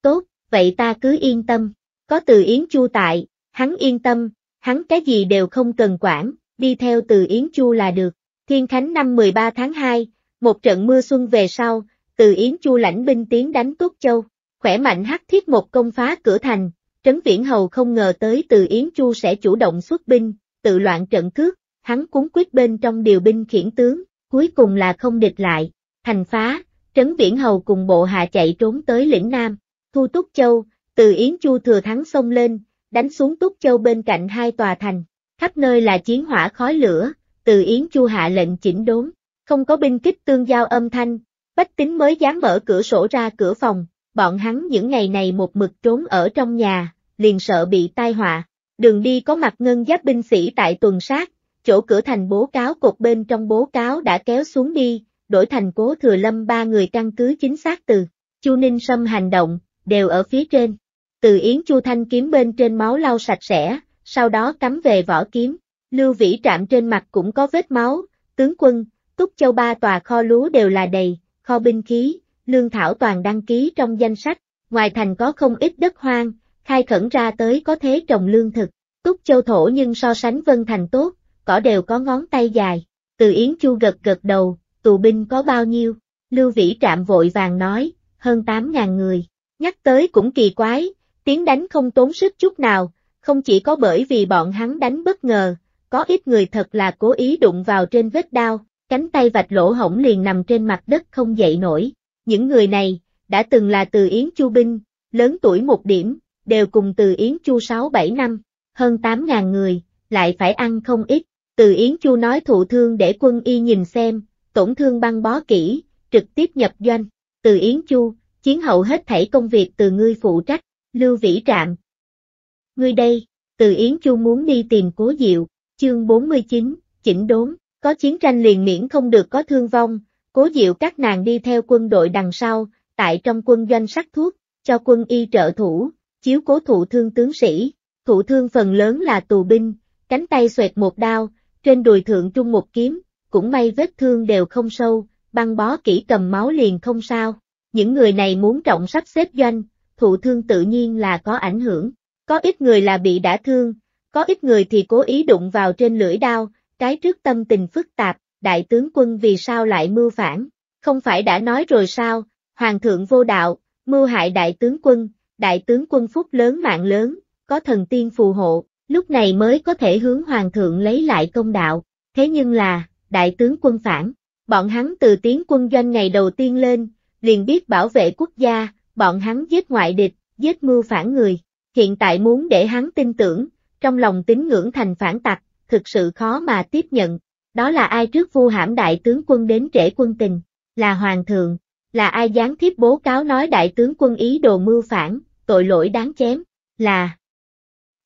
Tốt, vậy ta cứ yên tâm, có từ Yến Chu tại, hắn yên tâm, hắn cái gì đều không cần quản, đi theo từ Yến Chu là được. Thiên Khánh năm 13 tháng 2, một trận mưa xuân về sau, từ Yến Chu lãnh binh tiến đánh Tốt Châu, khỏe mạnh hắc thiết một công phá cửa thành, Trấn Viễn Hầu không ngờ tới từ Yến Chu sẽ chủ động xuất binh, tự loạn trận cước, hắn cúng quyết bên trong điều binh khiển tướng, cuối cùng là không địch lại, thành phá, Trấn Viễn Hầu cùng bộ hạ chạy trốn tới lĩnh Nam, thu Túc Châu, từ Yến Chu thừa thắng xông lên, đánh xuống Túc Châu bên cạnh hai tòa thành, khắp nơi là chiến hỏa khói lửa, từ Yến Chu hạ lệnh chỉnh đốn, không có binh kích tương giao âm thanh, bách tính mới dám mở cửa sổ ra cửa phòng, bọn hắn những ngày này một mực trốn ở trong nhà, liền sợ bị tai họa, đường đi có mặt ngân giáp binh sĩ tại tuần sát, chỗ cửa thành bố cáo cột bên trong bố cáo đã kéo xuống đi, đổi thành cố thừa lâm ba người căn cứ chính xác từ, Chu Ninh Sâm hành động, đều ở phía trên. Từ Yến Chu Thanh kiếm bên trên máu lau sạch sẽ, sau đó cắm về vỏ kiếm, lưu vĩ trạm trên mặt cũng có vết máu, tướng quân, túc châu ba tòa kho lúa đều là đầy, kho binh khí, lương thảo toàn đăng ký trong danh sách, ngoài thành có không ít đất hoang, khai khẩn ra tới có thế trồng lương thực, túc châu thổ nhưng so sánh vân thành tốt, cỏ đều có ngón tay dài, từ Yến Chu gật gật đầu, tù binh có bao nhiêu? Lưu Vĩ Trạm vội vàng nói, hơn 8.000 người. Nhắc tới cũng kỳ quái, tiếng đánh không tốn sức chút nào, không chỉ có bởi vì bọn hắn đánh bất ngờ, có ít người thật là cố ý đụng vào trên vết đao, cánh tay vạch lỗ hổng liền nằm trên mặt đất không dậy nổi. Những người này, đã từng là từ Yến Chu Binh, lớn tuổi một điểm, đều cùng từ Yến Chu 6-7 năm, hơn 8.000 người, lại phải ăn không ít. Từ Yến Chu nói thụ thương để quân y nhìn xem, tổn thương băng bó kỹ, trực tiếp nhập doanh, từ Yến Chu, chiến hậu hết thảy công việc từ ngươi phụ trách, Lưu Vĩ Trạm. Ngươi đây, từ Yến Chu muốn đi tìm cố diệu, chương 49, chỉnh đốn, có chiến tranh liền miễn không được có thương vong, cố diệu các nàng đi theo quân đội đằng sau, tại trong quân doanh sắc thuốc, cho quân y trợ thủ, chiếu cố thụ thương tướng sĩ, thụ thương phần lớn là tù binh, cánh tay xoẹt một đao, trên đùi thượng trung một kiếm, cũng may vết thương đều không sâu, băng bó kỹ cầm máu liền không sao. Những người này muốn trọng sắp xếp doanh, thụ thương tự nhiên là có ảnh hưởng. Có ít người là bị đã thương, có ít người thì cố ý đụng vào trên lưỡi đao, cái trước tâm tình phức tạp, đại tướng quân vì sao lại mưu phản? Không phải đã nói rồi sao, hoàng thượng vô đạo, mưu hại đại tướng quân, đại tướng quân phúc lớn mạng lớn, có thần tiên phù hộ, lúc này mới có thể hướng hoàng thượng lấy lại công đạo, thế nhưng là, đại tướng quân phản. Bọn hắn từ tiến quân doanh ngày đầu tiên lên, liền biết bảo vệ quốc gia, bọn hắn giết ngoại địch, giết mưu phản người. Hiện tại muốn để hắn tin tưởng, trong lòng tín ngưỡng thành phản tặc, thực sự khó mà tiếp nhận. Đó là ai trước vu hãm đại tướng quân đến trễ quân tình, là hoàng thượng, là ai gián thiếp bố cáo nói đại tướng quân ý đồ mưu phản, tội lỗi đáng chém, là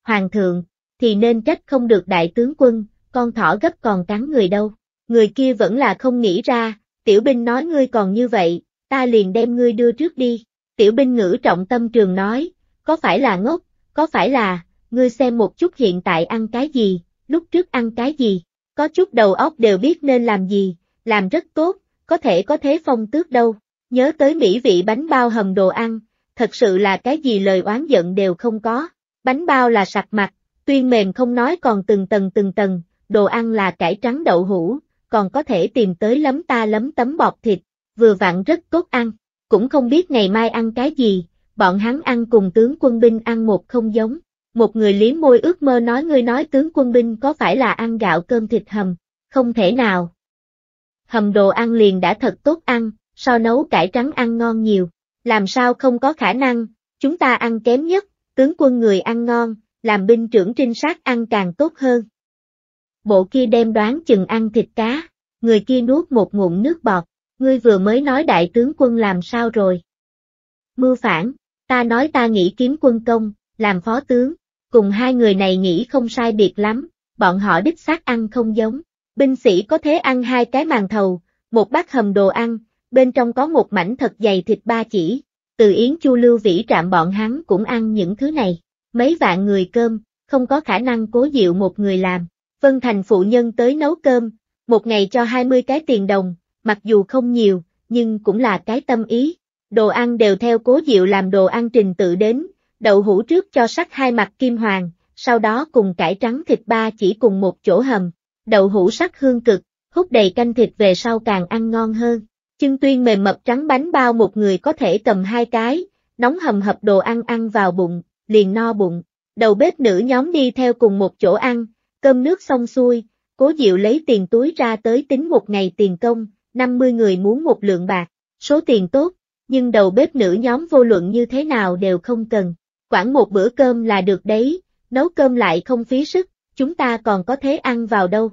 hoàng thượng, thì nên trách không được đại tướng quân, con thỏ gấp còn cắn người đâu người kia vẫn là không nghĩ ra, tiểu binh nói ngươi còn như vậy, ta liền đem ngươi đưa trước đi. Tiểu binh ngữ trọng tâm trường nói, có phải là ngốc, có phải là, ngươi xem một chút hiện tại ăn cái gì, lúc trước ăn cái gì, có chút đầu óc đều biết nên làm gì, làm rất tốt, có thể có thế phong tước đâu, nhớ tới mỹ vị bánh bao hầm đồ ăn, thật sự là cái gì lời oán giận đều không có, bánh bao là sặc mặt, tuyên mềm không nói còn từng tầng từng tầng, đồ ăn là cải trắng đậu hũ, còn có thể tìm tới lấm ta lấm tấm bọc thịt, vừa vặn rất tốt ăn, cũng không biết ngày mai ăn cái gì, bọn hắn ăn cùng tướng quân binh ăn một không giống. Một người liếm môi ước mơ nói ngươi nói tướng quân binh có phải là ăn gạo cơm thịt hầm, không thể nào. Hầm đồ ăn liền đã thật tốt ăn, so nấu cải trắng ăn ngon nhiều, làm sao không có khả năng, chúng ta ăn kém nhất, tướng quân người ăn ngon, làm binh trưởng trinh sát ăn càng tốt hơn bộ kia đem đoán chừng ăn thịt cá, người kia nuốt một ngụm nước bọt, ngươi vừa mới nói đại tướng quân làm sao rồi. Mưu phản, ta nói ta nghĩ kiếm quân công, làm phó tướng, cùng hai người này nghĩ không sai biệt lắm, bọn họ đích xác ăn không giống, binh sĩ có thế ăn hai cái màn thầu, một bát hầm đồ ăn, bên trong có một mảnh thật dày thịt ba chỉ, từ Yến Chu Lưu Vĩ trạm bọn hắn cũng ăn những thứ này, mấy vạn người cơm, không có khả năng cố diệu một người làm. Vân Thành phụ nhân tới nấu cơm, một ngày cho 20 cái tiền đồng, mặc dù không nhiều, nhưng cũng là cái tâm ý. Đồ ăn đều theo cố diệu làm đồ ăn trình tự đến, đậu hũ trước cho sắc hai mặt kim hoàng, sau đó cùng cải trắng thịt ba chỉ cùng một chỗ hầm. Đậu hũ sắc hương cực, hút đầy canh thịt về sau càng ăn ngon hơn. Chân tuyên mềm mập trắng bánh bao một người có thể cầm hai cái, nóng hầm hập đồ ăn ăn vào bụng, liền no bụng. Đầu bếp nữ nhóm đi theo cùng một chỗ ăn, Cơm nước xong xuôi, cố diệu lấy tiền túi ra tới tính một ngày tiền công, 50 người muốn một lượng bạc, số tiền tốt, nhưng đầu bếp nữ nhóm vô luận như thế nào đều không cần. quản một bữa cơm là được đấy, nấu cơm lại không phí sức, chúng ta còn có thế ăn vào đâu.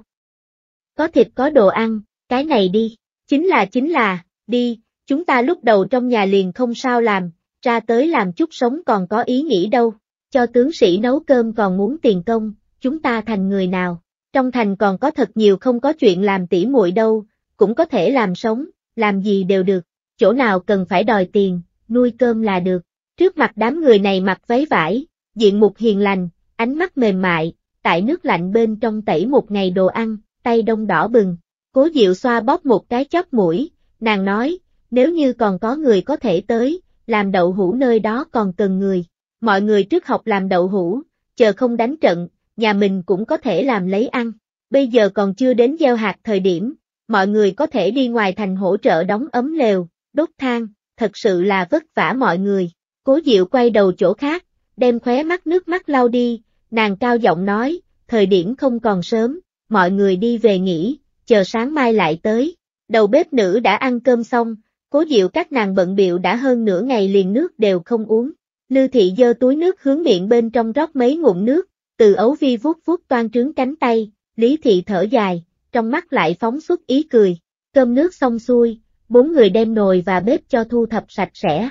Có thịt có đồ ăn, cái này đi, chính là chính là, đi, chúng ta lúc đầu trong nhà liền không sao làm, ra tới làm chút sống còn có ý nghĩ đâu, cho tướng sĩ nấu cơm còn muốn tiền công, chúng ta thành người nào. Trong thành còn có thật nhiều không có chuyện làm tỉ muội đâu, cũng có thể làm sống, làm gì đều được, chỗ nào cần phải đòi tiền, nuôi cơm là được. Trước mặt đám người này mặc váy vải, diện mục hiền lành, ánh mắt mềm mại, tại nước lạnh bên trong tẩy một ngày đồ ăn, tay đông đỏ bừng. Cố Diệu xoa bóp một cái chóp mũi, nàng nói, nếu như còn có người có thể tới, làm đậu hũ nơi đó còn cần người. Mọi người trước học làm đậu hũ, chờ không đánh trận, nhà mình cũng có thể làm lấy ăn. Bây giờ còn chưa đến gieo hạt thời điểm, mọi người có thể đi ngoài thành hỗ trợ đóng ấm lều, đốt than, thật sự là vất vả mọi người. Cố Diệu quay đầu chỗ khác, đem khóe mắt nước mắt lau đi, nàng cao giọng nói, thời điểm không còn sớm, mọi người đi về nghỉ, chờ sáng mai lại tới. Đầu bếp nữ đã ăn cơm xong, cố Diệu các nàng bận biệu đã hơn nửa ngày liền nước đều không uống. Lư thị dơ túi nước hướng miệng bên trong rót mấy ngụm nước, từ ấu vi vuốt vuốt toan trướng cánh tay, Lý Thị thở dài, trong mắt lại phóng xuất ý cười. Cơm nước xong xuôi, bốn người đem nồi và bếp cho thu thập sạch sẽ.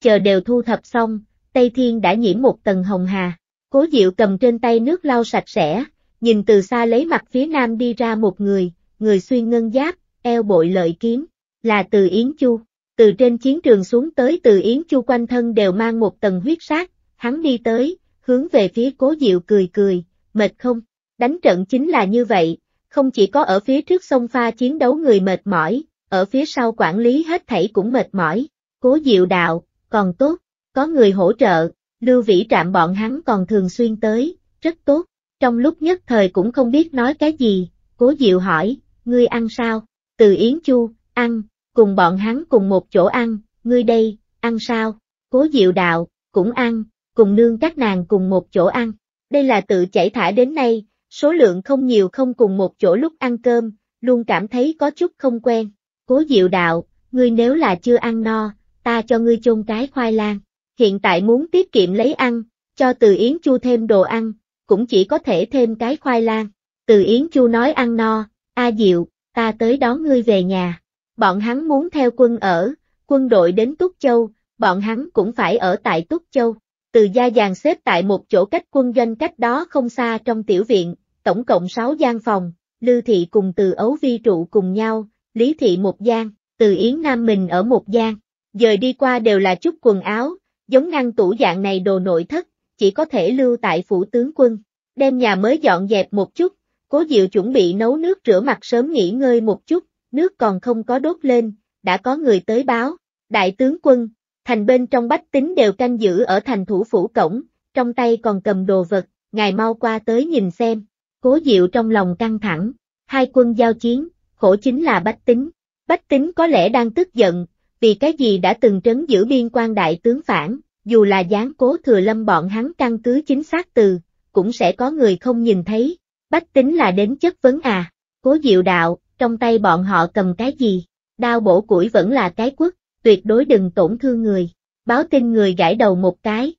Chờ đều thu thập xong, Tây Thiên đã nhiễm một tầng hồng hà. Cố Diệu cầm trên tay nước lau sạch sẽ, nhìn từ xa lấy mặt phía nam đi ra một người, người xuyên ngân giáp, eo bội lợi kiếm, là Từ Yến Chu. Từ trên chiến trường xuống tới Từ Yến Chu quanh thân đều mang một tầng huyết sát, hắn đi tới, hướng về phía cố diệu cười cười, mệt không? Đánh trận chính là như vậy, không chỉ có ở phía trước sông pha chiến đấu người mệt mỏi, ở phía sau quản lý hết thảy cũng mệt mỏi. Cố diệu đạo, còn tốt, có người hỗ trợ, lưu vĩ trạm bọn hắn còn thường xuyên tới, rất tốt. Trong lúc nhất thời cũng không biết nói cái gì, cố diệu hỏi, ngươi ăn sao? Từ Yến Chu, ăn, cùng bọn hắn cùng một chỗ ăn, ngươi đây, ăn sao? Cố diệu đạo, cũng ăn, cùng nương các nàng cùng một chỗ ăn. Đây là tự chảy thả đến nay, số lượng không nhiều không cùng một chỗ lúc ăn cơm, luôn cảm thấy có chút không quen. Cố Diệu đạo, ngươi nếu là chưa ăn no, ta cho ngươi chôn cái khoai lang. Hiện tại muốn tiết kiệm lấy ăn, cho Từ Yến Chu thêm đồ ăn, cũng chỉ có thể thêm cái khoai lang. Từ Yến Chu nói ăn no, A Diệu, ta tới đón ngươi về nhà. Bọn hắn muốn theo quân ở, quân đội đến Túc Châu, bọn hắn cũng phải ở tại Túc Châu từ gia dàn xếp tại một chỗ cách quân doanh cách đó không xa trong tiểu viện, tổng cộng 6 gian phòng, Lưu Thị cùng từ Ấu Vi trụ cùng nhau, Lý Thị một gian, từ Yến Nam mình ở một gian, dời đi qua đều là chút quần áo, giống ngăn tủ dạng này đồ nội thất, chỉ có thể lưu tại phủ tướng quân, đem nhà mới dọn dẹp một chút, cố diệu chuẩn bị nấu nước rửa mặt sớm nghỉ ngơi một chút, nước còn không có đốt lên, đã có người tới báo, đại tướng quân, thành bên trong bách tính đều canh giữ ở thành thủ phủ cổng, trong tay còn cầm đồ vật, ngài mau qua tới nhìn xem, cố diệu trong lòng căng thẳng, hai quân giao chiến, khổ chính là bách tính, bách tính có lẽ đang tức giận, vì cái gì đã từng trấn giữ biên quan đại tướng phản, dù là gián cố thừa lâm bọn hắn căn cứ chính xác từ, cũng sẽ có người không nhìn thấy, bách tính là đến chất vấn à, cố diệu đạo, trong tay bọn họ cầm cái gì, đao bổ củi vẫn là cái quất, tuyệt đối đừng tổn thương người. Báo tin người gãi đầu một cái.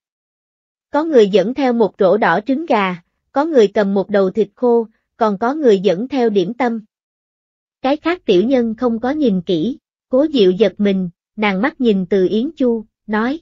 Có người dẫn theo một rổ đỏ trứng gà, có người cầm một đầu thịt khô, còn có người dẫn theo điểm tâm. Cái khác tiểu nhân không có nhìn kỹ, cố diệu giật mình, nàng mắt nhìn từ Yến Chu, nói.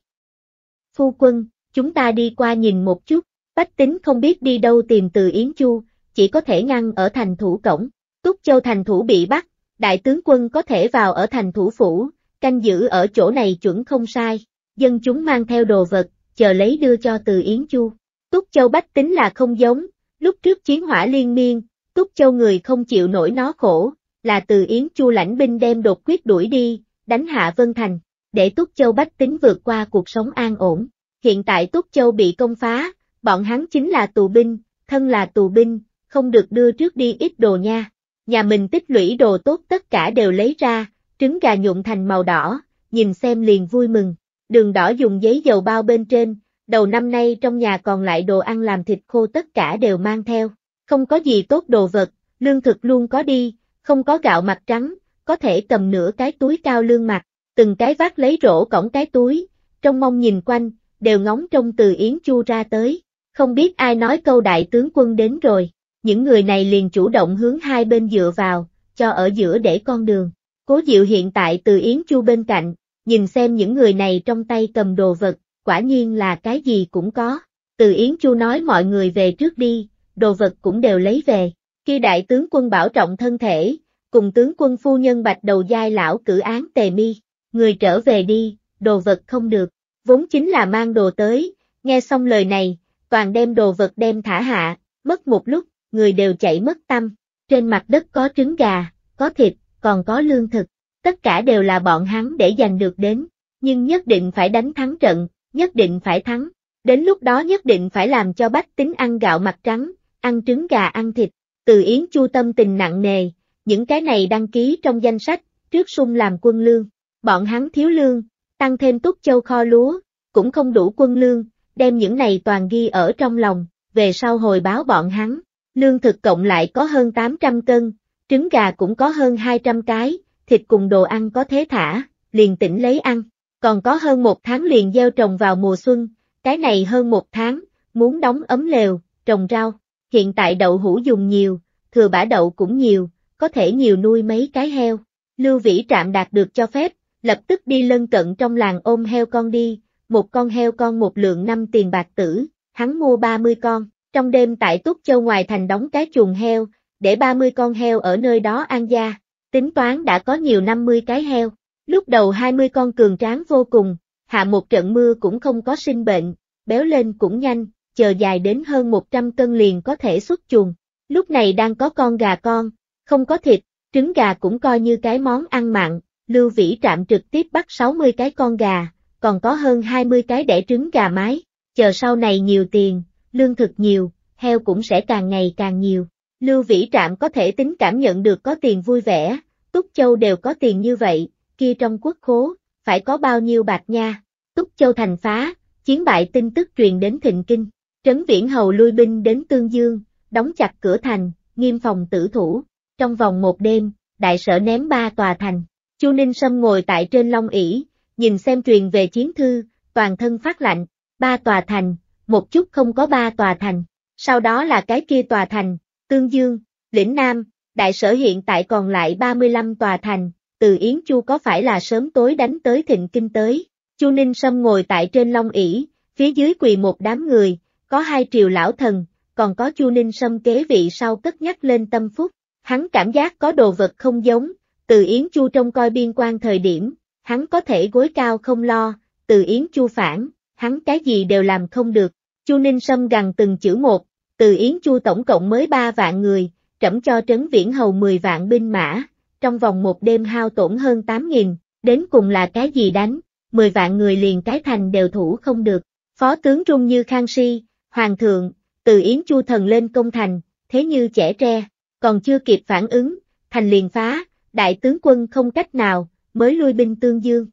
Phu quân, chúng ta đi qua nhìn một chút, bách tính không biết đi đâu tìm từ Yến Chu, chỉ có thể ngăn ở thành thủ cổng. Túc Châu thành thủ bị bắt, đại tướng quân có thể vào ở thành thủ phủ, canh giữ ở chỗ này chuẩn không sai, dân chúng mang theo đồ vật, chờ lấy đưa cho từ Yến Chu. Túc Châu bách tính là không giống, lúc trước chiến hỏa liên miên, Túc Châu người không chịu nổi nó khổ, là từ Yến Chu lãnh binh đem đột quyết đuổi đi, đánh hạ Vân Thành, để Túc Châu bách tính vượt qua cuộc sống an ổn. Hiện tại Túc Châu bị công phá, bọn hắn chính là tù binh, thân là tù binh, không được đưa trước đi ít đồ nha. Nhà mình tích lũy đồ tốt tất cả đều lấy ra, trứng gà nhuộn thành màu đỏ, nhìn xem liền vui mừng. Đường đỏ dùng giấy dầu bao bên trên, đầu năm nay trong nhà còn lại đồ ăn làm thịt khô tất cả đều mang theo. Không có gì tốt đồ vật, lương thực luôn có đi, không có gạo mặt trắng, có thể cầm nửa cái túi cao lương mặt, từng cái vác lấy rổ cổng cái túi, trong mong nhìn quanh, đều ngóng trông từ Yến Chu ra tới. Không biết ai nói câu đại tướng quân đến rồi, những người này liền chủ động hướng hai bên dựa vào, cho ở giữa để con đường. Cố Diệu hiện tại từ Yến Chu bên cạnh, nhìn xem những người này trong tay cầm đồ vật, quả nhiên là cái gì cũng có. Từ Yến Chu nói mọi người về trước đi, đồ vật cũng đều lấy về. Khi đại tướng quân bảo trọng thân thể, cùng tướng quân phu nhân bạch đầu giai lão cử án tề mi, người trở về đi, đồ vật không được, vốn chính là mang đồ tới, nghe xong lời này, toàn đem đồ vật đem thả hạ, mất một lúc, người đều chạy mất tâm, trên mặt đất có trứng gà, có thịt, còn có lương thực, tất cả đều là bọn hắn để giành được đến, nhưng nhất định phải đánh thắng trận, nhất định phải thắng, đến lúc đó nhất định phải làm cho bách tính ăn gạo mặt trắng, ăn trứng gà ăn thịt, từ Yến Chu tâm tình nặng nề, những cái này đăng ký trong danh sách, trước sung làm quân lương, bọn hắn thiếu lương, tăng thêm túc châu kho lúa, cũng không đủ quân lương, đem những này toàn ghi ở trong lòng, về sau hồi báo bọn hắn, lương thực cộng lại có hơn 800 cân, trứng gà cũng có hơn 200 cái, thịt cùng đồ ăn có thế thả, liền tỉnh lấy ăn, còn có hơn một tháng liền gieo trồng vào mùa xuân, cái này hơn một tháng, muốn đóng ấm lều, trồng rau, hiện tại đậu hũ dùng nhiều, thừa bã đậu cũng nhiều, có thể nhiều nuôi mấy cái heo, Lưu Vĩ Trạm đạt được cho phép, lập tức đi lân cận trong làng ôm heo con đi, một con heo con một lượng năm tiền bạc tử, hắn mua 30 con, trong đêm tại Túc Châu ngoài thành đóng cái chuồng heo, để 30 con heo ở nơi đó an gia. Tính toán đã có nhiều 50 cái heo. Lúc đầu 20 con cường tráng vô cùng, hạ một trận mưa cũng không có sinh bệnh, béo lên cũng nhanh, chờ dài đến hơn 100 cân liền có thể xuất chuồng. Lúc này đang có con gà con, không có thịt, trứng gà cũng coi như cái món ăn mặn, Lưu Vĩ Trạm trực tiếp bắt 60 cái con gà, còn có hơn 20 cái đẻ trứng gà mái, chờ sau này nhiều tiền, lương thực nhiều, heo cũng sẽ càng ngày càng nhiều. Lưu Vĩ Trạm có thể tính cảm nhận được có tiền vui vẻ, Túc Châu đều có tiền như vậy, kia trong quốc khố, phải có bao nhiêu bạc nha. Túc Châu thành phá, chiến bại tin tức truyền đến Thịnh Kinh, Trấn Viễn Hầu lui binh đến Tương Dương, đóng chặt cửa thành, nghiêm phòng tử thủ. Trong vòng một đêm, đại sở ném ba tòa thành, Chu Ninh Sâm ngồi tại trên long ỷ, nhìn xem truyền về chiến thư, toàn thân phát lạnh, ba tòa thành, một chút không có ba tòa thành, sau đó là cái kia tòa thành, Tương Dương, Lĩnh Nam, đại sở hiện tại còn lại 35 tòa thành, từ Yến Chu có phải là sớm tối đánh tới Thịnh Kinh tới. Chu Ninh Sâm ngồi tại trên Long ỷ, phía dưới quỳ một đám người, có hai triều lão thần, còn có Chu Ninh Sâm kế vị sau cất nhắc lên tâm phúc. Hắn cảm giác có đồ vật không giống, từ Yến Chu trông coi biên quan thời điểm, hắn có thể gối cao không lo, từ Yến Chu phản, hắn cái gì đều làm không được. Chu Ninh Sâm gần từng chữ một, từ Yến Chu tổng cộng mới 3 vạn người, trẫm cho trấn viễn hầu 10 vạn binh mã, trong vòng một đêm hao tổn hơn 8.000, đến cùng là cái gì đánh, 10 vạn người liền cái thành đều thủ không được, phó tướng Trung như khang si, hoàng thượng, từ Yến Chu thần lên công thành, thế như trẻ tre, còn chưa kịp phản ứng, thành liền phá, đại tướng quân không cách nào, mới lui binh Tương Dương.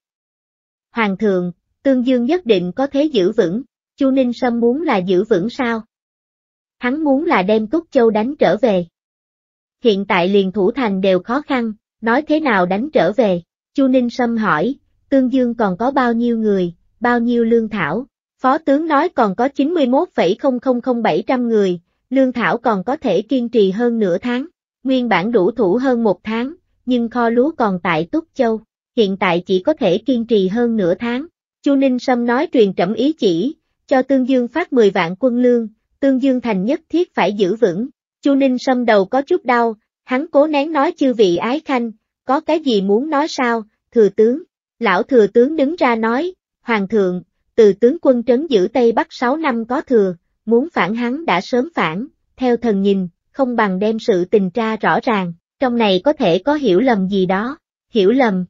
Hoàng thượng, Tương Dương nhất định có thế giữ vững, Chu Ninh Sâm muốn là giữ vững sao? Hắn muốn là đem Túc Châu đánh trở về. Hiện tại liền thủ thành đều khó khăn, nói thế nào đánh trở về? Chu Ninh Sâm hỏi, Tương Dương còn có bao nhiêu người, bao nhiêu lương thảo? Phó tướng nói còn có 91,0000700 người, lương thảo còn có thể kiên trì hơn nửa tháng, nguyên bản đủ thủ hơn một tháng, nhưng kho lúa còn tại Túc Châu, hiện tại chỉ có thể kiên trì hơn nửa tháng. Chu Ninh Sâm nói truyền trẫm ý chỉ, cho Tương Dương phát 10 vạn quân lương, Tương Dương Thành nhất thiết phải giữ vững. Chu Ninh Sâm đầu có chút đau, hắn cố nén nói chư vị ái khanh, có cái gì muốn nói sao, thừa tướng. Lão thừa tướng đứng ra nói, Hoàng thượng, từ tướng quân trấn giữ Tây Bắc 6 năm có thừa, muốn phản hắn đã sớm phản, theo thần nhìn, không bằng đem sự tình tra rõ ràng, trong này có thể có hiểu lầm gì đó, hiểu lầm.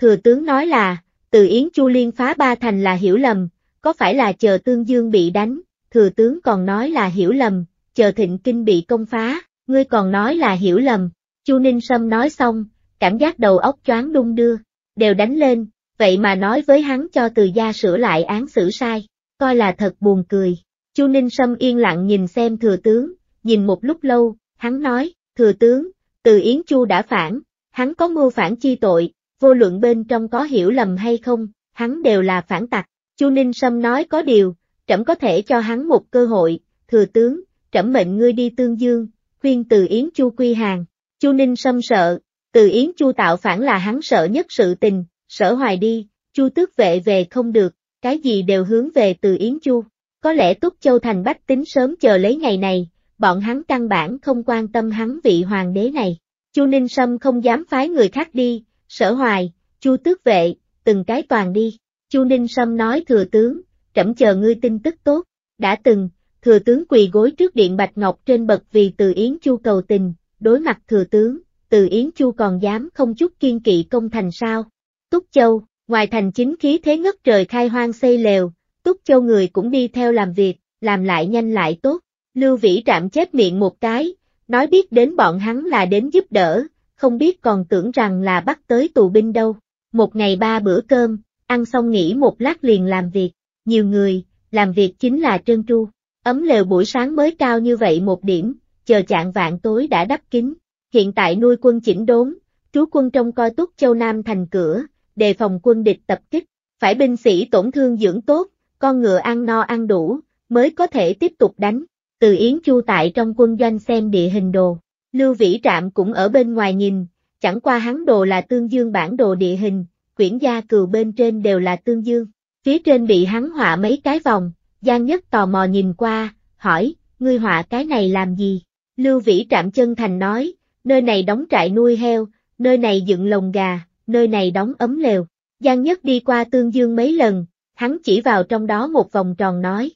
Thừa tướng nói là, từ Yến Chu Liên phá ba thành là hiểu lầm, có phải là chờ Tương Dương bị đánh, thừa tướng còn nói là hiểu lầm, chờ thịnh kinh bị công phá, ngươi còn nói là hiểu lầm, Chu Ninh Sâm nói xong, cảm giác đầu óc choáng đung đưa, đều đánh lên, vậy mà nói với hắn cho từ gia sửa lại án xử sai, coi là thật buồn cười. Chu Ninh Sâm yên lặng nhìn xem thừa tướng, nhìn một lúc lâu, hắn nói, thừa tướng, từ Yến Chu đã phản, hắn có mưu phản chi tội, vô luận bên trong có hiểu lầm hay không, hắn đều là phản tặc. Chu Ninh Sâm nói có điều, trẫm có thể cho hắn một cơ hội, thừa tướng, trẫm mệnh ngươi đi tương dương, khuyên từ Yến Chu quy hàng. Chu Ninh sâm sợ, từ Yến Chu tạo phản là hắn sợ nhất sự tình, sở hoài đi, Chu tước vệ về không được, cái gì đều hướng về từ Yến Chu. Có lẽ Túc Châu Thành Bách tính sớm chờ lấy ngày này, bọn hắn căn bản không quan tâm hắn vị hoàng đế này. Chu Ninh Sâm không dám phái người khác đi, sở hoài, Chu tước vệ, từng cái toàn đi. Chu Ninh Sâm nói thừa tướng, trẫm chờ ngươi tin tức tốt. Đã từng, thừa tướng quỳ gối trước điện Bạch Ngọc trên bậc vì Từ Yến Chu cầu tình, đối mặt thừa tướng, Từ Yến Chu còn dám không chút kiên kỵ công thành sao. Túc Châu, ngoài thành chính khí thế ngất trời khai hoang xây lều, Túc Châu người cũng đi theo làm việc, làm lại nhanh lại tốt. Lưu Vĩ trạm chép miệng một cái, nói biết đến bọn hắn là đến giúp đỡ, không biết còn tưởng rằng là bắt tới tù binh đâu. Một ngày ba bữa cơm, ăn xong nghỉ một lát liền làm việc, nhiều người, làm việc chính là trơn tru. Ấm lều buổi sáng mới cao như vậy một điểm, chờ chạng vạn tối đã đắp kín. Hiện tại nuôi quân chỉnh đốn, trú quân trong coi túc châu Nam thành cửa, đề phòng quân địch tập kích. Phải binh sĩ tổn thương dưỡng tốt, con ngựa ăn no ăn đủ, mới có thể tiếp tục đánh. Từ Yến Chu tại trong quân doanh xem địa hình đồ. Lưu Vĩ Trạm cũng ở bên ngoài nhìn, chẳng qua hắn đồ là tương dương bản đồ địa hình, quyển gia cừu bên trên đều là tương dương. Phía trên bị hắn họa mấy cái vòng, Giang Nhất tò mò nhìn qua, hỏi, ngươi họa cái này làm gì? Lưu Vĩ Trạm Chân Thành nói, nơi này đóng trại nuôi heo, nơi này dựng lồng gà, nơi này đóng ấm lều. Giang Nhất đi qua Tương Dương mấy lần, hắn chỉ vào trong đó một vòng tròn nói.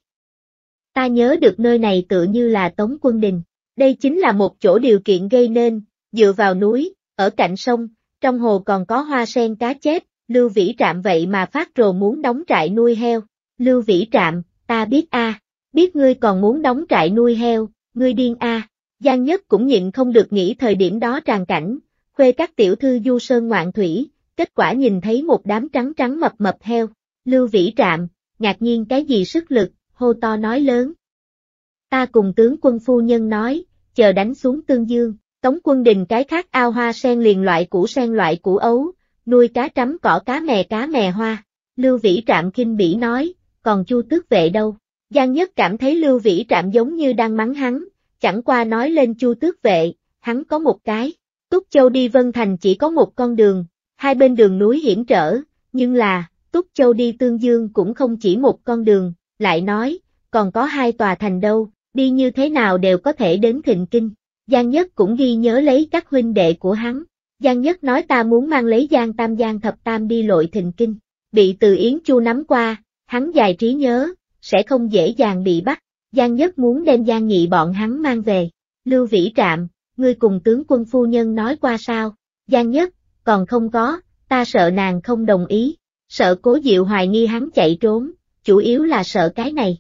Ta nhớ được nơi này tựa như là Tống Quân Đình, đây chính là một chỗ điều kiện gây nên, dựa vào núi, ở cạnh sông, trong hồ còn có hoa sen cá chết. Lưu Vĩ Trạm vậy mà phát rồ muốn đóng trại nuôi heo. Lưu Vĩ Trạm, ta biết a, à, biết ngươi còn muốn đóng trại nuôi heo, ngươi điên a. À. Giang Nhất cũng nhịn không được nghĩ thời điểm đó tràn cảnh, khuê các tiểu thư du sơn ngoạn thủy, kết quả nhìn thấy một đám trắng trắng mập mập heo. Lưu Vĩ Trạm, ngạc nhiên cái gì sức lực, hô to nói lớn. Ta cùng tướng quân phu nhân nói, chờ đánh xuống Tương Dương, Tống quân đình cái khác ao hoa sen liền loại củ sen loại củ ấu, nuôi cá trắm cỏ cá mè cá mè hoa. Lưu Vĩ Trạm kinh bỉ nói, còn Chu Tước Vệ đâu? Giang Nhất cảm thấy Lưu Vĩ Trạm giống như đang mắng hắn, chẳng qua nói lên Chu Tước Vệ, hắn có một cái. Túc Châu đi Vân Thành chỉ có một con đường, hai bên đường núi hiểm trở, nhưng là, Túc Châu đi Tương Dương cũng không chỉ một con đường, lại nói, còn có hai tòa thành đâu, đi như thế nào đều có thể đến Thịnh Kinh. Giang Nhất cũng ghi nhớ lấy các huynh đệ của hắn. Giang Nhất nói ta muốn mang lấy Giang Tam Giang Thập Tam đi lội thình kinh, bị Từ Yến Chu nắm qua, hắn dài trí nhớ, sẽ không dễ dàng bị bắt, Giang Nhất muốn đem Giang Nhị bọn hắn mang về. Lưu Vĩ Trạm, ngươi cùng tướng quân phu nhân nói qua sao? Giang Nhất, còn không có, ta sợ nàng không đồng ý, sợ cố diệu hoài nghi hắn chạy trốn, chủ yếu là sợ cái này.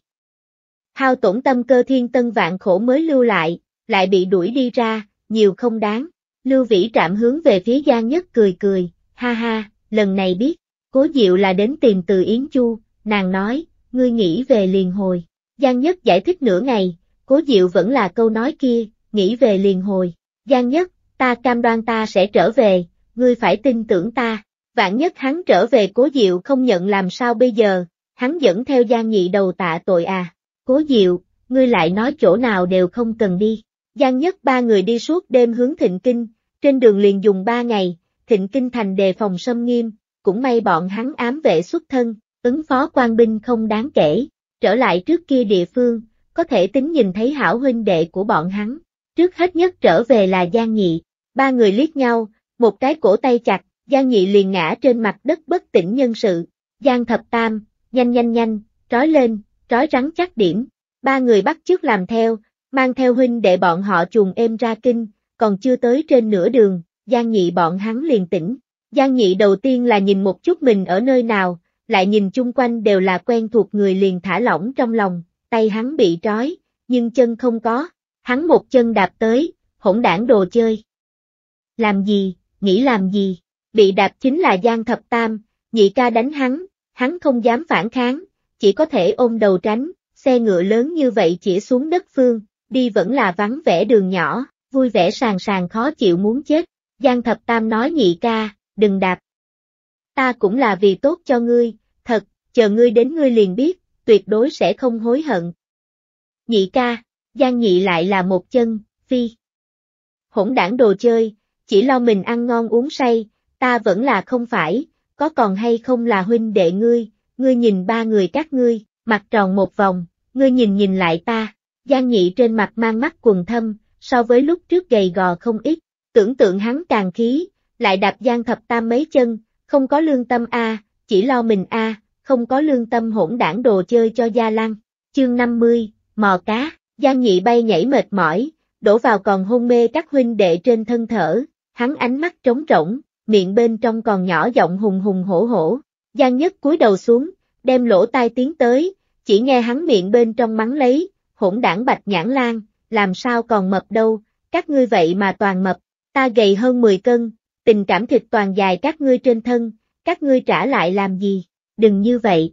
Hao tổn tâm cơ thiên tân vạn khổ mới lưu lại, lại bị đuổi đi ra, nhiều không đáng. Lưu Vĩ Trạm hướng về phía Giang Nhất cười cười, ha ha, lần này biết, cố diệu là đến tìm từ Yến Chu, nàng nói, ngươi nghĩ về liền hồi. Giang Nhất giải thích nửa ngày, cố diệu vẫn là câu nói kia, nghĩ về liền hồi. Giang Nhất, ta cam đoan ta sẽ trở về, ngươi phải tin tưởng ta. Vạn nhất hắn trở về cố diệu không nhận làm sao bây giờ, hắn dẫn theo Giang Nhị đầu tạ tội à. Cố diệu, ngươi lại nói chỗ nào đều không cần đi. Giang Nhất ba người đi suốt đêm hướng Thịnh Kinh, trên đường liền dùng ba ngày, Thịnh Kinh thành đề phòng sâm nghiêm, cũng may bọn hắn ám vệ xuất thân, ứng phó quan binh không đáng kể, trở lại trước kia địa phương, có thể tính nhìn thấy hảo huynh đệ của bọn hắn. Trước hết nhất trở về là Giang Nhị, ba người liếc nhau, một cái cổ tay chặt, Giang Nhị liền ngã trên mặt đất bất tỉnh nhân sự. Giang Thập Tam, nhanh nhanh nhanh, trói lên, trói rắn chắc điểm. Ba người bắt chước làm theo, mang theo huynh để bọn họ chuồng êm ra kinh, còn chưa tới trên nửa đường, Giang Nhị bọn hắn liền tỉnh. Giang Nhị đầu tiên là nhìn một chút mình ở nơi nào, lại nhìn chung quanh đều là quen thuộc người liền thả lỏng trong lòng, tay hắn bị trói, nhưng chân không có, hắn một chân đạp tới, hỗn đảng đồ chơi. Làm gì, nghĩ làm gì, bị đạp chính là Giang Thập Tam, nhị ca đánh hắn, hắn không dám phản kháng, chỉ có thể ôm đầu tránh, xe ngựa lớn như vậy chỉ xuống đất phương, đi vẫn là vắng vẻ đường nhỏ, vui vẻ sàng sàng khó chịu muốn chết. Giang thập tam nói nhị ca, đừng đạp. Ta cũng là vì tốt cho ngươi, thật, chờ ngươi đến ngươi liền biết, tuyệt đối sẽ không hối hận. Nhị ca, Giang nhị lại là một chân, phi. Hỗn đảng đồ chơi, chỉ lo mình ăn ngon uống say, ta vẫn là không phải, có còn hay không là huynh đệ ngươi, ngươi nhìn ba người các ngươi, mặt tròn một vòng, ngươi nhìn nhìn lại ta. Giang Nhị trên mặt mang mắt quần thâm, so với lúc trước gầy gò không ít, tưởng tượng hắn càng khí, lại đạp Giang Thập Tam mấy chân, không có lương tâm a, chỉ lo mình a, không có lương tâm hỗn đảng đồ chơi cho Gia Lăng. Chương 50, mò cá, Giang Nhị bay nhảy mệt mỏi, đổ vào còn hôn mê các huynh đệ trên thân thở, hắn ánh mắt trống rỗng, miệng bên trong còn nhỏ giọng hùng hùng hổ hổ. Giang Nhất cúi đầu xuống, đem lỗ tai tiến tới, chỉ nghe hắn miệng bên trong mắng lấy, hỗn đảng bạch nhãn lan, làm sao còn mập đâu, các ngươi vậy mà toàn mập, ta gầy hơn 10 cân, tình cảm thịt toàn dài các ngươi trên thân, các ngươi trả lại làm gì, đừng như vậy.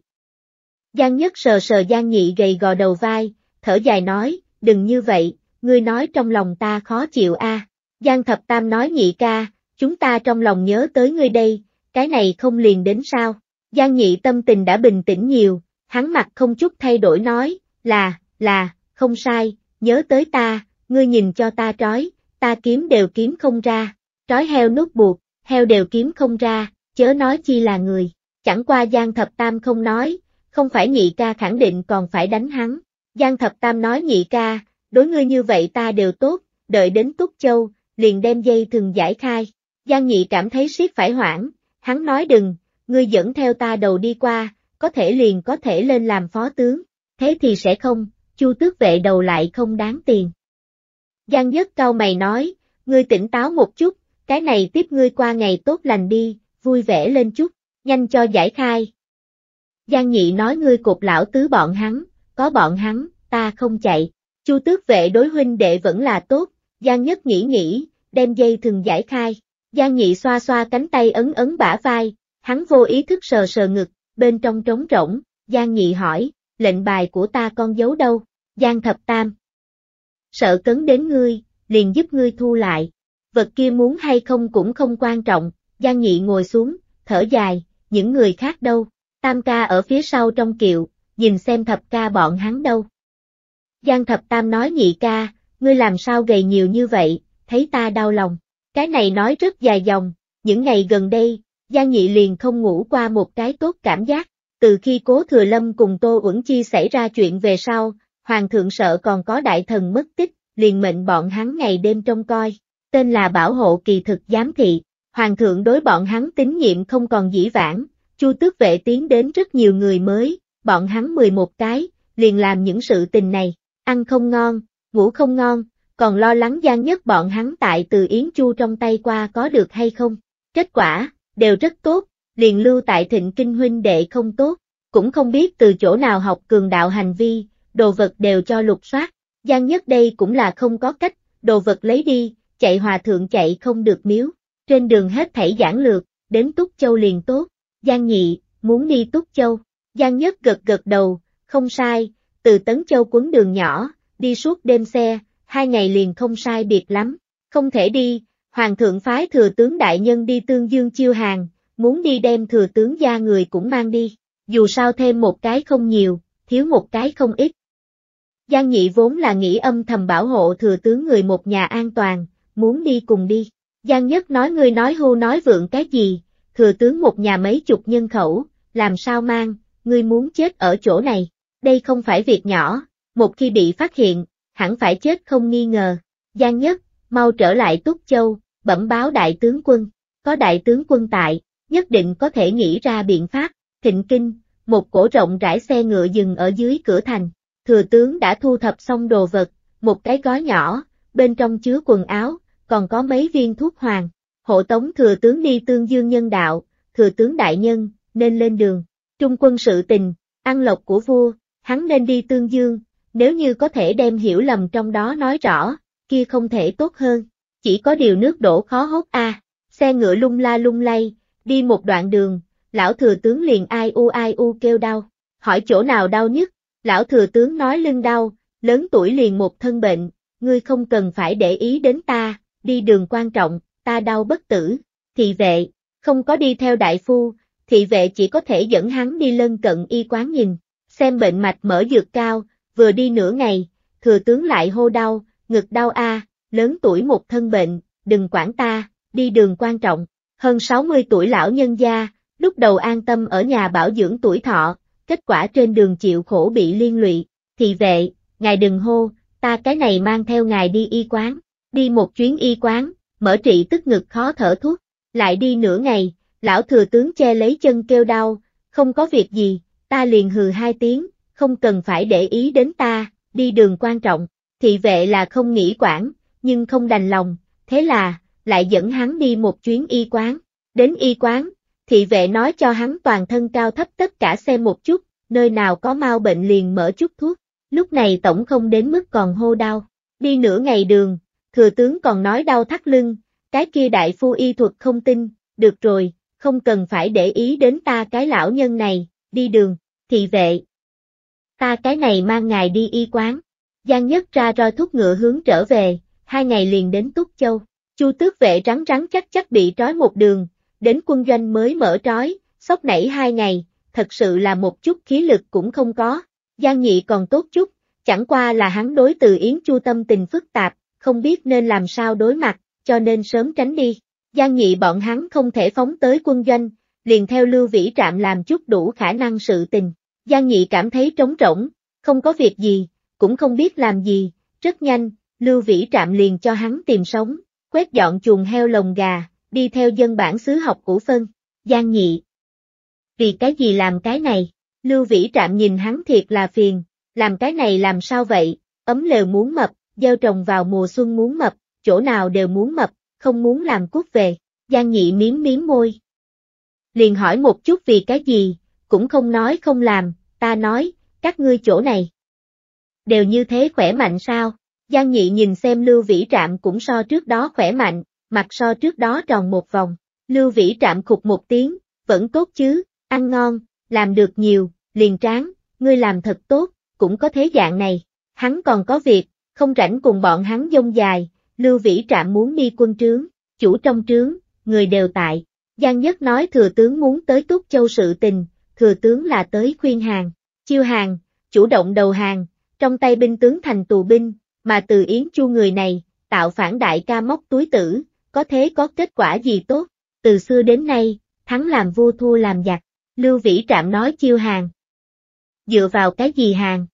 Giang nhất sờ sờ Giang nhị gầy gò đầu vai, thở dài nói, đừng như vậy, ngươi nói trong lòng ta khó chịu a. Giang thập tam nói nhị ca, chúng ta trong lòng nhớ tới ngươi đây, cái này không liền đến sao. Giang nhị tâm tình đã bình tĩnh nhiều, hắn mặt không chút thay đổi nói, là, là, không sai, nhớ tới ta, ngươi nhìn cho ta trói, ta kiếm đều kiếm không ra, trói heo nút buộc, heo đều kiếm không ra, chớ nói chi là người, chẳng qua Giang Thập Tam không nói, không phải nhị ca khẳng định còn phải đánh hắn, Giang Thập Tam nói nhị ca, đối ngươi như vậy ta đều tốt, đợi đến Túc Châu, liền đem dây thường giải khai, Giang nhị cảm thấy siết phải hoảng, hắn nói đừng, ngươi dẫn theo ta đầu đi qua, có thể liền có thể lên làm phó tướng, thế thì sẽ không, Chu tước vệ đầu lại không đáng tiền. Giang nhất cao mày nói, ngươi tỉnh táo một chút, cái này tiếp ngươi qua ngày tốt lành đi, vui vẻ lên chút, nhanh cho giải khai. Giang nhị nói ngươi cục lão tứ bọn hắn, có bọn hắn, ta không chạy. Chu tước vệ đối huynh đệ vẫn là tốt, Giang nhất nghĩ nghĩ, đem dây thừng giải khai. Giang nhị xoa xoa cánh tay ấn ấn bả vai, hắn vô ý thức sờ sờ ngực, bên trong trống rỗng, Giang nhị hỏi, lệnh bài của ta con giấu đâu? Giang thập tam. Sợ cấn đến ngươi, liền giúp ngươi thu lại. Vật kia muốn hay không cũng không quan trọng, Giang nhị ngồi xuống, thở dài, những người khác đâu, tam ca ở phía sau trong kiệu, nhìn xem thập ca bọn hắn đâu. Giang thập tam nói nhị ca, ngươi làm sao gầy nhiều như vậy, thấy ta đau lòng. Cái này nói rất dài dòng, những ngày gần đây, Giang Nhị liền không ngủ qua một cái tốt cảm giác. Từ khi Cố Thừa Lâm cùng Tô Uẩn Chi xảy ra chuyện về sau, hoàng thượng sợ còn có đại thần mất tích, liền mệnh bọn hắn ngày đêm trông coi, tên là bảo hộ kỳ thực giám thị, hoàng thượng đối bọn hắn tín nhiệm không còn dĩ vãng, chu tước vệ tiến đến rất nhiều người mới, bọn hắn 11 cái, liền làm những sự tình này, ăn không ngon, ngủ không ngon, còn lo lắng gian nhất bọn hắn tại từ Yến Chu trong tay qua có được hay không. Kết quả, đều rất tốt, liền lưu tại thịnh kinh huynh đệ không tốt, cũng không biết từ chỗ nào học cường đạo hành vi, đồ vật đều cho lục soát, Giang Nhất đây cũng là không có cách, đồ vật lấy đi, chạy hòa thượng chạy không được miếu, trên đường hết thảy giảng lược, đến Túc Châu liền tốt, Giang Nhị, muốn đi Túc Châu, Giang Nhất gật gật đầu, không sai, từ Tấn Châu quấn đường nhỏ, đi suốt đêm xe, hai ngày liền không sai biệt lắm, không thể đi, Hoàng thượng phái thừa tướng đại nhân đi tương dương chiêu hàng, muốn đi đem thừa tướng gia người cũng mang đi, dù sao thêm một cái không nhiều, thiếu một cái không ít, Giang Nhị vốn là nghĩ âm thầm bảo hộ thừa tướng người một nhà an toàn, muốn đi cùng đi. Giang Nhất nói ngươi nói hưu nói vượng cái gì, thừa tướng một nhà mấy chục nhân khẩu, làm sao mang, ngươi muốn chết ở chỗ này, đây không phải việc nhỏ, một khi bị phát hiện, hẳn phải chết không nghi ngờ. Giang Nhất, mau trở lại Túc Châu, bẩm báo đại tướng quân, có đại tướng quân tại, nhất định có thể nghĩ ra biện pháp, thịnh kinh, một cổ rộng rãi xe ngựa dừng ở dưới cửa thành, thừa tướng đã thu thập xong đồ vật, một cái gói nhỏ, bên trong chứa quần áo, còn có mấy viên thuốc hoàng. Hộ tống thừa tướng đi tương dương nhân đạo, thừa tướng đại nhân, nên lên đường. Trung quân sự tình, ăn lộc của vua, hắn nên đi tương dương, nếu như có thể đem hiểu lầm trong đó nói rõ, kia không thể tốt hơn. Chỉ có điều nước đổ khó hốt a. Xe ngựa lung la lung lay, đi một đoạn đường, lão thừa tướng liền ai u ai u kêu đau, hỏi chỗ nào đau nhất, Lão thừa tướng nói lưng đau, lớn tuổi liền một thân bệnh, ngươi không cần phải để ý đến ta, đi đường quan trọng, ta đau bất tử, thị vệ, không có đi theo đại phu, thị vệ chỉ có thể dẫn hắn đi lân cận y quán nhìn, xem bệnh mạch mở dược cao, vừa đi nửa ngày, thừa tướng lại hô đau, ngực đau a, lớn tuổi một thân bệnh, đừng quản ta, đi đường quan trọng, hơn 60 tuổi lão nhân gia, lúc đầu an tâm ở nhà bảo dưỡng tuổi thọ, kết quả trên đường chịu khổ bị liên lụy, thì vệ, ngài đừng hô, ta cái này mang theo ngài đi y quán, đi một chuyến y quán, mở trị tức ngực khó thở thuốc, lại đi nửa ngày, lão thừa tướng che lấy chân kêu đau, không có việc gì, ta liền hừ hai tiếng, không cần phải để ý đến ta, đi đường quan trọng, thị vệ là không nghĩ quản, nhưng không đành lòng, thế là, lại dẫn hắn đi một chuyến y quán, đến y quán, thị vệ nói cho hắn toàn thân cao thấp tất cả xem một chút, nơi nào có mau bệnh liền mở chút thuốc, lúc này tổng không đến mức còn hô đau, đi nửa ngày đường, thừa tướng còn nói đau thắt lưng, cái kia đại phu y thuật không tin, được rồi, không cần phải để ý đến ta cái lão nhân này, đi đường, thị vệ. Ta cái này mang ngài đi y quán, Giang Nhất ra roi thuốc ngựa hướng trở về, hai ngày liền đến Túc Châu, Chu tước vệ rắn rắn chắc chắc bị trói một đường, đến quân doanh mới mở trói, sốc nảy hai ngày, thật sự là một chút khí lực cũng không có. Giang Nhị còn tốt chút, chẳng qua là hắn đối từ Yến Chu tâm tình phức tạp, không biết nên làm sao đối mặt, cho nên sớm tránh đi. Giang Nhị bọn hắn không thể phóng tới quân doanh, liền theo Lưu Vĩ Trạm làm chút đủ khả năng sự tình. Giang Nhị cảm thấy trống rỗng, không có việc gì, cũng không biết làm gì, rất nhanh, Lưu Vĩ Trạm liền cho hắn tìm sống, quét dọn chuồng heo lồng gà, đi theo dân bản xứ học của phân, Giang Nhị. Vì cái gì làm cái này? Lưu Vĩ Trạm nhìn hắn thiệt là phiền, làm cái này làm sao vậy? Ấm lều muốn mập, gieo trồng vào mùa xuân muốn mập, chỗ nào đều muốn mập, không muốn làm cút về. Giang Nhị miếm miếm môi. Liền hỏi một chút vì cái gì, cũng không nói không làm, ta nói, các ngươi chỗ này. Đều như thế khỏe mạnh sao? Giang Nhị nhìn xem Lưu Vĩ Trạm cũng so trước đó khỏe mạnh, mặt so trước đó tròn một vòng. Lưu Vĩ trạm khục một tiếng, vẫn tốt chứ, ăn ngon, làm được nhiều, liền tráng, ngươi làm thật tốt, cũng có thế dạng này. Hắn còn có việc, không rảnh cùng bọn hắn dông dài, Lưu Vĩ trạm muốn đi quân trướng, chủ trong trướng, người đều tại. Giang Nhất nói thừa tướng muốn tới Túc Châu sự tình, thừa tướng là tới khuyên hàng, chiêu hàng, chủ động đầu hàng, trong tay binh tướng thành tù binh, mà từ Yến Chu người này, tạo phản đại ca móc túi tử, có thế có kết quả gì tốt, từ xưa đến nay, thắng làm vua thua làm giặc, Lưu Vĩ Trạm nói chiêu hàng. Dựa vào cái gì hàng?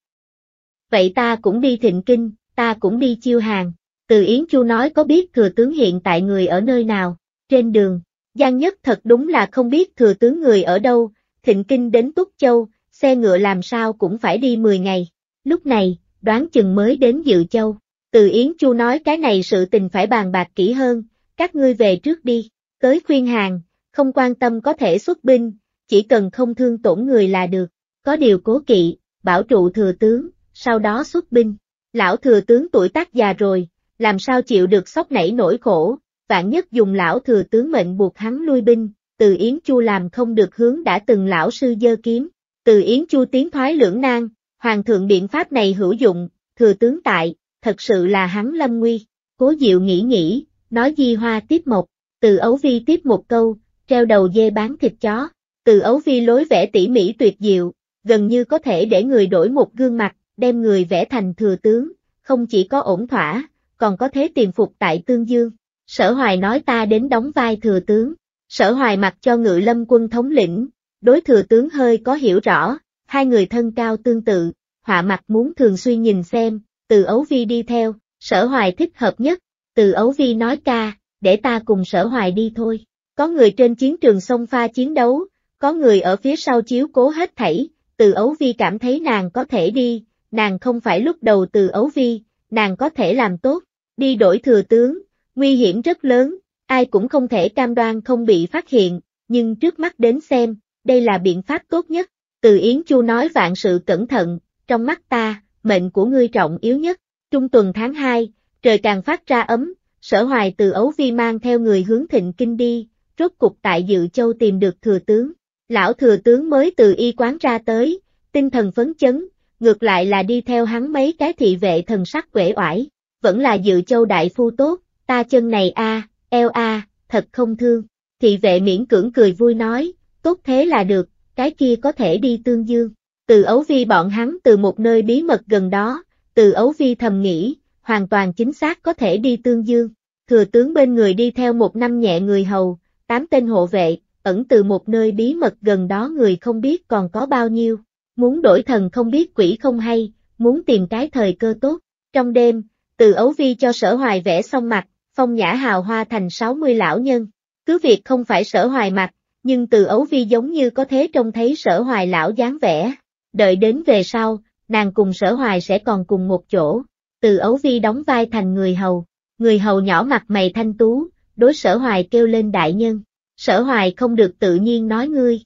Vậy ta cũng đi thịnh kinh, ta cũng đi chiêu hàng, từ Yến Chu nói có biết thừa tướng hiện tại người ở nơi nào, trên đường, gian Nhất thật đúng là không biết thừa tướng người ở đâu, thịnh kinh đến Túc Châu, xe ngựa làm sao cũng phải đi 10 ngày, lúc này, đoán chừng mới đến Dự Châu. Từ Yến Chu nói cái này sự tình phải bàn bạc kỹ hơn, các ngươi về trước đi, tới khuyên hàng, không quan tâm có thể xuất binh, chỉ cần không thương tổn người là được, có điều cố kỵ, bảo trụ thừa tướng, sau đó xuất binh, lão thừa tướng tuổi tác già rồi, làm sao chịu được sốc nảy nỗi khổ, vạn nhất dùng lão thừa tướng mệnh buộc hắn lui binh, từ Yến Chu làm không được hướng đã từng lão sư dơ kiếm, từ Yến Chu tiến thoái lưỡng nan, hoàng thượng biện pháp này hữu dụng, thừa tướng tại, thật sự là hắn lâm nguy, cố diệu nghĩ nghĩ, Nói di hoa tiếp một, từ ấu vi tiếp một câu, treo đầu dê bán thịt chó, từ ấu vi lối vẽ tỉ mỉ tuyệt diệu, gần như có thể để người đổi một gương mặt, đem người vẽ thành thừa tướng, không chỉ có ổn thỏa, còn có thế tiềm phục tại tương dương. Sở hoài nói ta đến đóng vai thừa tướng, sở hoài mặc cho ngự lâm quân thống lĩnh, đối thừa tướng hơi có hiểu rõ, hai người thân cao tương tự, họa mặt muốn thường xuyên nhìn xem, từ ấu vi đi theo, sở hoài thích hợp nhất, từ Ấu Vi nói ca, để ta cùng sở hoài đi thôi. Có người trên chiến trường sông pha chiến đấu, có người ở phía sau chiếu cố hết thảy, từ Ấu Vi cảm thấy nàng có thể đi, nàng không phải lúc đầu từ Ấu Vi, nàng có thể làm tốt, đi đổi thừa tướng, nguy hiểm rất lớn, ai cũng không thể cam đoan không bị phát hiện, nhưng trước mắt đến xem, đây là biện pháp tốt nhất. Từ Yến Chu nói vạn sự cẩn thận, trong mắt ta, mệnh của ngươi trọng yếu nhất. Trung tuần tháng 2, trời càng phát ra ấm, sở hoài từ ấu vi mang theo người hướng thịnh kinh đi, rốt cục tại dự châu tìm được thừa tướng. Lão thừa tướng mới từ y quán ra tới, tinh thần phấn chấn, ngược lại là đi theo hắn mấy cái thị vệ thần sắc quể oải, vẫn là dự châu đại phu tốt, ta chân này a, eo a, thật không thương. Thị vệ miễn cưỡng cười vui nói, tốt thế là được, cái kia có thể đi tương dương. Từ ấu vi bọn hắn từ một nơi bí mật gần đó, từ ấu vi thầm nghĩ, hoàn toàn chính xác có thể đi tương dương. Thừa tướng bên người đi theo một năm nhẹ người hầu, tám tên hộ vệ, ẩn từ một nơi bí mật gần đó người không biết còn có bao nhiêu. Muốn đổi thần không biết quỷ không hay, muốn tìm cái thời cơ tốt. Trong đêm, từ ấu vi cho sở hoài vẽ xong mặt, phong nhã hào hoa thành 60 lão nhân. Cứ việc không phải sở hoài mặt, nhưng từ ấu vi giống như có thế trông thấy sở hoài lão dáng vẻ. Đợi đến về sau, nàng cùng sở hoài sẽ còn cùng một chỗ từ ấu vi đóng vai thành người hầu. Người hầu nhỏ mặt mày thanh tú, đối sở hoài kêu lên đại nhân. Sở hoài không được tự nhiên nói ngươi.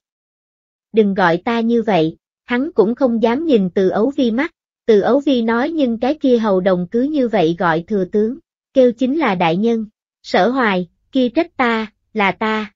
Đừng gọi ta như vậy, hắn cũng không dám nhìn từ ấu vi mắt. Từ ấu vi nói nhưng cái kia hầu đồng cứ như vậy gọi thừa tướng, kêu chính là đại nhân. Sở hoài, kia trách ta, là ta.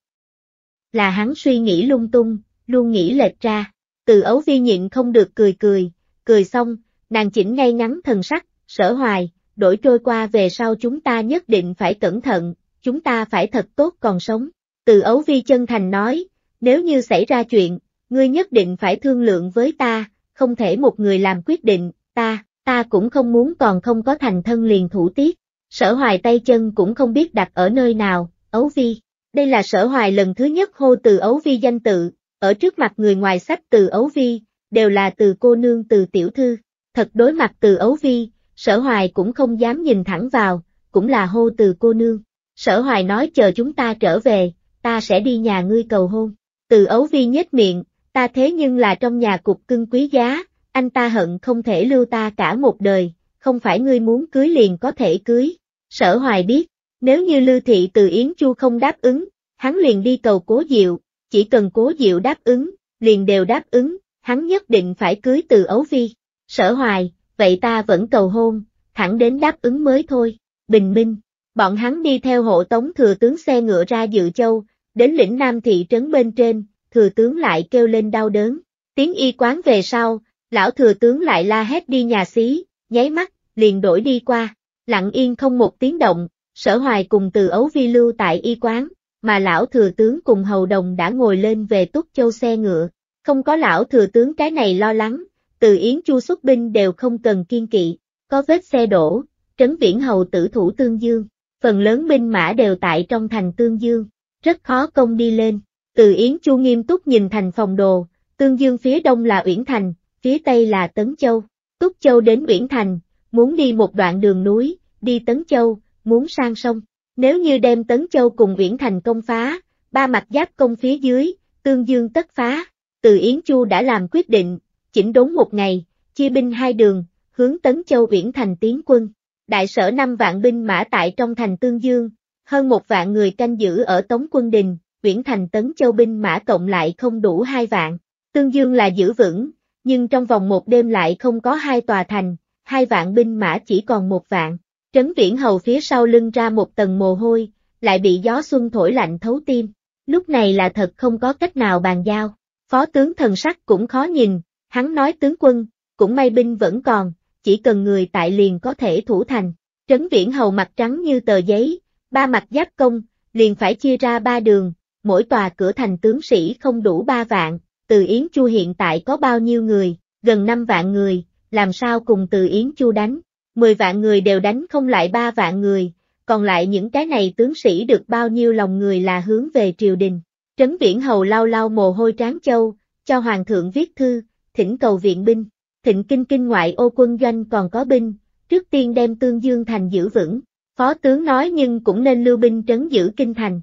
Là hắn suy nghĩ lung tung, luôn nghĩ lệch ra. Từ ấu vi nhịn không được cười cười, cười xong, nàng chỉnh ngay ngắn thần sắc, sở hoài, đổi trôi qua về sau chúng ta nhất định phải cẩn thận, chúng ta phải thật tốt còn sống. Từ ấu vi chân thành nói, nếu như xảy ra chuyện, ngươi nhất định phải thương lượng với ta, không thể một người làm quyết định, ta, ta cũng không muốn còn không có thành thân liền thủ tiết. Sở hoài tay chân cũng không biết đặt ở nơi nào, ấu vi. Đây là sở hoài lần thứ nhất hô từ ấu vi danh tự, ở trước mặt người ngoài sách từ ấu vi, đều là từ cô nương từ tiểu thư. Thật đối mặt từ ấu vi, sở hoài cũng không dám nhìn thẳng vào, cũng là hô từ cô nương. Sở hoài nói chờ chúng ta trở về, ta sẽ đi nhà ngươi cầu hôn. Từ ấu vi nhếch miệng, ta thế nhưng là trong nhà cục cưng quý giá, anh ta hận không thể lưu ta cả một đời, không phải ngươi muốn cưới liền có thể cưới. Sở hoài biết, nếu như lưu thị từ Yến Chu không đáp ứng, hắn liền đi cầu cố diệu, chỉ cần cố diệu đáp ứng, liền đều đáp ứng, hắn nhất định phải cưới từ ấu vi. Sở hoài, vậy ta vẫn cầu hôn, thẳng đến đáp ứng mới thôi. Bình minh, bọn hắn đi theo hộ tống thừa tướng xe ngựa ra dự châu, đến lĩnh Nam thị trấn bên trên, thừa tướng lại kêu lên đau đớn. Tiếng y quán về sau, lão thừa tướng lại la hét đi nhà xí, nháy mắt, liền đổi đi qua, lặng yên không một tiếng động, sở hoài cùng từ ấu vi lưu tại y quán, mà lão thừa tướng cùng hầu đồng đã ngồi lên về túc châu xe ngựa. Không có lão thừa tướng cái này lo lắng, từ Yến Chu xuất binh đều không cần kiên kỵ, có vết xe đổ, trấn viễn hầu tử thủ Tương Dương, phần lớn binh mã đều tại trong thành Tương Dương, rất khó công đi lên. Từ Yến Chu nghiêm túc nhìn thành phòng đồ, Tương Dương phía đông là Uyển Thành, phía tây là Tấn Châu, Túc Châu đến Uyển Thành, muốn đi một đoạn đường núi, đi Tấn Châu, muốn sang sông. Nếu như đem Tấn Châu cùng Uyển Thành công phá, ba mặt giáp công phía dưới, Tương Dương tất phá, từ Yến Chu đã làm quyết định, chỉnh đốn một ngày, chia binh hai đường, hướng Tấn Châu Uyển thành tiến quân. Đại sở năm vạn binh mã tại trong thành Tương Dương, hơn một vạn người canh giữ ở Tống quân đình, Uyển thành Tấn Châu binh mã cộng lại không đủ hai vạn. Tương Dương là giữ vững, nhưng trong vòng một đêm lại không có hai tòa thành, hai vạn binh mã chỉ còn một vạn. Trấn Viễn Hầu phía sau lưng ra một tầng mồ hôi, lại bị gió xuân thổi lạnh thấu tim. Lúc này là thật không có cách nào bàn giao. Phó tướng thần sắc cũng khó nhìn, Hắn nói tướng quân, cũng may binh vẫn còn, chỉ cần người tại liền có thể thủ thành. Trấn viễn hầu mặt trắng như tờ giấy, ba mặt giáp công, liền phải chia ra ba đường, mỗi tòa cửa thành tướng sĩ không đủ ba vạn, từ Yến Chu hiện tại có bao nhiêu người, gần năm vạn người, làm sao cùng từ Yến Chu đánh, mười vạn người đều đánh không lại ba vạn người, còn lại những cái này tướng sĩ được bao nhiêu lòng người là hướng về triều đình. Trấn Viễn Hầu lau lau mồ hôi tráng châu, cho Hoàng thượng viết thư, thỉnh cầu viện binh. Thịnh kinh kinh ngoại ô quân doanh còn có binh, trước tiên đem Tương Dương Thành giữ vững. Phó tướng nói nhưng cũng nên lưu binh trấn giữ kinh thành.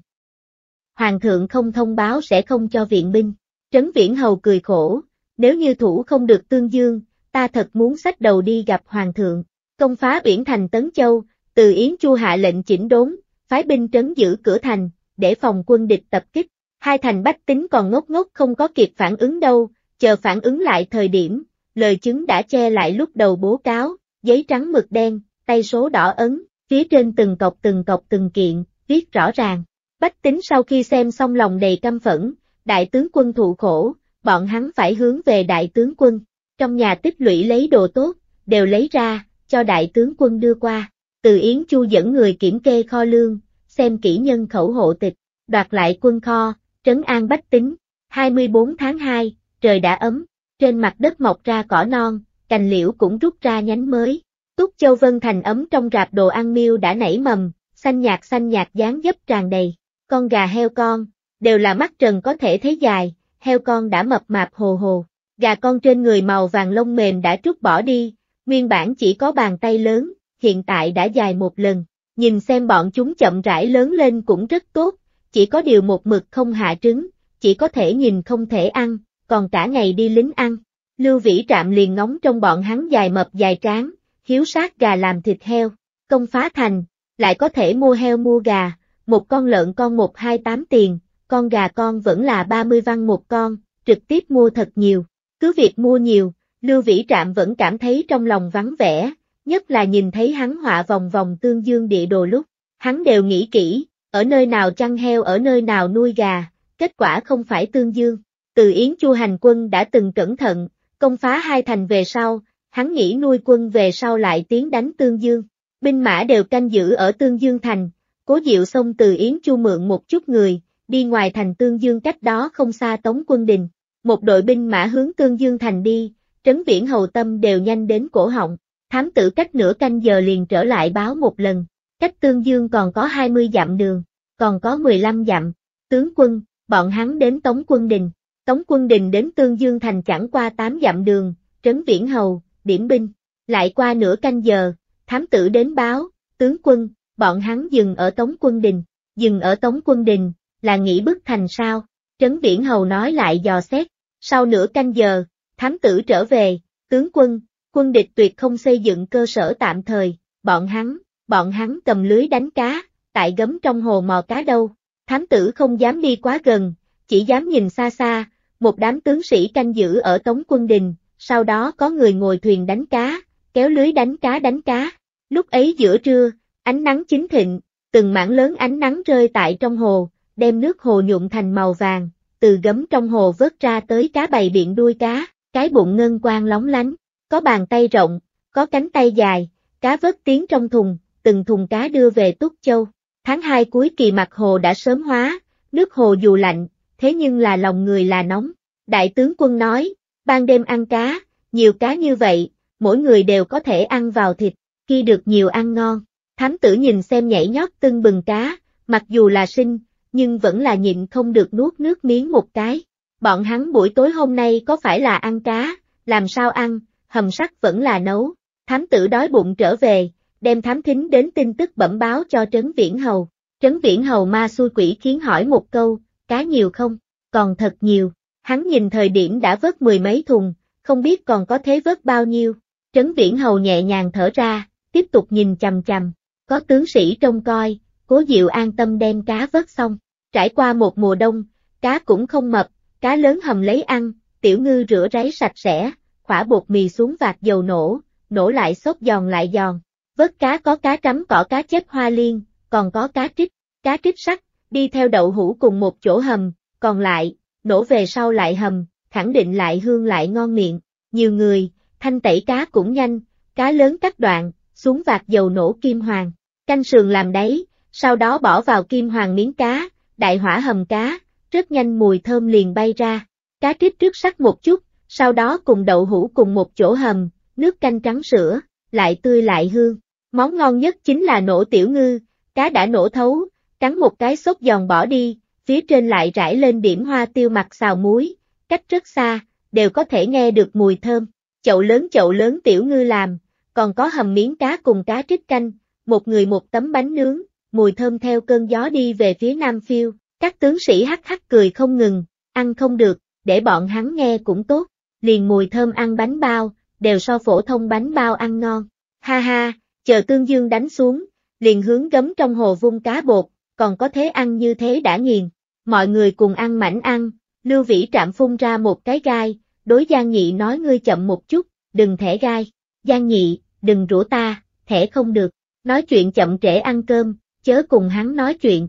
Hoàng thượng không thông báo sẽ không cho viện binh. Trấn Viễn Hầu cười khổ, nếu như thủ không được Tương Dương, ta thật muốn sách đầu đi gặp Hoàng thượng. Công phá biển Thành Tấn Châu, từ Yến Chu hạ lệnh chỉnh đốn, phái binh trấn giữ cửa thành, để phòng quân địch tập kích. Hai thành bách tính còn ngốc ngốc không có kịp phản ứng đâu, chờ phản ứng lại thời điểm, lời chứng đã che lại lúc đầu bố cáo, giấy trắng mực đen, tay số đỏ ấn, phía trên từng cọc từng cọc từng kiện, viết rõ ràng. Bách tính sau khi xem xong lòng đầy căm phẫn, đại tướng quân thụ khổ, bọn hắn phải hướng về đại tướng quân, trong nhà tích lũy lấy đồ tốt, đều lấy ra, cho đại tướng quân đưa qua. Từ Yến Chu dẫn người kiểm kê kho lương, xem kỹ nhân khẩu hộ tịch, đoạt lại quân kho, trấn an bách tính. 24 tháng 2, trời đã ấm, trên mặt đất mọc ra cỏ non, cành liễu cũng rút ra nhánh mới. Túc Châu Vân Thành ấm trong rạp đồ ăn miêu đã nảy mầm, xanh nhạt xanh nhạt dáng dấp tràn đầy, con gà heo con, đều là mắt trần có thể thấy dài, heo con đã mập mạp hồ hồ, gà con trên người màu vàng lông mềm đã trút bỏ đi, nguyên bản chỉ có bàn tay lớn, hiện tại đã dài một lần, nhìn xem bọn chúng chậm rãi lớn lên cũng rất tốt, chỉ có điều một mực không hạ trứng, chỉ có thể nhìn không thể ăn, còn cả ngày đi lính ăn. Lưu Vĩ Trạm liền ngóng trong bọn hắn dài mập dài tráng, hiếu sát gà làm thịt heo, công phá thành, lại có thể mua heo mua gà, một con lợn con 128 tiền, con gà con vẫn là 30 văn một con, trực tiếp mua thật nhiều. Cứ việc mua nhiều, Lưu Vĩ Trạm vẫn cảm thấy trong lòng vắng vẻ, nhất là nhìn thấy hắn họa vòng vòng tương dương địa đồ lúc, hắn đều nghĩ kỹ, ở nơi nào chăn heo ở nơi nào nuôi gà, kết quả không phải tương dương, từ Yến Chu hành quân đã từng cẩn thận, công phá hai thành về sau, hắn nghĩ nuôi quân về sau lại tiến đánh Tương Dương. Binh mã đều canh giữ ở Tương Dương thành, cố diệu xông từ Yến Chu mượn một chút người, đi ngoài thành Tương Dương cách đó không xa Tống Quân Đình. Một đội binh mã hướng Tương Dương thành đi, trấn viễn hầu tâm đều nhanh đến cổ họng, thám tử cách nửa canh giờ liền trở lại báo một lần, cách Tương Dương còn có 20 dặm đường, còn có 15 dặm, tướng quân, bọn hắn đến Tống Quân Đình, Tống quân đình đến Tương Dương Thành chẳng qua tám dặm đường, trấn viễn hầu, điểm binh. Lại qua nửa canh giờ, thám tử đến báo, tướng quân, bọn hắn dừng ở Tống quân đình. Dừng ở Tống quân đình, là nghĩ bức thành sao? Trấn viễn hầu nói lại dò xét. Sau nửa canh giờ, thám tử trở về, tướng quân, quân địch tuyệt không xây dựng cơ sở tạm thời, bọn hắn, bọn hắn cầm lưới đánh cá, tại gấm trong hồ mò cá đâu. Thám tử không dám đi quá gần, chỉ dám nhìn xa xa, một đám tướng sĩ canh giữ ở Tống Quân Đình, sau đó có người ngồi thuyền đánh cá, kéo lưới đánh cá đánh cá. Lúc ấy giữa trưa, ánh nắng chính thịnh, từng mảng lớn ánh nắng rơi tại trong hồ, đem nước hồ nhuộm thành màu vàng, từ gấm trong hồ vớt ra tới cá bầy biển đuôi cá, cái bụng ngân quang lóng lánh, có bàn tay rộng, có cánh tay dài, cá vớt tiếng trong thùng, từng thùng cá đưa về Túc Châu. Tháng 2 cuối kỳ mặt hồ đã sớm hóa, nước hồ dù lạnh, thế nhưng là lòng người là nóng. Đại tướng quân nói, ban đêm ăn cá, nhiều cá như vậy, mỗi người đều có thể ăn vào thịt, khi được nhiều ăn ngon. Thám tử nhìn xem nhảy nhót tưng bừng cá, mặc dù là sinh, nhưng vẫn là nhịn không được nuốt nước miếng một cái. Bọn hắn buổi tối hôm nay có phải là ăn cá, làm sao ăn, hầm sắt vẫn là nấu. Thám tử đói bụng trở về, đem thám thính đến tin tức bẩm báo cho Trấn Viễn Hầu. Trấn Viễn Hầu ma xui quỷ khiến hỏi một câu, cá nhiều không? Còn thật nhiều, hắn nhìn thời điểm đã vớt mười mấy thùng, không biết còn có thế vớt bao nhiêu. Trấn Viễn Hầu nhẹ nhàng thở ra, tiếp tục nhìn chằm chằm, có tướng sĩ trông coi, cố diệu an tâm đem cá vớt xong. Trải qua một mùa đông, cá cũng không mập, cá lớn hầm lấy ăn, tiểu ngư rửa ráy sạch sẽ, khỏa bột mì xuống vạt dầu nổ, nổ lại xốp giòn lại giòn. Vớt cá có cá trắm cỏ cá chép hoa liên, còn có cá trích, cá trích sắc đi theo đậu hũ cùng một chỗ hầm, còn lại, nổ về sau lại hầm, khẳng định lại hương lại ngon miệng. Nhiều người, thanh tẩy cá cũng nhanh, cá lớn cắt đoạn, xuống vạt dầu nổ kim hoàng, canh sườn làm đấy, sau đó bỏ vào kim hoàng miếng cá, đại hỏa hầm cá, rất nhanh mùi thơm liền bay ra. Cá trích trước sắc một chút, sau đó cùng đậu hũ cùng một chỗ hầm, nước canh trắng sữa, lại tươi lại hương. Món ngon nhất chính là nổ tiểu ngư, cá đã nổ thấu, cắn một cái sốt giòn bỏ đi, phía trên lại rải lên điểm hoa tiêu mặt xào muối, cách rất xa, đều có thể nghe được mùi thơm. Chậu lớn chậu lớn tiểu ngư làm, còn có hầm miếng cá cùng cá trích canh, một người một tấm bánh nướng, mùi thơm theo cơn gió đi về phía nam phiêu, các tướng sĩ hắc hắc cười không ngừng, ăn không được, để bọn hắn nghe cũng tốt, liền mùi thơm ăn bánh bao, đều so phổ thông bánh bao ăn ngon, ha ha, chờ tương dương đánh xuống, liền hướng gấm trong hồ vung cá bột, còn có thế ăn như thế đã nghiền. Mọi người cùng ăn mảnh ăn, Lưu Vĩ Trạm phun ra một cái gai, đối Giang Nhị nói ngươi chậm một chút, đừng thẻ gai. Giang Nhị, đừng rủa ta, thẻ không được. Nói chuyện chậm trễ ăn cơm, chớ cùng hắn nói chuyện.